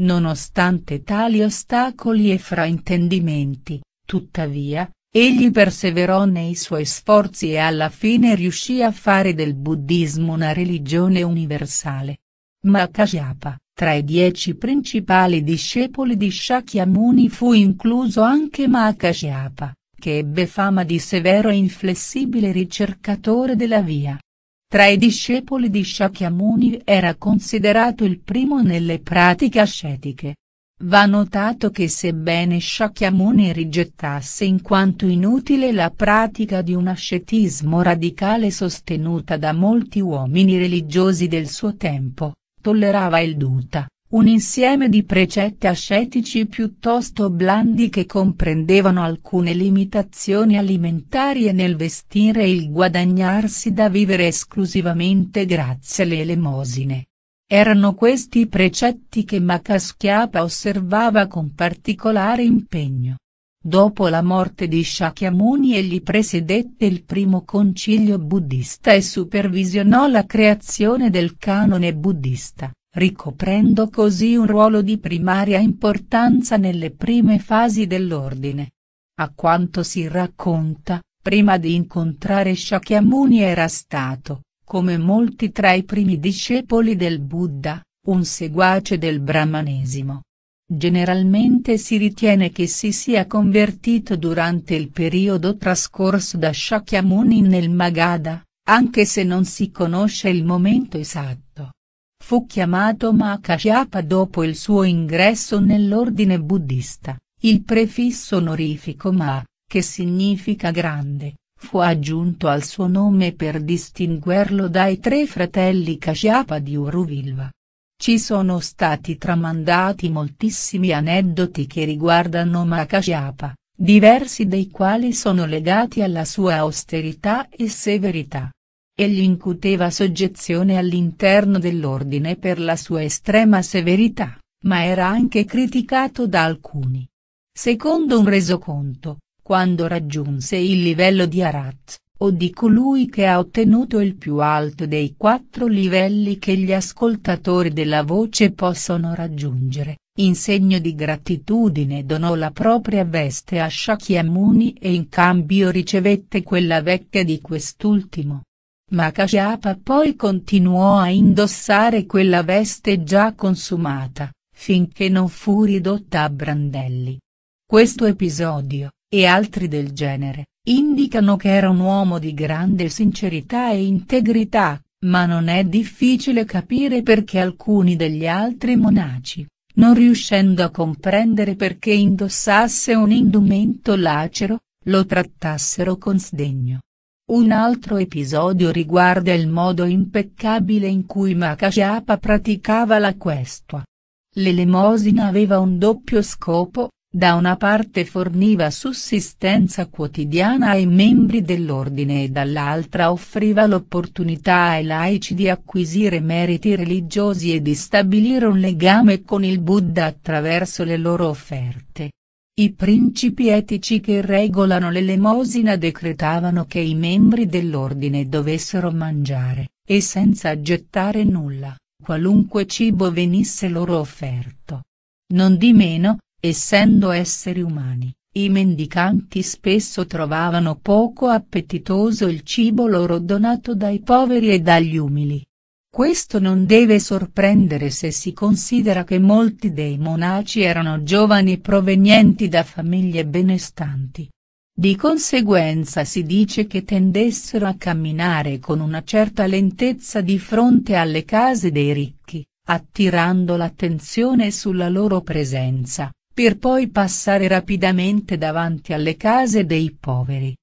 Nonostante tali ostacoli e fraintendimenti, tuttavia, egli perseverò nei suoi sforzi e alla fine riuscì a fare del buddismo una religione universale. Ma tra i dieci principali discepoli di Shakyamuni fu incluso anche Makashyapa, che ebbe fama di severo e inflessibile ricercatore della via. Tra i discepoli di Shakyamuni era considerato il primo nelle pratiche ascetiche. Va notato che sebbene Shakyamuni rigettasse in quanto inutile la pratica di un ascetismo radicale sostenuta da molti uomini religiosi del suo tempo, tollerava il duta, un insieme di precetti ascetici piuttosto blandi che comprendevano alcune limitazioni alimentari e nel vestire il guadagnarsi da vivere esclusivamente grazie alle elemosine. Erano questi precetti che Macaschiapa osservava con particolare impegno. Dopo la morte di Shakyamuni egli presiedette il primo concilio buddista e supervisionò la creazione del canone buddista ricoprendo così un ruolo di primaria importanza nelle prime fasi dell'ordine. A quanto si racconta, prima di incontrare Shakyamuni era stato, come molti tra i primi discepoli del Buddha, un seguace del brahmanesimo. Generalmente si ritiene che si sia convertito durante il periodo trascorso da Shakyamuni nel Magadha, anche se non si conosce il momento esatto fu chiamato Ma dopo il suo ingresso nell'ordine buddista, il prefisso onorifico Ma, che significa grande, fu aggiunto al suo nome per distinguerlo dai tre fratelli Kashyapa di Uruvilva. Ci sono stati tramandati moltissimi aneddoti che riguardano Makashyapa, diversi dei quali sono legati alla sua austerità e severità. Egli incuteva soggezione all'interno dell'ordine per la sua estrema severità, ma era anche criticato da alcuni. Secondo un resoconto, quando raggiunse il livello di Arat, o di colui che ha ottenuto il più alto dei quattro livelli che gli ascoltatori della voce possono raggiungere, in segno di gratitudine donò la propria veste a Shakyamuni e in cambio ricevette quella vecchia di quest'ultimo. Ma Kashyapa poi continuò a indossare quella veste già consumata, finché non fu ridotta a brandelli. Questo episodio, e altri del genere, indicano che era un uomo di grande sincerità e integrità, ma non è difficile capire perché alcuni degli altri monaci, non riuscendo a comprendere perché indossasse un indumento lacero, lo trattassero con sdegno. Un altro episodio riguarda il modo impeccabile in cui Maca praticava la questua. L'elemosina aveva un doppio scopo, da una parte forniva sussistenza quotidiana ai membri dell'ordine e dall'altra offriva l'opportunità ai laici di acquisire meriti religiosi e di stabilire un legame con il Buddha attraverso le loro offerte. I principi etici che regolano l'elemosina decretavano che i membri dell'ordine dovessero mangiare, e senza gettare nulla, qualunque cibo venisse loro offerto. Non di meno, essendo esseri umani, i mendicanti spesso trovavano poco appetitoso il cibo loro donato dai poveri e dagli umili. Questo non deve sorprendere se si considera che molti dei monaci erano giovani provenienti da famiglie benestanti. Di conseguenza si dice che tendessero a camminare con una certa lentezza di fronte alle case dei ricchi, attirando l'attenzione sulla loro presenza, per poi passare rapidamente davanti alle case dei poveri.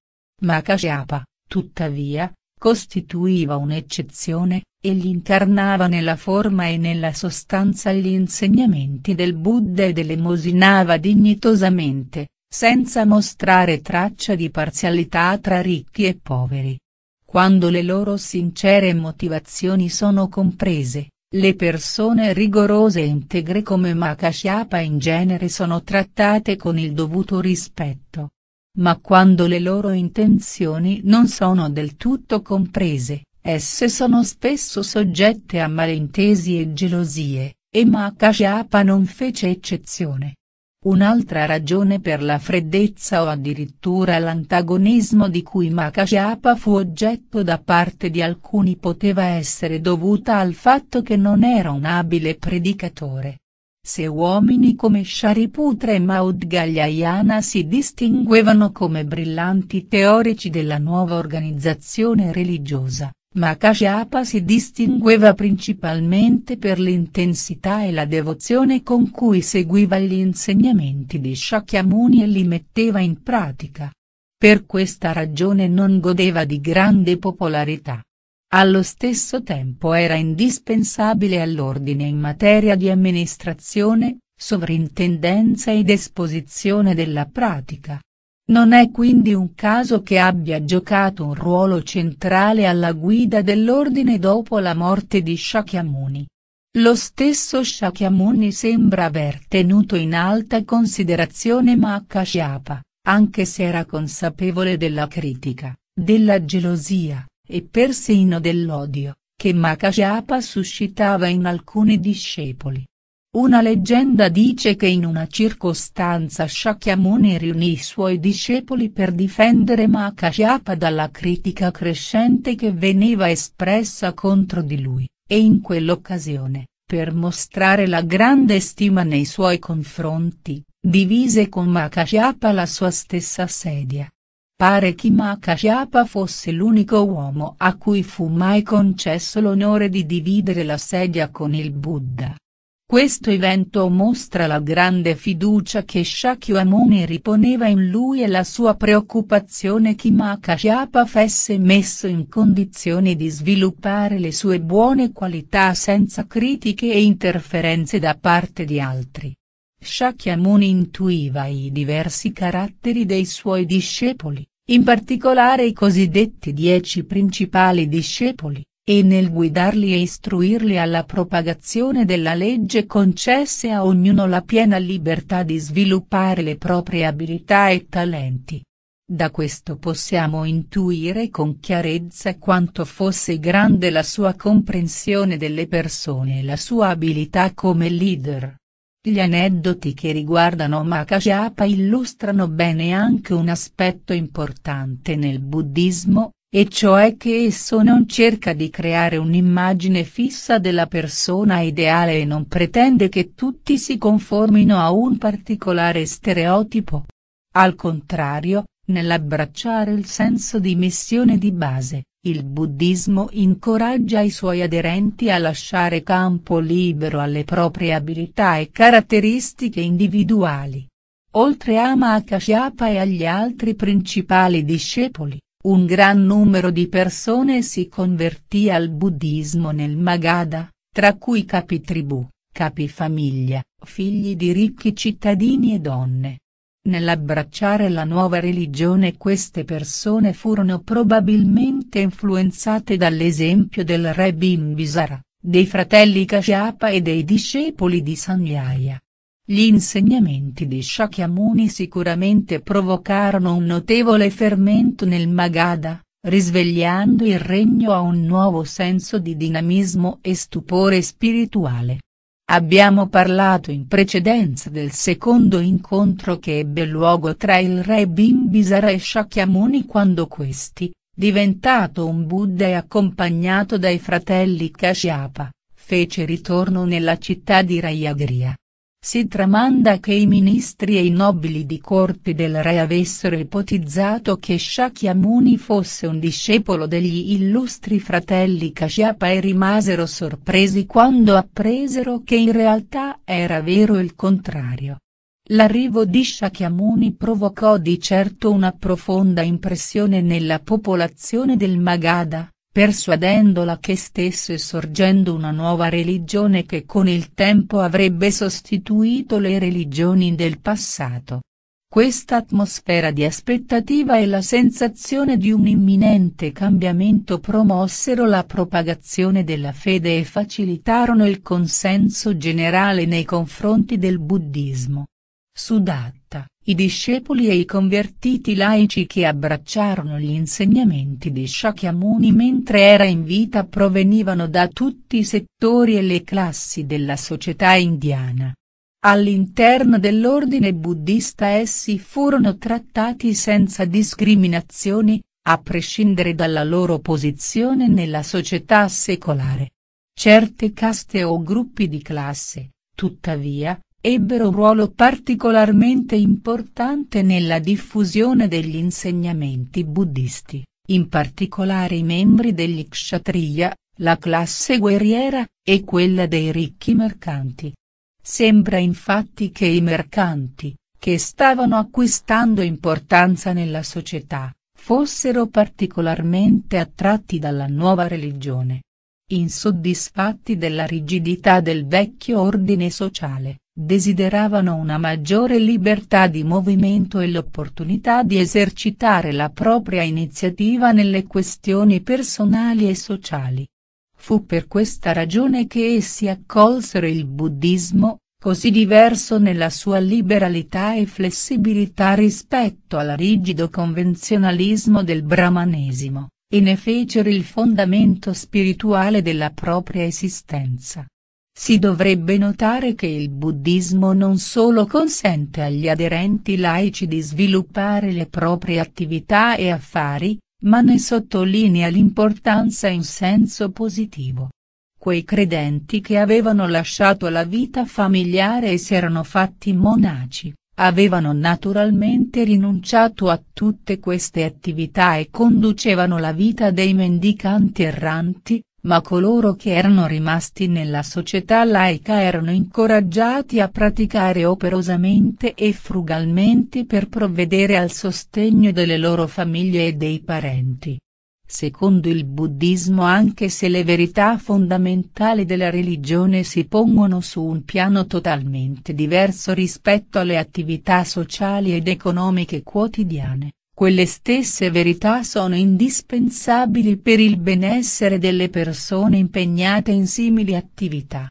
Ma Kashyapa, tuttavia, costituiva un'eccezione, egli incarnava nella forma e nella sostanza gli insegnamenti del Buddha ed elemosinava dignitosamente, senza mostrare traccia di parzialità tra ricchi e poveri. Quando le loro sincere motivazioni sono comprese, le persone rigorose e integre come Makashyapa in genere sono trattate con il dovuto rispetto ma quando le loro intenzioni non sono del tutto comprese, esse sono spesso soggette a malintesi e gelosie, e Makashiapa non fece eccezione. Un'altra ragione per la freddezza o addirittura l'antagonismo di cui Makashiapa fu oggetto da parte di alcuni poteva essere dovuta al fatto che non era un abile predicatore. Se uomini come Shariputra e Maudgalyayana si distinguevano come brillanti teorici della nuova organizzazione religiosa, ma Kashyapa si distingueva principalmente per l'intensità e la devozione con cui seguiva gli insegnamenti di Shakyamuni e li metteva in pratica. Per questa ragione non godeva di grande popolarità. Allo stesso tempo era indispensabile all'ordine in materia di amministrazione, sovrintendenza ed esposizione della pratica. Non è quindi un caso che abbia giocato un ruolo centrale alla guida dell'ordine dopo la morte di Shakyamuni. Lo stesso Shakyamuni sembra aver tenuto in alta considerazione Mahakashyapa, anche se era consapevole della critica, della gelosia, e persino dell'odio, che Macaciapa suscitava in alcuni discepoli. Una leggenda dice che in una circostanza Shakyamuni riunì i suoi discepoli per difendere Mahacasyapa dalla critica crescente che veniva espressa contro di lui, e in quell'occasione, per mostrare la grande stima nei suoi confronti, divise con Mahacasyapa la sua stessa sedia, Pare che Macachiapa fosse l'unico uomo a cui fu mai concesso l'onore di dividere la sedia con il Buddha. Questo evento mostra la grande fiducia che Shakyamuni riponeva in lui e la sua preoccupazione che Macachiapa fosse messo in condizioni di sviluppare le sue buone qualità senza critiche e interferenze da parte di altri. Shakyamuni intuiva i diversi caratteri dei suoi discepoli, in particolare i cosiddetti dieci principali discepoli, e nel guidarli e istruirli alla propagazione della legge concesse a ognuno la piena libertà di sviluppare le proprie abilità e talenti. Da questo possiamo intuire con chiarezza quanto fosse grande la sua comprensione delle persone e la sua abilità come leader. Gli aneddoti che riguardano Makashyapa illustrano bene anche un aspetto importante nel buddismo, e cioè che esso non cerca di creare un'immagine fissa della persona ideale e non pretende che tutti si conformino a un particolare stereotipo. Al contrario, nell'abbracciare il senso di missione di base, il buddismo incoraggia i suoi aderenti a lasciare campo libero alle proprie abilità e caratteristiche individuali. Oltre a Mahakashyapa e agli altri principali discepoli, un gran numero di persone si convertì al buddismo nel Magadha, tra cui capi tribù, capi famiglia, figli di ricchi cittadini e donne. Nell'abbracciare la nuova religione queste persone furono probabilmente influenzate dall'esempio del re Bimbisara, dei fratelli Kashyapa e dei discepoli di Sanghyaia. Gli insegnamenti di Shakyamuni sicuramente provocarono un notevole fermento nel Magadha, risvegliando il regno a un nuovo senso di dinamismo e stupore spirituale. Abbiamo parlato in precedenza del secondo incontro che ebbe luogo tra il re Bimbisara e Shakyamuni quando questi, diventato un Buddha e accompagnato dai fratelli Kashyapa, fece ritorno nella città di Rayagriha. Si tramanda che i ministri e i nobili di corte del re avessero ipotizzato che Shakyamuni fosse un discepolo degli illustri fratelli Kashyapa e rimasero sorpresi quando appresero che in realtà era vero il contrario. L'arrivo di Shakyamuni provocò di certo una profonda impressione nella popolazione del Magadha persuadendola che stesse sorgendo una nuova religione che con il tempo avrebbe sostituito le religioni del passato. Questa atmosfera di aspettativa e la sensazione di un imminente cambiamento promossero la propagazione della fede e facilitarono il consenso generale nei confronti del buddismo. Sudat diretta, i discepoli e i convertiti laici che abbracciarono gli insegnamenti di Shakyamuni mentre era in vita provenivano da tutti i settori e le classi della società indiana. All'interno dell'ordine buddista essi furono trattati senza discriminazioni, a prescindere dalla loro posizione nella società secolare. Certe caste o gruppi di classe, tuttavia, ebbero un ruolo particolarmente importante nella diffusione degli insegnamenti buddhisti, in particolare i membri degli Kshatriya, la classe guerriera, e quella dei ricchi mercanti. Sembra infatti che i mercanti, che stavano acquistando importanza nella società, fossero particolarmente attratti dalla nuova religione. Insoddisfatti della rigidità del vecchio ordine sociale, desideravano una maggiore libertà di movimento e l'opportunità di esercitare la propria iniziativa nelle questioni personali e sociali. Fu per questa ragione che essi accolsero il buddismo, così diverso nella sua liberalità e flessibilità rispetto al rigido convenzionalismo del brahmanesimo, e ne fecero il fondamento spirituale della propria esistenza. Si dovrebbe notare che il buddismo non solo consente agli aderenti laici di sviluppare le proprie attività e affari, ma ne sottolinea l'importanza in senso positivo. Quei credenti che avevano lasciato la vita familiare e si erano fatti monaci, avevano naturalmente rinunciato a tutte queste attività e conducevano la vita dei mendicanti erranti, ma coloro che erano rimasti nella società laica erano incoraggiati a praticare operosamente e frugalmente per provvedere al sostegno delle loro famiglie e dei parenti. Secondo il buddismo anche se le verità fondamentali della religione si pongono su un piano totalmente diverso rispetto alle attività sociali ed economiche quotidiane, quelle stesse verità sono indispensabili per il benessere delle persone impegnate in simili attività.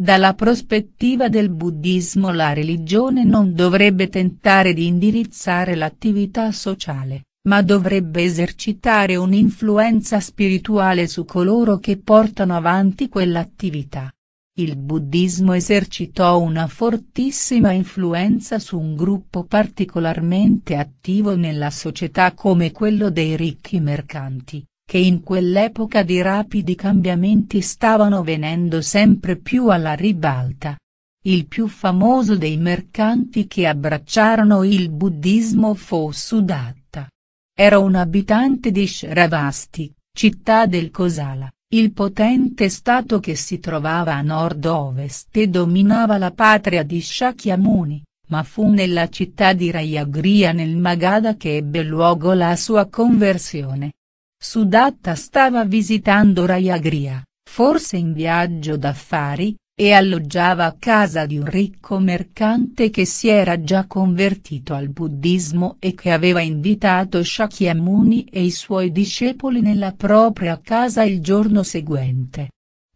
Dalla prospettiva del buddismo la religione non dovrebbe tentare di indirizzare l'attività sociale, ma dovrebbe esercitare un'influenza spirituale su coloro che portano avanti quell'attività il buddismo esercitò una fortissima influenza su un gruppo particolarmente attivo nella società come quello dei ricchi mercanti, che in quell'epoca di rapidi cambiamenti stavano venendo sempre più alla ribalta. Il più famoso dei mercanti che abbracciarono il buddismo fu Sudatta. Era un abitante di Shravasti, città del Kosala il potente stato che si trovava a nord-ovest e dominava la patria di Shakyamuni, ma fu nella città di Rayagriha nel Magadha che ebbe luogo la sua conversione. Sudatta stava visitando Rayagriha, forse in viaggio d'affari, e alloggiava a casa di un ricco mercante che si era già convertito al buddismo e che aveva invitato Shakyamuni e i suoi discepoli nella propria casa il giorno seguente.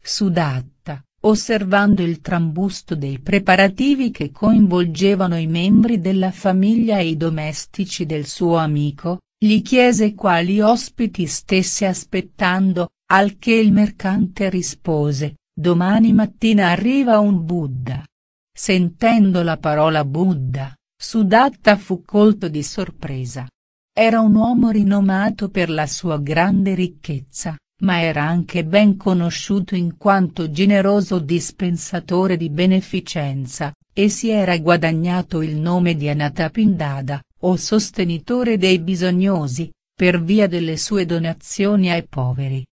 Sudatta, osservando il trambusto dei preparativi che coinvolgevano i membri della famiglia e i domestici del suo amico, gli chiese quali ospiti stesse aspettando, al che il mercante rispose Domani mattina arriva un Buddha. Sentendo la parola Buddha, Sudatta fu colto di sorpresa. Era un uomo rinomato per la sua grande ricchezza, ma era anche ben conosciuto in quanto generoso dispensatore di beneficenza, e si era guadagnato il nome di Anatapindada, o sostenitore dei bisognosi, per via delle sue donazioni ai poveri.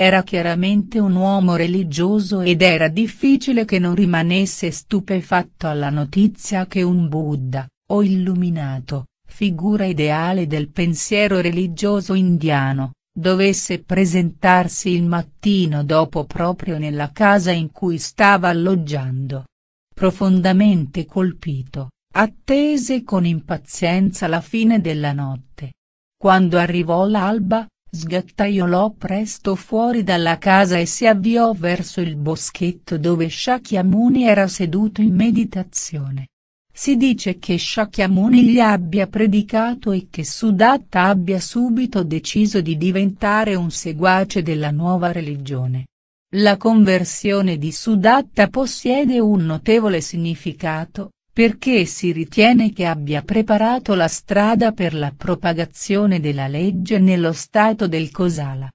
Era chiaramente un uomo religioso ed era difficile che non rimanesse stupefatto alla notizia che un Buddha, o illuminato, figura ideale del pensiero religioso indiano, dovesse presentarsi il mattino dopo proprio nella casa in cui stava alloggiando. Profondamente colpito, attese con impazienza la fine della notte. Quando arrivò l'alba, Sgattaiolò presto fuori dalla casa e si avviò verso il boschetto dove Shakyamuni era seduto in meditazione. Si dice che Shakyamuni gli abbia predicato e che Sudatta abbia subito deciso di diventare un seguace della nuova religione. La conversione di Sudatta possiede un notevole significato, perché si ritiene che abbia preparato la strada per la propagazione della legge nello stato del Kosala.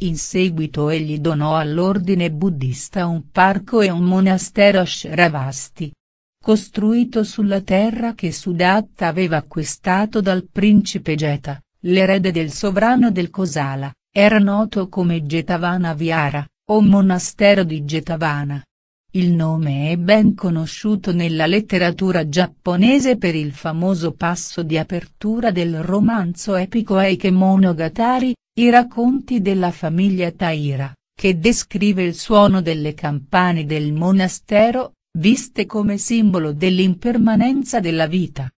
In seguito egli donò all'ordine buddista un parco e un monastero a Shravasti. Costruito sulla terra che Sudatta aveva acquistato dal principe Geta, l'erede del sovrano del Kosala, era noto come Getavana Viara, o monastero di Getavana. Il nome è ben conosciuto nella letteratura giapponese per il famoso passo di apertura del romanzo epico Eike Monogatari, i racconti della famiglia Taira, che descrive il suono delle campane del monastero, viste come simbolo dell'impermanenza della vita.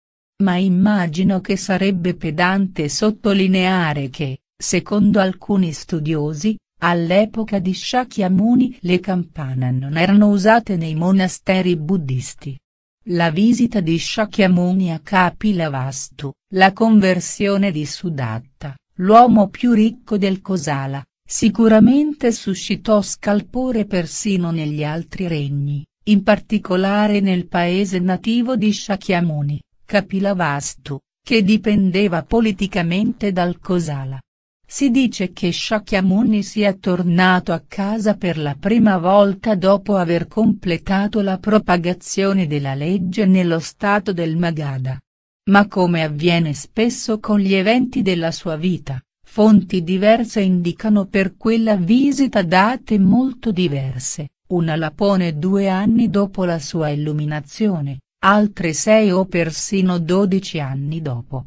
Ma immagino che sarebbe pedante sottolineare che, secondo alcuni studiosi, All'epoca di Shakyamuni le campane non erano usate nei monasteri buddhisti. La visita di Shakyamuni a Kapilavastu, la conversione di Sudatta, l'uomo più ricco del Kosala, sicuramente suscitò scalpore persino negli altri regni, in particolare nel paese nativo di Shakyamuni, Kapilavastu, che dipendeva politicamente dal Kosala. Si dice che Shakyamuni sia tornato a casa per la prima volta dopo aver completato la propagazione della legge nello stato del Magadha. Ma come avviene spesso con gli eventi della sua vita, fonti diverse indicano per quella visita date molto diverse, una la pone due anni dopo la sua illuminazione, altre sei o persino dodici anni dopo.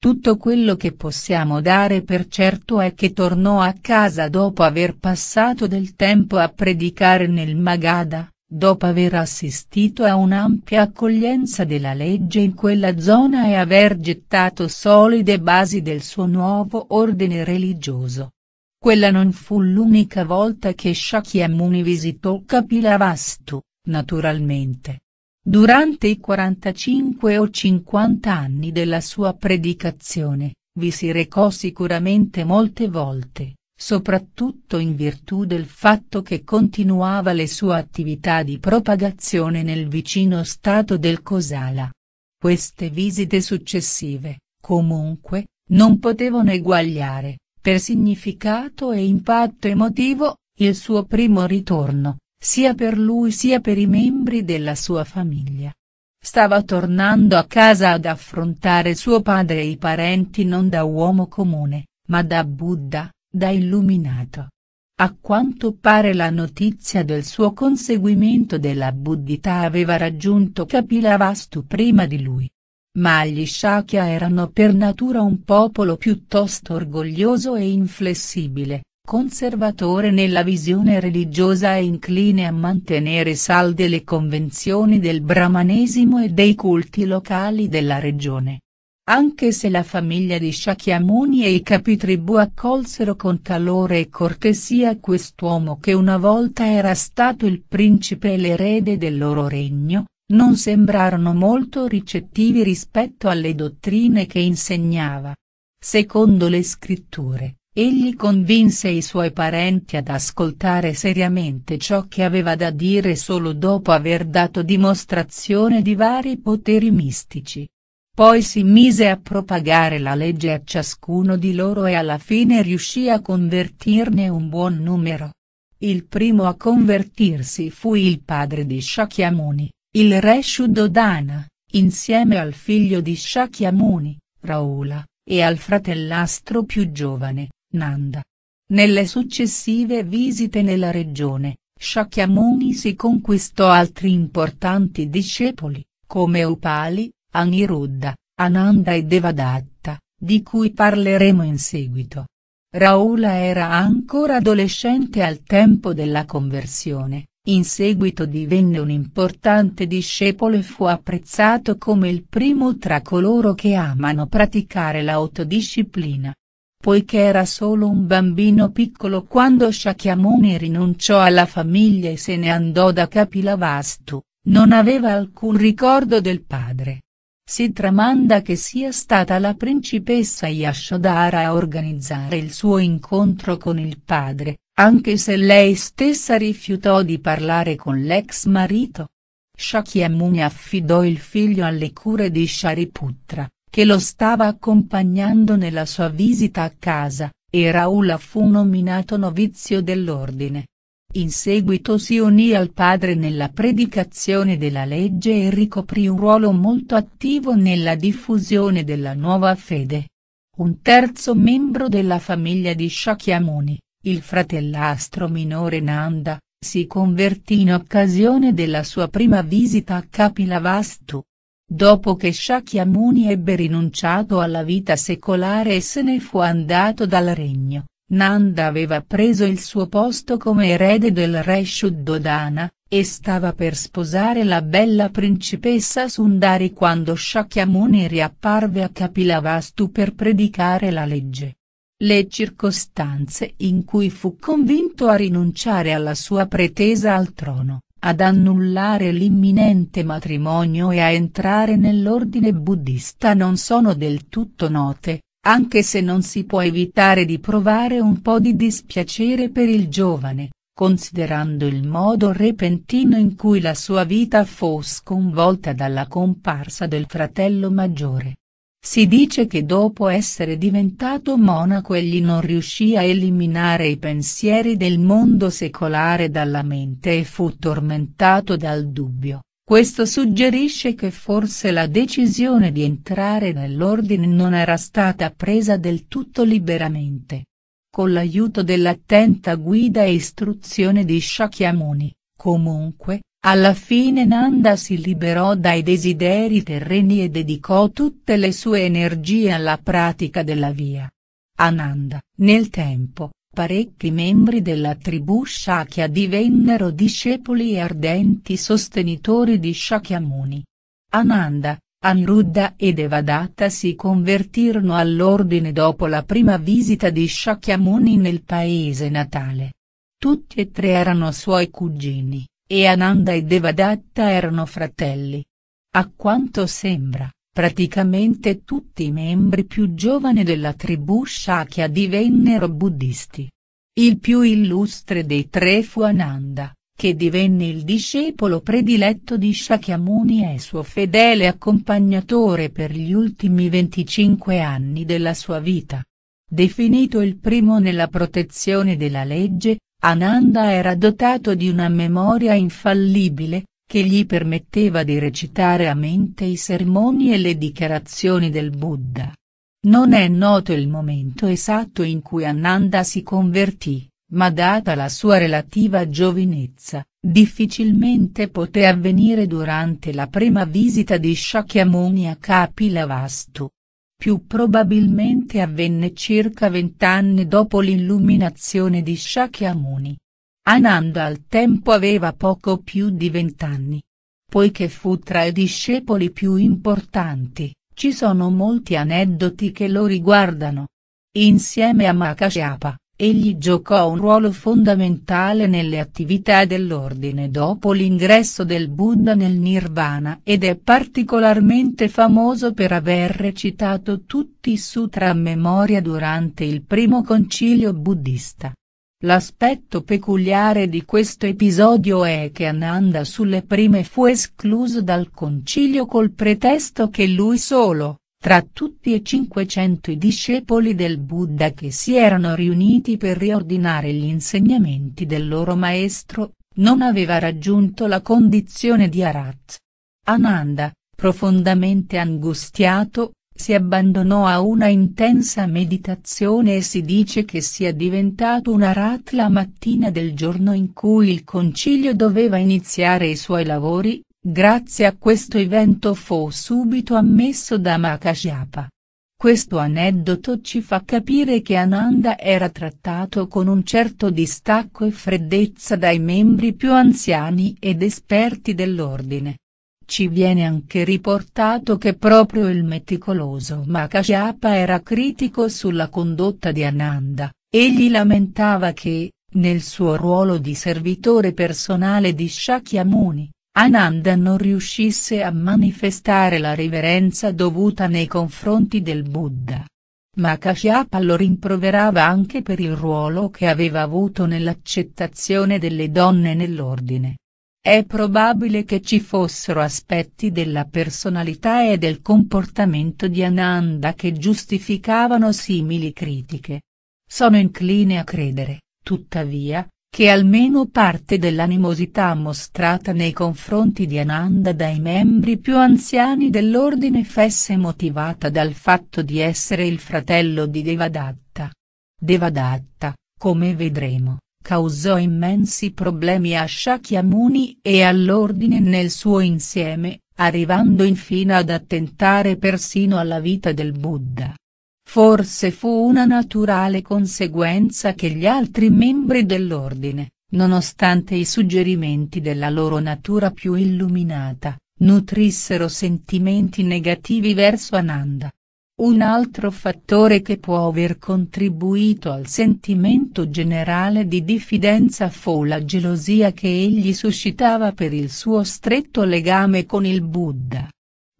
Tutto quello che possiamo dare per certo è che tornò a casa dopo aver passato del tempo a predicare nel Magada, dopo aver assistito a un'ampia accoglienza della legge in quella zona e aver gettato solide basi del suo nuovo ordine religioso. Quella non fu l'unica volta che Shakyamuni visitò Kapilavastu, naturalmente Durante i 45 o 50 anni della sua predicazione, vi si recò sicuramente molte volte, soprattutto in virtù del fatto che continuava le sue attività di propagazione nel vicino stato del Kosala. Queste visite successive, comunque, non potevano eguagliare, per significato e impatto emotivo, il suo primo ritorno, sia per lui sia per i membri della sua famiglia. Stava tornando a casa ad affrontare suo padre e i parenti non da uomo comune, ma da Buddha, da illuminato. A quanto pare la notizia del suo conseguimento della buddhità aveva raggiunto Kapilavastu prima di lui. Ma gli Shakya erano per natura un popolo piuttosto orgoglioso e inflessibile, Conservatore nella visione religiosa e incline a mantenere salde le convenzioni del brahmanesimo e dei culti locali della regione. Anche se la famiglia di Shakyamuni e i capitribù accolsero con calore e cortesia quest'uomo che una volta era stato il principe e l'erede del loro regno, non sembrarono molto ricettivi rispetto alle dottrine che insegnava. Secondo le scritture, Egli convinse i suoi parenti ad ascoltare seriamente ciò che aveva da dire solo dopo aver dato dimostrazione di vari poteri mistici. Poi si mise a propagare la legge a ciascuno di loro e alla fine riuscì a convertirne un buon numero. Il primo a convertirsi fu il padre di Shakyamuni, il re Shuddhodana, insieme al figlio di Shakyamuni, Raula, e al fratellastro più giovane, Nanda. Nelle successive visite nella regione, Shakyamuni si conquistò altri importanti discepoli, come Upali, Aniruddha, Ananda e Devadatta, di cui parleremo in seguito. Raula era ancora adolescente al tempo della conversione, in seguito divenne un importante discepolo e fu apprezzato come il primo tra coloro che amano praticare l'autodisciplina poiché era solo un bambino piccolo quando Shakyamuni rinunciò alla famiglia e se ne andò da Kapilavastu, non aveva alcun ricordo del padre. Si tramanda che sia stata la principessa Yashodhara a organizzare il suo incontro con il padre, anche se lei stessa rifiutò di parlare con l'ex marito. Shakyamuni affidò il figlio alle cure di Shariputra, che lo stava accompagnando nella sua visita a casa, e Raula fu nominato novizio dell'ordine. In seguito si unì al padre nella predicazione della legge e ricoprì un ruolo molto attivo nella diffusione della nuova fede. Un terzo membro della famiglia di Shakyamuni, il fratellastro minore Nanda, si convertì in occasione della sua prima visita a Kapilavastu. Dopo che Shakyamuni ebbe rinunciato alla vita secolare e se ne fu andato dal regno, Nanda aveva preso il suo posto come erede del re Shuddhodana, e stava per sposare la bella principessa Sundari quando Shakyamuni riapparve a Kapilavastu per predicare la legge. Le circostanze in cui fu convinto a rinunciare alla sua pretesa al trono, ad annullare l'imminente matrimonio e a entrare nell'ordine buddista non sono del tutto note, anche se non si può evitare di provare un po' di dispiacere per il giovane, considerando il modo repentino in cui la sua vita fu sconvolta dalla comparsa del fratello maggiore. Si dice che dopo essere diventato monaco egli non riuscì a eliminare i pensieri del mondo secolare dalla mente e fu tormentato dal dubbio. Questo suggerisce che forse la decisione di entrare nell'ordine non era stata presa del tutto liberamente. Con l'aiuto dell'attenta guida e istruzione di Shakyamuni, comunque, alla fine Nanda si liberò dai desideri terreni e dedicò tutte le sue energie alla pratica della via. Ananda, nel tempo, parecchi membri della tribù Shakya divennero discepoli e ardenti sostenitori di Shakyamuni. Ananda, Anruddha e Devadatta si convertirono all'ordine dopo la prima visita di Shakyamuni nel paese natale. Tutti e tre erano suoi cugini, e Ananda e Devadatta erano fratelli. A quanto sembra, praticamente tutti i membri più giovani della tribù Shakya divennero buddhisti. Il più illustre dei tre fu Ananda, che divenne il discepolo prediletto di Shakyamuni e suo fedele accompagnatore per gli ultimi 25 anni della sua vita. Definito il primo nella protezione della legge, Ananda era dotato di una memoria infallibile, che gli permetteva di recitare a mente i sermoni e le dichiarazioni del Buddha. Non è noto il momento esatto in cui Ananda si convertì, ma data la sua relativa giovinezza, difficilmente poté avvenire durante la prima visita di Shakyamuni a Kapilavastu. Più probabilmente avvenne circa vent'anni dopo l'illuminazione di Shakyamuni. Ananda al tempo aveva poco più di vent'anni. Poiché fu tra i discepoli più importanti, ci sono molti aneddoti che lo riguardano. Insieme a Makashyapa, Egli giocò un ruolo fondamentale nelle attività dell'ordine dopo l'ingresso del Buddha nel Nirvana ed è particolarmente famoso per aver recitato tutti i sutra a memoria durante il primo concilio buddista. L'aspetto peculiare di questo episodio è che Ananda sulle prime fu escluso dal concilio col pretesto che lui solo, tra tutti e 500 i discepoli del Buddha che si erano riuniti per riordinare gli insegnamenti del loro maestro, non aveva raggiunto la condizione di Arat. Ananda, profondamente angustiato, si abbandonò a una intensa meditazione e si dice che sia diventato un arat la mattina del giorno in cui il concilio doveva iniziare i suoi lavori, grazie a questo evento fu subito ammesso da Makashyapa. Questo aneddoto ci fa capire che Ananda era trattato con un certo distacco e freddezza dai membri più anziani ed esperti dell'ordine. Ci viene anche riportato che proprio il meticoloso Makashyapa era critico sulla condotta di Ananda, egli lamentava che, nel suo ruolo di servitore personale di Shakyamuni, Ananda non riuscisse a manifestare la riverenza dovuta nei confronti del Buddha. Ma Kashyapa lo rimproverava anche per il ruolo che aveva avuto nell'accettazione delle donne nell'ordine. È probabile che ci fossero aspetti della personalità e del comportamento di Ananda che giustificavano simili critiche. Sono incline a credere, tuttavia, che almeno parte dell'animosità mostrata nei confronti di Ananda dai membri più anziani dell'ordine fesse motivata dal fatto di essere il fratello di Devadatta. Devadatta, come vedremo, causò immensi problemi a Shakyamuni e all'ordine nel suo insieme, arrivando infine ad attentare persino alla vita del Buddha. Forse fu una naturale conseguenza che gli altri membri dell'ordine, nonostante i suggerimenti della loro natura più illuminata, nutrissero sentimenti negativi verso Ananda. Un altro fattore che può aver contribuito al sentimento generale di diffidenza fu la gelosia che egli suscitava per il suo stretto legame con il Buddha.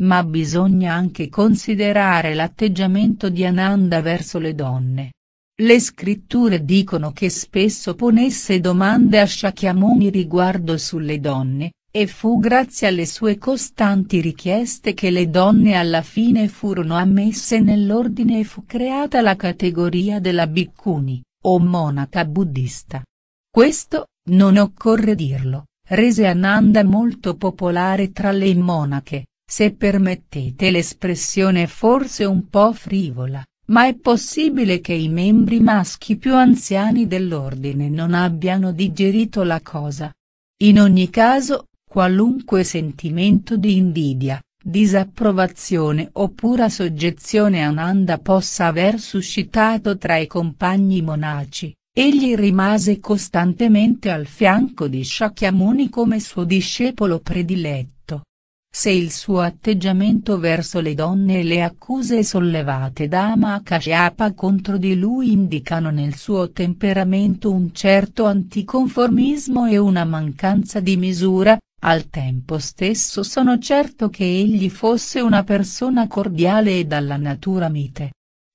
Ma bisogna anche considerare l'atteggiamento di Ananda verso le donne. Le scritture dicono che spesso ponesse domande a Shakyamuni riguardo sulle donne, e fu grazie alle sue costanti richieste che le donne alla fine furono ammesse nell'ordine e fu creata la categoria della Bhikkuni, o monaca buddista. Questo, non occorre dirlo, rese Ananda molto popolare tra le monache, se permettete l'espressione forse un po' frivola, ma è possibile che i membri maschi più anziani dell'ordine non abbiano digerito la cosa. In ogni caso, qualunque sentimento di invidia, disapprovazione o pura soggezione a Nanda possa aver suscitato tra i compagni monaci, egli rimase costantemente al fianco di Shakyamuni come suo discepolo prediletto se il suo atteggiamento verso le donne e le accuse sollevate da Amaka Chiapa contro di lui indicano nel suo temperamento un certo anticonformismo e una mancanza di misura, al tempo stesso sono certo che egli fosse una persona cordiale e dalla natura mite.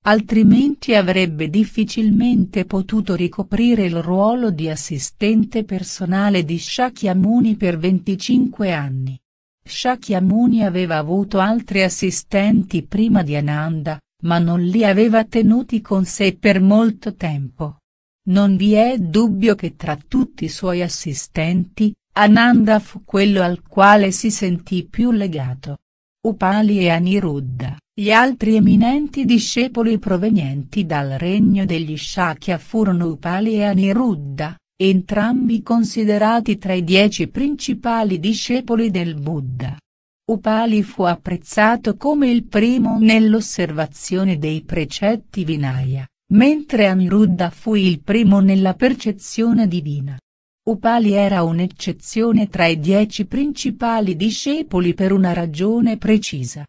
Altrimenti avrebbe difficilmente potuto ricoprire il ruolo di assistente personale di Shakyamuni per 25 anni. Shakyamuni aveva avuto altri assistenti prima di Ananda, ma non li aveva tenuti con sé per molto tempo. Non vi è dubbio che tra tutti i suoi assistenti, Ananda fu quello al quale si sentì più legato. Upali e Aniruddha, gli altri eminenti discepoli provenienti dal regno degli Shakya furono Upali e Aniruddha, entrambi considerati tra i dieci principali discepoli del Buddha. Upali fu apprezzato come il primo nell'osservazione dei precetti Vinaya, mentre Aniruddha fu il primo nella percezione divina. Upali era un'eccezione tra i dieci principali discepoli per una ragione precisa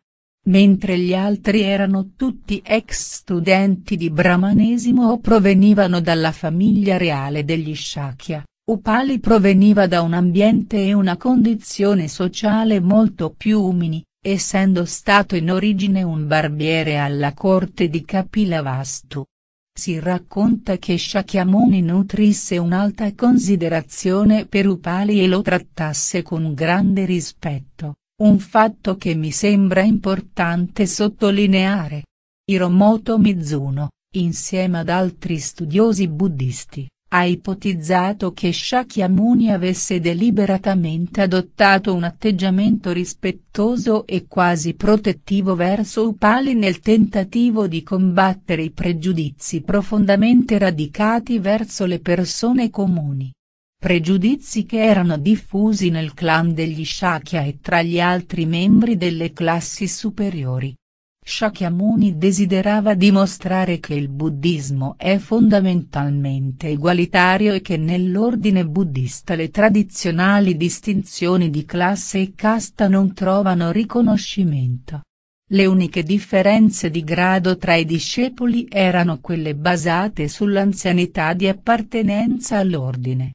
mentre gli altri erano tutti ex studenti di brahmanesimo o provenivano dalla famiglia reale degli Shakya, Upali proveniva da un ambiente e una condizione sociale molto più umili, essendo stato in origine un barbiere alla corte di Kapilavastu. Si racconta che Shakyamuni nutrisse un'alta considerazione per Upali e lo trattasse con grande rispetto. Un fatto che mi sembra importante sottolineare. Hiromoto Mizuno, insieme ad altri studiosi buddhisti, ha ipotizzato che Shakyamuni avesse deliberatamente adottato un atteggiamento rispettoso e quasi protettivo verso Upali nel tentativo di combattere i pregiudizi profondamente radicati verso le persone comuni pregiudizi che erano diffusi nel clan degli Shakya e tra gli altri membri delle classi superiori. Shakyamuni desiderava dimostrare che il buddismo è fondamentalmente egualitario e che nell'ordine buddista le tradizionali distinzioni di classe e casta non trovano riconoscimento. Le uniche differenze di grado tra i discepoli erano quelle basate sull'anzianità di appartenenza all'ordine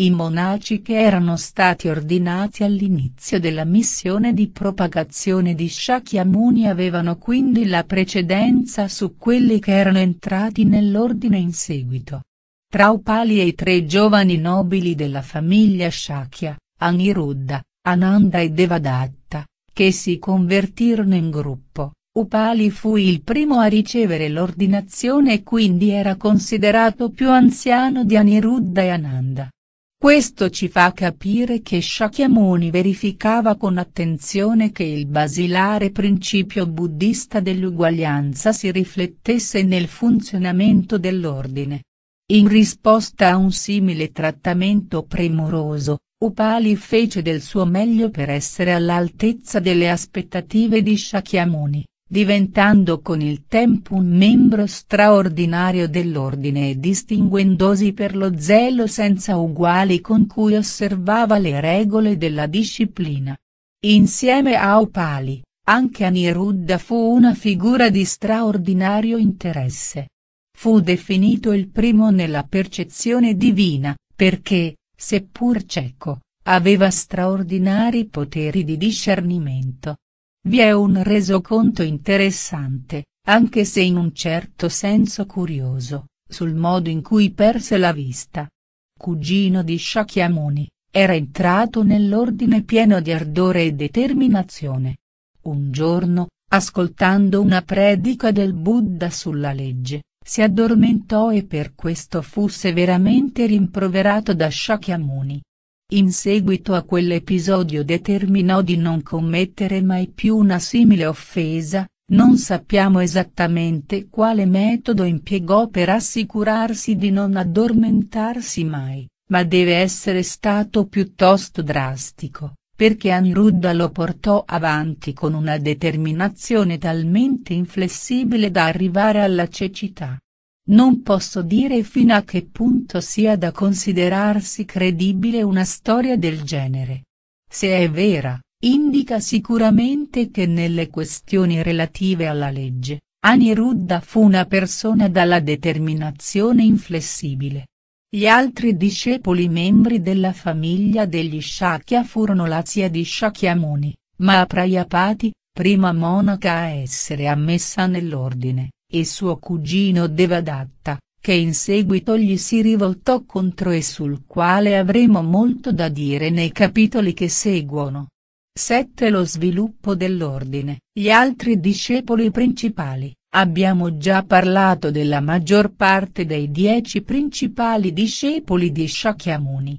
i monaci che erano stati ordinati all'inizio della missione di propagazione di Shakyamuni avevano quindi la precedenza su quelli che erano entrati nell'ordine in seguito. Tra Upali e i tre giovani nobili della famiglia Shakya, Aniruddha, Ananda e Devadatta, che si convertirono in gruppo. Upali fu il primo a ricevere l'ordinazione e quindi era considerato più anziano di Aniruddha e Ananda. Questo ci fa capire che Shakyamuni verificava con attenzione che il basilare principio buddista dell'uguaglianza si riflettesse nel funzionamento dell'ordine. In risposta a un simile trattamento premuroso, Upali fece del suo meglio per essere all'altezza delle aspettative di Shakyamuni diventando con il tempo un membro straordinario dell'ordine e distinguendosi per lo zelo senza uguali con cui osservava le regole della disciplina. Insieme a Opali, anche Aniruddha fu una figura di straordinario interesse. Fu definito il primo nella percezione divina, perché, seppur cieco, aveva straordinari poteri di discernimento. Vi è un resoconto interessante, anche se in un certo senso curioso, sul modo in cui perse la vista. Cugino di Shakyamuni, era entrato nell'ordine pieno di ardore e determinazione. Un giorno, ascoltando una predica del Buddha sulla legge, si addormentò e per questo fu severamente rimproverato da Shakyamuni. In seguito a quell'episodio determinò di non commettere mai più una simile offesa, non sappiamo esattamente quale metodo impiegò per assicurarsi di non addormentarsi mai, ma deve essere stato piuttosto drastico, perché Aniruddha lo portò avanti con una determinazione talmente inflessibile da arrivare alla cecità. Non posso dire fino a che punto sia da considerarsi credibile una storia del genere. Se è vera, indica sicuramente che nelle questioni relative alla legge, Aniruddha fu una persona dalla determinazione inflessibile. Gli altri discepoli membri della famiglia degli Shakya furono la zia di Shakyamuni, ma Prayapati, prima monaca a essere ammessa nell'ordine, e suo cugino Devadatta, che in seguito gli si rivoltò contro e sul quale avremo molto da dire nei capitoli che seguono. 7. Lo sviluppo dell'ordine. Gli altri discepoli principali. Abbiamo già parlato della maggior parte dei dieci principali discepoli di Shakyamuni.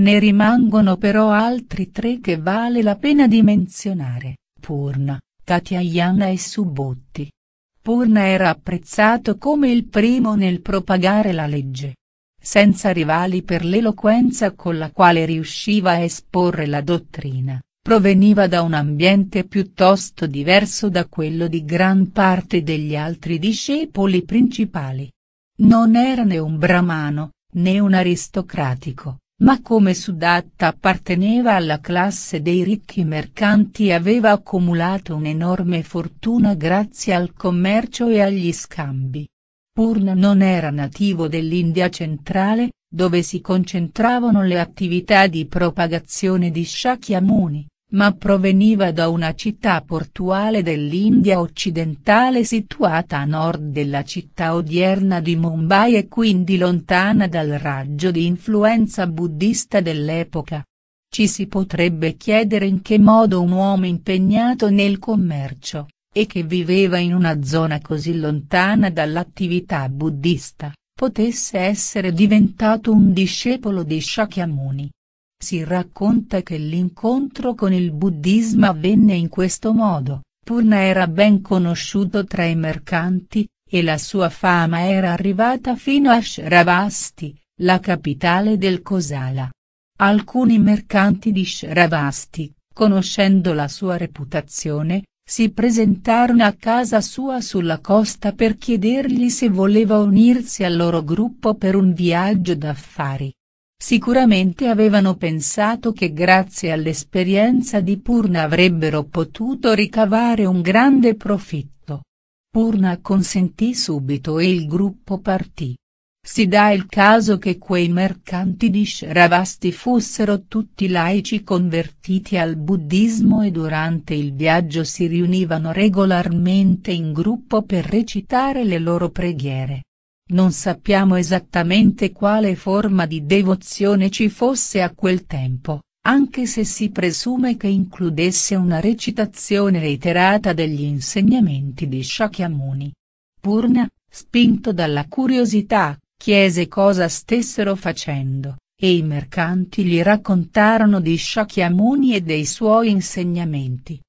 Ne rimangono però altri tre che vale la pena di menzionare, Purna, Katyayana e Subotti. Annapurna era apprezzato come il primo nel propagare la legge. Senza rivali per l'eloquenza con la quale riusciva a esporre la dottrina, proveniva da un ambiente piuttosto diverso da quello di gran parte degli altri discepoli principali. Non era né un bramano, né un aristocratico, ma come Sudatta apparteneva alla classe dei ricchi mercanti e aveva accumulato un'enorme fortuna grazie al commercio e agli scambi. Purna non era nativo dell'India centrale, dove si concentravano le attività di propagazione di Shakyamuni, ma proveniva da una città portuale dell'India occidentale situata a nord della città odierna di Mumbai e quindi lontana dal raggio di influenza buddista dell'epoca. Ci si potrebbe chiedere in che modo un uomo impegnato nel commercio, e che viveva in una zona così lontana dall'attività buddista, potesse essere diventato un discepolo di Shakyamuni. Si racconta che l'incontro con il buddismo avvenne in questo modo, Purna era ben conosciuto tra i mercanti, e la sua fama era arrivata fino a Shravasti, la capitale del Kosala. Alcuni mercanti di Shravasti, conoscendo la sua reputazione, si presentarono a casa sua sulla costa per chiedergli se voleva unirsi al loro gruppo per un viaggio d'affari. Sicuramente avevano pensato che grazie all'esperienza di Purna avrebbero potuto ricavare un grande profitto. Purna consentì subito e il gruppo partì. Si dà il caso che quei mercanti di Shravasti fossero tutti laici convertiti al buddismo e durante il viaggio si riunivano regolarmente in gruppo per recitare le loro preghiere. Non sappiamo esattamente quale forma di devozione ci fosse a quel tempo, anche se si presume che includesse una recitazione reiterata degli insegnamenti di Shakyamuni. Purna, spinto dalla curiosità, chiese cosa stessero facendo, e i mercanti gli raccontarono di Shakyamuni e dei suoi insegnamenti.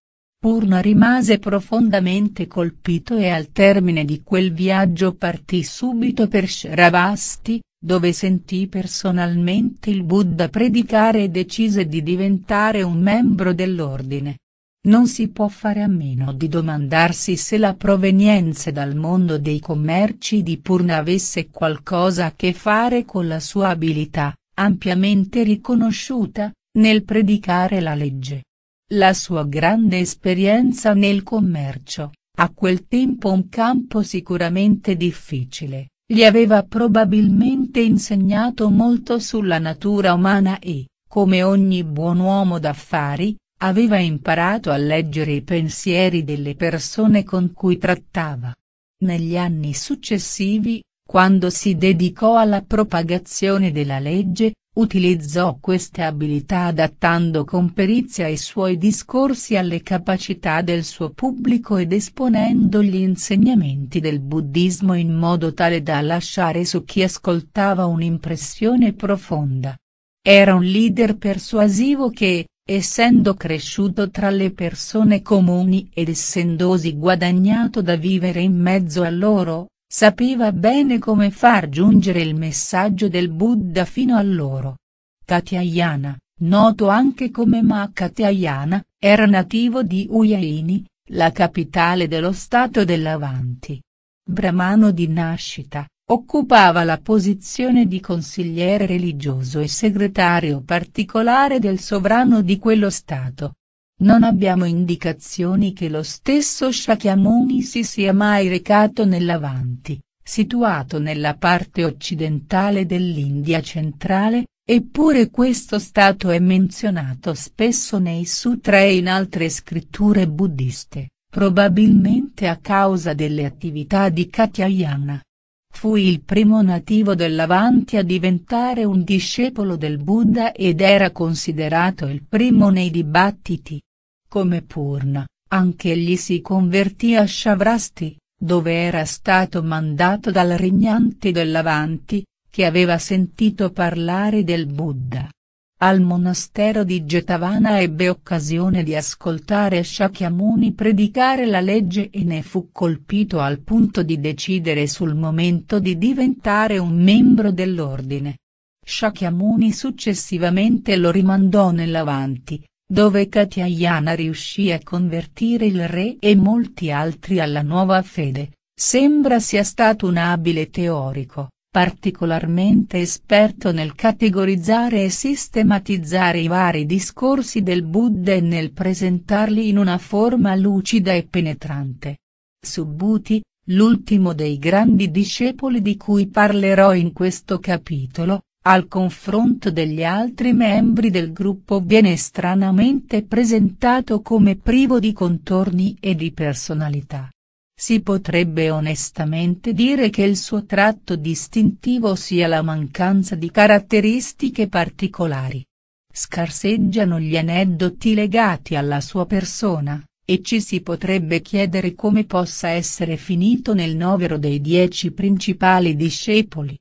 Purna rimase profondamente colpito e al termine di quel viaggio partì subito per Shravasti, dove sentì personalmente il Buddha predicare e decise di diventare un membro dell'ordine. Non si può fare a meno di domandarsi se la provenienza dal mondo dei commerci di Purna avesse qualcosa a che fare con la sua abilità, ampiamente riconosciuta, nel predicare la legge. La sua grande esperienza nel commercio, a quel tempo un campo sicuramente difficile, gli aveva probabilmente insegnato molto sulla natura umana e, come ogni buon uomo d'affari, aveva imparato a leggere i pensieri delle persone con cui trattava. Negli anni successivi, quando si dedicò alla propagazione della legge, Utilizzò queste abilità adattando con perizia i suoi discorsi alle capacità del suo pubblico ed esponendo gli insegnamenti del buddismo in modo tale da lasciare su chi ascoltava un'impressione profonda. Era un leader persuasivo che, essendo cresciuto tra le persone comuni ed essendosi guadagnato da vivere in mezzo a loro, Sapeva bene come far giungere il messaggio del Buddha fino a loro. Katyayana, noto anche come Mahakatyayana, era nativo di Uyaini, la capitale dello stato dell'Avanti. Brahmano di nascita, occupava la posizione di consigliere religioso e segretario particolare del sovrano di quello stato. Non abbiamo indicazioni che lo stesso Shakyamuni si sia mai recato nell'Avanti, situato nella parte occidentale dell'India centrale, eppure questo stato è menzionato spesso nei sutra e in altre scritture buddiste, probabilmente a causa delle attività di Katyayana. Fu il primo nativo dell'Avanti a diventare un discepolo del Buddha ed era considerato il primo nei dibattiti, come Purna, anch'egli si convertì a Shavrasti, dove era stato mandato dal regnante dell'Avanti, che aveva sentito parlare del Buddha. Al monastero di Getavana ebbe occasione di ascoltare Shakyamuni predicare la legge e ne fu colpito al punto di decidere sul momento di diventare un membro dell'ordine. Shakyamuni successivamente lo rimandò nell'avanti, dove Katyayana riuscì a convertire il re e molti altri alla nuova fede, sembra sia stato un abile teorico, particolarmente esperto nel categorizzare e sistematizzare i vari discorsi del Buddha e nel presentarli in una forma lucida e penetrante. Subhuti, l'ultimo dei grandi discepoli di cui parlerò in questo capitolo, al confronto degli altri membri del gruppo viene stranamente presentato come privo di contorni e di personalità. Si potrebbe onestamente dire che il suo tratto distintivo sia la mancanza di caratteristiche particolari. Scarseggiano gli aneddoti legati alla sua persona, e ci si potrebbe chiedere come possa essere finito nel novero dei dieci principali discepoli.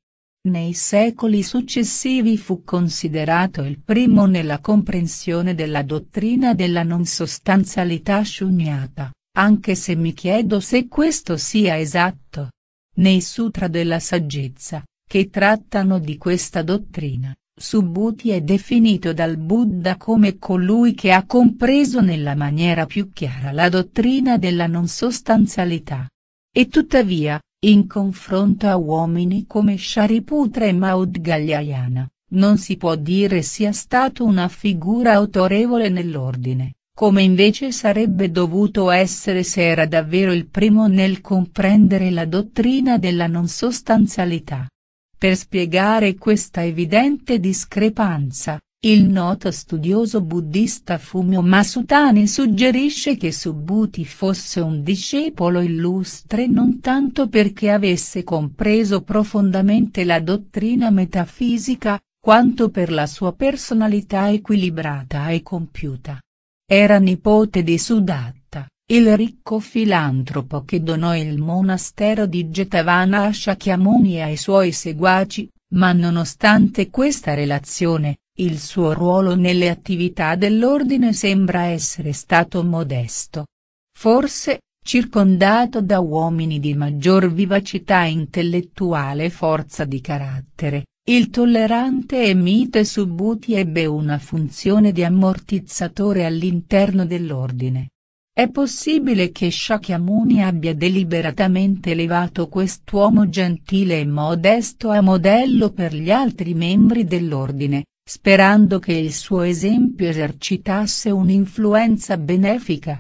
Nei secoli successivi fu considerato il primo nella comprensione della dottrina della non sostanzialità shunyata, anche se mi chiedo se questo sia esatto. Nei Sutra della Saggezza, che trattano di questa dottrina, Subhuti è definito dal Buddha come colui che ha compreso nella maniera più chiara la dottrina della non sostanzialità. E tuttavia, in confronto a uomini come Shariputra e Maud Gagliaiana, non si può dire sia stato una figura autorevole nell'ordine, come invece sarebbe dovuto essere se era davvero il primo nel comprendere la dottrina della non sostanzialità. Per spiegare questa evidente discrepanza, il noto studioso buddista Fumio Masutani suggerisce che Subbuti fosse un discepolo illustre non tanto perché avesse compreso profondamente la dottrina metafisica, quanto per la sua personalità equilibrata e compiuta. Era nipote di Sudatta, il ricco filantropo che donò il monastero di Getavana a Shakyamuni ai suoi seguaci, ma nonostante questa relazione, il suo ruolo nelle attività dell'ordine sembra essere stato modesto. Forse, circondato da uomini di maggior vivacità intellettuale e forza di carattere, il tollerante e mite Subuti ebbe una funzione di ammortizzatore all'interno dell'ordine. È possibile che Shakyamuni abbia deliberatamente elevato quest'uomo gentile e modesto a modello per gli altri membri dell'ordine, sperando che il suo esempio esercitasse un'influenza benefica.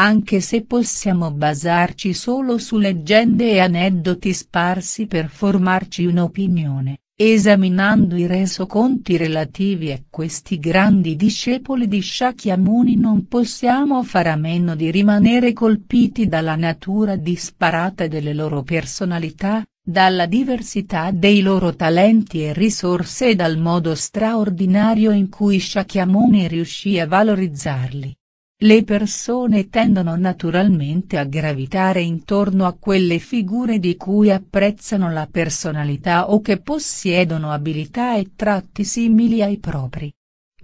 Anche se possiamo basarci solo su leggende e aneddoti sparsi per formarci un'opinione, Esaminando i resoconti relativi a questi grandi discepoli di Shakyamuni non possiamo fare a meno di rimanere colpiti dalla natura disparata delle loro personalità, dalla diversità dei loro talenti e risorse e dal modo straordinario in cui Sciacchiamone riuscì a valorizzarli. Le persone tendono naturalmente a gravitare intorno a quelle figure di cui apprezzano la personalità o che possiedono abilità e tratti simili ai propri.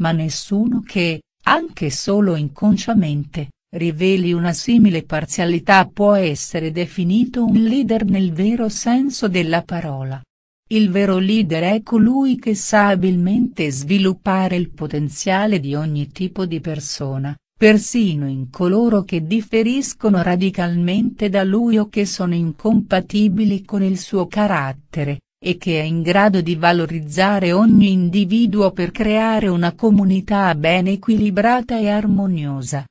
Ma nessuno che, anche solo inconsciamente, riveli una simile parzialità può essere definito un leader nel vero senso della parola. Il vero leader è colui che sa abilmente sviluppare il potenziale di ogni tipo di persona, persino in coloro che differiscono radicalmente da lui o che sono incompatibili con il suo carattere, e che è in grado di valorizzare ogni individuo per creare una comunità ben equilibrata e armoniosa.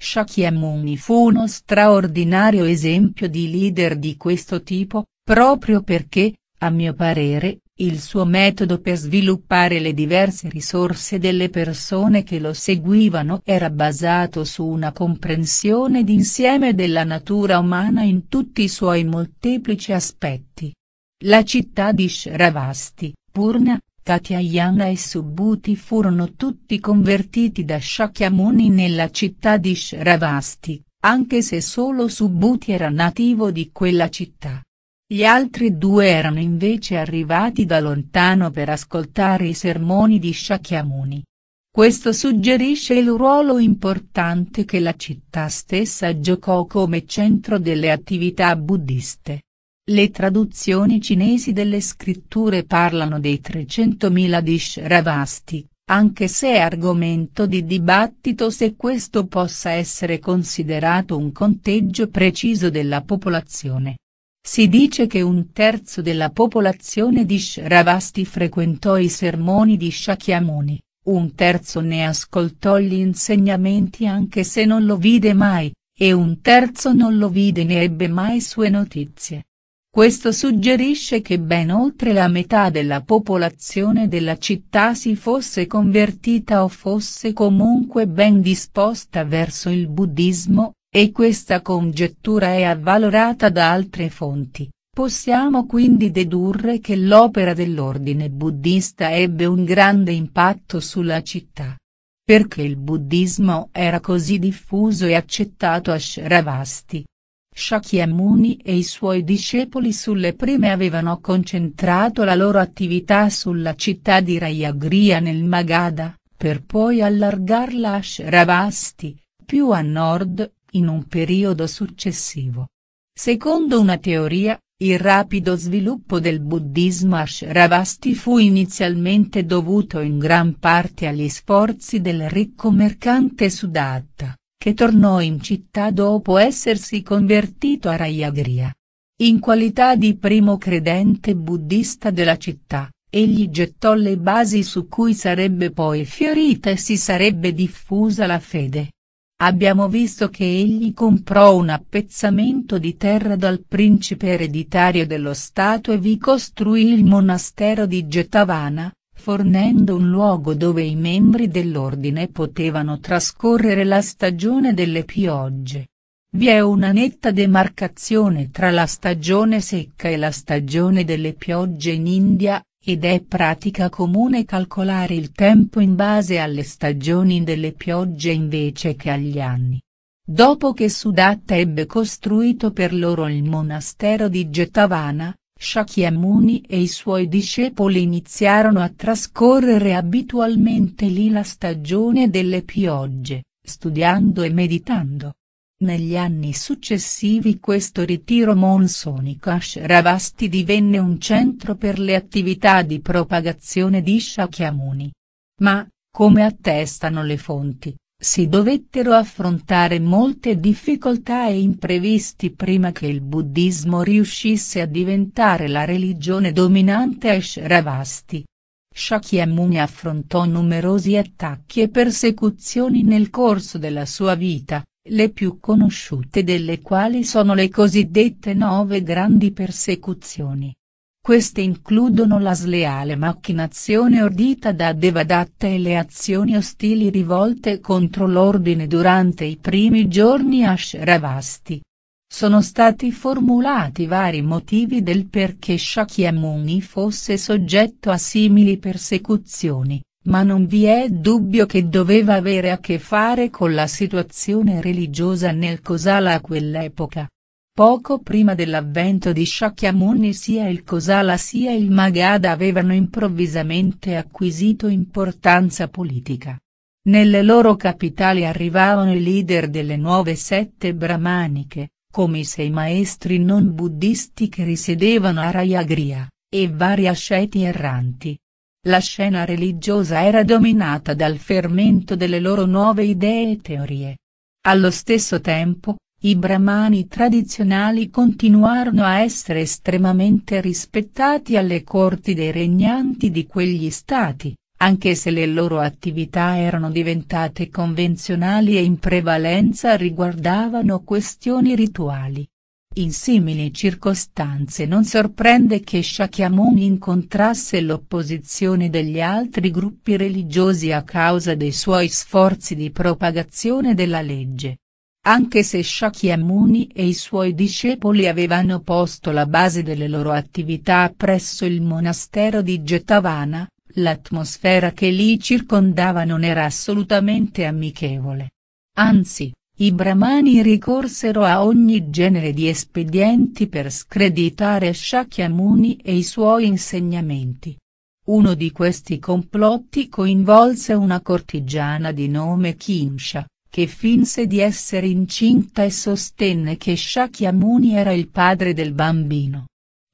Shakyamuni fu uno straordinario esempio di leader di questo tipo, proprio perché, a mio parere, il suo metodo per sviluppare le diverse risorse delle persone che lo seguivano era basato su una comprensione d'insieme della natura umana in tutti i suoi molteplici aspetti. La città di Shravasti, Purna, Katyayana e Subbuti furono tutti convertiti da Shakyamuni nella città di Shravasti, anche se solo Subbuti era nativo di quella città. Gli altri due erano invece arrivati da lontano per ascoltare i sermoni di Shakyamuni. Questo suggerisce il ruolo importante che la città stessa giocò come centro delle attività buddiste. Le traduzioni cinesi delle scritture parlano dei 300.000 Dishravasti, anche se è argomento di dibattito se questo possa essere considerato un conteggio preciso della popolazione. Si dice che un terzo della popolazione di Shravasti frequentò i sermoni di Shakyamuni, un terzo ne ascoltò gli insegnamenti anche se non lo vide mai, e un terzo non lo vide né ebbe mai sue notizie. Questo suggerisce che ben oltre la metà della popolazione della città si fosse convertita o fosse comunque ben disposta verso il buddismo, e questa congettura è avvalorata da altre fonti. Possiamo quindi dedurre che l'opera dell'ordine buddista ebbe un grande impatto sulla città. Perché il buddismo era così diffuso e accettato a Shravasti, Shakyamuni e i suoi discepoli sulle prime avevano concentrato la loro attività sulla città di Rayagriha nel Magadha, per poi allargarla a Shravasti, più a nord, in un periodo successivo. Secondo una teoria, il rapido sviluppo del buddismo a Shravasti fu inizialmente dovuto in gran parte agli sforzi del ricco mercante Sudatta che tornò in città dopo essersi convertito a Rayagriha. In qualità di primo credente buddista della città, egli gettò le basi su cui sarebbe poi fiorita e si sarebbe diffusa la fede. Abbiamo visto che egli comprò un appezzamento di terra dal principe ereditario dello Stato e vi costruì il monastero di Jetavana fornendo un luogo dove i membri dell'ordine potevano trascorrere la stagione delle piogge. Vi è una netta demarcazione tra la stagione secca e la stagione delle piogge in India, ed è pratica comune calcolare il tempo in base alle stagioni delle piogge invece che agli anni. Dopo che Sudatta ebbe costruito per loro il monastero di Getavana, Shakyamuni e i suoi discepoli iniziarono a trascorrere abitualmente lì la stagione delle piogge, studiando e meditando. Negli anni successivi questo ritiro monsonico a Shravasti divenne un centro per le attività di propagazione di Shakyamuni. Ma, come attestano le fonti, si dovettero affrontare molte difficoltà e imprevisti prima che il buddismo riuscisse a diventare la religione dominante a Shravasti. Shakyamuni affrontò numerosi attacchi e persecuzioni nel corso della sua vita, le più conosciute delle quali sono le cosiddette nove grandi persecuzioni, queste includono la sleale macchinazione ordita da Devadatta e le azioni ostili rivolte contro l'ordine durante i primi giorni a Shravasti. Sono stati formulati vari motivi del perché Shakyamuni fosse soggetto a simili persecuzioni, ma non vi è dubbio che doveva avere a che fare con la situazione religiosa nel Kosala a quell'epoca. Poco prima dell'avvento di Shakyamuni sia il Kosala sia il Magadha avevano improvvisamente acquisito importanza politica. Nelle loro capitali arrivavano i leader delle nuove sette brahmaniche, come i sei maestri non buddhisti che risiedevano a Rayagriha, e vari asceti erranti. La scena religiosa era dominata dal fermento delle loro nuove idee e teorie. Allo stesso tempo, i brahmani tradizionali continuarono a essere estremamente rispettati alle corti dei regnanti di quegli stati, anche se le loro attività erano diventate convenzionali e in prevalenza riguardavano questioni rituali. In simili circostanze non sorprende che Shakyamuni incontrasse l'opposizione degli altri gruppi religiosi a causa dei suoi sforzi di propagazione della legge. Anche se Shakyamuni e i suoi discepoli avevano posto la base delle loro attività presso il monastero di Jetavana, l'atmosfera che li circondava non era assolutamente amichevole. Anzi, i bramani ricorsero a ogni genere di espedienti per screditare Shakyamuni e i suoi insegnamenti. Uno di questi complotti coinvolse una cortigiana di nome Kimsha, che finse di essere incinta e sostenne che Shakyamuni era il padre del bambino.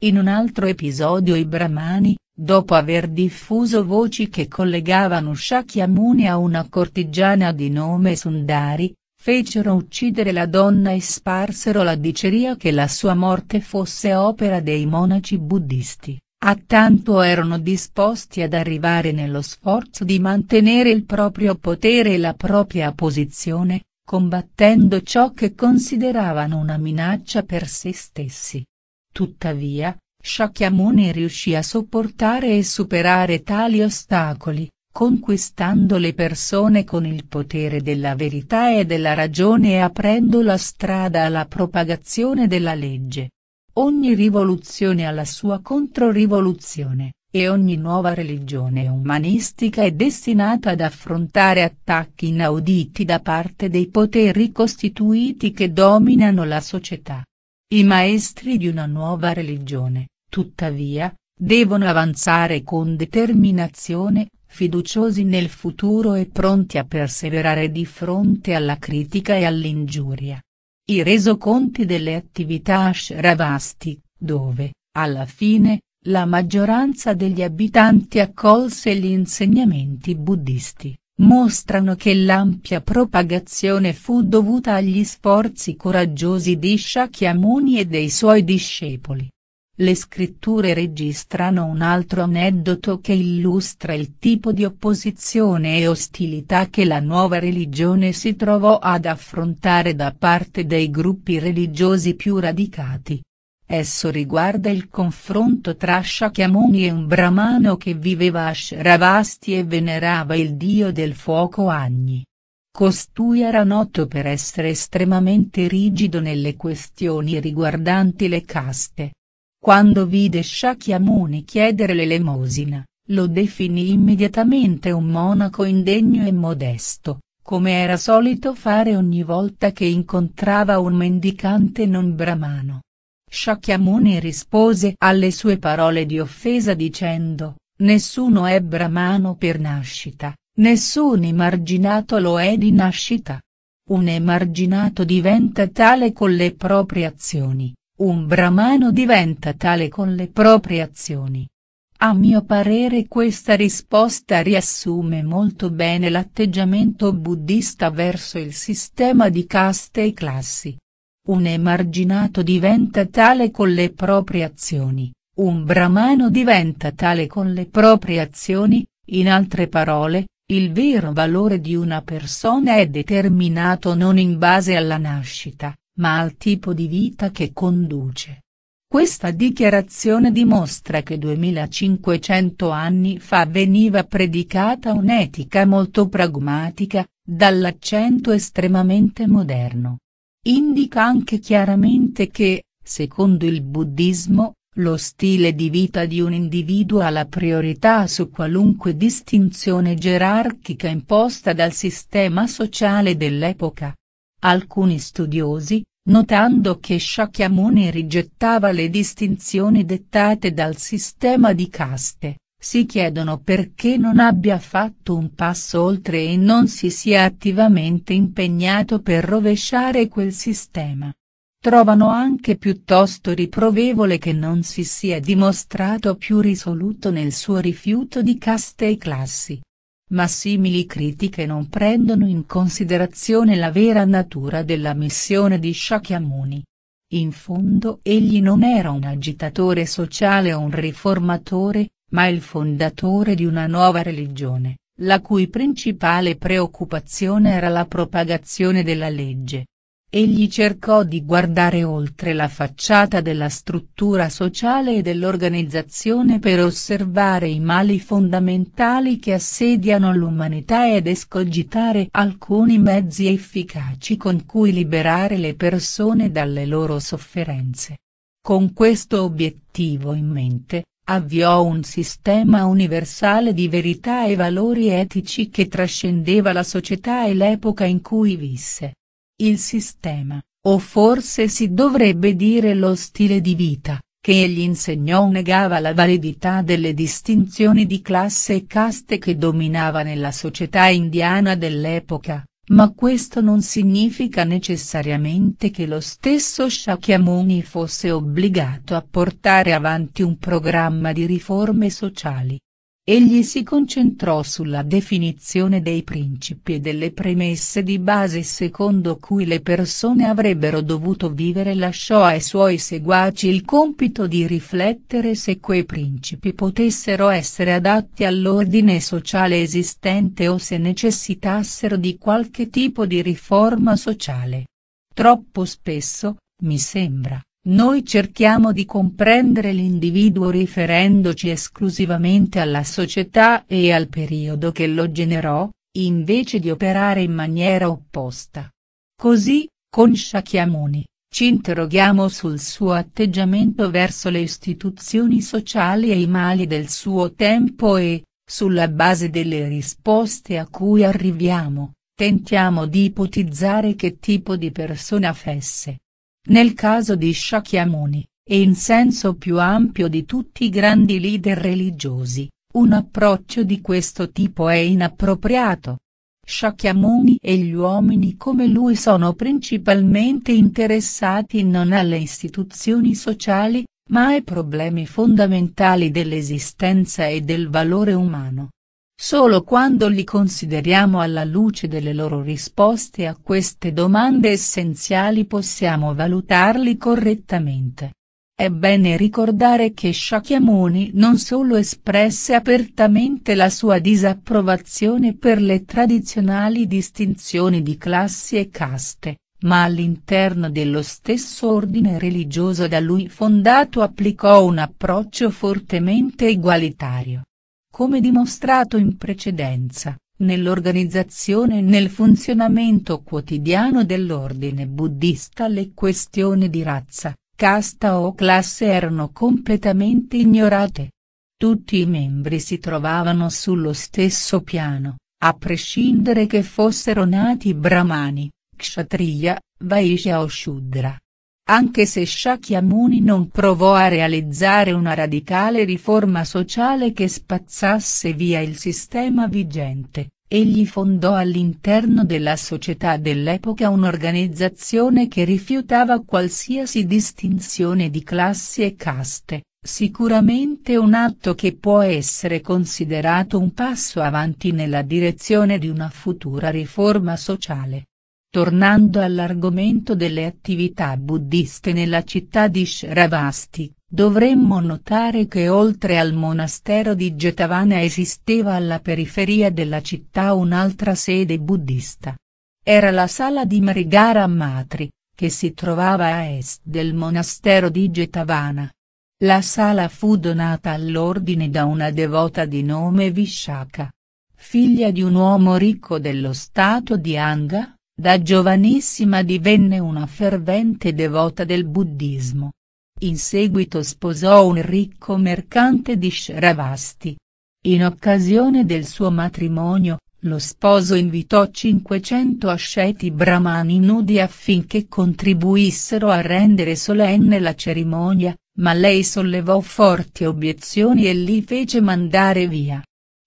In un altro episodio i Brahmani, dopo aver diffuso voci che collegavano Shakyamuni a una cortigiana di nome Sundari, fecero uccidere la donna e sparsero la diceria che la sua morte fosse opera dei monaci buddisti. A tanto erano disposti ad arrivare nello sforzo di mantenere il proprio potere e la propria posizione, combattendo ciò che consideravano una minaccia per se stessi. Tuttavia, Shakyamuni riuscì a sopportare e superare tali ostacoli, conquistando le persone con il potere della verità e della ragione e aprendo la strada alla propagazione della legge. Ogni rivoluzione ha la sua controrivoluzione, e ogni nuova religione umanistica è destinata ad affrontare attacchi inauditi da parte dei poteri costituiti che dominano la società. I maestri di una nuova religione, tuttavia, devono avanzare con determinazione, fiduciosi nel futuro e pronti a perseverare di fronte alla critica e all'ingiuria. I resoconti delle attività Ashravasti, dove, alla fine, la maggioranza degli abitanti accolse gli insegnamenti buddisti, mostrano che l'ampia propagazione fu dovuta agli sforzi coraggiosi di Shakyamuni e dei suoi discepoli. Le scritture registrano un altro aneddoto che illustra il tipo di opposizione e ostilità che la nuova religione si trovò ad affrontare da parte dei gruppi religiosi più radicati. Esso riguarda il confronto tra Shakyamuni e un brahmano che viveva a Shravasti e venerava il dio del fuoco Agni. Costui era noto per essere estremamente rigido nelle questioni riguardanti le caste quando vide Shakyamuni chiedere l'elemosina, lo definì immediatamente un monaco indegno e modesto, come era solito fare ogni volta che incontrava un mendicante non bramano. Shakyamuni rispose alle sue parole di offesa dicendo, nessuno è bramano per nascita, nessun emarginato lo è di nascita. Un emarginato diventa tale con le proprie azioni, un brahmano diventa tale con le proprie azioni. A mio parere questa risposta riassume molto bene l'atteggiamento buddista verso il sistema di caste e classi. Un emarginato diventa tale con le proprie azioni, un brahmano diventa tale con le proprie azioni, in altre parole, il vero valore di una persona è determinato non in base alla nascita, ma al tipo di vita che conduce. Questa dichiarazione dimostra che 2500 anni fa veniva predicata un'etica molto pragmatica, dall'accento estremamente moderno. Indica anche chiaramente che, secondo il buddismo, lo stile di vita di un individuo ha la priorità su qualunque distinzione gerarchica imposta dal sistema sociale dell'epoca. Alcuni studiosi, notando che Shakyamuni rigettava le distinzioni dettate dal sistema di caste, si chiedono perché non abbia fatto un passo oltre e non si sia attivamente impegnato per rovesciare quel sistema. Trovano anche piuttosto riprovevole che non si sia dimostrato più risoluto nel suo rifiuto di caste e classi, ma simili critiche non prendono in considerazione la vera natura della missione di Shakyamuni. In fondo egli non era un agitatore sociale o un riformatore, ma il fondatore di una nuova religione, la cui principale preoccupazione era la propagazione della legge Egli cercò di guardare oltre la facciata della struttura sociale e dell'organizzazione per osservare i mali fondamentali che assediano l'umanità ed escogitare alcuni mezzi efficaci con cui liberare le persone dalle loro sofferenze. Con questo obiettivo in mente, avviò un sistema universale di verità e valori etici che trascendeva la società e l'epoca in cui visse il sistema, o forse si dovrebbe dire lo stile di vita, che egli insegnò negava la validità delle distinzioni di classe e caste che dominava nella società indiana dell'epoca, ma questo non significa necessariamente che lo stesso Shakyamuni fosse obbligato a portare avanti un programma di riforme sociali. Egli si concentrò sulla definizione dei principi e delle premesse di base secondo cui le persone avrebbero dovuto vivere lasciò ai suoi seguaci il compito di riflettere se quei principi potessero essere adatti all'ordine sociale esistente o se necessitassero di qualche tipo di riforma sociale. Troppo spesso, mi sembra, noi cerchiamo di comprendere l'individuo riferendoci esclusivamente alla società e al periodo che lo generò, invece di operare in maniera opposta. Così, con Shakyamuni, ci interroghiamo sul suo atteggiamento verso le istituzioni sociali e i mali del suo tempo e, sulla base delle risposte a cui arriviamo, tentiamo di ipotizzare che tipo di persona fesse. Nel caso di Shakyamuni, e in senso più ampio di tutti i grandi leader religiosi, un approccio di questo tipo è inappropriato. Shakyamuni e gli uomini come lui sono principalmente interessati non alle istituzioni sociali, ma ai problemi fondamentali dell'esistenza e del valore umano. Solo quando li consideriamo alla luce delle loro risposte a queste domande essenziali possiamo valutarli correttamente. È bene ricordare che Shakyamuni non solo espresse apertamente la sua disapprovazione per le tradizionali distinzioni di classi e caste, ma all'interno dello stesso ordine religioso da lui fondato applicò un approccio fortemente egualitario. Come dimostrato in precedenza, nell'organizzazione e nel funzionamento quotidiano dell'ordine buddista le questioni di razza, casta o classe erano completamente ignorate. Tutti i membri si trovavano sullo stesso piano, a prescindere che fossero nati brahmani, kshatriya, vaishya o shudra. Anche se Shakyamuni non provò a realizzare una radicale riforma sociale che spazzasse via il sistema vigente, egli fondò all'interno della società dell'epoca un'organizzazione che rifiutava qualsiasi distinzione di classi e caste, sicuramente un atto che può essere considerato un passo avanti nella direzione di una futura riforma sociale. Tornando all'argomento delle attività buddiste nella città di Shravasti, dovremmo notare che oltre al monastero di Jetavana esisteva alla periferia della città un'altra sede buddista. Era la sala di Marigara Matri, che si trovava a est del monastero di Jetavana. La sala fu donata all'ordine da una devota di nome Vishaka. Figlia di un uomo ricco dello stato di Anga, da giovanissima divenne una fervente devota del buddismo. In seguito sposò un ricco mercante di Shravasti. In occasione del suo matrimonio, lo sposo invitò 500 asceti brahmani nudi affinché contribuissero a rendere solenne la cerimonia, ma lei sollevò forti obiezioni e li fece mandare via.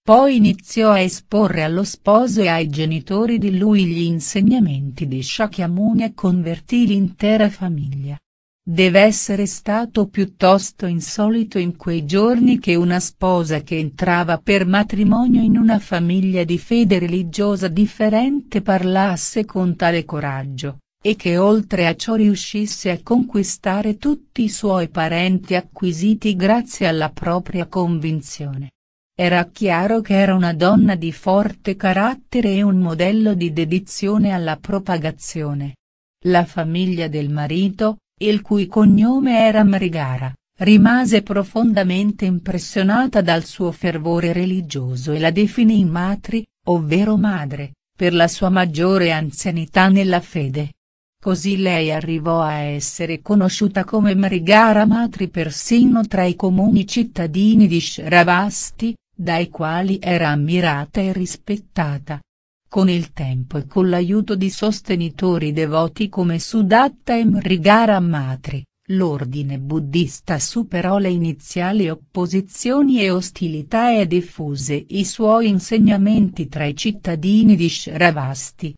Poi iniziò a esporre allo sposo e ai genitori di lui gli insegnamenti di Shakyamuni e convertì l'intera famiglia. Deve essere stato piuttosto insolito in quei giorni che una sposa che entrava per matrimonio in una famiglia di fede religiosa differente parlasse con tale coraggio, e che oltre a ciò riuscisse a conquistare tutti i suoi parenti acquisiti grazie alla propria convinzione. Era chiaro che era una donna di forte carattere e un modello di dedizione alla propagazione. La famiglia del marito, il cui cognome era Marigara, rimase profondamente impressionata dal suo fervore religioso e la definì matri, ovvero madre, per la sua maggiore anzianità nella fede. Così lei arrivò a essere conosciuta come Marigara Matri persino tra i comuni cittadini di Shravasti, dai quali era ammirata e rispettata. Con il tempo e con l'aiuto di sostenitori devoti come Sudatta e Mrigara Matri, l'ordine buddista superò le iniziali opposizioni e ostilità e diffuse i suoi insegnamenti tra i cittadini di Shravasti.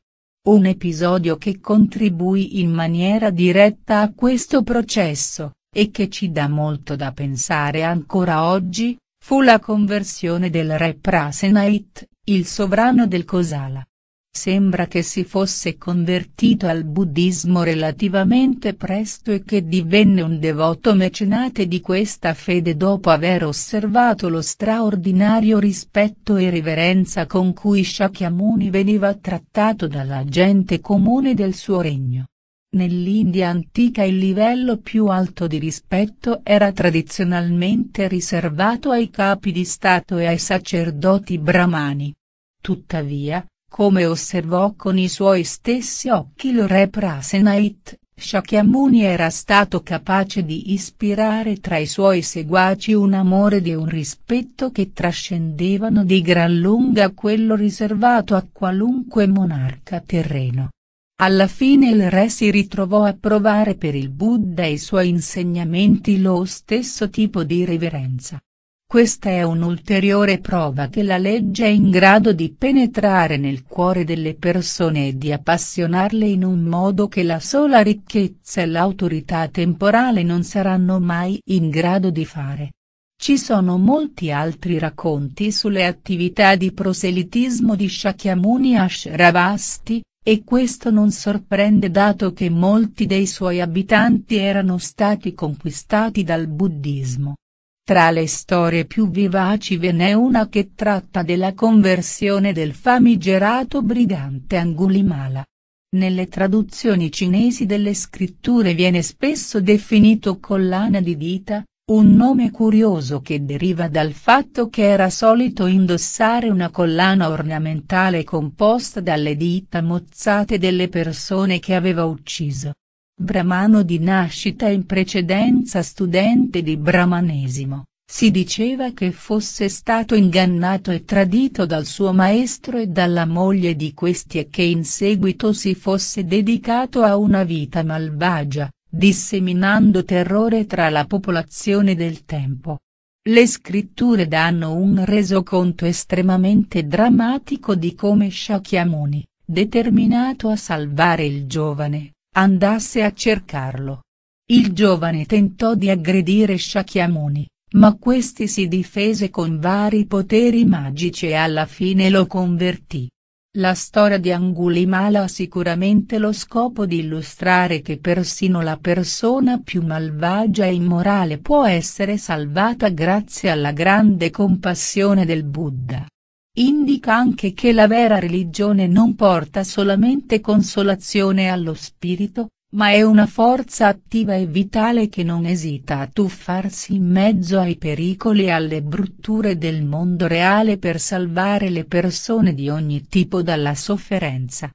Un episodio che contribuì in maniera diretta a questo processo, e che ci dà molto da pensare ancora oggi, Fu la conversione del re Prasenait, il sovrano del Kosala. Sembra che si fosse convertito al buddismo relativamente presto e che divenne un devoto mecenate di questa fede dopo aver osservato lo straordinario rispetto e riverenza con cui Shakyamuni veniva trattato dalla gente comune del suo regno. Nell'India antica il livello più alto di rispetto era tradizionalmente riservato ai capi di Stato e ai sacerdoti brahmani. Tuttavia, come osservò con i suoi stessi occhi il re Prasenait, Shakyamuni era stato capace di ispirare tra i suoi seguaci un amore e un rispetto che trascendevano di gran lunga quello riservato a qualunque monarca terreno. Alla fine il re si ritrovò a provare per il Buddha e i suoi insegnamenti lo stesso tipo di riverenza. Questa è un'ulteriore prova che la legge è in grado di penetrare nel cuore delle persone e di appassionarle in un modo che la sola ricchezza e l'autorità temporale non saranno mai in grado di fare. Ci sono molti altri racconti sulle attività di proselitismo di Shakyamuni Ashravasti, e questo non sorprende dato che molti dei suoi abitanti erano stati conquistati dal buddismo. Tra le storie più vivaci ve n'è una che tratta della conversione del famigerato brigante Angulimala. Nelle traduzioni cinesi delle scritture viene spesso definito collana di dita, un nome curioso che deriva dal fatto che era solito indossare una collana ornamentale composta dalle dita mozzate delle persone che aveva ucciso. Bramano di nascita in precedenza studente di bramanesimo, si diceva che fosse stato ingannato e tradito dal suo maestro e dalla moglie di questi e che in seguito si fosse dedicato a una vita malvagia disseminando terrore tra la popolazione del tempo. Le scritture danno un resoconto estremamente drammatico di come Shakyamuni, determinato a salvare il giovane, andasse a cercarlo. Il giovane tentò di aggredire Shakyamuni, ma questi si difese con vari poteri magici e alla fine lo convertì. La storia di Angulimala ha sicuramente lo scopo di illustrare che persino la persona più malvagia e immorale può essere salvata grazie alla grande compassione del Buddha. Indica anche che la vera religione non porta solamente consolazione allo spirito, ma è una forza attiva e vitale che non esita a tuffarsi in mezzo ai pericoli e alle brutture del mondo reale per salvare le persone di ogni tipo dalla sofferenza.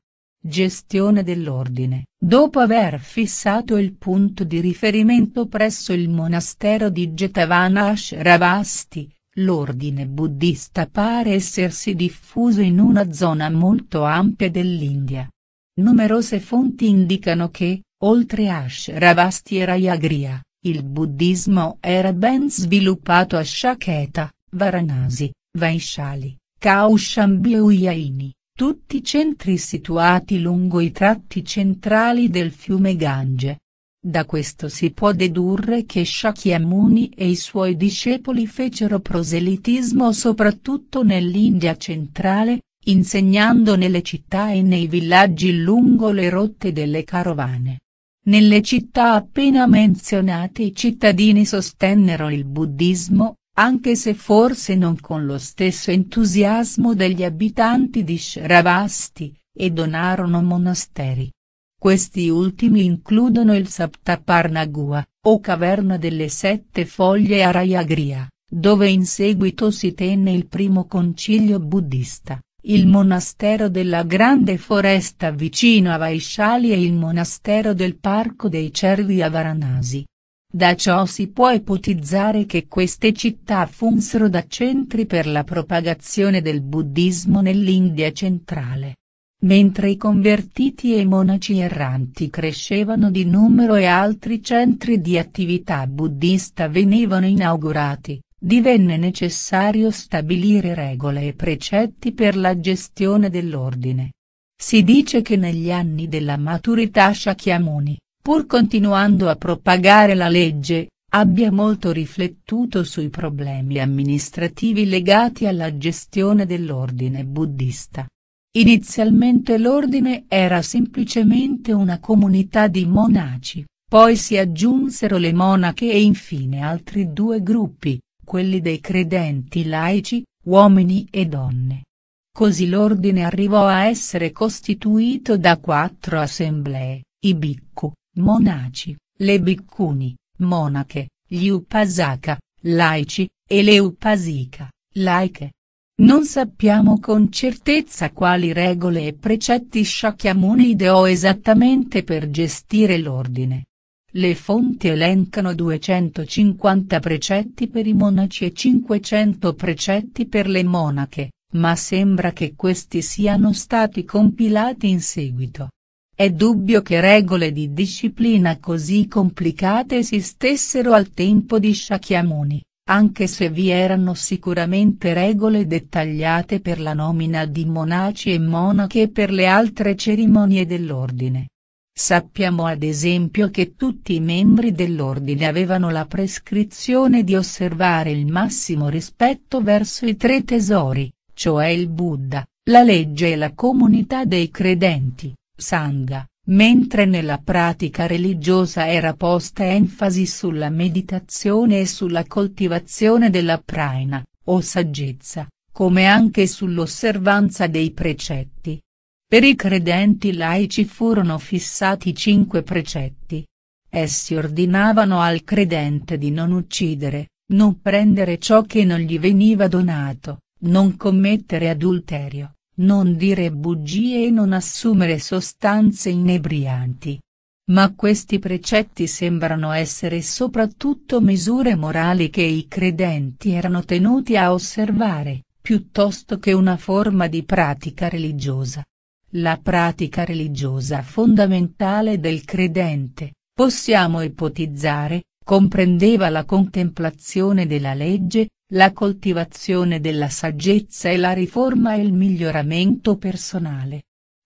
Gestione dell'ordine. Dopo aver fissato il punto di riferimento presso il monastero di Jetavana Ashravasti, l'ordine buddista pare essersi diffuso in una zona molto ampia dell'India Numerose fonti indicano che, oltre a Shravasti e Rayagriha, il buddismo era ben sviluppato a Shaketa, Varanasi, Vaishali, Kaushambi e Uyaini, tutti centri situati lungo i tratti centrali del fiume Gange. Da questo si può dedurre che Shakyamuni e i suoi discepoli fecero proselitismo soprattutto nell'India centrale, insegnando nelle città e nei villaggi lungo le rotte delle carovane. Nelle città appena menzionate i cittadini sostennero il buddismo, anche se forse non con lo stesso entusiasmo degli abitanti di Shravasti, e donarono monasteri. Questi ultimi includono il Saptaparnagua, o caverna delle sette foglie a Rayagriha, dove in seguito si tenne il primo concilio buddista il monastero della Grande Foresta vicino a Vaisciali e il monastero del Parco dei Cervi a Varanasi. Da ciò si può ipotizzare che queste città funsero da centri per la propagazione del buddismo nell'India centrale. Mentre i convertiti e i monaci erranti crescevano di numero e altri centri di attività buddista venivano inaugurati, divenne necessario stabilire regole e precetti per la gestione dell'ordine. Si dice che negli anni della maturità Sciacchiamoni, pur continuando a propagare la legge, abbia molto riflettuto sui problemi amministrativi legati alla gestione dell'ordine buddista. Inizialmente l'ordine era semplicemente una comunità di monaci, poi si aggiunsero le monache e infine altri due gruppi, quelli dei credenti laici, uomini e donne. Così l'ordine arrivò a essere costituito da quattro assemblee, i bicco, monaci, le Biccuni, monache, gli Upasaka, laici, e le Upasika, laiche. Non sappiamo con certezza quali regole e precetti Shakyamuni ideò esattamente per gestire l'ordine, le fonti elencano 250 precetti per i monaci e 500 precetti per le monache, ma sembra che questi siano stati compilati in seguito. È dubbio che regole di disciplina così complicate esistessero al tempo di Shakyamuni, anche se vi erano sicuramente regole dettagliate per la nomina di monaci e monache e per le altre cerimonie dell'ordine. Sappiamo ad esempio che tutti i membri dell'ordine avevano la prescrizione di osservare il massimo rispetto verso i tre tesori, cioè il Buddha, la legge e la comunità dei credenti, Sangha, mentre nella pratica religiosa era posta enfasi sulla meditazione e sulla coltivazione della praina, o saggezza, come anche sull'osservanza dei precetti, per i credenti laici furono fissati cinque precetti. Essi ordinavano al credente di non uccidere, non prendere ciò che non gli veniva donato, non commettere adulterio, non dire bugie e non assumere sostanze inebrianti. Ma questi precetti sembrano essere soprattutto misure morali che i credenti erano tenuti a osservare, piuttosto che una forma di pratica religiosa la pratica religiosa fondamentale del credente, possiamo ipotizzare, comprendeva la contemplazione della legge, la coltivazione della saggezza e la riforma e il miglioramento personale.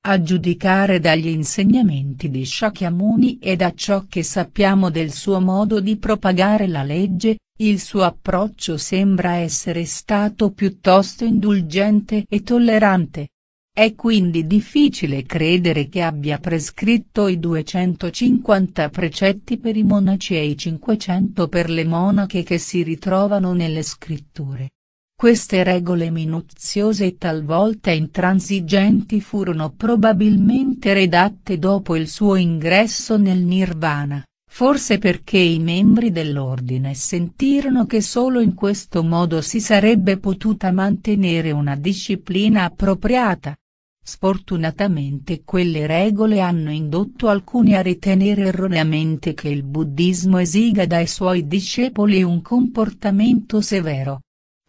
A giudicare dagli insegnamenti di Shakyamuni e da ciò che sappiamo del suo modo di propagare la legge, il suo approccio sembra essere stato piuttosto indulgente e tollerante, è quindi difficile credere che abbia prescritto i 250 precetti per i monaci e i 500 per le monache che si ritrovano nelle scritture. Queste regole minuziose e talvolta intransigenti furono probabilmente redatte dopo il suo ingresso nel Nirvana, forse perché i membri dell'ordine sentirono che solo in questo modo si sarebbe potuta mantenere una disciplina appropriata. Sfortunatamente quelle regole hanno indotto alcuni a ritenere erroneamente che il buddismo esiga dai suoi discepoli un comportamento severo.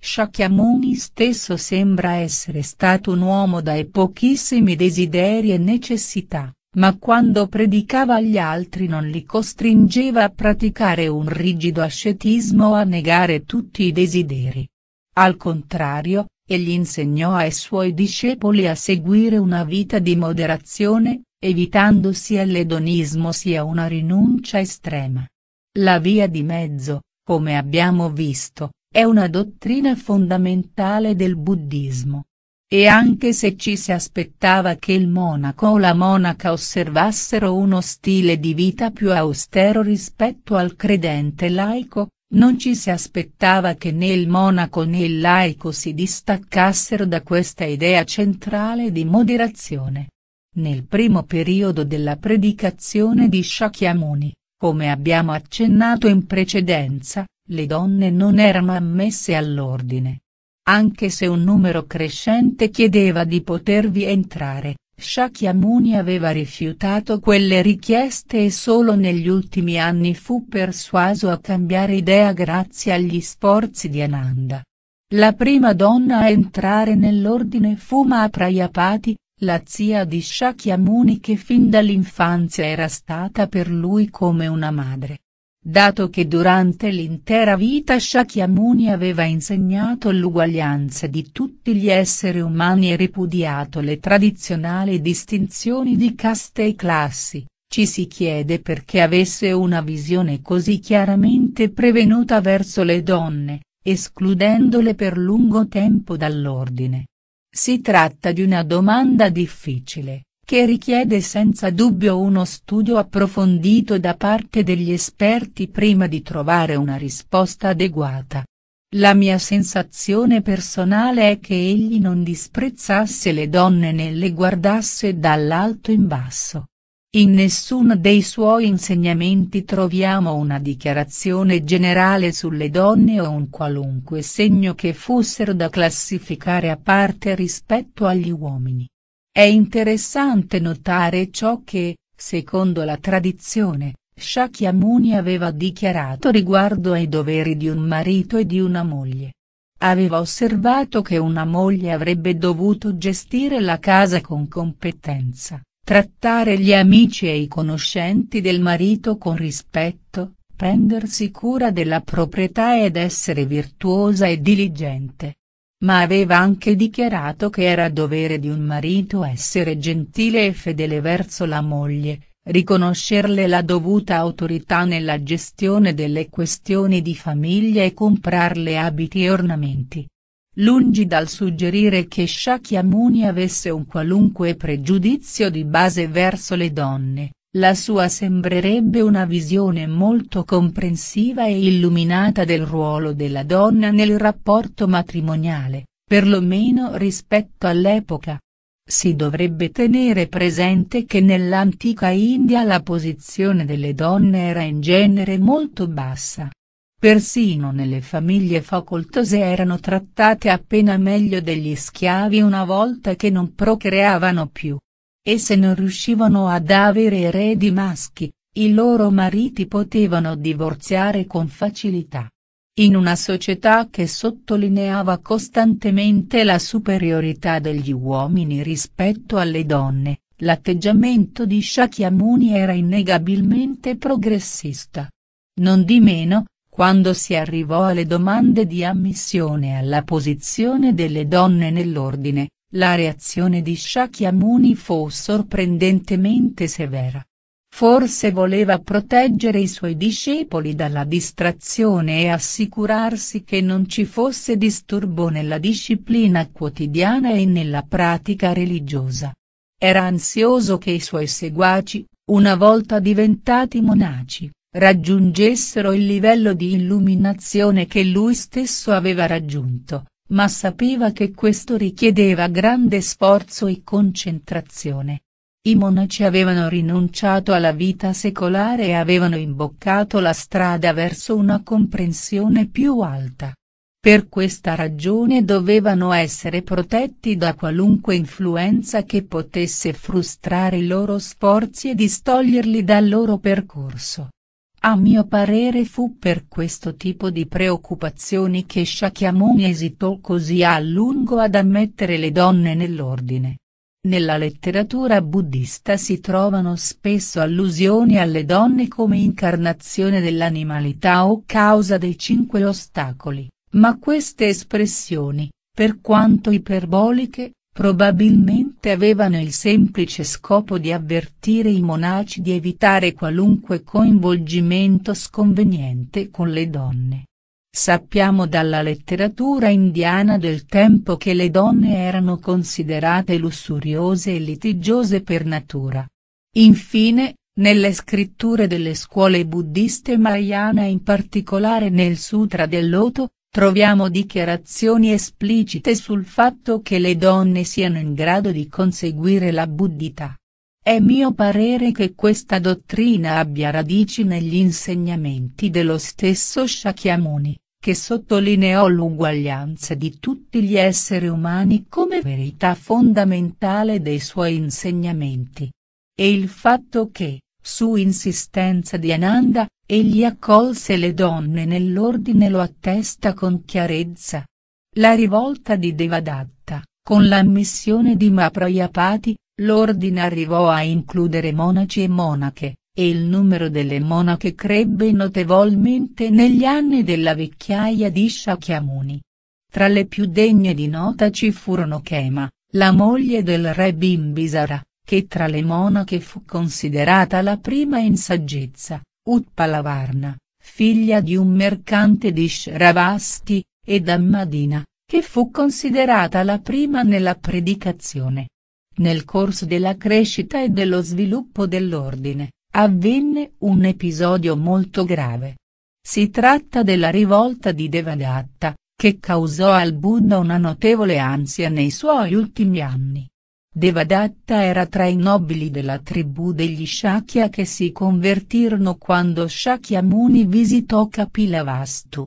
Shakyamuni stesso sembra essere stato un uomo dai pochissimi desideri e necessità, ma quando predicava agli altri non li costringeva a praticare un rigido ascetismo o a negare tutti i desideri. Al contrario, e gli insegnò ai suoi discepoli a seguire una vita di moderazione, evitando sia l'edonismo sia una rinuncia estrema. La via di mezzo, come abbiamo visto, è una dottrina fondamentale del buddismo. E anche se ci si aspettava che il monaco o la monaca osservassero uno stile di vita più austero rispetto al credente laico, non ci si aspettava che né il monaco né il laico si distaccassero da questa idea centrale di moderazione. Nel primo periodo della predicazione di Shakyamuni, come abbiamo accennato in precedenza, le donne non erano ammesse all'ordine. Anche se un numero crescente chiedeva di potervi entrare, Shakyamuni aveva rifiutato quelle richieste e solo negli ultimi anni fu persuaso a cambiare idea grazie agli sforzi di Ananda. La prima donna a entrare nell'ordine fu Maprayapati, la zia di Shakyamuni che fin dall'infanzia era stata per lui come una madre dato che durante l'intera vita Shakyamuni aveva insegnato l'uguaglianza di tutti gli esseri umani e ripudiato le tradizionali distinzioni di caste e classi, ci si chiede perché avesse una visione così chiaramente prevenuta verso le donne, escludendole per lungo tempo dall'ordine. Si tratta di una domanda difficile che richiede senza dubbio uno studio approfondito da parte degli esperti prima di trovare una risposta adeguata. La mia sensazione personale è che egli non disprezzasse le donne né le guardasse dall'alto in basso. In nessuno dei suoi insegnamenti troviamo una dichiarazione generale sulle donne o un qualunque segno che fossero da classificare a parte rispetto agli uomini. È interessante notare ciò che, secondo la tradizione, Shakyamuni aveva dichiarato riguardo ai doveri di un marito e di una moglie. Aveva osservato che una moglie avrebbe dovuto gestire la casa con competenza, trattare gli amici e i conoscenti del marito con rispetto, prendersi cura della proprietà ed essere virtuosa e diligente ma aveva anche dichiarato che era dovere di un marito essere gentile e fedele verso la moglie, riconoscerle la dovuta autorità nella gestione delle questioni di famiglia e comprarle abiti e ornamenti. Lungi dal suggerire che Shakyamuni avesse un qualunque pregiudizio di base verso le donne, la sua sembrerebbe una visione molto comprensiva e illuminata del ruolo della donna nel rapporto matrimoniale, perlomeno rispetto all'epoca. Si dovrebbe tenere presente che nell'antica India la posizione delle donne era in genere molto bassa. Persino nelle famiglie facoltose erano trattate appena meglio degli schiavi una volta che non procreavano più e se non riuscivano ad avere eredi maschi, i loro mariti potevano divorziare con facilità. In una società che sottolineava costantemente la superiorità degli uomini rispetto alle donne, l'atteggiamento di Shakyamuni era innegabilmente progressista. Non di meno, quando si arrivò alle domande di ammissione alla posizione delle donne nell'ordine, la reazione di Shakyamuni fu sorprendentemente severa. Forse voleva proteggere i suoi discepoli dalla distrazione e assicurarsi che non ci fosse disturbo nella disciplina quotidiana e nella pratica religiosa. Era ansioso che i suoi seguaci, una volta diventati monaci, raggiungessero il livello di illuminazione che lui stesso aveva raggiunto, ma sapeva che questo richiedeva grande sforzo e concentrazione. I monaci avevano rinunciato alla vita secolare e avevano imboccato la strada verso una comprensione più alta. Per questa ragione dovevano essere protetti da qualunque influenza che potesse frustrare i loro sforzi e distoglierli dal loro percorso. A mio parere fu per questo tipo di preoccupazioni che Shakyamuni esitò così a lungo ad ammettere le donne nell'ordine. Nella letteratura buddista si trovano spesso allusioni alle donne come incarnazione dell'animalità o causa dei cinque ostacoli, ma queste espressioni, per quanto iperboliche, Probabilmente avevano il semplice scopo di avvertire i monaci di evitare qualunque coinvolgimento sconveniente con le donne. Sappiamo dalla letteratura indiana del tempo che le donne erano considerate lussuriose e litigiose per natura. Infine, nelle scritture delle scuole buddiste Mahayana in particolare nel Sutra del Loto, Troviamo dichiarazioni esplicite sul fatto che le donne siano in grado di conseguire la buddhità. È mio parere che questa dottrina abbia radici negli insegnamenti dello stesso Shakyamuni, che sottolineò l'uguaglianza di tutti gli esseri umani come verità fondamentale dei suoi insegnamenti. E il fatto che, su insistenza di Ananda, egli accolse le donne nell'ordine lo attesta con chiarezza. La rivolta di Devadatta, con l'ammissione di Maprayapati, l'ordine arrivò a includere monaci e monache, e il numero delle monache crebbe notevolmente negli anni della vecchiaia di Shakyamuni. Tra le più degne di nota ci furono Kema, la moglie del re Bimbisara, che tra le monache fu considerata la prima in saggezza, Utpalavarna, figlia di un mercante di Shravasti, e Dammadina, che fu considerata la prima nella predicazione. Nel corso della crescita e dello sviluppo dell'ordine, avvenne un episodio molto grave. Si tratta della rivolta di Devadatta, che causò al Buddha una notevole ansia nei suoi ultimi anni. Devadatta era tra i nobili della tribù degli Shakya che si convertirono quando Shakyamuni visitò Kapilavastu.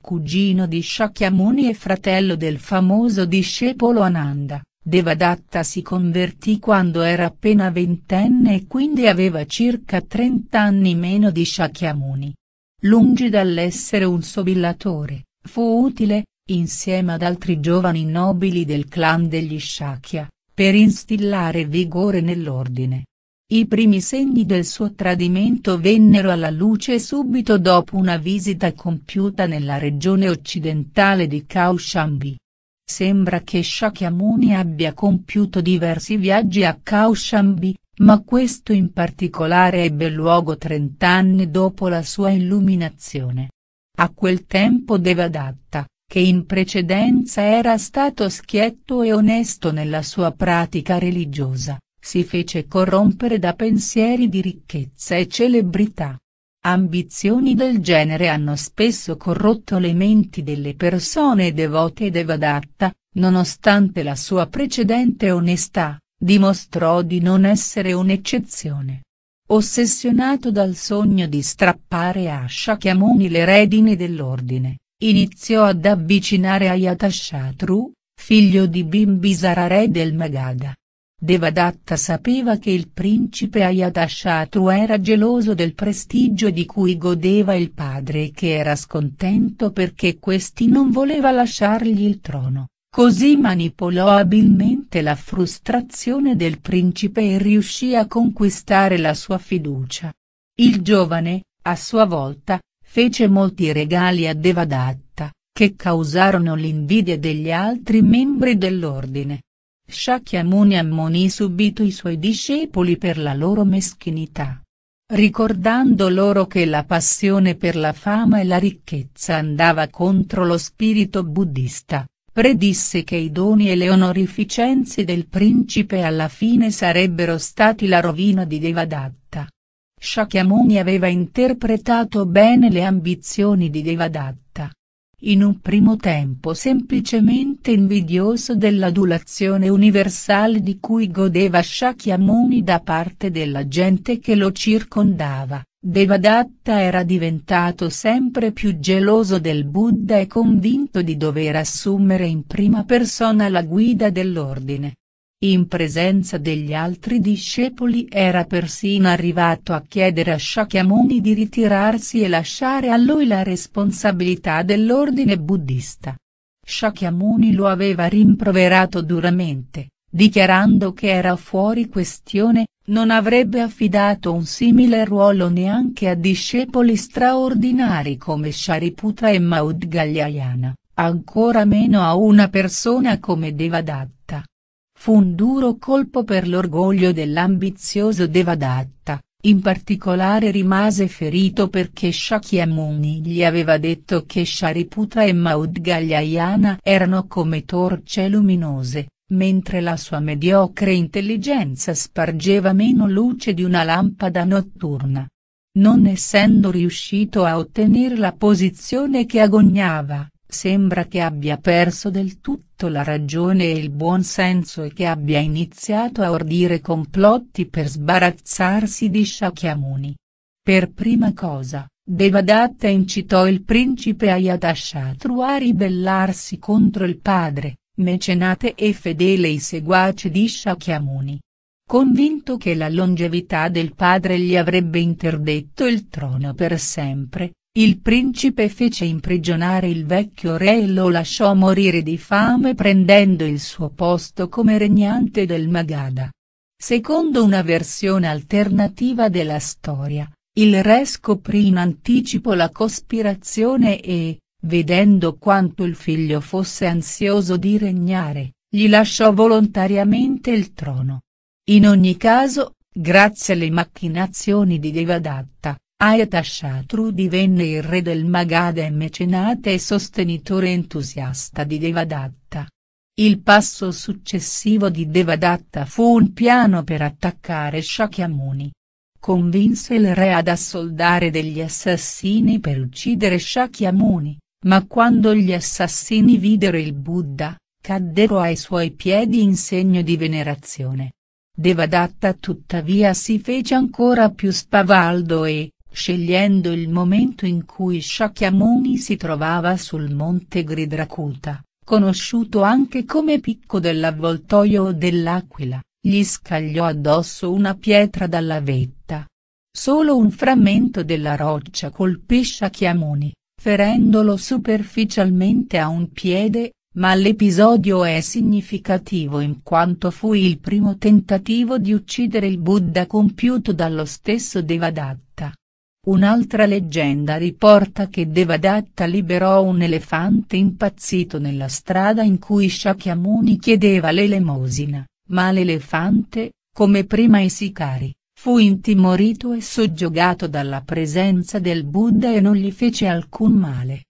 Cugino di Shakyamuni e fratello del famoso discepolo Ananda, Devadatta si convertì quando era appena ventenne e quindi aveva circa 30 anni meno di Shakyamuni. Lungi dall'essere un sobillatore, fu utile, insieme ad altri giovani nobili del clan degli Shakya, per instillare vigore nell'ordine. I primi segni del suo tradimento vennero alla luce subito dopo una visita compiuta nella regione occidentale di Kaushambi. Sembra che Shakyamuni abbia compiuto diversi viaggi a Kaushambi, ma questo in particolare ebbe luogo trent'anni dopo la sua illuminazione. A quel tempo Devadatta, che in precedenza era stato schietto e onesto nella sua pratica religiosa, si fece corrompere da pensieri di ricchezza e celebrità. Ambizioni del genere hanno spesso corrotto le menti delle persone devote ed evadatta, nonostante la sua precedente onestà, dimostrò di non essere un'eccezione. Ossessionato dal sogno di strappare a Sciachiamoni le redini dell'ordine, iniziò ad avvicinare Ayatashatru, figlio di Bimbisara re del Magadha. Devadatta sapeva che il principe Ayatashatru era geloso del prestigio di cui godeva il padre e che era scontento perché questi non voleva lasciargli il trono, così manipolò abilmente la frustrazione del principe e riuscì a conquistare la sua fiducia. Il giovane, a sua volta, fece molti regali a Devadatta, che causarono l'invidia degli altri membri dell'ordine. Shakyamuni ammonì subito i suoi discepoli per la loro meschinità. Ricordando loro che la passione per la fama e la ricchezza andava contro lo spirito buddista, predisse che i doni e le onorificenze del principe alla fine sarebbero stati la rovina di Devadatta. Shakyamuni aveva interpretato bene le ambizioni di Devadatta. In un primo tempo semplicemente invidioso dell'adulazione universale di cui godeva Shakyamuni da parte della gente che lo circondava, Devadatta era diventato sempre più geloso del Buddha e convinto di dover assumere in prima persona la guida dell'ordine. In presenza degli altri discepoli era persino arrivato a chiedere a Shakyamuni di ritirarsi e lasciare a lui la responsabilità dell'ordine buddista. Shakyamuni lo aveva rimproverato duramente, dichiarando che era fuori questione, non avrebbe affidato un simile ruolo neanche a discepoli straordinari come Shariputra e Maudgalyayana, ancora meno a una persona come Devadatta. Fu un duro colpo per l'orgoglio dell'ambizioso Devadatta, in particolare rimase ferito perché Shakyamuni gli aveva detto che Shariputra e Maudgalyayana erano come torce luminose, mentre la sua mediocre intelligenza spargeva meno luce di una lampada notturna. Non essendo riuscito a ottenere la posizione che agognava, Sembra che abbia perso del tutto la ragione e il buon senso e che abbia iniziato a ordire complotti per sbarazzarsi di Shakyamuni. Per prima cosa, Devadatta incitò il principe Ayatashatru a ribellarsi contro il padre, mecenate e fedele i seguaci di Shakyamuni. Convinto che la longevità del padre gli avrebbe interdetto il trono per sempre, il principe fece imprigionare il vecchio re e lo lasciò morire di fame prendendo il suo posto come regnante del Magadha. Secondo una versione alternativa della storia, il re scoprì in anticipo la cospirazione e, vedendo quanto il figlio fosse ansioso di regnare, gli lasciò volontariamente il trono. In ogni caso, grazie alle macchinazioni di Devadatta, Ayatashatru divenne il re del Magadha e mecenate e sostenitore entusiasta di Devadatta. Il passo successivo di Devadatta fu un piano per attaccare Shakyamuni. Convinse il re ad assoldare degli assassini per uccidere Shakyamuni, ma quando gli assassini videro il Buddha, caddero ai suoi piedi in segno di venerazione. Devadatta tuttavia si fece ancora più spavaldo e, scegliendo il momento in cui Shakyamuni si trovava sul monte Gridracuta, conosciuto anche come picco dell'avvoltoio o dell'Aquila, gli scagliò addosso una pietra dalla vetta. Solo un frammento della roccia colpì Shakyamuni, ferendolo superficialmente a un piede, ma l'episodio è significativo in quanto fu il primo tentativo di uccidere il Buddha compiuto dallo stesso Devadatta. Un'altra leggenda riporta che Devadatta liberò un elefante impazzito nella strada in cui Shakyamuni chiedeva l'elemosina, ma l'elefante, come prima i sicari, fu intimorito e soggiogato dalla presenza del Buddha e non gli fece alcun male.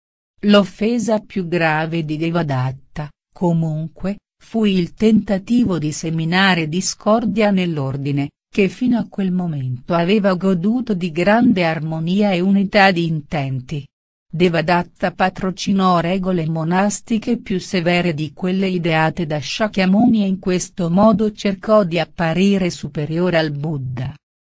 L'offesa più grave di Devadatta, comunque, fu il tentativo di seminare discordia nell'ordine, che fino a quel momento aveva goduto di grande armonia e unità di intenti. Devadatta patrocinò regole monastiche più severe di quelle ideate da Shakyamuni e in questo modo cercò di apparire superiore al Buddha.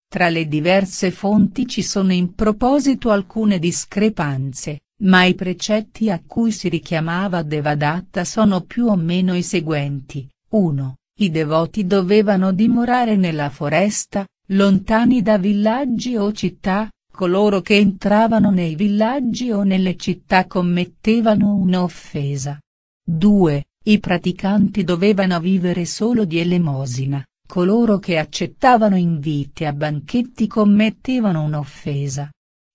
Tra le diverse fonti ci sono in proposito alcune discrepanze, ma i precetti a cui si richiamava Devadatta sono più o meno i seguenti. 1. I devoti dovevano dimorare nella foresta, lontani da villaggi o città, coloro che entravano nei villaggi o nelle città commettevano un'offesa. 2. I praticanti dovevano vivere solo di elemosina, coloro che accettavano inviti a banchetti commettevano un'offesa.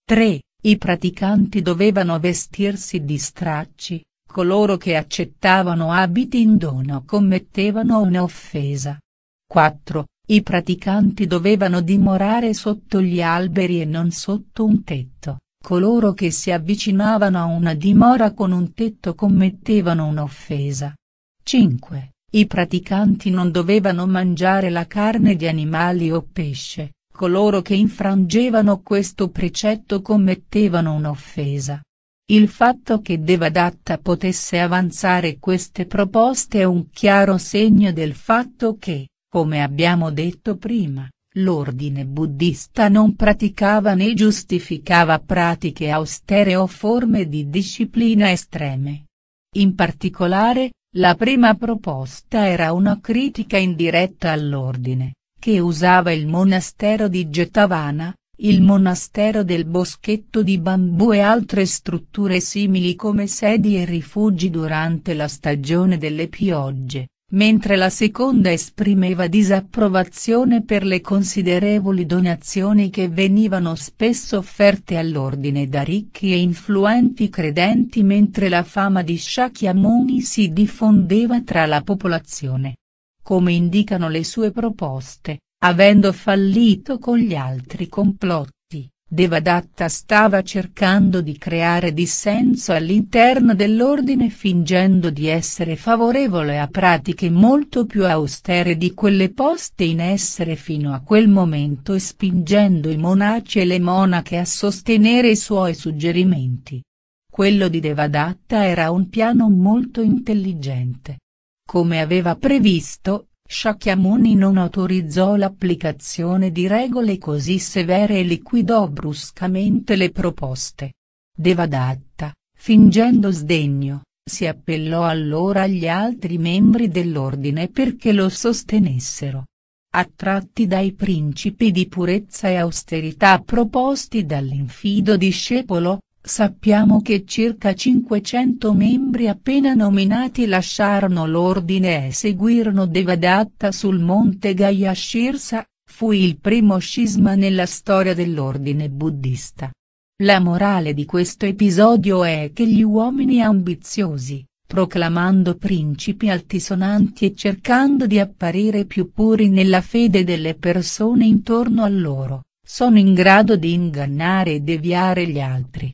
3. I praticanti dovevano vestirsi di stracci, coloro che accettavano abiti in dono commettevano un'offesa. 4. I praticanti dovevano dimorare sotto gli alberi e non sotto un tetto, coloro che si avvicinavano a una dimora con un tetto commettevano un'offesa. 5. I praticanti non dovevano mangiare la carne di animali o pesce, coloro che infrangevano questo precetto commettevano un'offesa. Il fatto che Devadatta potesse avanzare queste proposte è un chiaro segno del fatto che, come abbiamo detto prima, l'ordine buddista non praticava né giustificava pratiche austere o forme di disciplina estreme. In particolare, la prima proposta era una critica indiretta all'ordine, che usava il monastero di Getavana, il monastero del Boschetto di Bambù e altre strutture simili come sedi e rifugi durante la stagione delle piogge, mentre la seconda esprimeva disapprovazione per le considerevoli donazioni che venivano spesso offerte all'ordine da ricchi e influenti credenti mentre la fama di Shakyamuni si diffondeva tra la popolazione. Come indicano le sue proposte, Avendo fallito con gli altri complotti, Devadatta stava cercando di creare dissenso all'interno dell'ordine fingendo di essere favorevole a pratiche molto più austere di quelle poste in essere fino a quel momento e spingendo i monaci e le monache a sostenere i suoi suggerimenti. Quello di Devadatta era un piano molto intelligente. Come aveva previsto, Sciacchiamoni non autorizzò l'applicazione di regole così severe e liquidò bruscamente le proposte. Devadatta, fingendo sdegno, si appellò allora agli altri membri dell'ordine perché lo sostenessero. Attratti dai principi di purezza e austerità proposti dall'infido discepolo, Sappiamo che circa 500 membri appena nominati lasciarono l'ordine e seguirono Devadatta sul monte Gaya Shirsa, fu il primo scisma nella storia dell'ordine buddista. La morale di questo episodio è che gli uomini ambiziosi, proclamando principi altisonanti e cercando di apparire più puri nella fede delle persone intorno a loro, sono in grado di ingannare e deviare gli altri.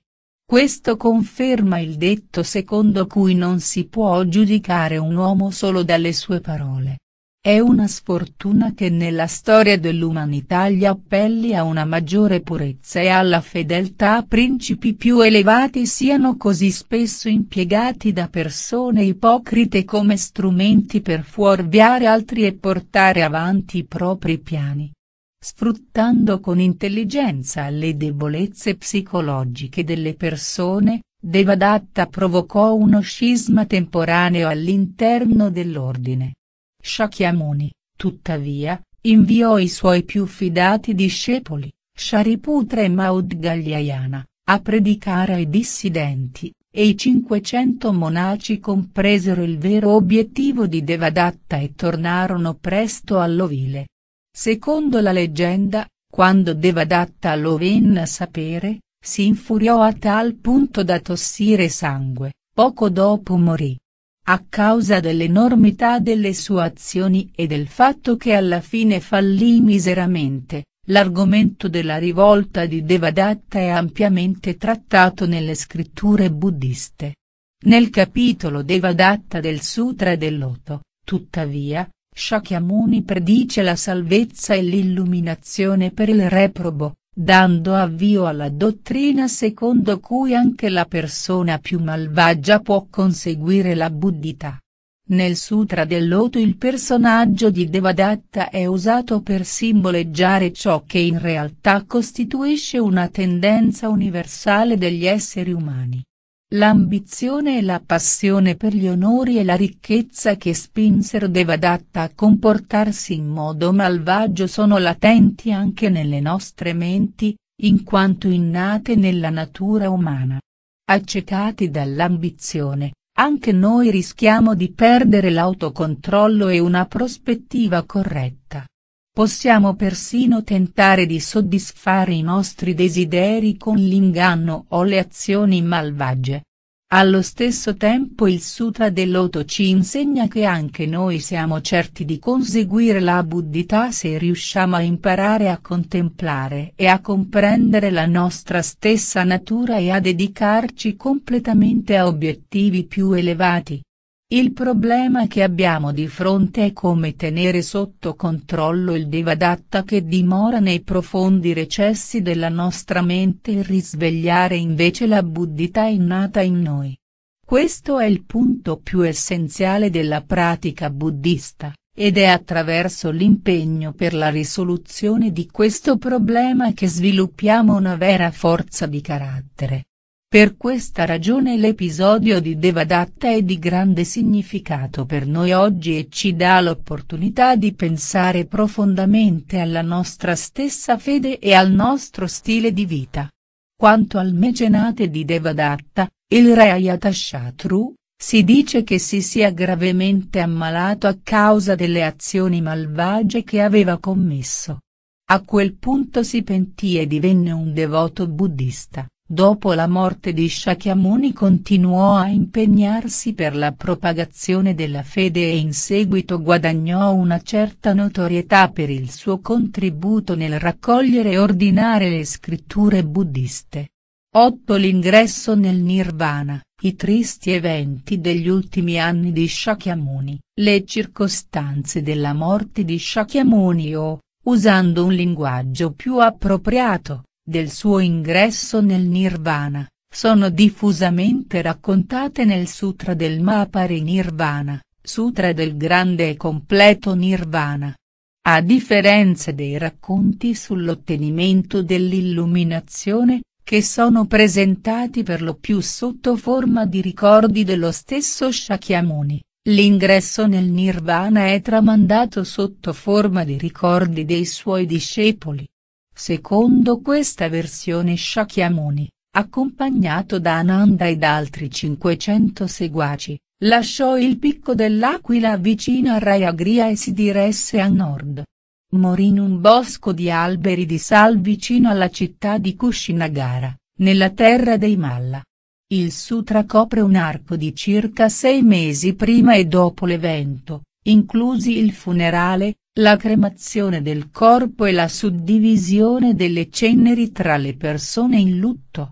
Questo conferma il detto secondo cui non si può giudicare un uomo solo dalle sue parole. È una sfortuna che nella storia dell'umanità gli appelli a una maggiore purezza e alla fedeltà a principi più elevati siano così spesso impiegati da persone ipocrite come strumenti per fuorviare altri e portare avanti i propri piani sfruttando con intelligenza le debolezze psicologiche delle persone, Devadatta provocò uno scisma temporaneo all'interno dell'ordine. Shakyamuni, tuttavia, inviò i suoi più fidati discepoli, Shariputra e Maudgalyayana, a predicare ai dissidenti, e i 500 monaci compresero il vero obiettivo di Devadatta e tornarono presto all'ovile, Secondo la leggenda, quando Devadatta lo venne a sapere, si infuriò a tal punto da tossire sangue, poco dopo morì. A causa dell'enormità delle sue azioni e del fatto che alla fine fallì miseramente, l'argomento della rivolta di Devadatta è ampiamente trattato nelle scritture buddiste. Nel capitolo Devadatta del Sutra del Loto, tuttavia, Shakyamuni predice la salvezza e l'illuminazione per il reprobo, dando avvio alla dottrina secondo cui anche la persona più malvagia può conseguire la buddhità. Nel Sutra del Loto il personaggio di Devadatta è usato per simboleggiare ciò che in realtà costituisce una tendenza universale degli esseri umani. L'ambizione e la passione per gli onori e la ricchezza che spinsero Devadatta a comportarsi in modo malvagio sono latenti anche nelle nostre menti, in quanto innate nella natura umana. Accecati dall'ambizione, anche noi rischiamo di perdere l'autocontrollo e una prospettiva corretta. Possiamo persino tentare di soddisfare i nostri desideri con l'inganno o le azioni malvagie. Allo stesso tempo il Sutra dell'Oto ci insegna che anche noi siamo certi di conseguire la buddhità se riusciamo a imparare a contemplare e a comprendere la nostra stessa natura e a dedicarci completamente a obiettivi più elevati. Il problema che abbiamo di fronte è come tenere sotto controllo il devadatta che dimora nei profondi recessi della nostra mente e risvegliare invece la buddhità innata in noi. Questo è il punto più essenziale della pratica buddista, ed è attraverso l'impegno per la risoluzione di questo problema che sviluppiamo una vera forza di carattere per questa ragione l'episodio di Devadatta è di grande significato per noi oggi e ci dà l'opportunità di pensare profondamente alla nostra stessa fede e al nostro stile di vita. Quanto al mecenate di Devadatta, il re Ayatashatru, si dice che si sia gravemente ammalato a causa delle azioni malvagie che aveva commesso. A quel punto si pentì e divenne un devoto buddista. Dopo la morte di Shakyamuni continuò a impegnarsi per la propagazione della fede e in seguito guadagnò una certa notorietà per il suo contributo nel raccogliere e ordinare le scritture buddiste. 8. L'ingresso nel Nirvana, i tristi eventi degli ultimi anni di Shakyamuni, le circostanze della morte di Shakyamuni o, usando un linguaggio più appropriato, del suo ingresso nel Nirvana, sono diffusamente raccontate nel Sutra del Mapari Nirvana, Sutra del Grande e Completo Nirvana. A differenza dei racconti sull'ottenimento dell'illuminazione, che sono presentati per lo più sotto forma di ricordi dello stesso Shakyamuni, l'ingresso nel Nirvana è tramandato sotto forma di ricordi dei suoi discepoli. Secondo questa versione Shakyamuni, accompagnato da Ananda ed altri 500 seguaci, lasciò il picco dell'Aquila vicino a Rayagriha e si diresse a nord. Morì in un bosco di alberi di sal vicino alla città di Kushinagara, nella terra dei Malla. Il sutra copre un arco di circa sei mesi prima e dopo l'evento, inclusi il funerale, la cremazione del corpo e la suddivisione delle ceneri tra le persone in lutto.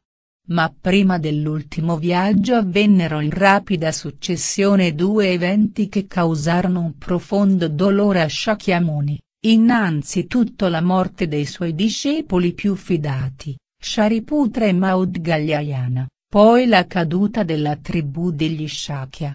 Ma prima dell'ultimo viaggio avvennero in rapida successione due eventi che causarono un profondo dolore a Shakyamuni, innanzitutto la morte dei suoi discepoli più fidati, Shariputra e Maudgalyayana, poi la caduta della tribù degli Shakya,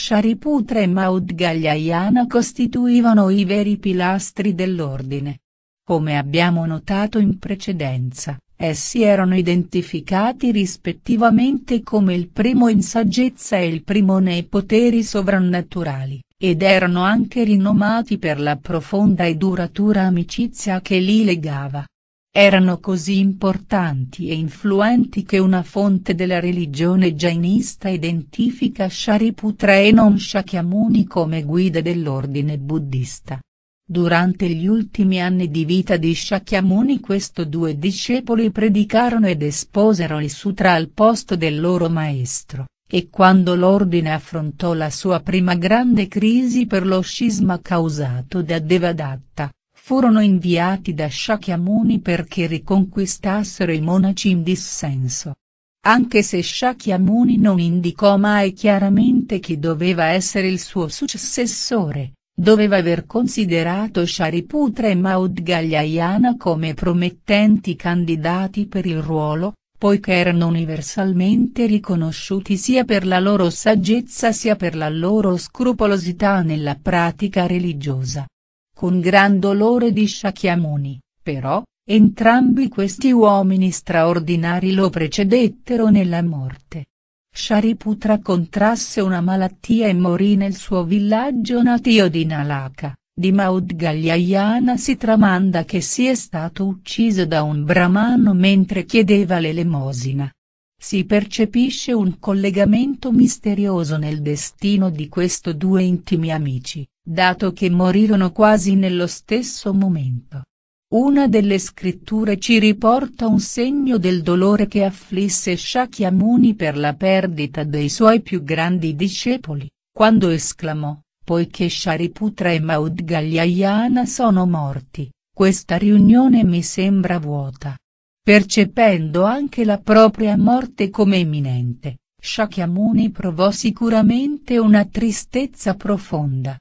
Shariputra e Maudgalyayana costituivano i veri pilastri dell'ordine. Come abbiamo notato in precedenza, essi erano identificati rispettivamente come il primo in saggezza e il primo nei poteri sovrannaturali ed erano anche rinomati per la profonda e duratura amicizia che li legava erano così importanti e influenti che una fonte della religione jainista identifica Shariputra e non Shakyamuni come guide dell'ordine buddista. Durante gli ultimi anni di vita di Shakyamuni questo due discepoli predicarono ed esposero il sutra al posto del loro maestro e quando l'ordine affrontò la sua prima grande crisi per lo scisma causato da Devadatta, furono inviati da Shakyamuni perché riconquistassero i monaci in dissenso. Anche se Shakyamuni non indicò mai chiaramente chi doveva essere il suo successore, doveva aver considerato Shariputra e Maudgalyayana come promettenti candidati per il ruolo, poiché erano universalmente riconosciuti sia per la loro saggezza sia per la loro scrupolosità nella pratica religiosa con gran dolore di Shakyamuni, però, entrambi questi uomini straordinari lo precedettero nella morte. Shariputra contrasse una malattia e morì nel suo villaggio natio di Nalaka, di Maudgalyayana si tramanda che sia stato ucciso da un brahmano mentre chiedeva l'elemosina. Si percepisce un collegamento misterioso nel destino di questo due intimi amici, dato che morirono quasi nello stesso momento. Una delle scritture ci riporta un segno del dolore che afflisse Shakyamuni per la perdita dei suoi più grandi discepoli, quando esclamò, poiché Shariputra e Maudgalyayana sono morti, questa riunione mi sembra vuota. Percependo anche la propria morte come imminente, Shakyamuni provò sicuramente una tristezza profonda,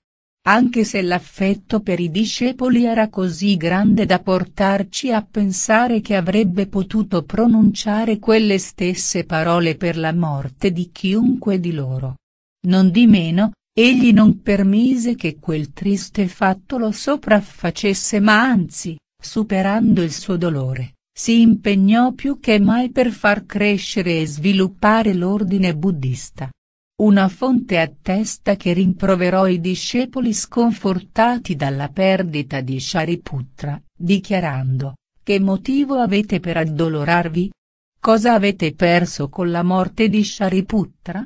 anche se l'affetto per i discepoli era così grande da portarci a pensare che avrebbe potuto pronunciare quelle stesse parole per la morte di chiunque di loro. Non di meno, egli non permise che quel triste fatto lo sopraffacesse ma anzi, superando il suo dolore, si impegnò più che mai per far crescere e sviluppare l'ordine buddista. Una fonte attesta che rimproverò i discepoli sconfortati dalla perdita di Shariputra, dichiarando, che motivo avete per addolorarvi? Cosa avete perso con la morte di Shariputra?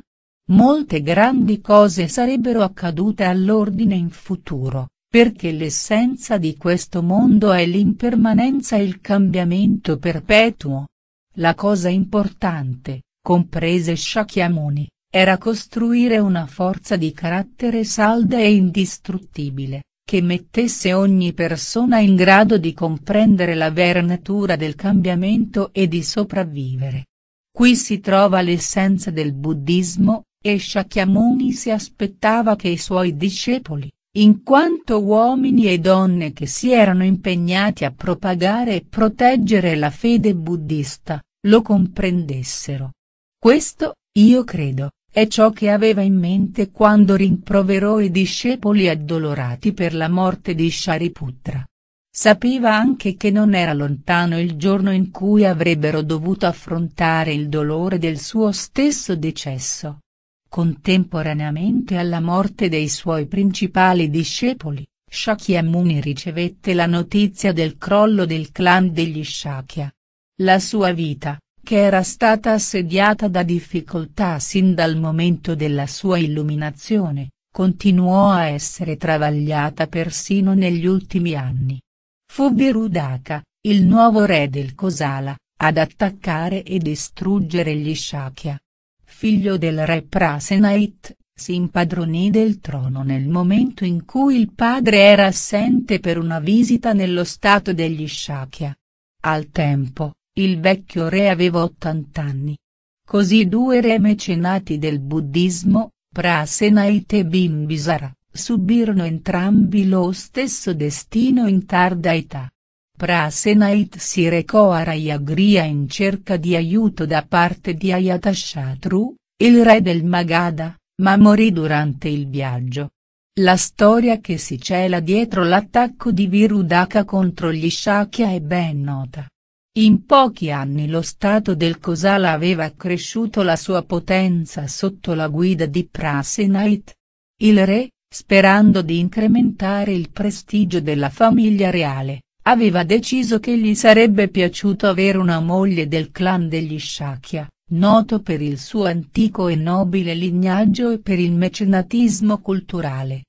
Molte grandi cose sarebbero accadute all'ordine in futuro, perché l'essenza di questo mondo è l'impermanenza e il cambiamento perpetuo. La cosa importante, comprese Shakyamuni, era costruire una forza di carattere salda e indistruttibile, che mettesse ogni persona in grado di comprendere la vera natura del cambiamento e di sopravvivere. Qui si trova l'essenza del buddismo, e Shakyamuni si aspettava che i suoi discepoli, in quanto uomini e donne che si erano impegnati a propagare e proteggere la fede buddista, lo comprendessero. Questo, io credo, è ciò che aveva in mente quando rimproverò i discepoli addolorati per la morte di Shariputra. Sapeva anche che non era lontano il giorno in cui avrebbero dovuto affrontare il dolore del suo stesso decesso. Contemporaneamente alla morte dei suoi principali discepoli, Shakyamuni ricevette la notizia del crollo del clan degli Shakya. La sua vita, che era stata assediata da difficoltà sin dal momento della sua illuminazione, continuò a essere travagliata persino negli ultimi anni. Fu Virudaka, il nuovo re del Kosala, ad attaccare e distruggere gli Shakya. Figlio del re Prasenait, si impadronì del trono nel momento in cui il padre era assente per una visita nello stato degli Shakya. Al tempo, il vecchio re aveva 80 anni. Così due re mecenati del buddismo, Prasena e Bimbisara, subirono entrambi lo stesso destino in tarda età. Prasenait si recò a Rayagriha in cerca di aiuto da parte di Ayatashatru, il re del Magadha, ma morì durante il viaggio. La storia che si cela dietro l'attacco di Virudaka contro gli Shakya è ben nota. In pochi anni lo stato del Kosala aveva accresciuto la sua potenza sotto la guida di Prasenait. Il re, sperando di incrementare il prestigio della famiglia reale, aveva deciso che gli sarebbe piaciuto avere una moglie del clan degli Shakya, noto per il suo antico e nobile lignaggio e per il mecenatismo culturale.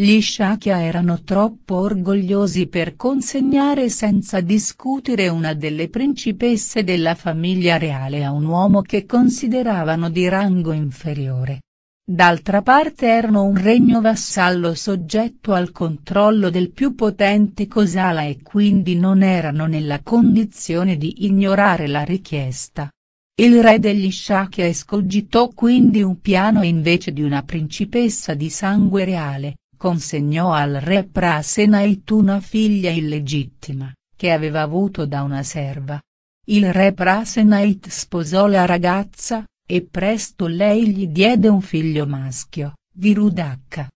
Gli Shakya erano troppo orgogliosi per consegnare senza discutere una delle principesse della famiglia reale a un uomo che consideravano di rango inferiore. D'altra parte erano un regno vassallo soggetto al controllo del più potente Cosala e quindi non erano nella condizione di ignorare la richiesta. Il re degli Shakya escogitò quindi un piano invece di una principessa di sangue reale, consegnò al re Prasenait una figlia illegittima, che aveva avuto da una serva. Il re Prasenait sposò la ragazza, e presto lei gli diede un figlio maschio, Virudaka.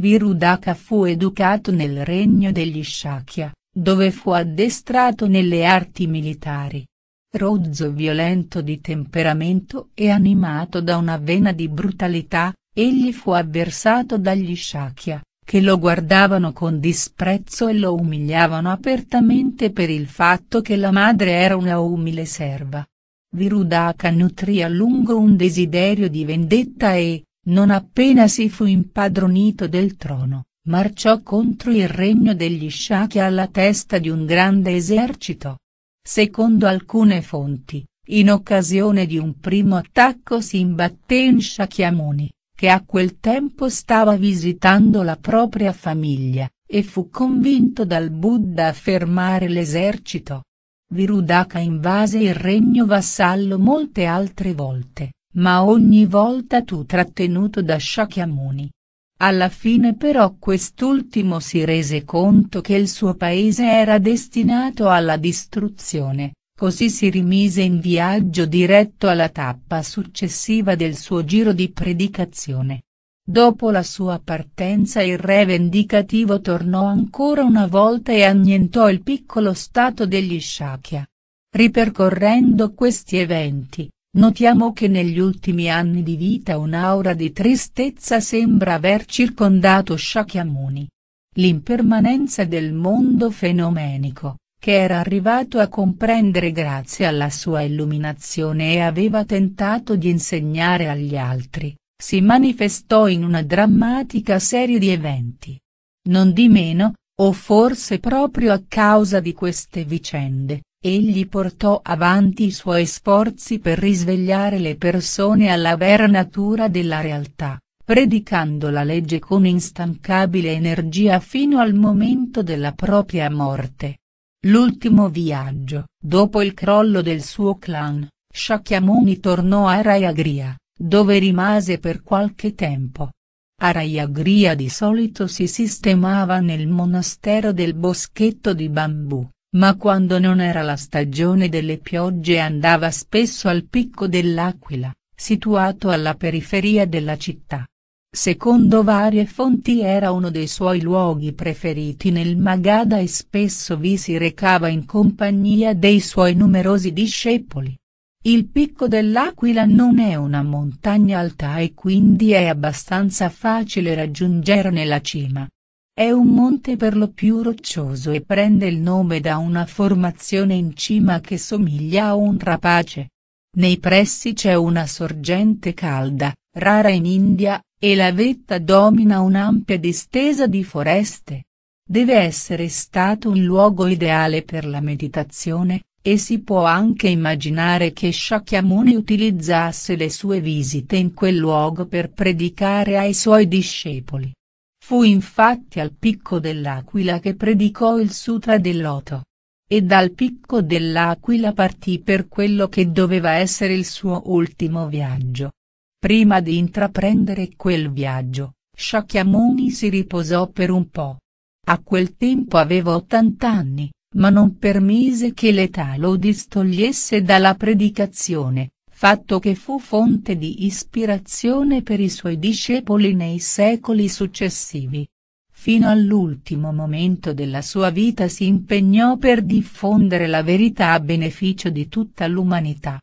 Virudaka fu educato nel regno degli Shakya, dove fu addestrato nelle arti militari. Rozzo violento di temperamento e animato da una vena di brutalità, egli fu avversato dagli Shakya, che lo guardavano con disprezzo e lo umiliavano apertamente per il fatto che la madre era una umile serva. Virudaka nutrì a lungo un desiderio di vendetta e, non appena si fu impadronito del trono, marciò contro il regno degli Shakya alla testa di un grande esercito. Secondo alcune fonti, in occasione di un primo attacco si imbatté in Shakyamuni, che a quel tempo stava visitando la propria famiglia, e fu convinto dal Buddha a fermare l'esercito. Virudaka invase il regno vassallo molte altre volte, ma ogni volta tu trattenuto da Shakyamuni. Alla fine però quest'ultimo si rese conto che il suo paese era destinato alla distruzione, Così si rimise in viaggio diretto alla tappa successiva del suo giro di predicazione. Dopo la sua partenza il re vendicativo tornò ancora una volta e annientò il piccolo stato degli Shakya. Ripercorrendo questi eventi, notiamo che negli ultimi anni di vita un'aura di tristezza sembra aver circondato Shakyamuni. L'impermanenza del mondo fenomenico, che era arrivato a comprendere grazie alla sua illuminazione e aveva tentato di insegnare agli altri, si manifestò in una drammatica serie di eventi. Non di meno, o forse proprio a causa di queste vicende, egli portò avanti i suoi sforzi per risvegliare le persone alla vera natura della realtà, predicando la legge con instancabile energia fino al momento della propria morte. L'ultimo viaggio, dopo il crollo del suo clan, Shakyamuni tornò a Rayagriha, dove rimase per qualche tempo. A Rayagriha di solito si sistemava nel monastero del boschetto di bambù, ma quando non era la stagione delle piogge andava spesso al picco dell'Aquila, situato alla periferia della città. Secondo varie fonti era uno dei suoi luoghi preferiti nel Magadha e spesso vi si recava in compagnia dei suoi numerosi discepoli. Il picco dell'Aquila non è una montagna alta e quindi è abbastanza facile raggiungerne la cima. È un monte per lo più roccioso e prende il nome da una formazione in cima che somiglia a un rapace. Nei pressi c'è una sorgente calda, rara in India, e la vetta domina un'ampia distesa di foreste. Deve essere stato un luogo ideale per la meditazione, e si può anche immaginare che Shakyamuni utilizzasse le sue visite in quel luogo per predicare ai suoi discepoli. Fu infatti al picco dell'Aquila che predicò il Sutra del Loto. E dal picco dell'Aquila partì per quello che doveva essere il suo ultimo viaggio. Prima di intraprendere quel viaggio, Sciacchiamoni si riposò per un po'. A quel tempo aveva 80 anni, ma non permise che l'età lo distogliesse dalla predicazione, fatto che fu fonte di ispirazione per i suoi discepoli nei secoli successivi. Fino all'ultimo momento della sua vita si impegnò per diffondere la verità a beneficio di tutta l'umanità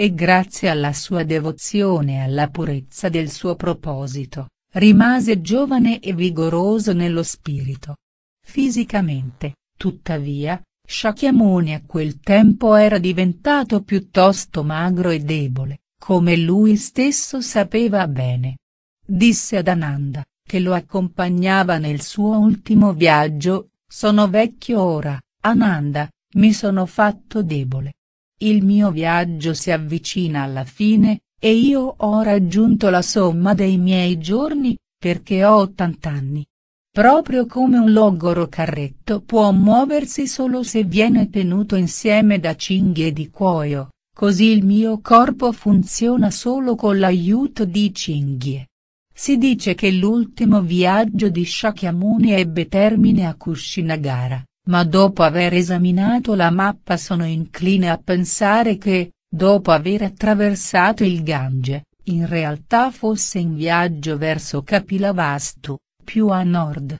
e grazie alla sua devozione e alla purezza del suo proposito, rimase giovane e vigoroso nello spirito. Fisicamente, tuttavia, Shakyamuni a quel tempo era diventato piuttosto magro e debole, come lui stesso sapeva bene. Disse ad Ananda, che lo accompagnava nel suo ultimo viaggio, sono vecchio ora, Ananda, mi sono fatto debole, il mio viaggio si avvicina alla fine, e io ho raggiunto la somma dei miei giorni, perché ho 80 anni. Proprio come un logoro carretto può muoversi solo se viene tenuto insieme da cinghie di cuoio, così il mio corpo funziona solo con l'aiuto di cinghie. Si dice che l'ultimo viaggio di Shakyamuni ebbe termine a Kushinagara, ma dopo aver esaminato la mappa sono incline a pensare che, dopo aver attraversato il Gange, in realtà fosse in viaggio verso Kapilavastu, più a nord.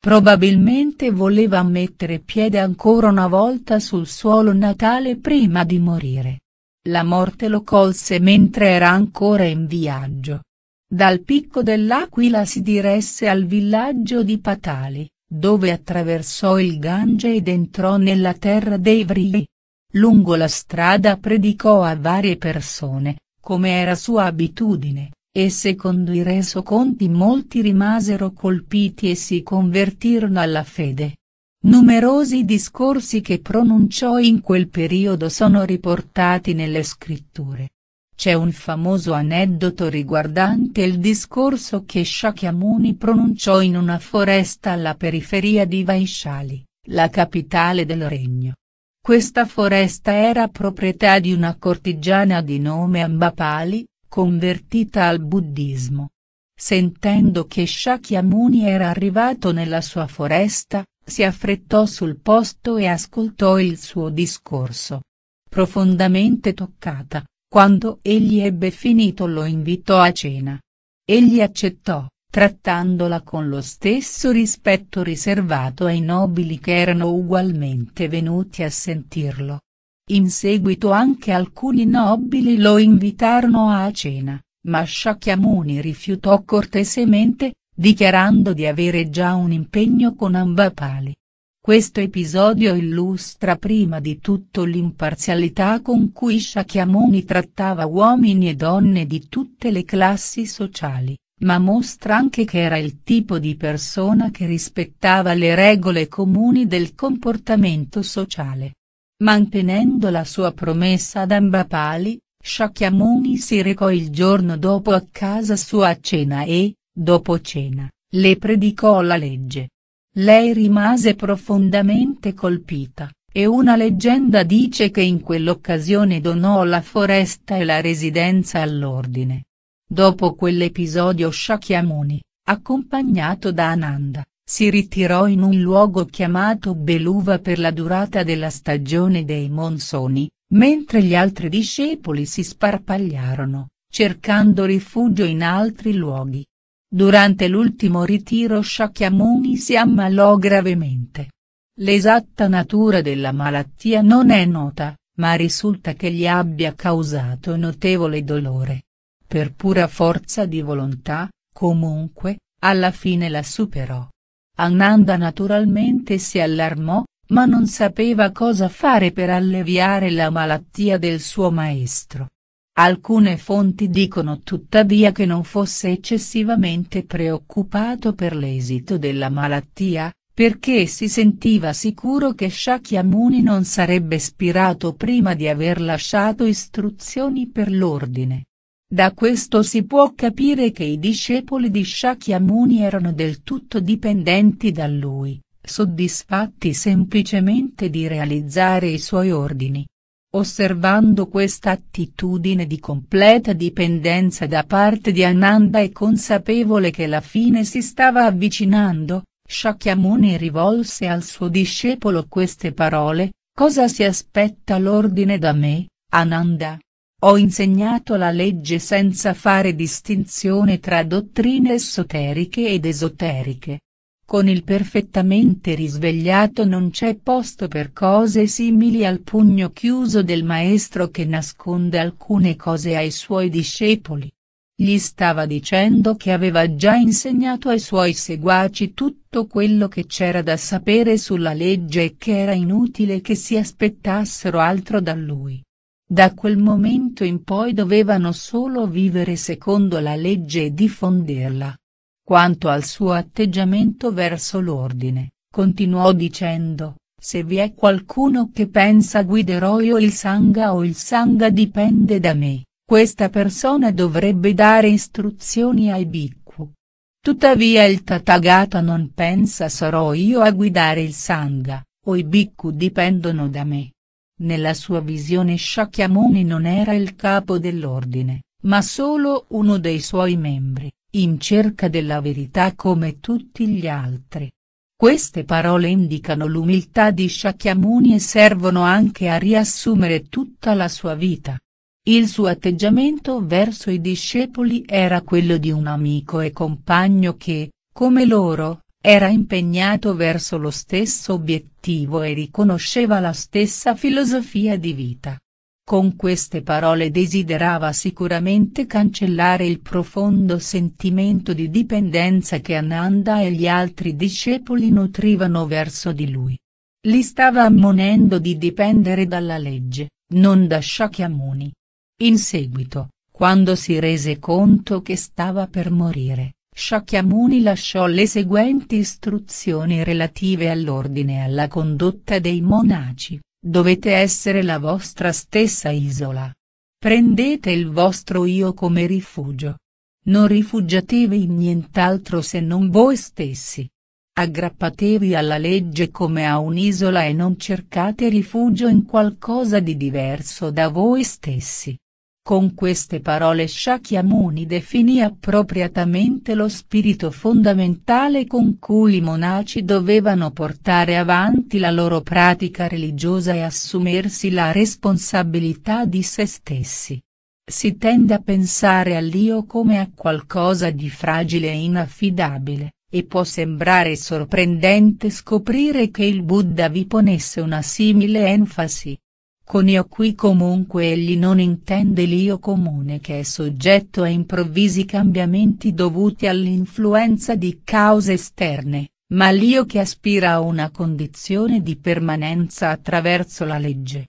Probabilmente voleva mettere piede ancora una volta sul suolo natale prima di morire. La morte lo colse mentre era ancora in viaggio. Dal picco dell'Aquila si diresse al villaggio di Patali, dove attraversò il Gange ed entrò nella terra dei Vrii. Lungo la strada predicò a varie persone, come era sua abitudine, e secondo i resoconti molti rimasero colpiti e si convertirono alla fede. Numerosi discorsi che pronunciò in quel periodo sono riportati nelle scritture. C'è un famoso aneddoto riguardante il discorso che Shakyamuni pronunciò in una foresta alla periferia di Vaishali, la capitale del regno. Questa foresta era proprietà di una cortigiana di nome Ambapali, convertita al buddismo. Sentendo che Shakyamuni era arrivato nella sua foresta, si affrettò sul posto e ascoltò il suo discorso. Profondamente toccata, quando egli ebbe finito lo invitò a cena. Egli accettò, trattandola con lo stesso rispetto riservato ai nobili che erano ugualmente venuti a sentirlo. In seguito anche alcuni nobili lo invitarono a cena, ma Shakyamuni rifiutò cortesemente, dichiarando di avere già un impegno con ambapali. Questo episodio illustra prima di tutto l'imparzialità con cui Sciacchiamoni trattava uomini e donne di tutte le classi sociali, ma mostra anche che era il tipo di persona che rispettava le regole comuni del comportamento sociale. Mantenendo la sua promessa ad Ambapali, Sciacchiamoni si recò il giorno dopo a casa sua a cena e, dopo cena, le predicò la legge lei rimase profondamente colpita, e una leggenda dice che in quell'occasione donò la foresta e la residenza all'ordine. Dopo quell'episodio Shakyamuni, accompagnato da Ananda, si ritirò in un luogo chiamato Beluva per la durata della stagione dei monsoni, mentre gli altri discepoli si sparpagliarono, cercando rifugio in altri luoghi. Durante l'ultimo ritiro Shakyamuni si ammalò gravemente. L'esatta natura della malattia non è nota, ma risulta che gli abbia causato notevole dolore. Per pura forza di volontà, comunque, alla fine la superò. Ananda naturalmente si allarmò, ma non sapeva cosa fare per alleviare la malattia del suo maestro. Alcune fonti dicono tuttavia che non fosse eccessivamente preoccupato per l'esito della malattia, perché si sentiva sicuro che Shakyamuni non sarebbe spirato prima di aver lasciato istruzioni per l'ordine. Da questo si può capire che i discepoli di Shakyamuni erano del tutto dipendenti da lui, soddisfatti semplicemente di realizzare i suoi ordini. Osservando questa attitudine di completa dipendenza da parte di Ananda e consapevole che la fine si stava avvicinando, Shakyamuni rivolse al suo discepolo queste parole, Cosa si aspetta l'ordine da me, Ananda? Ho insegnato la legge senza fare distinzione tra dottrine esoteriche ed esoteriche, con il perfettamente risvegliato non c'è posto per cose simili al pugno chiuso del maestro che nasconde alcune cose ai suoi discepoli. Gli stava dicendo che aveva già insegnato ai suoi seguaci tutto quello che c'era da sapere sulla legge e che era inutile che si aspettassero altro da lui. Da quel momento in poi dovevano solo vivere secondo la legge e diffonderla. Quanto al suo atteggiamento verso l'ordine, continuò dicendo, se vi è qualcuno che pensa guiderò io il sangha o il sangha dipende da me, questa persona dovrebbe dare istruzioni ai bhikkhu. Tuttavia il Tathagata non pensa sarò io a guidare il sangha, o i bhikkhu dipendono da me. Nella sua visione Shakyamuni non era il capo dell'ordine, ma solo uno dei suoi membri in cerca della verità come tutti gli altri. Queste parole indicano l'umiltà di Shakyamuni e servono anche a riassumere tutta la sua vita. Il suo atteggiamento verso i discepoli era quello di un amico e compagno che, come loro, era impegnato verso lo stesso obiettivo e riconosceva la stessa filosofia di vita. Con queste parole desiderava sicuramente cancellare il profondo sentimento di dipendenza che Ananda e gli altri discepoli nutrivano verso di lui. Li stava ammonendo di dipendere dalla legge, non da Shakyamuni. In seguito, quando si rese conto che stava per morire, Shakyamuni lasciò le seguenti istruzioni relative all'ordine e alla condotta dei monaci. Dovete essere la vostra stessa isola. Prendete il vostro io come rifugio. Non rifugiatevi in nient'altro se non voi stessi. Aggrappatevi alla legge come a un'isola e non cercate rifugio in qualcosa di diverso da voi stessi. Con queste parole Shakyamuni definì appropriatamente lo spirito fondamentale con cui i monaci dovevano portare avanti la loro pratica religiosa e assumersi la responsabilità di se stessi. Si tende a pensare all'io come a qualcosa di fragile e inaffidabile, e può sembrare sorprendente scoprire che il Buddha vi ponesse una simile enfasi con io qui comunque egli non intende l'io comune che è soggetto a improvvisi cambiamenti dovuti all'influenza di cause esterne, ma l'io che aspira a una condizione di permanenza attraverso la legge.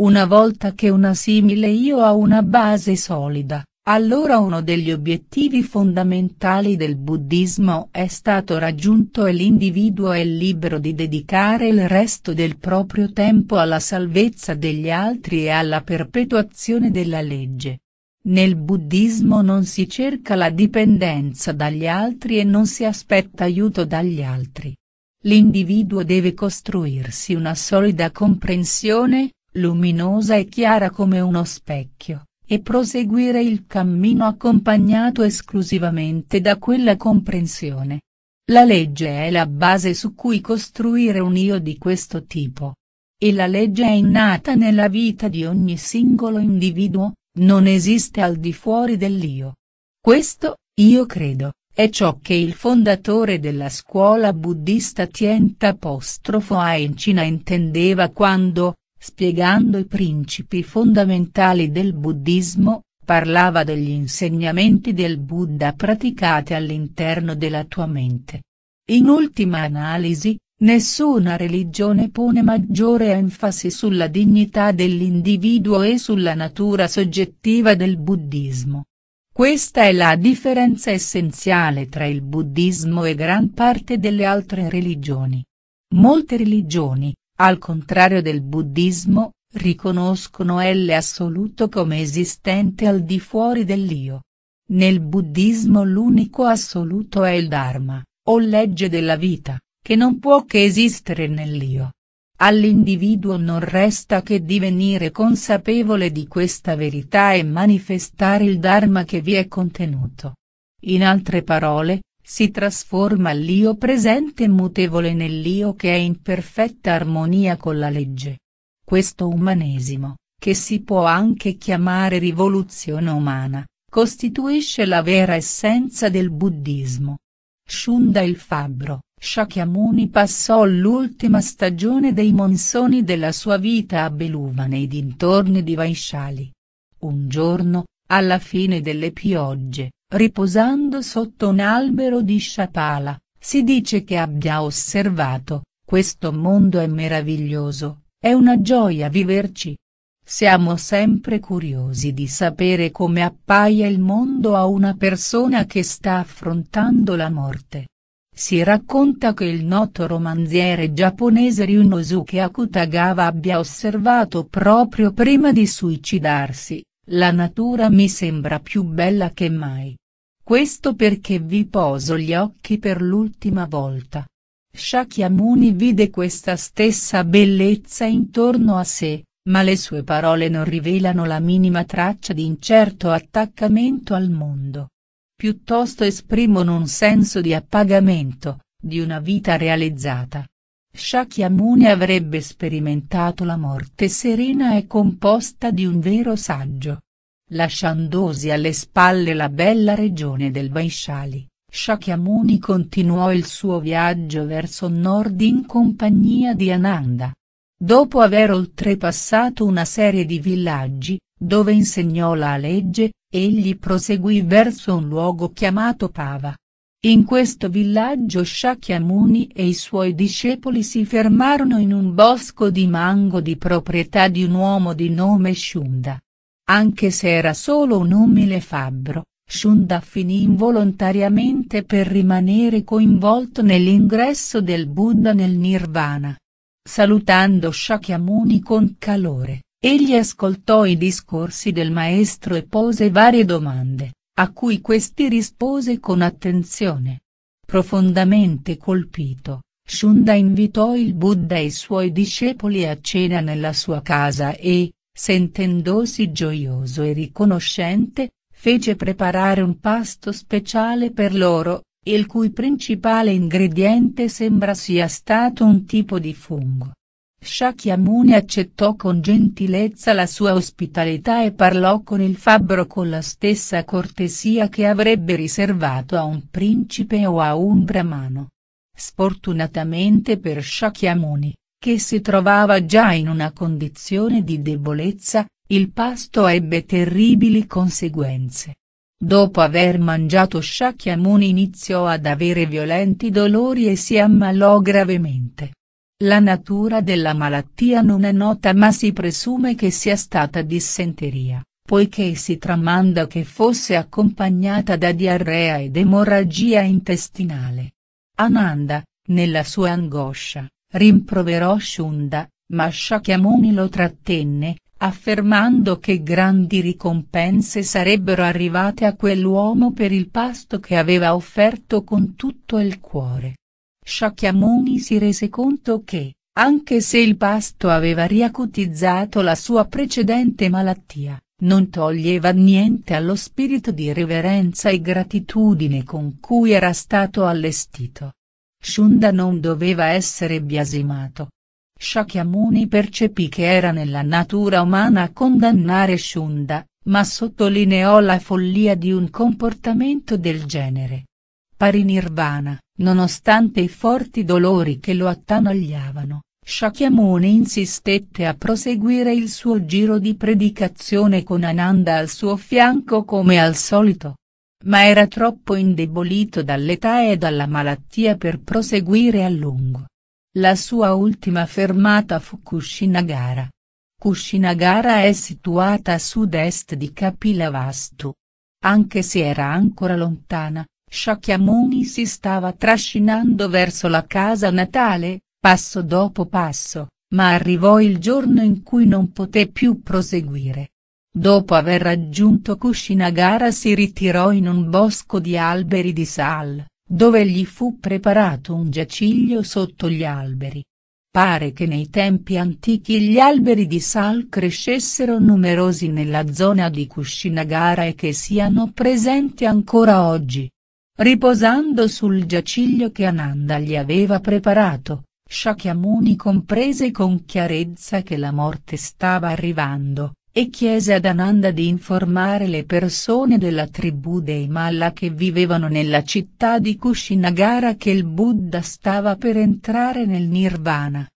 Una volta che una simile io ha una base solida, allora uno degli obiettivi fondamentali del buddismo è stato raggiunto e l'individuo è libero di dedicare il resto del proprio tempo alla salvezza degli altri e alla perpetuazione della legge. Nel buddismo non si cerca la dipendenza dagli altri e non si aspetta aiuto dagli altri. L'individuo deve costruirsi una solida comprensione, luminosa e chiara come uno specchio e proseguire il cammino accompagnato esclusivamente da quella comprensione. La legge è la base su cui costruire un io di questo tipo. E la legge è innata nella vita di ogni singolo individuo, non esiste al di fuori dell'io. Questo, io credo, è ciò che il fondatore della scuola buddista Tien Tapostrofo A in Cina intendeva quando, Spiegando i principi fondamentali del buddismo, parlava degli insegnamenti del Buddha praticati all'interno della tua mente. In ultima analisi, nessuna religione pone maggiore enfasi sulla dignità dell'individuo e sulla natura soggettiva del buddismo. Questa è la differenza essenziale tra il buddismo e gran parte delle altre religioni. Molte religioni, al contrario del buddismo, riconoscono l'assoluto come esistente al di fuori dell'io. Nel buddismo l'unico assoluto è il Dharma, o legge della vita, che non può che esistere nell'io. All'individuo non resta che divenire consapevole di questa verità e manifestare il Dharma che vi è contenuto. In altre parole, si trasforma l'io presente mutevole nell'io che è in perfetta armonia con la legge. Questo umanesimo, che si può anche chiamare rivoluzione umana, costituisce la vera essenza del buddismo. Shunda il fabbro, Shakyamuni passò l'ultima stagione dei monsoni della sua vita a Beluva nei dintorni di Vaishali. Un giorno, alla fine delle piogge, riposando sotto un albero di sciapala, si dice che abbia osservato, questo mondo è meraviglioso, è una gioia viverci. Siamo sempre curiosi di sapere come appaia il mondo a una persona che sta affrontando la morte. Si racconta che il noto romanziere giapponese Ryunosuke Akutagawa abbia osservato proprio prima di suicidarsi, la natura mi sembra più bella che mai. Questo perché vi poso gli occhi per l'ultima volta. Shakyamuni vide questa stessa bellezza intorno a sé, ma le sue parole non rivelano la minima traccia di incerto attaccamento al mondo. Piuttosto esprimono un senso di appagamento, di una vita realizzata. Shakyamuni avrebbe sperimentato la morte serena e composta di un vero saggio. Lasciandosi alle spalle la bella regione del Vaishali, Shakyamuni continuò il suo viaggio verso nord in compagnia di Ananda. Dopo aver oltrepassato una serie di villaggi, dove insegnò la legge, egli proseguì verso un luogo chiamato Pava. In questo villaggio Shakyamuni e i suoi discepoli si fermarono in un bosco di mango di proprietà di un uomo di nome Shunda. Anche se era solo un umile fabbro, Shunda finì involontariamente per rimanere coinvolto nell'ingresso del Buddha nel Nirvana. Salutando Shakyamuni con calore, egli ascoltò i discorsi del maestro e pose varie domande, a cui questi rispose con attenzione. Profondamente colpito, Shunda invitò il Buddha e i suoi discepoli a cena nella sua casa e, sentendosi gioioso e riconoscente, fece preparare un pasto speciale per loro, il cui principale ingrediente sembra sia stato un tipo di fungo. Shakyamuni accettò con gentilezza la sua ospitalità e parlò con il fabbro con la stessa cortesia che avrebbe riservato a un principe o a un bramano. Sfortunatamente per Shakyamuni, che si trovava già in una condizione di debolezza, il pasto ebbe terribili conseguenze. Dopo aver mangiato Shakyamuni iniziò ad avere violenti dolori e si ammalò gravemente. La natura della malattia non è nota ma si presume che sia stata dissenteria, poiché si tramanda che fosse accompagnata da diarrea ed emorragia intestinale. Ananda, nella sua angoscia, rimproverò Shunda, ma Shakyamuni lo trattenne, affermando che grandi ricompense sarebbero arrivate a quell'uomo per il pasto che aveva offerto con tutto il cuore. Shakyamuni si rese conto che, anche se il pasto aveva riacutizzato la sua precedente malattia, non toglieva niente allo spirito di reverenza e gratitudine con cui era stato allestito. Shunda non doveva essere biasimato. Shakyamuni percepì che era nella natura umana condannare Shunda, ma sottolineò la follia di un comportamento del genere. Parinirvana, nonostante i forti dolori che lo attanagliavano, Shakyamuni insistette a proseguire il suo giro di predicazione con Ananda al suo fianco come al solito. Ma era troppo indebolito dall'età e dalla malattia per proseguire a lungo. La sua ultima fermata fu Kushinagara. Kushinagara è situata a sud-est di Kapilavastu. Anche se era ancora lontana, Shakyamuni si stava trascinando verso la casa natale, passo dopo passo, ma arrivò il giorno in cui non poté più proseguire. Dopo aver raggiunto Kushinagara si ritirò in un bosco di alberi di Sal, dove gli fu preparato un giaciglio sotto gli alberi. Pare che nei tempi antichi gli alberi di Sal crescessero numerosi nella zona di Kushinagara e che siano presenti ancora oggi. Riposando sul giaciglio che Ananda gli aveva preparato, Shakyamuni comprese con chiarezza che la morte stava arrivando, e chiese ad Ananda di informare le persone della tribù dei Malla che vivevano nella città di Kushinagara che il Buddha stava per entrare nel Nirvana.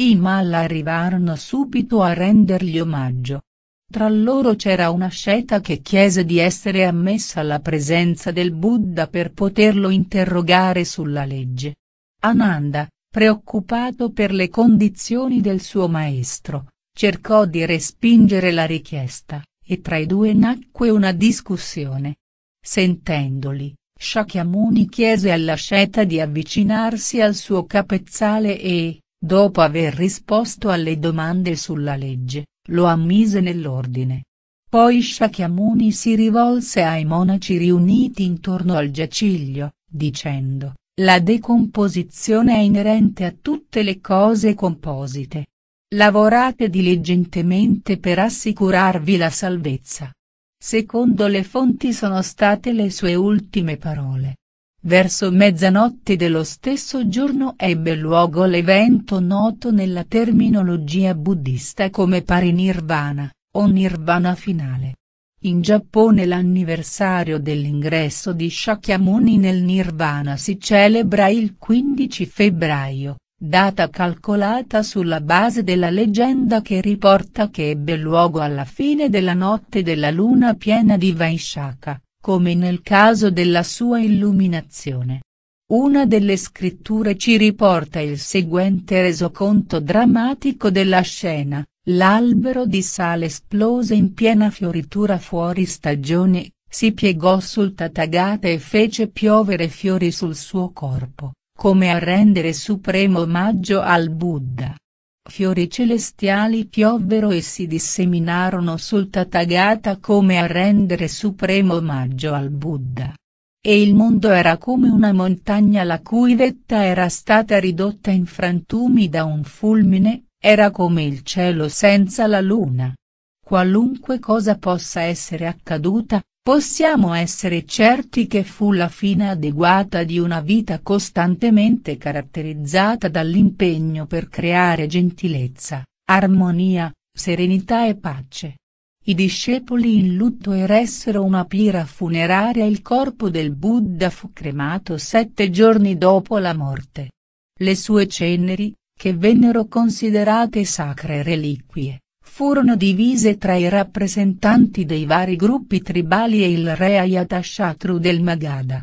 I Malla arrivarono subito a rendergli omaggio, tra loro c'era una sceta che chiese di essere ammessa alla presenza del Buddha per poterlo interrogare sulla legge. Ananda, preoccupato per le condizioni del suo maestro, cercò di respingere la richiesta, e tra i due nacque una discussione. Sentendoli, Shakyamuni chiese alla sceta di avvicinarsi al suo capezzale e, dopo aver risposto alle domande sulla legge, lo ammise nell'ordine. Poi Shakyamuni si rivolse ai monaci riuniti intorno al giaciglio, dicendo, la decomposizione è inerente a tutte le cose composite. Lavorate diligentemente per assicurarvi la salvezza. Secondo le fonti sono state le sue ultime parole. Verso mezzanotte dello stesso giorno ebbe luogo l'evento noto nella terminologia buddista come parinirvana, o nirvana finale. In Giappone l'anniversario dell'ingresso di Shakyamuni nel nirvana si celebra il 15 febbraio, data calcolata sulla base della leggenda che riporta che ebbe luogo alla fine della notte della luna piena di Vaishaka come nel caso della sua illuminazione. Una delle scritture ci riporta il seguente resoconto drammatico della scena, l'albero di sale esplose in piena fioritura fuori stagione, si piegò sul tatagata e fece piovere fiori sul suo corpo, come a rendere supremo omaggio al Buddha. Fiori celestiali piovvero e si disseminarono sul Tathagata come a rendere supremo omaggio al Buddha. E il mondo era come una montagna la cui vetta era stata ridotta in frantumi da un fulmine, era come il cielo senza la luna. Qualunque cosa possa essere accaduta, Possiamo essere certi che fu la fine adeguata di una vita costantemente caratterizzata dall'impegno per creare gentilezza, armonia, serenità e pace. I discepoli in lutto eressero una pira funeraria il corpo del Buddha fu cremato sette giorni dopo la morte. Le sue ceneri, che vennero considerate sacre reliquie, furono divise tra i rappresentanti dei vari gruppi tribali e il re Ayatashatru del Magadha.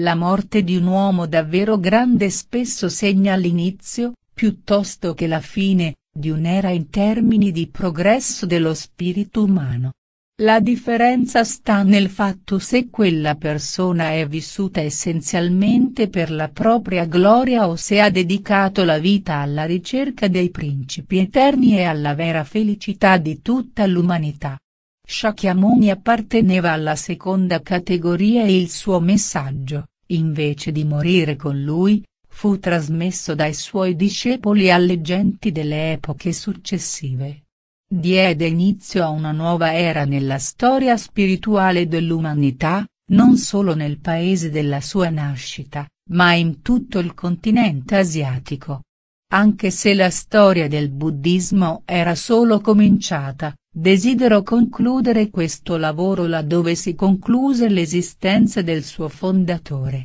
La morte di un uomo davvero grande spesso segna l'inizio, piuttosto che la fine, di un'era in termini di progresso dello spirito umano. La differenza sta nel fatto se quella persona è vissuta essenzialmente per la propria gloria o se ha dedicato la vita alla ricerca dei principi eterni e alla vera felicità di tutta l'umanità. Shakyamuni apparteneva alla seconda categoria e il suo messaggio, invece di morire con lui, fu trasmesso dai suoi discepoli alle genti delle epoche successive diede inizio a una nuova era nella storia spirituale dell'umanità, non solo nel paese della sua nascita, ma in tutto il continente asiatico. Anche se la storia del buddismo era solo cominciata, desidero concludere questo lavoro laddove si concluse l'esistenza del suo fondatore.